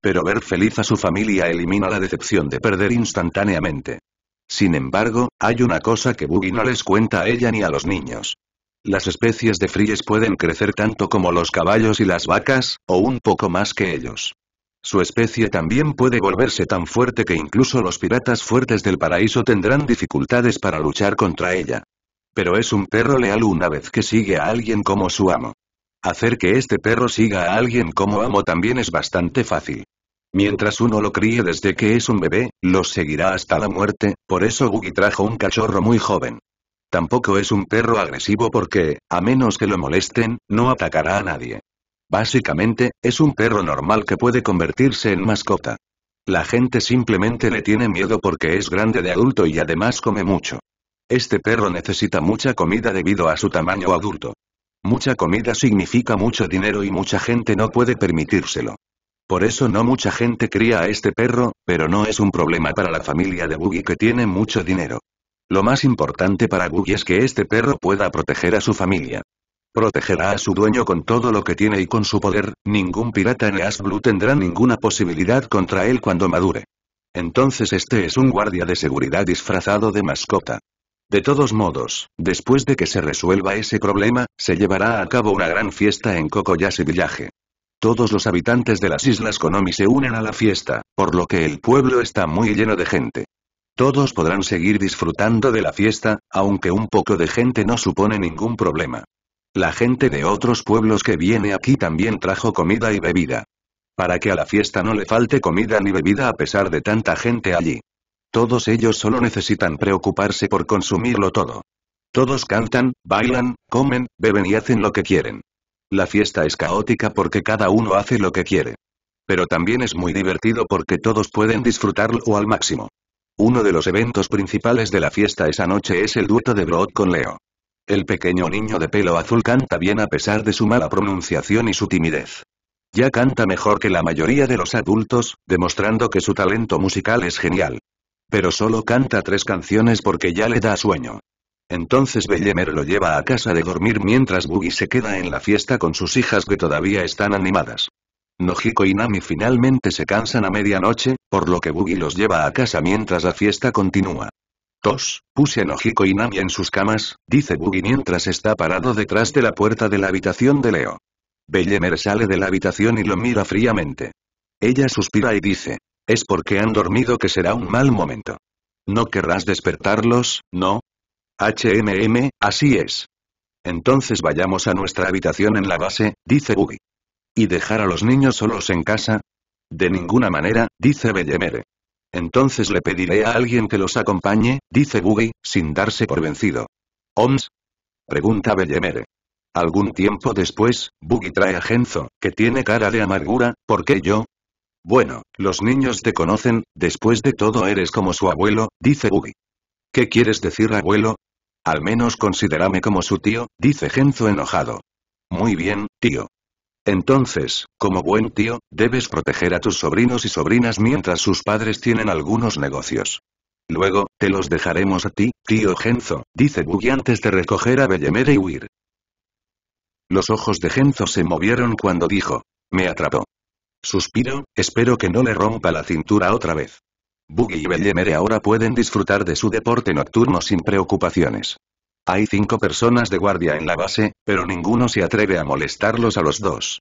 Pero ver feliz a su familia elimina la decepción de perder instantáneamente. Sin embargo, hay una cosa que Buggy no les cuenta a ella ni a los niños. Las especies de fríes pueden crecer tanto como los caballos y las vacas, o un poco más que ellos. Su especie también puede volverse tan fuerte que incluso los piratas fuertes del paraíso tendrán dificultades para luchar contra ella. Pero es un perro leal una vez que sigue a alguien como su amo. Hacer que este perro siga a alguien como amo también es bastante fácil. Mientras uno lo críe desde que es un bebé, lo seguirá hasta la muerte, por eso Buggy trajo un cachorro muy joven. Tampoco es un perro agresivo porque, a menos que lo molesten, no atacará a nadie. Básicamente, es un perro normal que puede convertirse en mascota. La gente simplemente le tiene miedo porque es grande de adulto y además come mucho. Este perro necesita mucha comida debido a su tamaño adulto. Mucha comida significa mucho dinero y mucha gente no puede permitírselo. Por eso no mucha gente cría a este perro, pero no es un problema para la familia de Boogie que tiene mucho dinero. Lo más importante para Boogie es que este perro pueda proteger a su familia. Protegerá a su dueño con todo lo que tiene y con su poder, ningún pirata en Ash Blue tendrá ninguna posibilidad contra él cuando madure. Entonces este es un guardia de seguridad disfrazado de mascota. De todos modos, después de que se resuelva ese problema, se llevará a cabo una gran fiesta en y Villaje. Todos los habitantes de las islas Konomi se unen a la fiesta, por lo que el pueblo está muy lleno de gente. Todos podrán seguir disfrutando de la fiesta, aunque un poco de gente no supone ningún problema. La gente de otros pueblos que viene aquí también trajo comida y bebida. Para que a la fiesta no le falte comida ni bebida a pesar de tanta gente allí. Todos ellos solo necesitan preocuparse por consumirlo todo. Todos cantan, bailan, comen, beben y hacen lo que quieren. La fiesta es caótica porque cada uno hace lo que quiere. Pero también es muy divertido porque todos pueden disfrutarlo al máximo. Uno de los eventos principales de la fiesta esa noche es el dueto de Broad con Leo. El pequeño niño de pelo azul canta bien a pesar de su mala pronunciación y su timidez. Ya canta mejor que la mayoría de los adultos, demostrando que su talento musical es genial. Pero solo canta tres canciones porque ya le da sueño. Entonces Bellemer lo lleva a casa de dormir mientras Boogie se queda en la fiesta con sus hijas que todavía están animadas. Nojiko y Nami finalmente se cansan a medianoche, por lo que Boogie los lleva a casa mientras la fiesta continúa. Tos, puse a Nojiko y Nami en sus camas, dice Boogie mientras está parado detrás de la puerta de la habitación de Leo. Bellemer sale de la habitación y lo mira fríamente. Ella suspira y dice, es porque han dormido que será un mal momento. No querrás despertarlos, ¿no? HMM, así es. Entonces vayamos a nuestra habitación en la base, dice Buggy. ¿Y dejar a los niños solos en casa? De ninguna manera, dice Bellemere. Entonces le pediré a alguien que los acompañe, dice Buggy, sin darse por vencido. ¿Oms? Pregunta Bellemere. Algún tiempo después, Buggy trae a Genzo, que tiene cara de amargura, ¿por qué yo? Bueno, los niños te conocen, después de todo eres como su abuelo, dice Ugi. ¿Qué quieres decir abuelo? Al menos considerame como su tío, dice Genzo enojado. Muy bien, tío. Entonces, como buen tío, debes proteger a tus sobrinos y sobrinas mientras sus padres tienen algunos negocios. Luego, te los dejaremos a ti, tío Genzo, dice Buggy antes de recoger a Bellemere y huir. Los ojos de Genzo se movieron cuando dijo. Me atrapó. Suspiro, espero que no le rompa la cintura otra vez. Buggy y Bellemere ahora pueden disfrutar de su deporte nocturno sin preocupaciones. Hay cinco personas de guardia en la base, pero ninguno se atreve a molestarlos a los dos.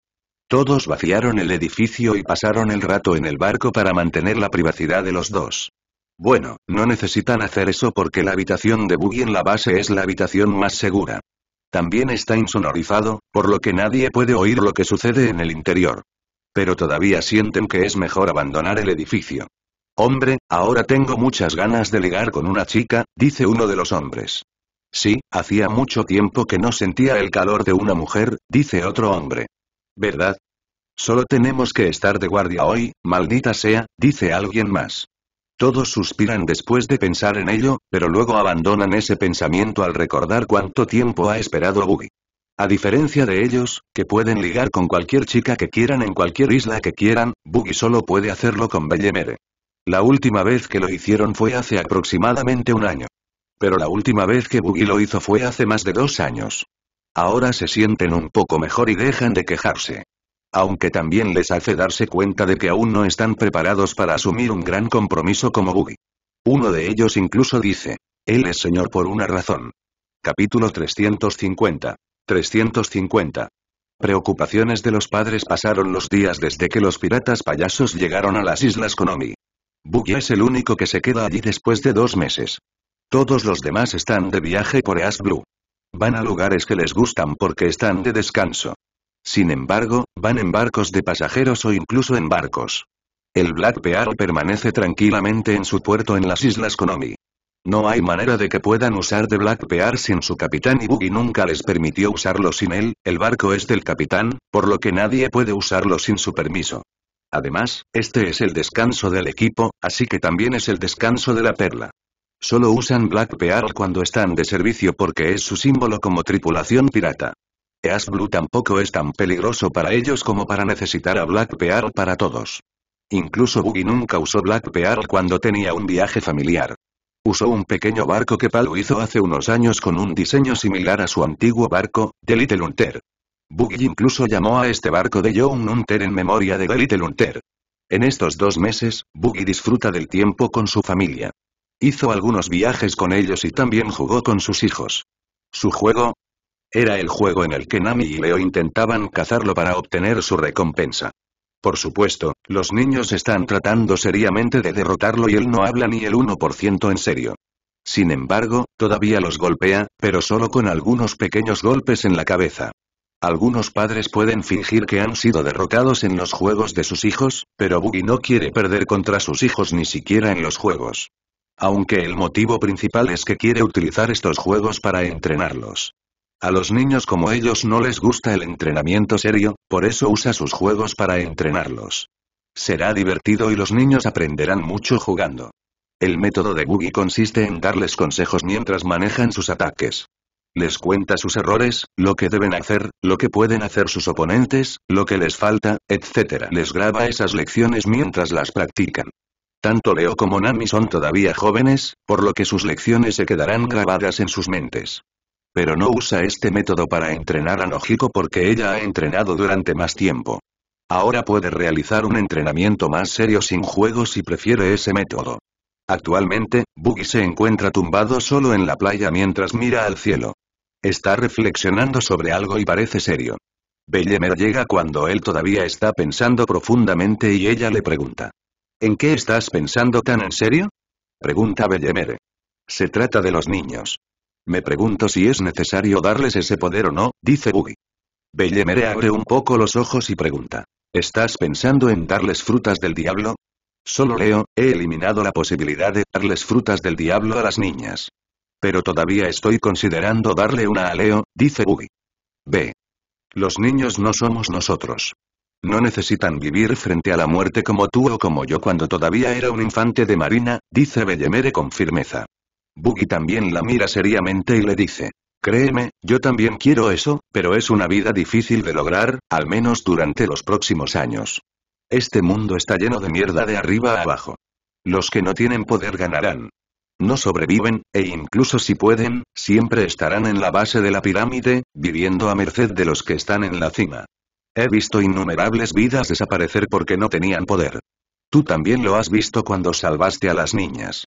Todos vaciaron el edificio y pasaron el rato en el barco para mantener la privacidad de los dos. Bueno, no necesitan hacer eso porque la habitación de Buggy en la base es la habitación más segura. También está insonorizado, por lo que nadie puede oír lo que sucede en el interior. Pero todavía sienten que es mejor abandonar el edificio. Hombre, ahora tengo muchas ganas de ligar con una chica, dice uno de los hombres. Sí, hacía mucho tiempo que no sentía el calor de una mujer, dice otro hombre. ¿Verdad? Solo tenemos que estar de guardia hoy, maldita sea, dice alguien más. Todos suspiran después de pensar en ello, pero luego abandonan ese pensamiento al recordar cuánto tiempo ha esperado Buggy. A diferencia de ellos, que pueden ligar con cualquier chica que quieran en cualquier isla que quieran, Buggy solo puede hacerlo con Bellemere. La última vez que lo hicieron fue hace aproximadamente un año. Pero la última vez que Buggy lo hizo fue hace más de dos años. Ahora se sienten un poco mejor y dejan de quejarse. Aunque también les hace darse cuenta de que aún no están preparados para asumir un gran compromiso como Buggy. Uno de ellos incluso dice, él es señor por una razón. Capítulo 350. 350. Preocupaciones de los padres pasaron los días desde que los piratas payasos llegaron a las Islas Konomi. Bugia es el único que se queda allí después de dos meses. Todos los demás están de viaje por East Blue. Van a lugares que les gustan porque están de descanso. Sin embargo, van en barcos de pasajeros o incluso en barcos. El Black Pearl permanece tranquilamente en su puerto en las Islas Konami. No hay manera de que puedan usar de Black Pearl sin su capitán y Buggy nunca les permitió usarlo sin él, el barco es del capitán, por lo que nadie puede usarlo sin su permiso. Además, este es el descanso del equipo, así que también es el descanso de la perla. Solo usan Black Pearl cuando están de servicio porque es su símbolo como tripulación pirata. Eas Blue tampoco es tan peligroso para ellos como para necesitar a Black Pearl para todos. Incluso Buggy nunca usó Black Pearl cuando tenía un viaje familiar. Usó un pequeño barco que Palo hizo hace unos años con un diseño similar a su antiguo barco, The Little Hunter. Buggy incluso llamó a este barco de John Hunter en memoria de The Little Hunter. En estos dos meses, Buggy disfruta del tiempo con su familia. Hizo algunos viajes con ellos y también jugó con sus hijos. Su juego, era el juego en el que Nami y Leo intentaban cazarlo para obtener su recompensa. Por supuesto, los niños están tratando seriamente de derrotarlo y él no habla ni el 1% en serio. Sin embargo, todavía los golpea, pero solo con algunos pequeños golpes en la cabeza. Algunos padres pueden fingir que han sido derrotados en los juegos de sus hijos, pero Buggy no quiere perder contra sus hijos ni siquiera en los juegos. Aunque el motivo principal es que quiere utilizar estos juegos para entrenarlos. A los niños como ellos no les gusta el entrenamiento serio, por eso usa sus juegos para entrenarlos. Será divertido y los niños aprenderán mucho jugando. El método de Boogie consiste en darles consejos mientras manejan sus ataques. Les cuenta sus errores, lo que deben hacer, lo que pueden hacer sus oponentes, lo que les falta, etc. Les graba esas lecciones mientras las practican. Tanto Leo como Nami son todavía jóvenes, por lo que sus lecciones se quedarán grabadas en sus mentes pero no usa este método para entrenar a Nojiko porque ella ha entrenado durante más tiempo. Ahora puede realizar un entrenamiento más serio sin juegos y prefiere ese método. Actualmente, Buggy se encuentra tumbado solo en la playa mientras mira al cielo. Está reflexionando sobre algo y parece serio. Bellemere llega cuando él todavía está pensando profundamente y ella le pregunta. ¿En qué estás pensando tan en serio? Pregunta Bellemere. Se trata de los niños. Me pregunto si es necesario darles ese poder o no, dice Buggy. Bellemere abre un poco los ojos y pregunta. ¿Estás pensando en darles frutas del diablo? Solo leo, he eliminado la posibilidad de darles frutas del diablo a las niñas. Pero todavía estoy considerando darle una a Leo, dice Buggy. Ve, Los niños no somos nosotros. No necesitan vivir frente a la muerte como tú o como yo cuando todavía era un infante de marina, dice Bellemere con firmeza. Buggy también la mira seriamente y le dice. Créeme, yo también quiero eso, pero es una vida difícil de lograr, al menos durante los próximos años. Este mundo está lleno de mierda de arriba a abajo. Los que no tienen poder ganarán. No sobreviven, e incluso si pueden, siempre estarán en la base de la pirámide, viviendo a merced de los que están en la cima. He visto innumerables vidas desaparecer porque no tenían poder. Tú también lo has visto cuando salvaste a las niñas.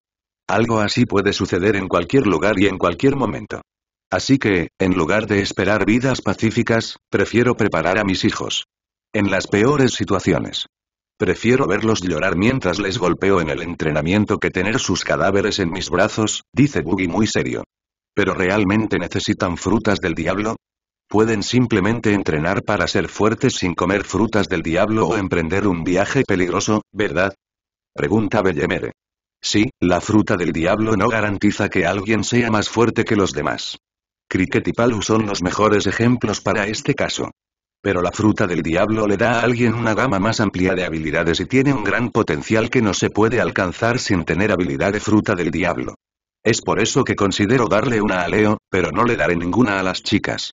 Algo así puede suceder en cualquier lugar y en cualquier momento. Así que, en lugar de esperar vidas pacíficas, prefiero preparar a mis hijos. En las peores situaciones. Prefiero verlos llorar mientras les golpeo en el entrenamiento que tener sus cadáveres en mis brazos, dice Buggy muy serio. ¿Pero realmente necesitan frutas del diablo? Pueden simplemente entrenar para ser fuertes sin comer frutas del diablo o emprender un viaje peligroso, ¿verdad? Pregunta Bellemere. Sí, la fruta del diablo no garantiza que alguien sea más fuerte que los demás. Cricket y Palu son los mejores ejemplos para este caso. Pero la fruta del diablo le da a alguien una gama más amplia de habilidades y tiene un gran potencial que no se puede alcanzar sin tener habilidad de fruta del diablo. Es por eso que considero darle una a Leo, pero no le daré ninguna a las chicas.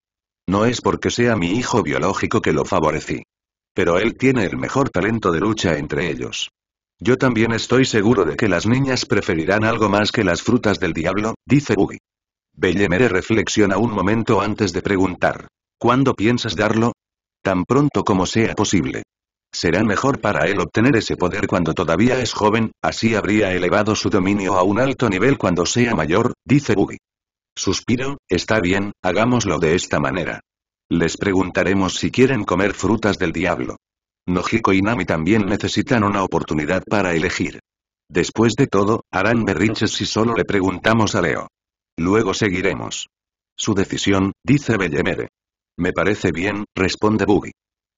No es porque sea mi hijo biológico que lo favorecí. Pero él tiene el mejor talento de lucha entre ellos. Yo también estoy seguro de que las niñas preferirán algo más que las frutas del diablo, dice Buggy. Bellemere reflexiona un momento antes de preguntar. ¿Cuándo piensas darlo? Tan pronto como sea posible. Será mejor para él obtener ese poder cuando todavía es joven, así habría elevado su dominio a un alto nivel cuando sea mayor, dice Buggy. Suspiro, está bien, hagámoslo de esta manera. Les preguntaremos si quieren comer frutas del diablo. Nojiko y Nami también necesitan una oportunidad para elegir. Después de todo, harán berrinches si solo le preguntamos a Leo. Luego seguiremos. Su decisión, dice Bellemere. Me parece bien, responde Buggy.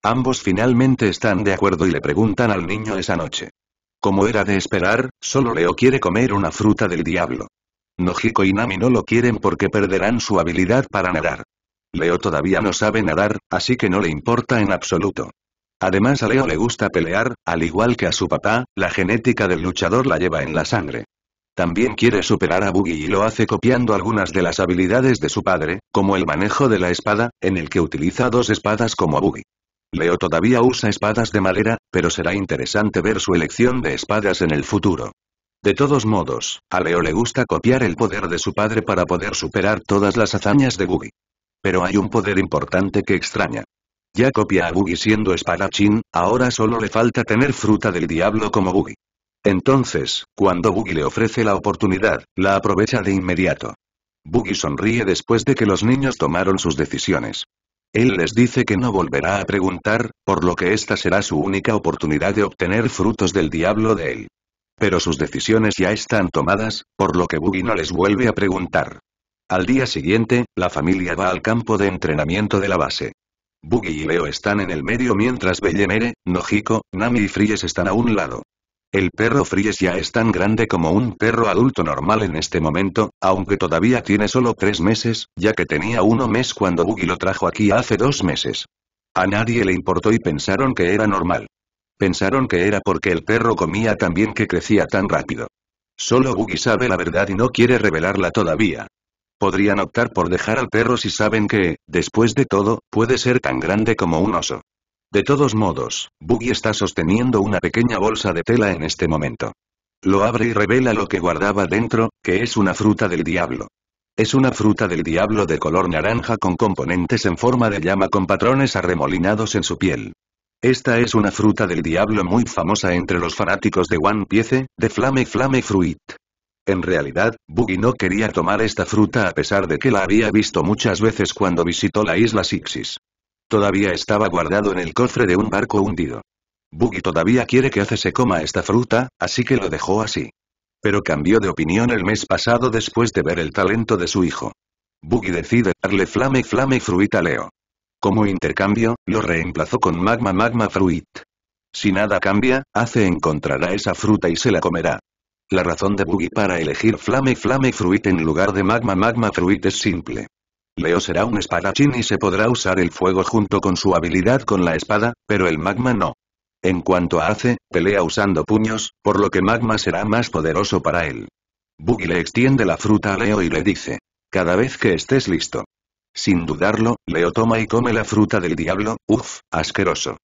Ambos finalmente están de acuerdo y le preguntan al niño esa noche. Como era de esperar, solo Leo quiere comer una fruta del diablo. Nojiko y Nami no lo quieren porque perderán su habilidad para nadar. Leo todavía no sabe nadar, así que no le importa en absoluto. Además a Leo le gusta pelear, al igual que a su papá, la genética del luchador la lleva en la sangre. También quiere superar a Boogie y lo hace copiando algunas de las habilidades de su padre, como el manejo de la espada, en el que utiliza dos espadas como a Boogie. Leo todavía usa espadas de madera, pero será interesante ver su elección de espadas en el futuro. De todos modos, a Leo le gusta copiar el poder de su padre para poder superar todas las hazañas de Boogie. Pero hay un poder importante que extraña. Ya copia a Buggy siendo espadachín, ahora solo le falta tener fruta del diablo como Buggy. Entonces, cuando Buggy le ofrece la oportunidad, la aprovecha de inmediato. Buggy sonríe después de que los niños tomaron sus decisiones. Él les dice que no volverá a preguntar, por lo que esta será su única oportunidad de obtener frutos del diablo de él. Pero sus decisiones ya están tomadas, por lo que Buggy no les vuelve a preguntar. Al día siguiente, la familia va al campo de entrenamiento de la base. Boogie y Leo están en el medio mientras Bellemere, Nojiko, Nami y Fries están a un lado. El perro Fries ya es tan grande como un perro adulto normal en este momento, aunque todavía tiene solo tres meses, ya que tenía uno mes cuando Boogie lo trajo aquí hace dos meses. A nadie le importó y pensaron que era normal. Pensaron que era porque el perro comía tan bien que crecía tan rápido. Solo Boogie sabe la verdad y no quiere revelarla todavía, Podrían optar por dejar al perro si saben que, después de todo, puede ser tan grande como un oso. De todos modos, Buggy está sosteniendo una pequeña bolsa de tela en este momento. Lo abre y revela lo que guardaba dentro, que es una fruta del diablo. Es una fruta del diablo de color naranja con componentes en forma de llama con patrones arremolinados en su piel. Esta es una fruta del diablo muy famosa entre los fanáticos de One Piece, de Flame Flame Fruit. En realidad, Buggy no quería tomar esta fruta a pesar de que la había visto muchas veces cuando visitó la isla Sixis. Todavía estaba guardado en el cofre de un barco hundido. Buggy todavía quiere que Ace se coma esta fruta, así que lo dejó así. Pero cambió de opinión el mes pasado después de ver el talento de su hijo. Buggy decide darle Flame Flame Fruit a Leo. Como intercambio, lo reemplazó con Magma Magma Fruit. Si nada cambia, Ace encontrará esa fruta y se la comerá. La razón de Buggy para elegir Flame Flame Fruit en lugar de Magma Magma Fruit es simple. Leo será un espadachín y se podrá usar el fuego junto con su habilidad con la espada, pero el magma no. En cuanto a pelea usando puños, por lo que magma será más poderoso para él. Buggy le extiende la fruta a Leo y le dice. Cada vez que estés listo. Sin dudarlo, Leo toma y come la fruta del diablo, uff, asqueroso.